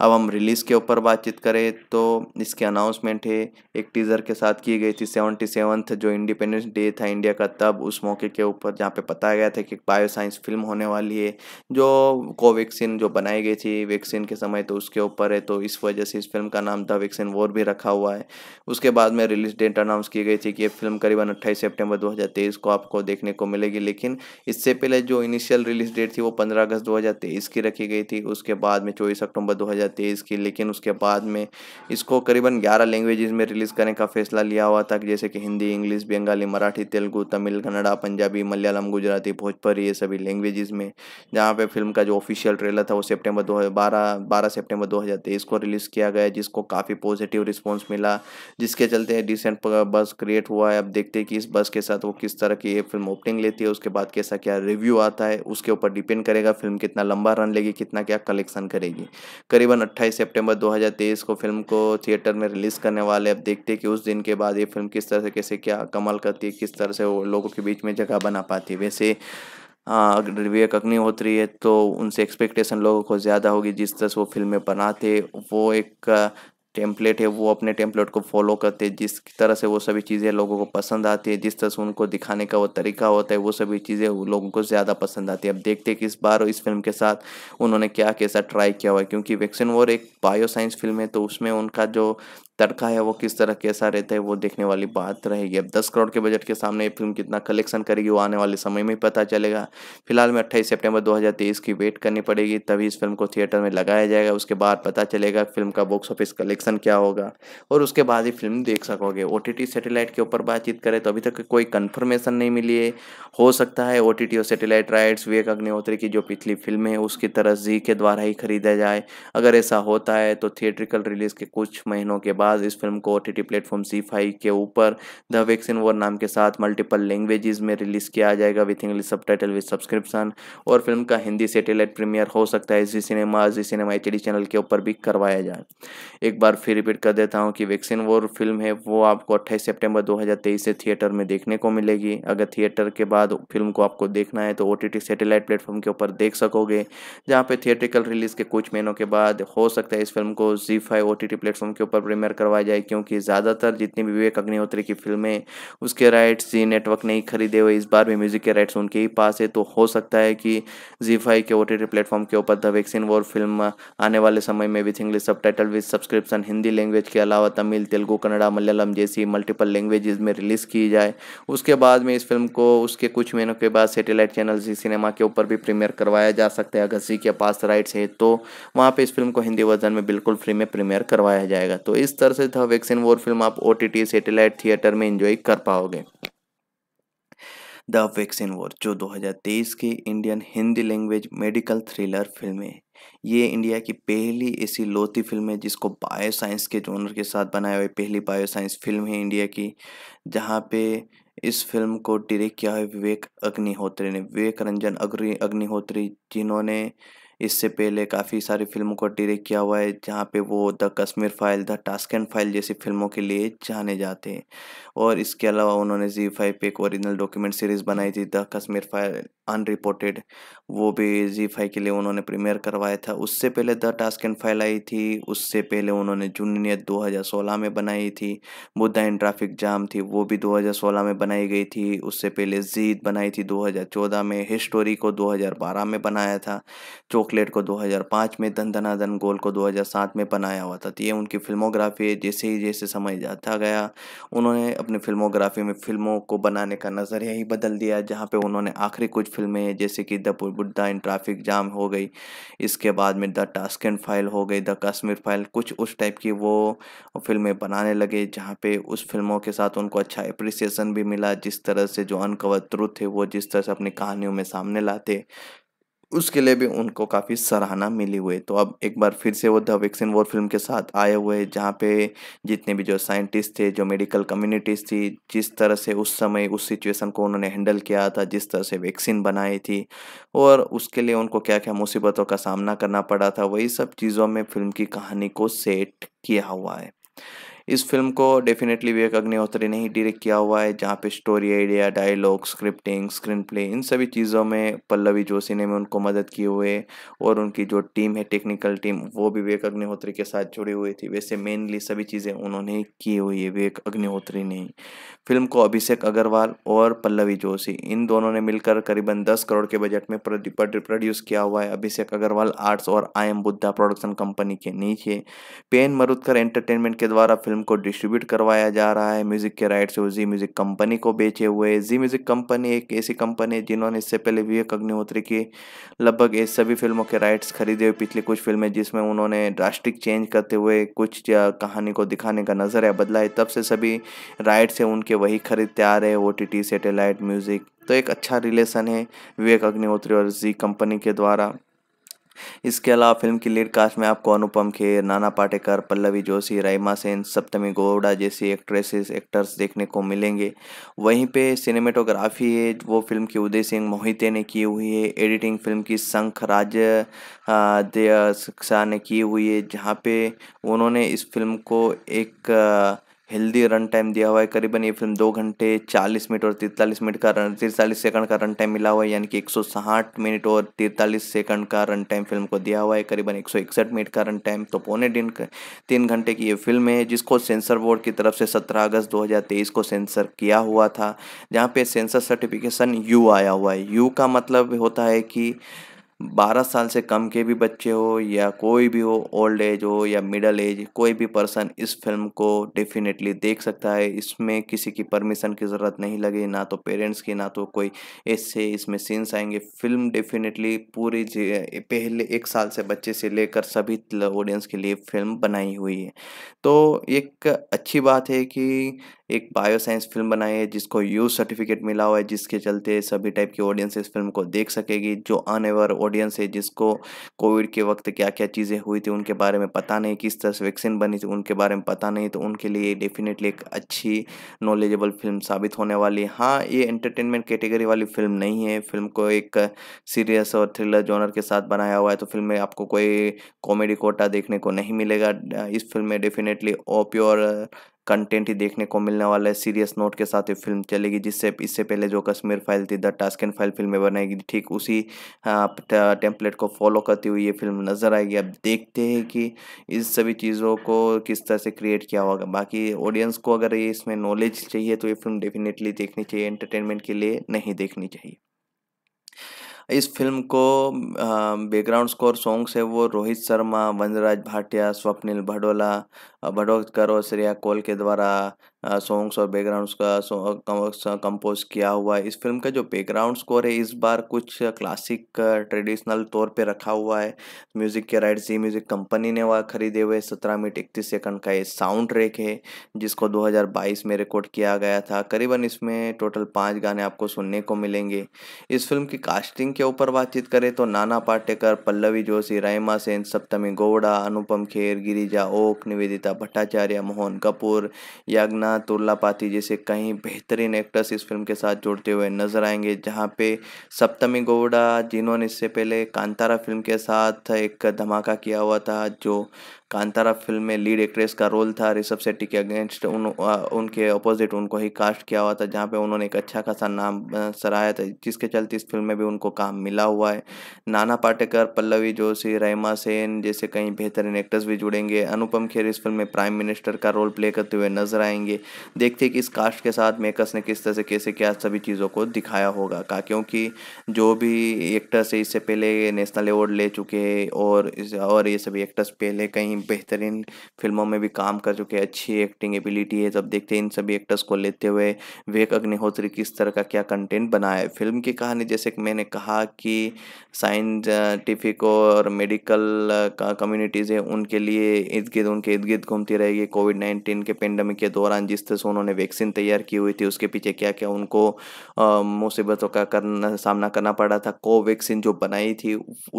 अब हम रिलीज़ के ऊपर बातचीत करें तो इसके अनाउंसमेंट है एक टीज़र के साथ की गई थी सेवनटी सेवन्थ जो इंडिपेंडेंस डे था इंडिया का तब उस मौके के ऊपर जहाँ पे बताया गया था कि एक बायोसाइंस फिल्म होने वाली है जो कोवैक्सीन जो बनाई गई थी वैक्सीन के समय तो उसके ऊपर है तो इस वजह से इस फिल्म का नाम द वैक्सीन वॉर भी रखा हुआ है उसके बाद में रिलीज डेट अनाउंस की गई थी कि ये फिल्म करीबन अट्ठाईस सेप्टेम्बर दो को आपको देखने को मिलेगी लेकिन इससे पहले जो इनिशियल रिलीज डेट थी वो पंद्रह अगस्त दो की रखी गई थी उसके बाद में चौबीस अक्टूबर दो तेईस की लेकिन उसके बाद में इसको करीबन ग्यारह लैंग्वेजेस में रिलीज़ करने का फैसला लिया हुआ था जैसे कि हिंदी इंग्लिश बंगाली मराठी तेलुगू तमिल कन्नड़ा पंजाबी मलयालम गुजराती भोजपुरी ये सभी लैंग्वेजेस में जहाँ पे फिल्म का जो ऑफिशियल ट्रेलर था वो सेप्टेम्बर दो हज़ार सितंबर 2023 को रिलीज़ किया गया जिसको काफ़ी पॉजिटिव रिस्पॉन्स मिला जिसके चलते डिसेंट बस क्रिएट हुआ है अब देखते हैं कि इस बस के साथ वो किस तरह की ये फिल्म ओपनिंग लेती है उसके बाद कैसा क्या रिव्यू आता है उसके ऊपर डिपेंड करेगा फिल्म कितना लंबा रन लेगी कितना क्या कलेक्शन करेगी करीबन करीबन 28 सितंबर 2023 को फिल्म को थिएटर में रिलीज़ करने वाले अब देखते हैं कि उस दिन के बाद ये फिल्म किस तरह से कैसे क्या कमाल करती है किस तरह से वो लोगों के बीच में जगह बना पाती है वैसे विवेक अग्निहोत्री है तो उनसे एक्सपेक्टेशन लोगों को ज़्यादा होगी जिस तरह से वो फिल्में बनाते वो एक टेम्पलेट है वो अपने टेम्पलेट को फॉलो करते हैं जिस तरह से वो सभी चीज़ें लोगों को पसंद आती है जिस तरह से उनको दिखाने का वो तरीका होता है वो सभी चीज़ें लोगों को ज़्यादा पसंद आती है अब देखते हैं कि इस बार इस फिल्म के साथ उन्होंने क्या कैसा ट्राई किया हुआ है क्योंकि वैक्सीन वॉर एक बायोसाइंस फिल्म है तो उसमें उनका जो तड़का है वो किस तरह कैसा रहता है वो देखने वाली बात रहेगी अब दस करोड़ के बजट के सामने ये फिल्म कितना कलेक्शन करेगी वो आने वाले समय में पता चलेगा फिलहाल में अट्ठाईस सितंबर 2023 की वेट करनी पड़ेगी तभी इस फिल्म को थिएटर में लगाया जाएगा उसके बाद पता चलेगा फिल्म का बॉक्स ऑफिस कलेक्शन क्या होगा और उसके बाद ही फिल्म देख सकोगे ओ टी के ऊपर बातचीत करें तो अभी तक कोई कन्फर्मेशन नहीं मिली है हो सकता है ओ और सेटेलाइट राइट्स विवेक अग्निहोत्री की जो पिछली फिल्म है उसकी तरह जी के द्वारा ही खरीदा जाए अगर ऐसा होता है तो थिएट्रिकल रिलीज के कुछ महीनों के बाद बाद इस फिल्म को ओ टी टी प्लेटफॉर्म सी फाइव के ऊपर द वैक्सीन वॉर नाम के साथ मल्टीपल लैंग्वेजेस में रिलीज़ किया जाएगा with English subtitle with subscription और फिल्म का हिंदी सेटेलाइट प्रीमियर हो सकता है जी सिनेमा जी सिनेमा एच डी चैनल के ऊपर भी करवाया जाए एक बार फिर रिपीट कर देता हूँ कि वैक्सीन वॉर फिल्म है वो आपको अट्ठाईस सेप्टेम्बर दो हज़ार तेईस से थिएटर में देखने को मिलेगी अगर थिएटर के बाद फिल्म को आपको देखना है तो O T T satellite platform के ऊपर देख सकोगे जहाँ पे थिएट्रिकल रिलीज़ के कुछ महीनों के बाद हो सकता है इस फिल्म को जी five O T T platform के ऊपर प्रीमियर करवाया जाए क्योंकि ज़्यादातर जितनी भी विवेक अग्निहोत्री की फिल्में उसके राइट्स जी नेटवर्क नहीं खरीदे हुए इस बार भी म्यूज़िक के राइट्स उनके ही पास है तो हो सकता है कि जी फाइव के ओ टी प्लेटफॉर्म के ऊपर द वैक्सीन वॉर फिल्म आने वाले समय में with English subtitle with subscription Hindi language के अलावा तमिल तेलुगु कन्नड़ा मलयालम जैसी मल्टीपल लैंग्वेज में रिलीज़ की जाए उसके बाद में इस फिल्म को उसके कुछ महीनों के बाद सेटेलाइट चैनल जी सिनेमा के ऊपर भी प्रीमियर करवाया जा सकता है अगर जी के पास राइट्स है तो वहाँ पर इस फिल्म को हिंदी वर्जन में बिल्कुल फ्री में प्रीमियर करवाया जाएगा तो इस तरह से था वैक्सीन वॉर फिल्म आप ओ टी सैटेलाइट थिएटर में इंजॉय कर पाओगे द वैक्सीन वॉर जो 2023 की Indian Hindi language medical thriller film है ये इंडिया की पहली ऐसी लोती फिल्म है जिसको बायो साइंस के जोनर के साथ बनाया हुआ पहली बायो साइंस फिल्म है इंडिया की जहाँ पे इस फिल्म को डायरेक्ट किया है विवेक अग्निहोत्री ने विवेक रंजन अग्नि अग्निहोत्री जिन्होंने इससे पहले काफ़ी सारी फिल्मों को डायरेक्ट किया हुआ है जहाँ पे वो the Kashmir file the task and file जैसी फिल्मों के लिए जाने जाते हैं और इसके अलावा उन्होंने जी फाइव पे एक ओरिजिनल डॉक्यूमेंट सीरीज़ बनाई थी द कश्मीर फाइल अनरिपोर्टेड वो भी जी फाइव के लिए उन्होंने प्रीमियर करवाया था उससे पहले द टास्क एंड फाइल आई थी उससे पहले उन्होंने जूनियर दो में बनाई थी बुद्धा इन ट्रैफिक जाम थी वो भी दो में बनाई गई थी उससे पहले जीत बनाई थी दो में हिस्टोरी को दो में बनाया था चॉकलेट को 2005 में धन धना धन गोल को 2007 में बनाया हुआ था तो ये उनकी फिल्मोग्राफी है जैसे ही जैसे समय जाता गया उन्होंने अपनी फिल्मोग्राफी में फिल्मों को बनाने का नज़रिया ही बदल दिया जहाँ पे उन्होंने आखिरी कुछ फिल्में जैसे कि the Buddha in traffic jam हो गई इसके बाद में द टास्क एंड फाइल हो गई द कश्मीर फाइल कुछ उस टाइप की वो फिल्में बनाने लगे जहाँ पे उस फिल्मों के साथ उनको अच्छा एप्रिसिएशन भी मिला जिस तरह से जो अनकवर ट्रुथ थे वो जिस तरह से अपनी कहानियों में सामने लाते उसके लिए भी उनको काफ़ी सराहना मिली हुई तो अब एक बार फिर से वो द वैक्सीन वॉर फिल्म के साथ आए हुए जहाँ पे जितने भी जो साइंटिस्ट थे जो मेडिकल कम्युनिटीज़ थी जिस तरह से उस समय उस सिचुएशन को उन्होंने हैंडल किया था जिस तरह से वैक्सीन बनाई थी और उसके लिए उनको क्या क्या मुसीबतों का सामना करना पड़ा था वही सब चीज़ों में फिल्म की कहानी को सेट किया हुआ है इस फिल्म को डेफिनेटली विवेक अग्निहोत्री ने ही डायरेक्ट किया हुआ है जहाँ पे story idea dialogue scripting screen play इन सभी चीज़ों में पल्लवी जोशी ने भी उनको मदद की हुए और उनकी जो टीम है टेक्निकल टीम वो भी विवेक अग्निहोत्री के साथ जुड़ी हुई थी वैसे मेनली सभी चीज़ें उन्होंने की हुई है विवेक अग्निहोत्री ने फिल्म को अभिषेक अग्रवाल और पल्लवी जोशी इन दोनों ने मिलकर करीबन दस करोड़ के बजट में प्रोड्यूस किया हुआ है अभिषेक अग्रवाल आर्ट्स और I M Buddha production company के नीचे पेन मरुदकर एंटरटेनमेंट के द्वारा फिल्म फिल्म को डिस्ट्रीब्यूट करवाया जा रहा है म्यूज़िक के राइट्स वो जी म्यूज़िक कंपनी को बेचे हुए जी म्यूज़िक कंपनी एक ऐसी कंपनी है जिन्होंने इससे पहले विवेक अग्निहोत्री की लगभग इस सभी फिल्मों के राइट्स खरीदे हुए पिछली कुछ फिल्में जिसमें उन्होंने ड्रास्टिक चेंज करते हुए कुछ कहानी को दिखाने का नज़रिया बदला है तब से सभी राइट्स हैं उनके वही खरीदते आ रहे हैं ओ टी सैटेलाइट म्यूज़िक तो एक अच्छा रिलेशन है विवेक अग्निहोत्री और जी कंपनी के द्वारा इसके अलावा फिल्म की लीड कास्ट में आपको अनुपम खेर नाना पाटेकर पल्लवी जोशी रईमा सेन सप्तमी गोवड़ा जैसी एक्ट्रेसेस एक्टर्स देखने को मिलेंगे वहीं पे सिनेमेटोग्राफी है वो फिल्म की उदय सिंह मोहिते ने की हुई है एडिटिंग फिल्म की शंख राज ने की हुई है जहाँ पे उन्होंने इस फिल्म को एक हेल्दी रन टाइम दिया हुआ है करीबन ये फिल्म दो घंटे चालीस मिनट और तिरतालीस मिनट का रन तिरतालीस सेकंड का रन टाइम मिला हुआ है यानी कि एक सौ साठ मिनट और तिरतालीस सेकंड का रन टाइम फिल्म को दिया हुआ है करीबन एक सौ इकसठ मिनट का रन टाइम तो पौने दिन तीन घंटे की ये फिल्म है जिसको सेंसर बोर्ड की तरफ से सत्रह अगस्त दो हज़ार तेईस को सेंसर किया हुआ था जहाँ पे सेंसर सर्टिफिकेशन यू आया हुआ है यू का मतलब होता है कि बारह साल से कम के भी बच्चे हो या कोई भी हो ओल्ड एज हो या मिडल एज कोई भी पर्सन इस फिल्म को डेफिनेटली देख सकता है इसमें किसी की परमिशन की ज़रूरत नहीं लगी ना तो पेरेंट्स की ना तो कोई ऐसे इसमें सीन्स आएंगे फिल्म डेफिनेटली पूरी पहले एक साल से बच्चे से लेकर सभी ऑडियंस के लिए फिल्म बनाई हुई है तो एक अच्छी बात है कि एक बायोसाइंस फिल्म बनाई है जिसको यू सर्टिफिकेट मिला हुआ है जिसके चलते सभी टाइप की ऑडियंस इस फिल्म को देख सकेगी जो अनएवर ऑडियंस है जिसको कोविड के वक्त क्या क्या चीज़ें हुई थी उनके बारे में पता नहीं किस तरह से वैक्सीन बनी थी उनके बारे में पता नहीं तो उनके लिए डेफिनेटली एक अच्छी नॉलेजेबल फिल्म साबित होने वाली है हाँ ये एंटरटेनमेंट कैटेगरी वाली फिल्म नहीं है फिल्म को एक सीरियस और थ्रिलर जॉनर के साथ बनाया हुआ है तो फिल्म में आपको कोई कॉमेडी कोटा देखने को नहीं मिलेगा इस फिल्म में डेफिनेटली ओप्योर कंटेंट ही देखने को मिलने वाला है सीरियस नोट के साथ ये फिल्म चलेगी जिससे इससे पहले जो कश्मीर फाइल थी the task and file film बनाएगी ठीक उसी टेम्पलेट हाँ, को फॉलो करती हुई ये फिल्म नज़र आएगी अब देखते हैं कि इस सभी चीज़ों को किस तरह से क्रिएट किया होगा बाकी ऑडियंस को अगर ये इसमें नॉलेज चाहिए तो ये फिल्म डेफिनेटली देखनी चाहिए एंटरटेनमेंट के लिए नहीं देखनी चाहिए इस फिल्म को बैकग्राउंड स्कोर सॉन्ग्स है वो रोहित शर्मा वंजराज भाटिया स्वप्निल भडोला भडोकर और श्रेया कोल के द्वारा सॉन्ग्स और बैकग्राउंड्स का कंपोज किया हुआ है इस फिल्म का जो बैकग्राउंड स्कोर है इस बार कुछ क्लासिक ट्रेडिशनल तौर पे रखा हुआ है म्यूज़िक के राइट जी म्यूज़िक कंपनी ने वह खरीदे हुए सत्रह मिनट इकतीस सेकंड का ये साउंड ट्रैक है जिसको 2022 में रिकॉर्ड किया गया था करीबन इसमें टोटल पाँच गाने आपको सुनने को मिलेंगे इस फिल्म की कास्टिंग के ऊपर बातचीत करें तो नाना पाटेकर पल्लवी जोशी रायमा सेन सप्तमी गौड़ा अनुपम खेर गिरिजा ओक निवेदिता भट्टाचार्य मोहन कपूर याग्ना तन्ना तुर्लापाती जैसे कई बेहतरीन एक्टर्स इस फिल्म के साथ जुड़ते हुए नजर आएंगे जहाँ पे सप्तमी गौड़ा जिन्होंने इससे पहले कांतारा फिल्म के साथ एक धमाका किया हुआ था जो कांतारा फिल्म में लीड एक्ट्रेस का रोल था ऋषभ शेट्टी के अगेंस्ट उन आ, उनके अपोजिट उनको ही कास्ट किया हुआ था जहाँ पे उन्होंने एक अच्छा खासा नाम सराहाया था जिसके चलते इस फिल्म में भी उनको काम मिला हुआ है नाना पाटेकर पल्लवी जोशी रहमा सेन जैसे कई बेहतरीन एक्टर्स भी जुड़ेंगे अनुपम खेर इस फिल्म में प्राइम मिनिस्टर का रोल प्ले करते हुए नजर आएंगे देखते कि इस कास्ट के साथ मेकर्स ने किस तरह से कैसे क्या सभी चीज़ों को दिखाया होगा का क्योंकि जो भी एक्टर्स है इससे पहले नेशनल अवार्ड ले चुके हैं और और ये सभी एक्टर्स पहले कहीं बेहतरीन फिल्मों में भी काम कर चुके हैं अच्छी एक्टिंग एबिलिटी है जब देखते हैं इन सभी एक्टर्स को लेते हुए विवेक अग्निहोत्री किस तरह का क्या कंटेंट बनाया है फिल्म की कहानी जैसे कि मैंने कहा कि साइंटिफिक और मेडिकल का कम्युनिटीज़ है उनके लिए इर्द गिर्द उनके इर्द गिर्द घूमती रहेगी कोविड नाइन्टीन के पेंडेमिक के दौरान जिस तरह से उन्होंने वैक्सीन तैयार की हुई थी उसके पीछे क्या क्या उनको मुसीबतों का करना सामना करना पड़ा था कोवैक्सीन जो बनाई थी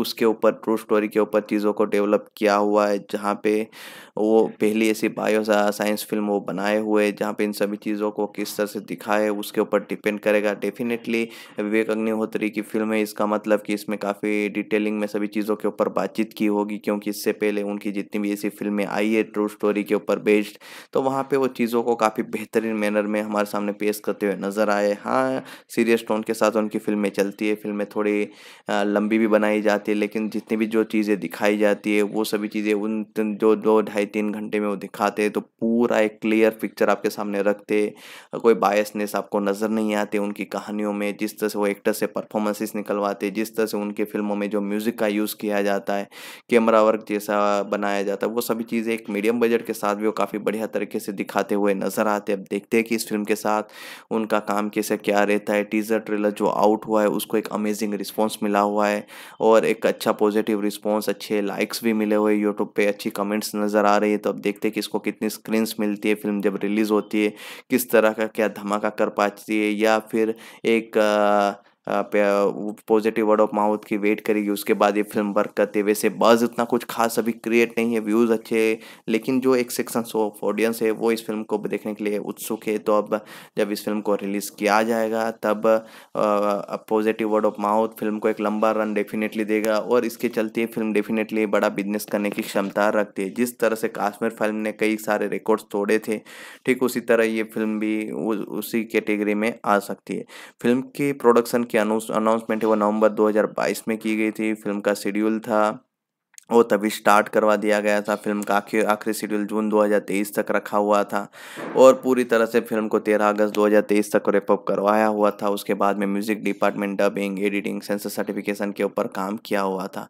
उसके ऊपर ट्रू स्टोरी के ऊपर चीज़ों को डेवलप किया हुआ है जहाँ जहाँ पे वो पहली ऐसी बायो साइंस फिल्म वो बनाए हुए जहाँ पे इन सभी चीज़ों को किस तरह से दिखाए उसके ऊपर डिपेंड करेगा डेफिनेटली विवेक अग्निहोत्री की फिल्म है इसका मतलब कि इसमें काफ़ी डिटेलिंग में सभी चीज़ों के ऊपर बातचीत की होगी क्योंकि इससे पहले उनकी जितनी भी ऐसी फिल्में आई है ट्रू स्टोरी के ऊपर बेस्ड तो वहाँ पर वो चीज़ों को काफ़ी बेहतरीन मैनर में हमारे सामने पेश करते हुए नज़र आए हाँ सीरियस टोन के साथ उनकी फिल्में चलती है फिल्में थोड़ी लंबी भी बनाई जाती है लेकिन जितनी भी जो चीज़ें दिखाई जाती है वो सभी चीज़ें उन जो दो ढाई तीन घंटे में वो दिखाते तो पूरा एक क्लियर पिक्चर आपके सामने रखते कोई बायसनेस आपको नज़र नहीं आते उनकी कहानियों में जिस तरह से वो एक्टर से परफॉर्मेंसेस निकलवाते जिस तरह से उनकी फिल्मों में जो म्यूज़िक का यूज़ किया जाता है कैमरा वर्क जैसा बनाया जाता है वो सभी चीज़ें एक मीडियम बजट के साथ भी वो काफ़ी बढ़िया तरीके से दिखाते हुए नज़र आते अब देखते हैं कि इस फिल्म के साथ उनका काम कैसे क्या रहता है टीज़र ट्रेलर जो आउट हुआ है उसको एक अमेजिंग रिस्पॉन्स मिला हुआ है और एक अच्छा पॉजिटिव रिस्पॉन्स अच्छे लाइक्स भी मिले हुए यूट्यूब पर अच्छी अच्छी कमेंट्स नज़र आ रही है तो अब देखते हैं कि इसको कितनी स्क्रीन्स मिलती है फिल्म जब रिलीज़ होती है किस तरह का क्या धमाका कर पाती है या फिर एक पॉजिटिव वर्ड ऑफ माउथ की वेट करेगी उसके बाद ये फिल्म वर्क करती है वैसे बज़ इतना कुछ खास अभी क्रिएट नहीं है व्यूज़ अच्छे लेकिन जो एक सेक्शन ऑफ ऑडियंस है वो इस फिल्म को देखने के लिए उत्सुक है तो अब जब इस फिल्म को रिलीज़ किया जाएगा तब positive word of mouth film को एक लंबा रन डेफिनेटली देगा और इसके चलते फिल्म डेफिनेटली बड़ा बिजनेस करने की क्षमता रखती है जिस तरह से काश्मीर फिल्म ने कई सारे रिकॉर्ड्स तोड़े थे ठीक उसी तरह ये फिल्म भी उसी कैटेगरी में आ सकती है फिल्म के प्रोडक्शन के अनाउंसमेंट है वो नवंबर 2022 में की गई थी फिल्म का शेड्यूल था वो तभी स्टार्ट करवा दिया गया था फिल्म का आखिर आखिरी शेड्यूल जून 2023 तक रखा हुआ था और पूरी तरह से फिल्म को 13 अगस्त 2023 तक रेपअप करवाया हुआ था उसके बाद में music department dubbing editing censor certification के ऊपर काम किया हुआ था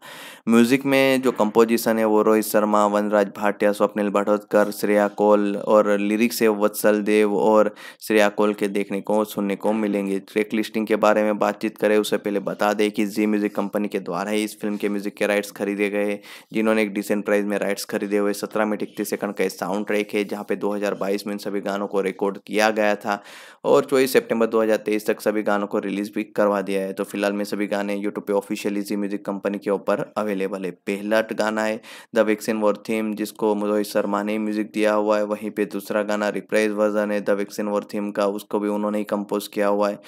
म्यूज़िक में जो कंपोजिशन है वो रोहित शर्मा वनराज भाटिया स्वप्निल भटोदकर श्रेया कोल और लिरिक्स है वत्सल देव और श्रेया कोल के देखने को सुनने को मिलेंगे ट्रैक लिस्टिंग के बारे में बातचीत करें उससे पहले बता दें कि जी म्यूज़िक कंपनी के द्वारा ही इस फिल्म के म्यूज़िक के राइट्स खरीदे गए जिन्होंने एक डिसेंट प्राइस में राइट्स खरीदे हुए सत्रह मिनट इकतीस सेकंड का साउंड ट्रैक है जहाँ पे 2022 में इन सभी गानों को रिकॉर्ड किया गया था और चौबीस सितंबर 2023 तक सभी गानों को रिलीज भी करवा दिया है तो फिलहाल में सभी गाने यूट्यूब पे ऑफिशियली जी म्यूजिक कंपनी के ऊपर अवेलेबल है पहला गाना है द वैक्सीन वॉर थीम जिसको रोहित शर्मा ने म्यूजिक दिया हुआ है वहीं पर दूसरा गाना रिप्राइज वर्जन है द वैक्सीन वॉर थीम का उसको भी उन्होंने ही कंपोज किया हुआ है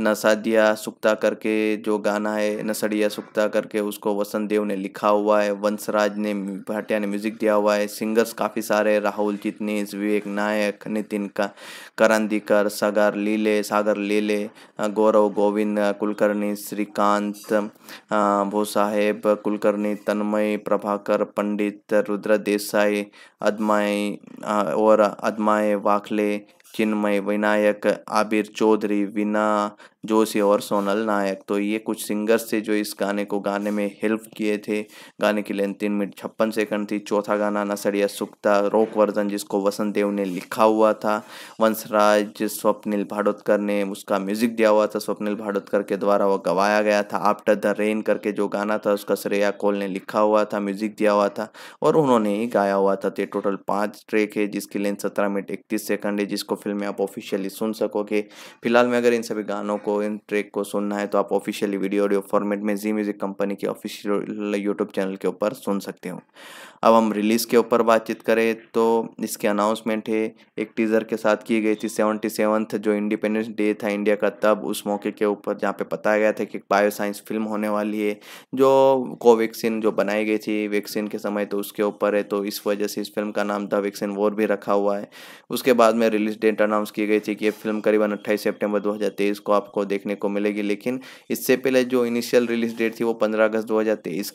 नसादिया सुक्ता करके जो गाना है नसड़िया सुक्ता करके उसको वसंत देव ने लिखा हुआ है वंशराज ने भाटिया ने म्यूजिक दिया हुआ है सिंगर्स काफ़ी सारे राहुल चितनीस विवेक नायक नितिन का करंदीकर सागर लीले सागर लीले गौरव गोविंद कुलकर्णी श्रीकांत भोसाहेब कुलकर्णी तन्मय प्रभाकर पंडित रुद्र देसाई अदमाई और अदमाए वाखले चिन्मय विनायक आबिर चौधरी विना जोशी और सोनल नायक तो ये कुछ सिंगर्स थे जो इस गाने को गाने में हेल्प किए थे गाने की लेंथ तीन मिनट छप्पन सेकंड थी चौथा गाना नसड़िया सुक्ता रॉक वर्जन जिसको वसंत देव ने लिखा हुआ था वंशराज स्वप्निल भाड़ोतकर ने उसका म्यूजिक दिया हुआ था स्वप्निल भाड़ोतकर के द्वारा वह गवाया गया था आफ्टर द रेन करके जो गाना था उसका श्रेया कोल ने लिखा हुआ था म्यूजिक दिया हुआ था और उन्होंने ही गाया हुआ था तो टोटल पाँच ट्रैक है जिसकी लेंथ सत्रह मिनट इकतीस सेकंड है जिसको फिल्म में आप ऑफिशियली सुन सकोगे फिलहाल में अगर इन सभी गानों को इन ट्रैक को सुनना है तो आप ऑफिशियली वीडियो ऑडियो फॉर्मेट में जी म्यूज़िक कंपनी के ऑफिशियल यूट्यूब चैनल के ऊपर सुन सकते हो अब हम रिलीज़ के ऊपर बातचीत करें तो इसके अनाउंसमेंट है एक टीज़र के साथ की गई थी सेवेंटी सेवन्थ जो इंडिपेंडेंस डे था इंडिया का तब उस मौके के ऊपर जहाँ पे बताया गया था कि एक बायोसाइंस फिल्म होने वाली है जो कोवैक्सीन जो बनाई गई थी वैक्सीन के समय तो उसके ऊपर है तो इस वजह से इस फिल्म का नाम द वैक्सीन वॉर भी रखा हुआ है उसके बाद में रिलीज डेट अनाउंस की गई थी कि ये फिल्म करीबन अट्ठाईस सेप्टेम्बर दो को आपको देखने को मिलेगी लेकिन इससे पहले जो इनिशियल रिलीज डेट थी वो पंद्रह अगस्त दो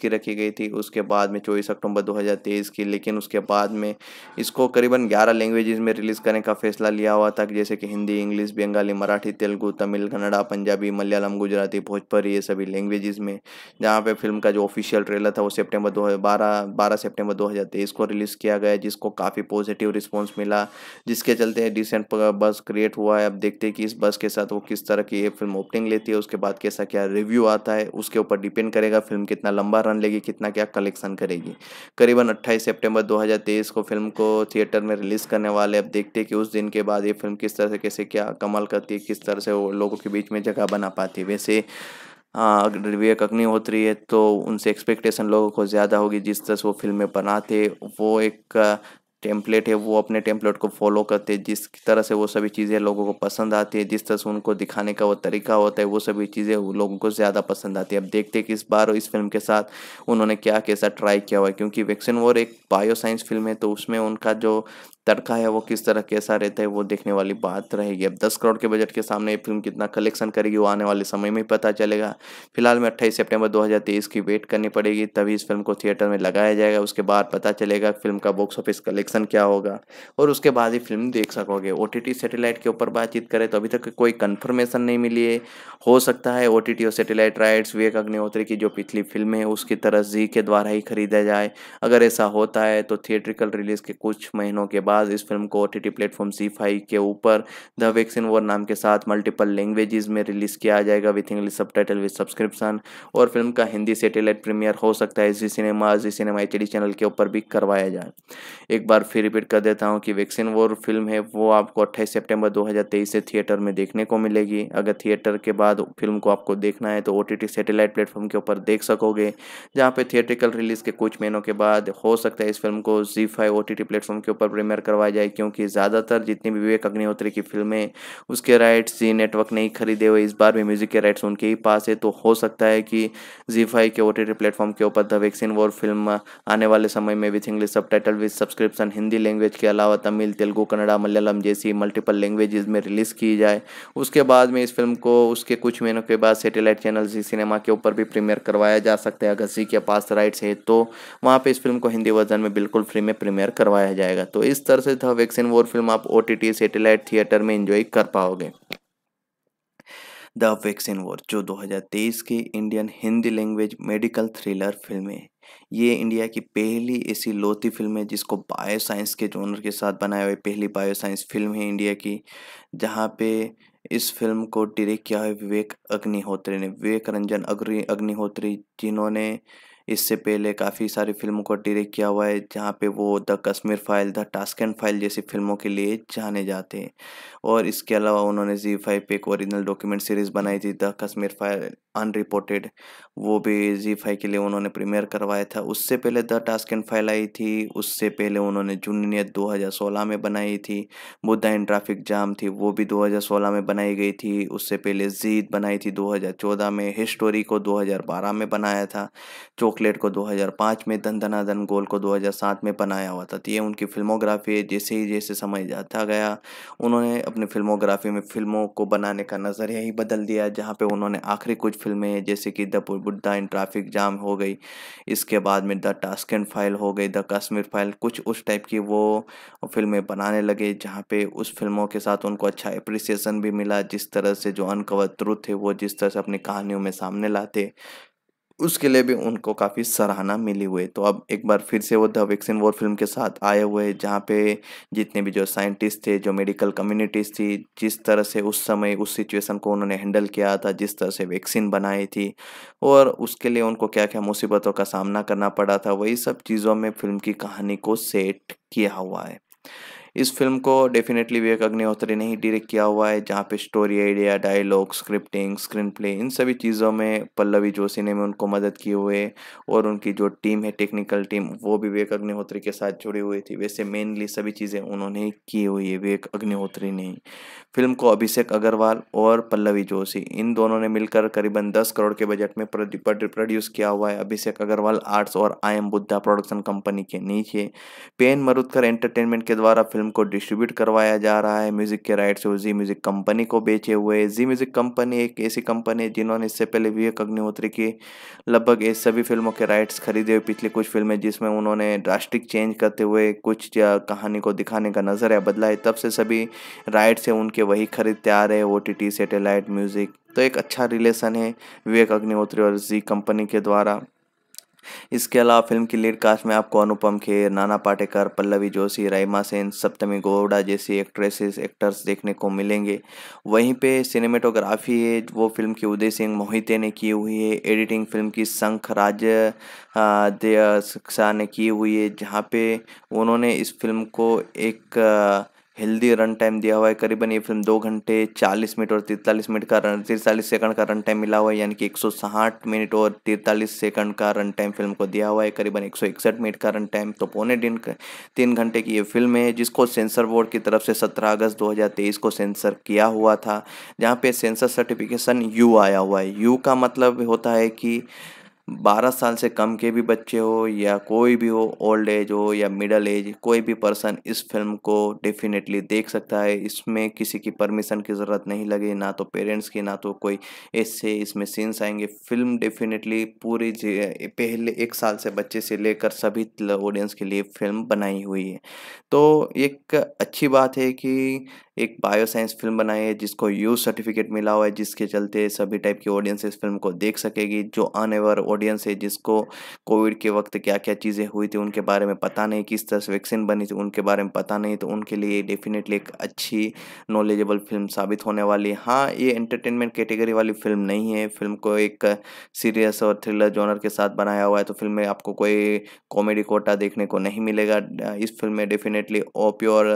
की रखी गई थी उसके बाद में चौबीस अक्टूबर दो तेईस की लेकिन उसके बाद में इसको करीबन ग्यारह लैंग्वेजेस में रिलीज़ करने का फैसला लिया हुआ था जैसे कि हिंदी इंग्लिश बंगाली मराठी तेलुगू तमिल कन्नड़ा पंजाबी मलयालम गुजराती भोजपुरी ये सभी लैंग्वेजेस में जहाँ पे फिल्म का जो ऑफिशियल ट्रेलर था वो सेप्टेम्बर दो हजार सितंबर दो को रिलीज़ किया गया जिसको काफ़ी पॉजिटिव रिस्पॉन्स मिला जिसके चलते डिसेंट बस क्रिएट हुआ है अब देखते हैं कि इस बस के साथ वो किस तरह की ये फिल्म ओपनिंग लेती है उसके बाद कैसा क्या रिव्यू आता है उसके ऊपर डिपेंड करेगा फिल्म कितना लंबा रन लेगी कितना क्या कलेक्शन करेगी करीबन तकरीबन 28 सितंबर 2023 को फिल्म को थिएटर में रिलीज़ करने वाले अब देखते हैं कि उस दिन के बाद ये फिल्म किस तरह से कैसे क्या कमाल करती है किस तरह से वो लोगों के बीच में जगह बना पाती है वैसे विवेक अग्निहोत्री है तो उनसे एक्सपेक्टेशन लोगों को ज़्यादा होगी जिस तरह से वो फिल्में बनाते वो एक टेम्पलेट है वो अपने टेम्पलेट को फॉलो करते हैं जिस तरह से वो सभी चीज़ें लोगों को पसंद आती है जिस तरह से उनको दिखाने का वो तरीका होता है वो सभी चीज़ें लोगों को ज़्यादा पसंद आती है अब देखते हैं कि इस बार इस फिल्म के साथ उन्होंने क्या कैसा ट्राई किया हुआ है क्योंकि वैक्सीन वॉर एक बायोसाइंस फिल्म है तो उसमें उनका जो तड़का है वो किस तरह कैसा रहता है वो देखने वाली बात रहेगी अब दस करोड़ के बजट के सामने ये फिल्म कितना कलेक्शन करेगी वो आने वाले समय में ही पता चलेगा फिलहाल में अट्ठाईस सेप्टेम्बर दो की वेट करनी पड़ेगी तभी इस फिल्म को थिएटर में लगाया जाएगा उसके बाद पता चलेगा फिल्म का बॉक्स ऑफिस कलेक्शन क्या होगा और उसके बाद ही फिल्म देख सकोगे ओ टी सैटेलाइट के ऊपर बातचीत करें तो अभी तक कोई कन्फर्मेशन नहीं मिली है हो सकता है ओ और सेटेलाइट राइट्स विवेक अग्निहोत्री की जो पिछली फिल्म है उसकी तरह जी के द्वारा ही खरीदा जाए अगर ऐसा होता है तो थिएट्रिकल रिलीज के कुछ महीनों के बाद बाद इस फिल्म को ओ टी टी प्लेटफॉर्म सी फाइव के ऊपर द वैक्सीन वॉर नाम के साथ मल्टीपल लैंग्वेजेस में रिलीज़ किया जाएगा with English subtitle with subscription और फिल्म का हिंदी सेटेलाइट प्रीमियर हो सकता है जी सिनेमा जी सिनेमा एच डी चैनल के ऊपर भी करवाया जाए एक बार फिर रिपीट कर देता हूँ कि वैक्सीन वॉर फिल्म है वो आपको अट्ठाईस सेप्टेम्बर दो हज़ार तेईस से थिएटर में देखने को मिलेगी अगर थिएटर के बाद फिल्म को आपको देखना है तो O T T satellite platform के ऊपर देख सकोगे जहाँ पे थिएट्रिकल रिलीज़ के कुछ महीनों के बाद हो सकता है इस फिल्म को जी five O T T platform के ऊपर प्रीमियर करवाया जाए क्योंकि ज़्यादातर जितनी भी विवेक अग्निहोत्री की फिल्में उसके राइट्स जी नेटवर्क नहीं खरीदे हुए इस बार भी म्यूज़िक के राइट्स उनके ही पास है तो हो सकता है कि जी फाइव के ओ टी प्लेटफॉर्म के ऊपर द वैक्सीन वॉर फिल्म आने वाले समय में with English subtitle with subscription Hindi language के अलावा तमिल तेलुगु कन्नड़ा मलयालम जैसी मल्टीपल लैंग्वेज में रिलीज़ की जाए उसके बाद में इस फिल्म को उसके कुछ महीनों के बाद सेटेलाइट चैनल जी सिनेमा के ऊपर भी प्रीमियर करवाया जा सकता है अगर जी के पास राइट्स है तो वहाँ पर इस फिल्म को हिंदी वर्जन में बिल्कुल फ्री में प्रीमियर करवाया जाएगा तो इस तरह से था वैक्सीन वॉर फिल्म आप ओ टी सेटेलाइट थिएटर में एंजॉय कर पाओगे द वैक्सीन वॉर जो 2023 की Indian Hindi language medical thriller film है ये इंडिया की पहली ऐसी लोती फिल्म है जिसको बायो साइंस के जोनर के साथ बनाया हुआ पहली बायो साइंस फिल्म है इंडिया की जहाँ पे इस फिल्म को डायरेक्ट किया है विवेक अग्निहोत्री ने विवेक रंजन अग्नि अग्निहोत्री जिन्होंने इससे पहले काफ़ी सारी फिल्मों को डायरेक्ट किया हुआ है जहाँ पे वो the Kashmir file the task and file जैसी फिल्मों के लिए जाने जाते हैं और इसके अलावा उन्होंने जी फाइव पे एक ओरिजिनल डॉक्यूमेंट सीरीज़ बनाई थी द कश्मीर फाइल अनरिपोर्टेड वो भी जी फाइव के लिए उन्होंने प्रीमियर करवाया था उससे पहले द टास्क एंड फाइल आई थी उससे पहले उन्होंने जूनियत सोलह में बनाई थी बुद्धा इन ट्रैफिक जाम थी वो भी सोलह में बनाई गई थी उससे पहले जीत बनाई थी चौदह में हिस्टोरी को बारह में बनाया था जो चॉकलेट को 2005 में धन धना धन गोल को 2007 में बनाया हुआ था तो ये उनकी फिल्मोग्राफी है जैसे ही जैसे समय जाता गया उन्होंने अपनी फिल्मोग्राफी में फिल्मों को बनाने का नज़रिया ही बदल दिया जहाँ पे उन्होंने आखिरी कुछ फिल्में जैसे कि the Buddha in traffic jam हो गई इसके बाद में द टास्क एंड फाइल हो गई द कश्मीर फाइल कुछ उस टाइप की वो फिल्में बनाने लगे जहाँ पे उस फिल्मों के साथ उनको अच्छा अप्रिसिएशन भी मिला जिस तरह से जो अनकवर ट्रुथ थे वो जिस तरह से अपनी कहानियों में सामने लाते उसके लिए भी उनको काफ़ी सराहना मिली हुई तो अब एक बार फिर से वो द वैक्सीन वॉर फिल्म के साथ आए हुए जहाँ पे जितने भी जो साइंटिस्ट थे जो मेडिकल कम्युनिटीज़ थी जिस तरह से उस समय उस सिचुएशन को उन्होंने हैंडल किया था जिस तरह से वैक्सीन बनाई थी और उसके लिए उनको क्या क्या मुसीबतों का सामना करना पड़ा था वही सब चीज़ों में फिल्म की कहानी को सेट किया हुआ है इस फिल्म को डेफिनेटली विवेक अग्निहोत्री ने ही डायरेक्ट किया हुआ है जहाँ पे story idea dialogue scripting screen play इन सभी चीज़ों में पल्लवी जोशी ने भी उनको मदद की हुए और उनकी जो टीम है टेक्निकल टीम वो भी विवेक अग्निहोत्री के साथ जुड़ी हुई थी वैसे मेनली सभी चीज़ें उन्होंने की हुई है विवेक अग्निहोत्री ने फिल्म को अभिषेक अग्रवाल और पल्लवी जोशी इन दोनों ने मिलकर करीबन दस करोड़ के बजट में प्रोड्यूस किया हुआ है अभिषेक अग्रवाल आर्ट्स और I M Buddha production company के नीचे पेन मरुदकर एंटरटेनमेंट के द्वारा फिल्म फिल्म को डिस्ट्रीब्यूट करवाया जा रहा है म्यूज़िक के राइट्स वो जी म्यूज़िक कंपनी को बेचे हुए जी म्यूज़िक कंपनी एक ऐसी कंपनी है जिन्होंने इससे पहले विवेक अग्निहोत्री की लगभग इस सभी फिल्मों के राइट्स खरीदे हुए पिछली कुछ फिल्में जिसमें उन्होंने ड्रास्टिक चेंज करते हुए कुछ कहानी को दिखाने का नज़रिया बदला है तब से सभी राइट्स है उनके वही खरीदते आ रहे हैं ओ टी सैटेलाइट म्यूज़िक तो एक अच्छा रिलेशन है विवेक अग्निहोत्री और जी कंपनी के द्वारा इसके अलावा फिल्म की लीड कास्ट में आपको अनुपम खेर नाना पाटेकर पल्लवी जोशी रईमा सेन सप्तमी गोवड़ा जैसी एक्ट्रेसेस एक्टर्स देखने को मिलेंगे वहीं पे सिनेमेटोग्राफी है वो फिल्म की उदय सिंह मोहिते ने की हुई है एडिटिंग फिल्म की शंख राज ने की हुई है जहाँ पे उन्होंने इस फिल्म को एक हेल्दी रन टाइम दिया हुआ है करीबन ये फिल्म दो घंटे चालीस मिनट और तिरतालीस मिनट का रन तिरतालीस सेकंड का रन टाइम मिला हुआ है यानी कि एक सौ साठ मिनट और तिरतालीस सेकंड का रन टाइम फिल्म को दिया हुआ है करीबन एक सौ इकसठ मिनट का रन टाइम तो पौने दिन तीन घंटे की ये फिल्म है जिसको सेंसर बोर्ड की तरफ से सत्रह अगस्त दो हज़ार तेईस को सेंसर किया हुआ था जहाँ पे सेंसर सर्टिफिकेशन यू आया हुआ है यू का मतलब होता है कि बारह साल से कम के भी बच्चे हो या कोई भी हो ओल्ड एज हो या मिडल एज कोई भी पर्सन इस फिल्म को डेफिनेटली देख सकता है इसमें किसी की परमिशन की ज़रूरत नहीं लगे ना तो पेरेंट्स की ना तो कोई ऐसे इसमें सीन्स आएंगे फिल्म डेफिनेटली पूरी पहले एक साल से बच्चे से लेकर सभी ऑडियंस के लिए फिल्म बनाई हुई है तो एक अच्छी बात है कि एक बायोसाइंस फिल्म बनाई है जिसको यू सर्टिफिकेट मिला हुआ है जिसके चलते सभी टाइप की ऑडियंस इस फिल्म को देख सकेगी जो अनएवर ऑडियंस है जिसको कोविड के वक्त क्या क्या चीज़ें हुई थी उनके बारे में पता नहीं किस तरह से वैक्सीन बनी थी उनके बारे में पता नहीं तो उनके लिए डेफिनेटली एक अच्छी नॉलेजेबल फिल्म साबित होने वाली हाँ ये एंटरटेनमेंट कैटेगरी वाली फिल्म नहीं है फिल्म को एक सीरियस और थ्रिलर जॉनर के साथ बनाया हुआ है तो फिल्म में आपको कोई कॉमेडी कोटा देखने को नहीं मिलेगा इस फिल्म में डेफिनेटली ओप्योर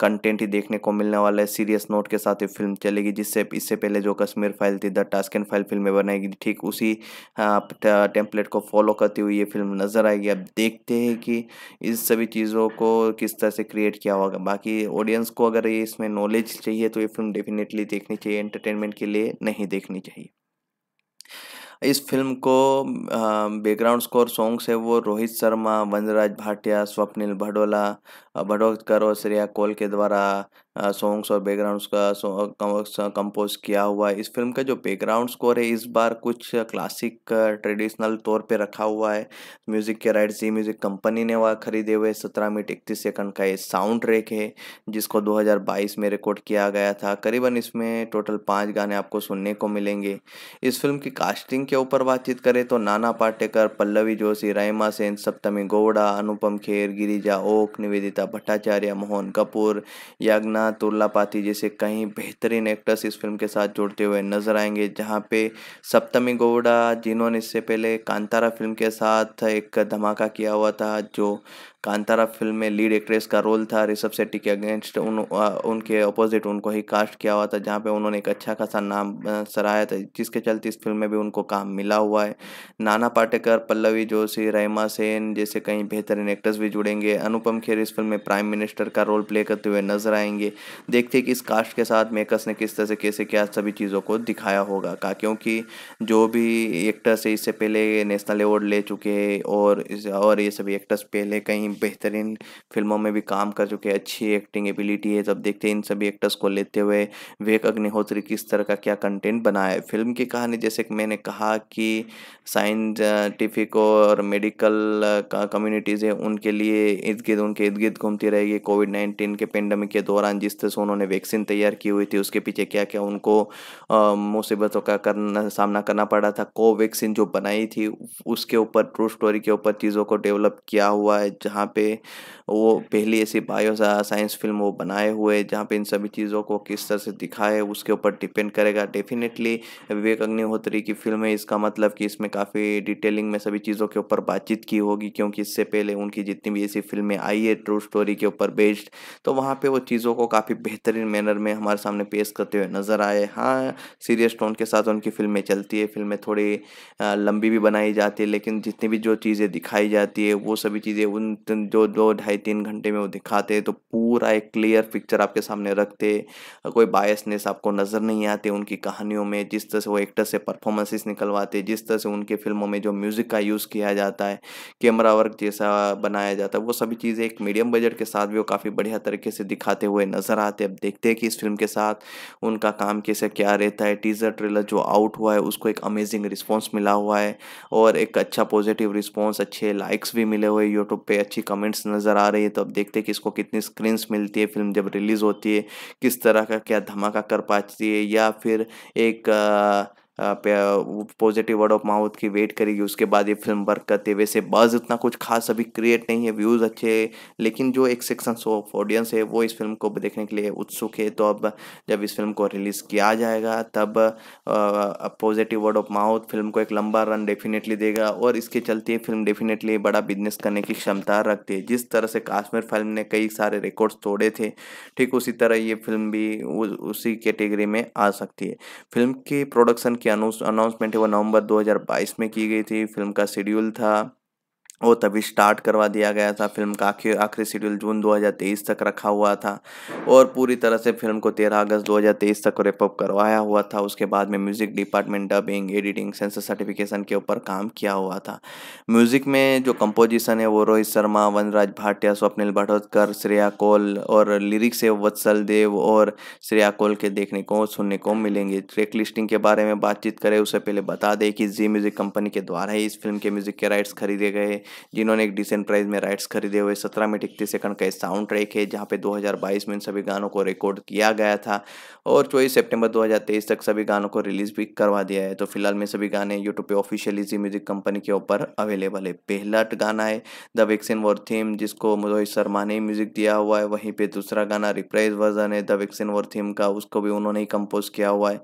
कंटेंट ही देखने को मिलने वाला है सीरियस नोट के साथ ये फिल्म चलेगी जिससे इससे पहले जो कश्मीर फाइल थी the task and file film बनाएगी ठीक उसी टेम्पलेट को फॉलो करती हुई ये फिल्म नज़र आएगी अब देखते हैं कि इस सभी चीज़ों को किस तरह से क्रिएट किया होगा बाकी ऑडियंस को अगर ये इसमें नॉलेज चाहिए तो ये फिल्म डेफिनेटली देखनी चाहिए एंटरटेनमेंट के लिए नहीं देखनी चाहिए इस फिल्म को बैकग्राउंड स्कोर सॉन्ग्स है वो रोहित शर्मा वंजराज भाटिया स्वप्निल भडोला भडोकर और श्रेया कोल के द्वारा सॉन्ग्स और बैकग्राउंड का कंपोज किया हुआ है इस फिल्म का जो बैकग्राउंड स्कोर है इस बार कुछ क्लासिक ट्रेडिशनल तौर पे रखा हुआ है म्यूज़िक के राइट जी म्यूज़िक कंपनी ने वह खरीदे हुए सत्रह मिनट इकतीस सेकंड का ये साउंड ट्रैक है जिसको 2022 में रिकॉर्ड किया गया था करीबन इसमें टोटल पाँच गाने आपको सुनने को मिलेंगे इस फिल्म की कास्टिंग के ऊपर बातचीत करें तो नाना पाटेकर पल्लवी जोशी रायमा सेन सप्तमी गौड़ा अनुपम खेर गिरिजा ओक निवेदिता भट्टाचार्य मोहन कपूर यागना तमन्ना पाती जैसे कहीं बेहतरीन एक्टर्स इस फिल्म के साथ जोड़ते हुए नजर आएंगे जहाँ पे सप्तमी गौड़ा जिन्होंने इससे पहले कांतारा फिल्म के साथ एक धमाका किया हुआ था जो कांतारा फिल्म में लीड एक्ट्रेस का रोल था ऋषभ शेट्टी के अगेंस्ट उन उनके अपोजिट उनको ही कास्ट किया हुआ था जहाँ पे उन्होंने एक अच्छा खासा नाम सराहाया था जिसके चलते इस फिल्म में भी उनको काम मिला हुआ है नाना पाटेकर पल्लवी जोशी रहमा सेन जैसे कई बेहतरीन एक्टर्स भी जुड़ेंगे अनुपम खेर इस फिल्म में प्राइम मिनिस्टर का रोल प्ले करते हुए नजर आएंगे देखते कि इस कास्ट के साथ मेकर्स ने किस तरह से कैसे क्या सभी चीज़ों को दिखाया होगा का क्योंकि जो भी एक्टर्स है इससे पहले नेशनल अवार्ड ले चुके हैं और और ये सभी एक्टर्स पहले कहीं बेहतरीन फिल्मों में भी काम कर चुके हैं अच्छी एक्टिंग एबिलिटी है जब देखते हैं इन सभी एक्टर्स को लेते हुए विवेक अग्निहोत्री किस तरह का क्या कंटेंट बनाया है फिल्म की कहानी जैसे कि मैंने कहा कि साइंटिफिक और मेडिकल का कम्युनिटीज़ है उनके लिए इर्द गिर्द उनके इर्द गिर्द घूमती रहेगी कोविड नाइन्टीन के पेंडेमिक के दौरान जिस तरह से उन्होंने वैक्सीन तैयार की हुई थी उसके पीछे क्या क्या उनको मुसीबतों का करना सामना करना पड़ा था कोवैक्सीन जो बनाई थी उसके ऊपर ट्रू स्टोरी के ऊपर चीज़ों को डेवलप किया हुआ है जहाँ जहाँ पे वो पहली ऐसी बायो साइंस फिल्म वो बनाए हुए जहाँ पे इन सभी चीज़ों को किस तरह से दिखाए उसके ऊपर डिपेंड करेगा डेफिनेटली विवेक अग्निहोत्री की फिल्म है इसका मतलब कि इसमें काफ़ी डिटेलिंग में सभी चीज़ों के ऊपर बातचीत की होगी क्योंकि इससे पहले उनकी जितनी भी ऐसी फिल्में आई है ट्रू स्टोरी के ऊपर बेस्ड तो वहाँ पर वो चीज़ों को काफ़ी बेहतरीन मैनर में हमारे सामने पेश करते हुए नज़र आए हाँ सीरियस टोन के साथ उनकी फिल्में चलती है फिल्में थोड़ी लंबी भी बनाई जाती है लेकिन जितनी भी जो चीज़ें दिखाई जाती है वो सभी चीज़ें उन जो दो ढाई तीन घंटे में वो दिखाते तो पूरा एक क्लियर पिक्चर आपके सामने रखते कोई बायसनेस आपको नज़र नहीं आते उनकी कहानियों में जिस तरह से वो एक्टर से परफॉर्मेंसेस निकलवाते जिस तरह से उनके फिल्मों में जो म्यूज़िक का यूज़ किया जाता है कैमरा वर्क जैसा बनाया जाता है वो सभी चीज़ें एक मीडियम बजट के साथ भी वो काफ़ी बढ़िया तरीके से दिखाते हुए नज़र आते अब देखते हैं कि इस फिल्म के साथ उनका काम कैसे क्या रहता है टीज़र ट्रेलर जो आउट हुआ है उसको एक अमेजिंग रिस्पॉन्स मिला हुआ है और एक अच्छा पॉजिटिव रिस्पॉन्स अच्छे लाइक्स भी मिले हुए यूट्यूब पर अच्छी अच्छी कमेंट्स नज़र आ रही है तो अब देखते हैं कि इसको कितनी स्क्रीन्स मिलती है फिल्म जब रिलीज़ होती है किस तरह का क्या धमाका कर पाती है या फिर एक पॉजिटिव वर्ड ऑफ माउथ की वेट करेगी उसके बाद ये फिल्म वर्क करते वैसे बज़ इतना कुछ खास अभी क्रिएट नहीं है व्यूज़ अच्छे लेकिन जो एक सेक्शन ऑफ ऑडियंस है वो इस फिल्म को देखने के लिए उत्सुक है तो अब जब इस फिल्म को रिलीज़ किया जाएगा तब positive word of mouth film को एक लंबा रन डेफिनेटली देगा और इसके चलते फिल्म डेफिनेटली बड़ा बिजनेस करने की क्षमता रखती है जिस तरह से काश्मीर फिल्म ने कई सारे रिकॉर्ड्स तोड़े थे ठीक उसी तरह ये फिल्म भी उसी कैटेगरी में आ सकती है फिल्म की प्रोडक्शन की अनाउंसमेंट है वो नवंबर 2022 में की गई थी फिल्म का शेड्यूल था वो तभी स्टार्ट करवा दिया गया था फिल्म का आखिर आखिरी शेड्यूल जून 2023 तक रखा हुआ था और पूरी तरह से फिल्म को 13 अगस्त 2023 तक रेपअप करवाया हुआ था उसके बाद में music department dubbing editing censor certification के ऊपर काम किया हुआ था म्यूज़िक में जो कंपोजिशन है वो रोहित शर्मा वनराज भाटिया स्वप्निल भटोदकर श्रेया कोल और लिरिक्स है वत्सल देव और श्रेया कोल के देखने को सुनने को मिलेंगे ट्रैक लिस्टिंग के बारे में बातचीत करें उससे पहले बता दें कि जी म्यूज़िक कंपनी के द्वारा ही इस फिल्म के म्यूज़िक के राइट्स खरीदे गए जिन्होंने एक डिसेंट प्राइस में राइट्स खरीदे हुए सत्रह मिनट इकतीस सेकंड का साउंड ट्रैक है जहाँ पे 2022 में इन सभी गानों को रिकॉर्ड किया गया था और चौबीस सितंबर 2023 तक सभी गानों को रिलीज भी करवा दिया है तो फिलहाल में सभी गाने यूट्यूब पे ऑफिशियली जी म्यूजिक कंपनी के ऊपर अवेलेबल है पहला गाना है द वैक्सीन वॉर थीम जिसको मोहित शर्मा ने म्यूजिक दिया हुआ है वहीं पर दूसरा गाना रिप्राइज वर्जन है द वैक्सीन वॉर थीम का उसको भी उन्होंने ही कंपोज किया हुआ है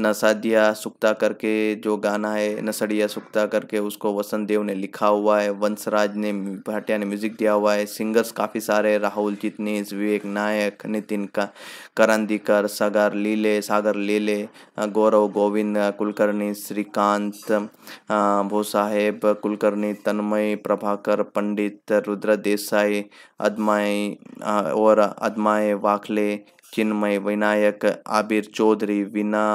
नसादिया सुक्ता करके जो गाना है नसड़िया सुक्ता करके उसको वसंत देव ने लिखा हुआ है वंशराज ने भाटिया ने म्यूजिक दिया हुआ है सिंगर्स काफ़ी सारे राहुल जितनीस विवेक नायक नितिन का करण दिकर सागर लीले सागर लीले गौरव गोविंद कुलकर्णी श्रीकांत भोसाहेब कुलकर्णी तन्मय प्रभाकर पंडित रुद्र देसाई अदमाय और अदमाय वाखले चिन्मय विनायक आबिर चौधरी विना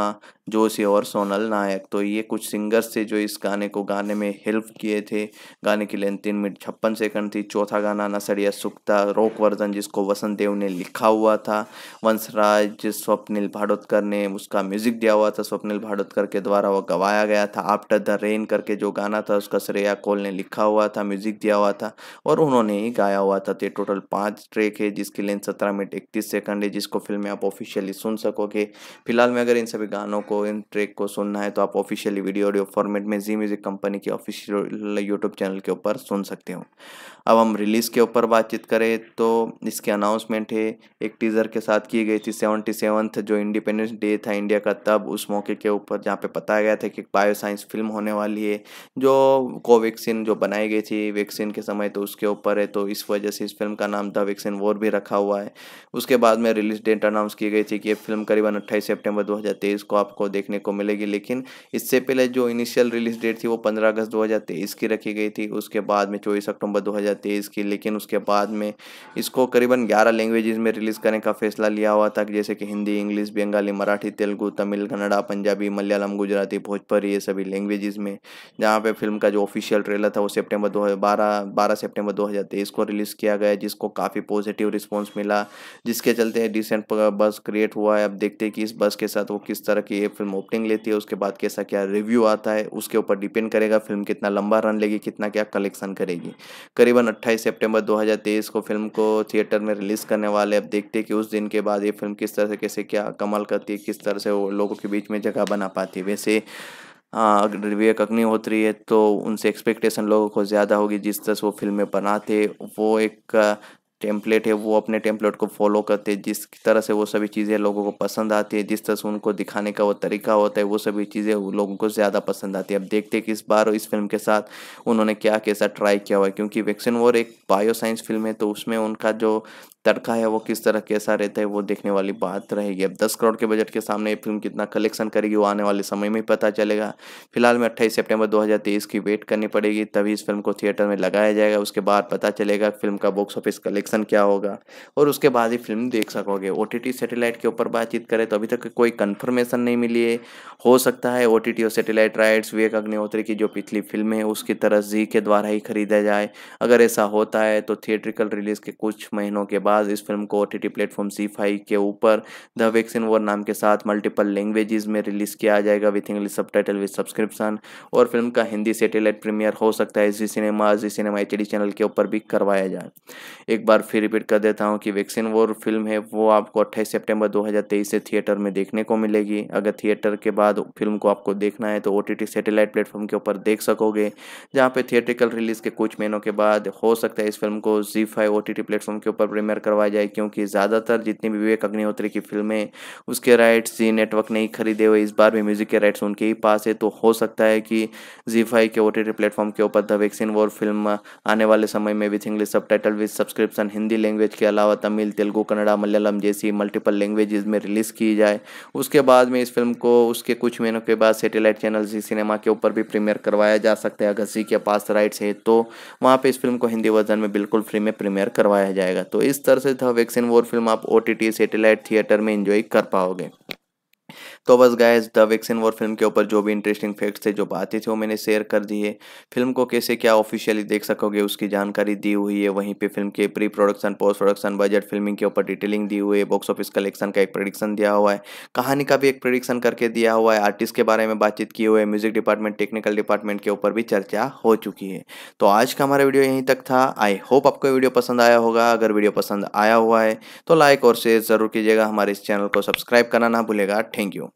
जोशी और सोनल नायक तो ये कुछ सिंगर्स थे जो इस गाने को गाने में हेल्प किए थे गाने की लेंथ तीन मिनट छप्पन सेकंड थी चौथा गाना नसरिया सुक्ता रॉक वर्जन जिसको वसंत देव ने लिखा हुआ था वंशराज स्वप्निल भाडोतकर ने उसका म्यूजिक दिया हुआ था स्वप्निल भाडोतकर के द्वारा वह गवाया गया था आफ्टर द रेन करके जो गाना था उसका श्रेया कोल ने लिखा हुआ था म्यूजिक दिया हुआ था और उन्होंने ही गाया हुआ था तो टोटल पाँच ट्रैक है जिसकी लेंथ सत्रह मिनट इकतीस सेकंड है जिसको फिल्म में आप ऑफिशियली सुन सकोगे फिलहाल में अगर इन सभी गानों को आपको इन ट्रैक को सुनना है तो आप ऑफिशियली वीडियो ऑडियो फॉर्मेट में जी म्यूज़िक कंपनी के ऑफिशियल यूट्यूब चैनल के ऊपर सुन सकते हो अब हम रिलीज़ के ऊपर बातचीत करें तो इसके अनाउंसमेंट है एक टीज़र के साथ की गई थी सेवनटी सेवन्थ जो इंडिपेंडेंस डे था इंडिया का तब उस मौके के ऊपर जहाँ पे बताया गया था कि बायो साइंस फिल्म होने वाली है जो कोवैक्सीन जो बनाई गई थी वैक्सीन के समय तो उसके ऊपर है तो इस वजह से इस फिल्म का नाम था वैक्सीन वॉर भी रखा हुआ है उसके बाद में रिलीज डेट अनाउंस की गई थी कि ये फिल्म करीबन अट्ठाईस सेप्टेम्बर दो को आपको आपको देखने को मिलेगी लेकिन इससे पहले जो इनिशियल रिलीज डेट थी वो पंद्रह अगस्त दो की रखी गई थी उसके बाद में चौबीस अक्टूबर दो की लेकिन उसके बाद में इसको करीबन ग्यारह लैंग्वेज में रिलीज़ करने का फैसला लिया हुआ था जैसे कि हिंदी इंग्लिश बंगाली मराठी तेलुगु तमिल कन्नड़ा पंजाबी मलयालम गुजराती भोजपुरी ये सभी लैंग्वेजेस में जहाँ पे फिल्म का जो ऑफिशियल ट्रेलर था वो सितंबर 2012 12 सितंबर 2023 को रिलीज़ किया गया जिसको काफ़ी पॉजिटिव रिस्पांस मिला जिसके चलते डिसेंट बस क्रिएट हुआ है अब देखते हैं कि इस बस के साथ वो किस तरह की एक फिल्म ओपनिंग लेती है उसके बाद कैसा क्या रिव्यू आता है उसके ऊपर डिपेंड करेगा फिल्म कितना लंबा रन लेगी कितना क्या कलेक्शन करेगी करीबन 28 सितंबर 2023 को फिल्म को थिएटर में रिलीज़ करने वाले अब देखते हैं कि उस दिन के बाद ये फिल्म किस तरह से कैसे क्या कमल करती है किस तरह से लोगों के बीच में जगह बना पाती है वैसे अगर विवेक अग्निहोत्री है तो उनसे एक्सपेक्टेशन लोगों को ज़्यादा होगी जिस तरह से वो फिल्में बनाते वो एक टेम्पलेट है वो अपने टेम्पलेट को फॉलो करते हैं जिस तरह से वो सभी चीज़ें लोगों को पसंद आती है जिस तरह से उनको दिखाने का वो तरीका होता है वो सभी चीज़ें लोगों को ज़्यादा पसंद आती है अब देखते हैं कि इस बार इस फिल्म के साथ उन्होंने क्या कैसा ट्राई किया हुआ है क्योंकि वैक्सीन वॉर एक बायोसाइंस फिल्म है तो उसमें उनका जो तड़का है वो किस तरह कैसा रहता है वो देखने वाली बात रहेगी अब दस करोड़ के बजट के सामने ये फिल्म कितना कलेक्शन करेगी वो आने वाले समय में ही पता चलेगा फिलहाल में अट्ठाईस सितंबर 2023 की वेट करनी पड़ेगी तभी इस फिल्म को थिएटर में लगाया जाएगा उसके बाद पता चलेगा फिल्म का बॉक्स ऑफिस कलेक्शन क्या होगा और उसके बाद ही फिल्म देख सकोगे ओ सैटेलाइट के ऊपर बातचीत करें तो अभी तक कोई कन्फर्मेशन नहीं मिली है हो सकता है ओ और सेटेलाइट राइट्स विवेक अग्निहोत्री की जो पिछली फिल्म है उसकी तरह जी के द्वारा ही खरीदा जाए अगर ऐसा होता है तो थिएट्रिकल रिलीज के कुछ महीनों के बाद बाद इस फिल्म को ओ टी टी प्लेटफॉर्म सी फाइव के ऊपर द वैक्सीन वॉर नाम के साथ मल्टीपल लैंग्वेजेस में रिलीज़ किया जाएगा with English subtitle with subscription और फिल्म का हिंदी सेटेलाइट प्रीमियर हो सकता है जी सिनेमा जी सिनेमा एच डी चैनल के ऊपर भी करवाया जाए एक बार फिर रिपीट कर देता हूँ कि वैक्सीन वॉर फिल्म है वो आपको अट्ठाईस सेप्टेम्बर दो हज़ार तेईस से थिएटर में देखने को मिलेगी अगर थिएटर के बाद फिल्म को आपको देखना है तो O T T satellite platform के ऊपर देख सकोगे जहाँ पे थिएट्रिकल रिलीज़ के कुछ महीनों के बाद हो सकता है इस फिल्म को जी five O T T platform के ऊपर प्रीमियर करवाया जाए क्योंकि ज़्यादातर जितनी भी विवेक अग्निहोत्री की फिल्में उसके राइट्स जी नेटवर्क नहीं खरीदे हुए इस बार भी म्यूज़िक के राइट्स उनके ही पास है तो हो सकता है कि जी फाइव के ओ टी प्लेटफॉर्म के ऊपर द वैक्सीन वॉर फिल्म आने वाले समय में with English subtitle with subscription Hindi language के अलावा तमिल तेलुगु कन्नड़ा मलयालम जैसी मल्टीपल लैंग्वेज में रिलीज़ की जाए उसके बाद में इस फिल्म को उसके कुछ महीनों के बाद सेटेलाइट चैनल जी सिनेमा के ऊपर भी प्रीमियर करवाया जा सकता है अगर जी के पास राइट्स है तो वहाँ पर इस फिल्म को हिंदी वर्जन में बिल्कुल फ्री में प्रीमियर करवाया जाएगा तो इस तरह तरह से था वैक्सीन वॉर फिल्म आप ओटीटी सैटेलाइट सेटेलाइट थिएटर में इंजॉय कर पाओगे तो बस guys the vaccine war film के ऊपर जो भी इंटरेस्टिंग फैक्ट्स थे जो बातें थी वो मैंने शेयर कर दी है फिल्म को कैसे क्या ऑफिशियली देख सकोगे उसकी जानकारी दी हुई है वहीं पर फिल्म के pre production post production budget filming के ऊपर डिटेलिंग दी हुई है बॉक्स ऑफिस कलेक्शन का एक प्रडिक्शन दिया हुआ है कहानी का भी एक प्रडिक्शन करके दिया हुआ है आर्टिस्ट के बारे में बातचीत की हुई है म्यूजिक डिपार्टमेंट टेक्निकल डिपार्टमेंट के ऊपर भी चर्चा हो चुकी है तो आज का हमारा वीडियो यहीं तक था आई होप आपको वीडियो पसंद आया होगा अगर वीडियो पसंद आया हुआ है तो लाइक और शेयर जरूर कीजिएगा हमारे इस चैनल को सब्सक्राइब करना ना भूलेगा थैंक यू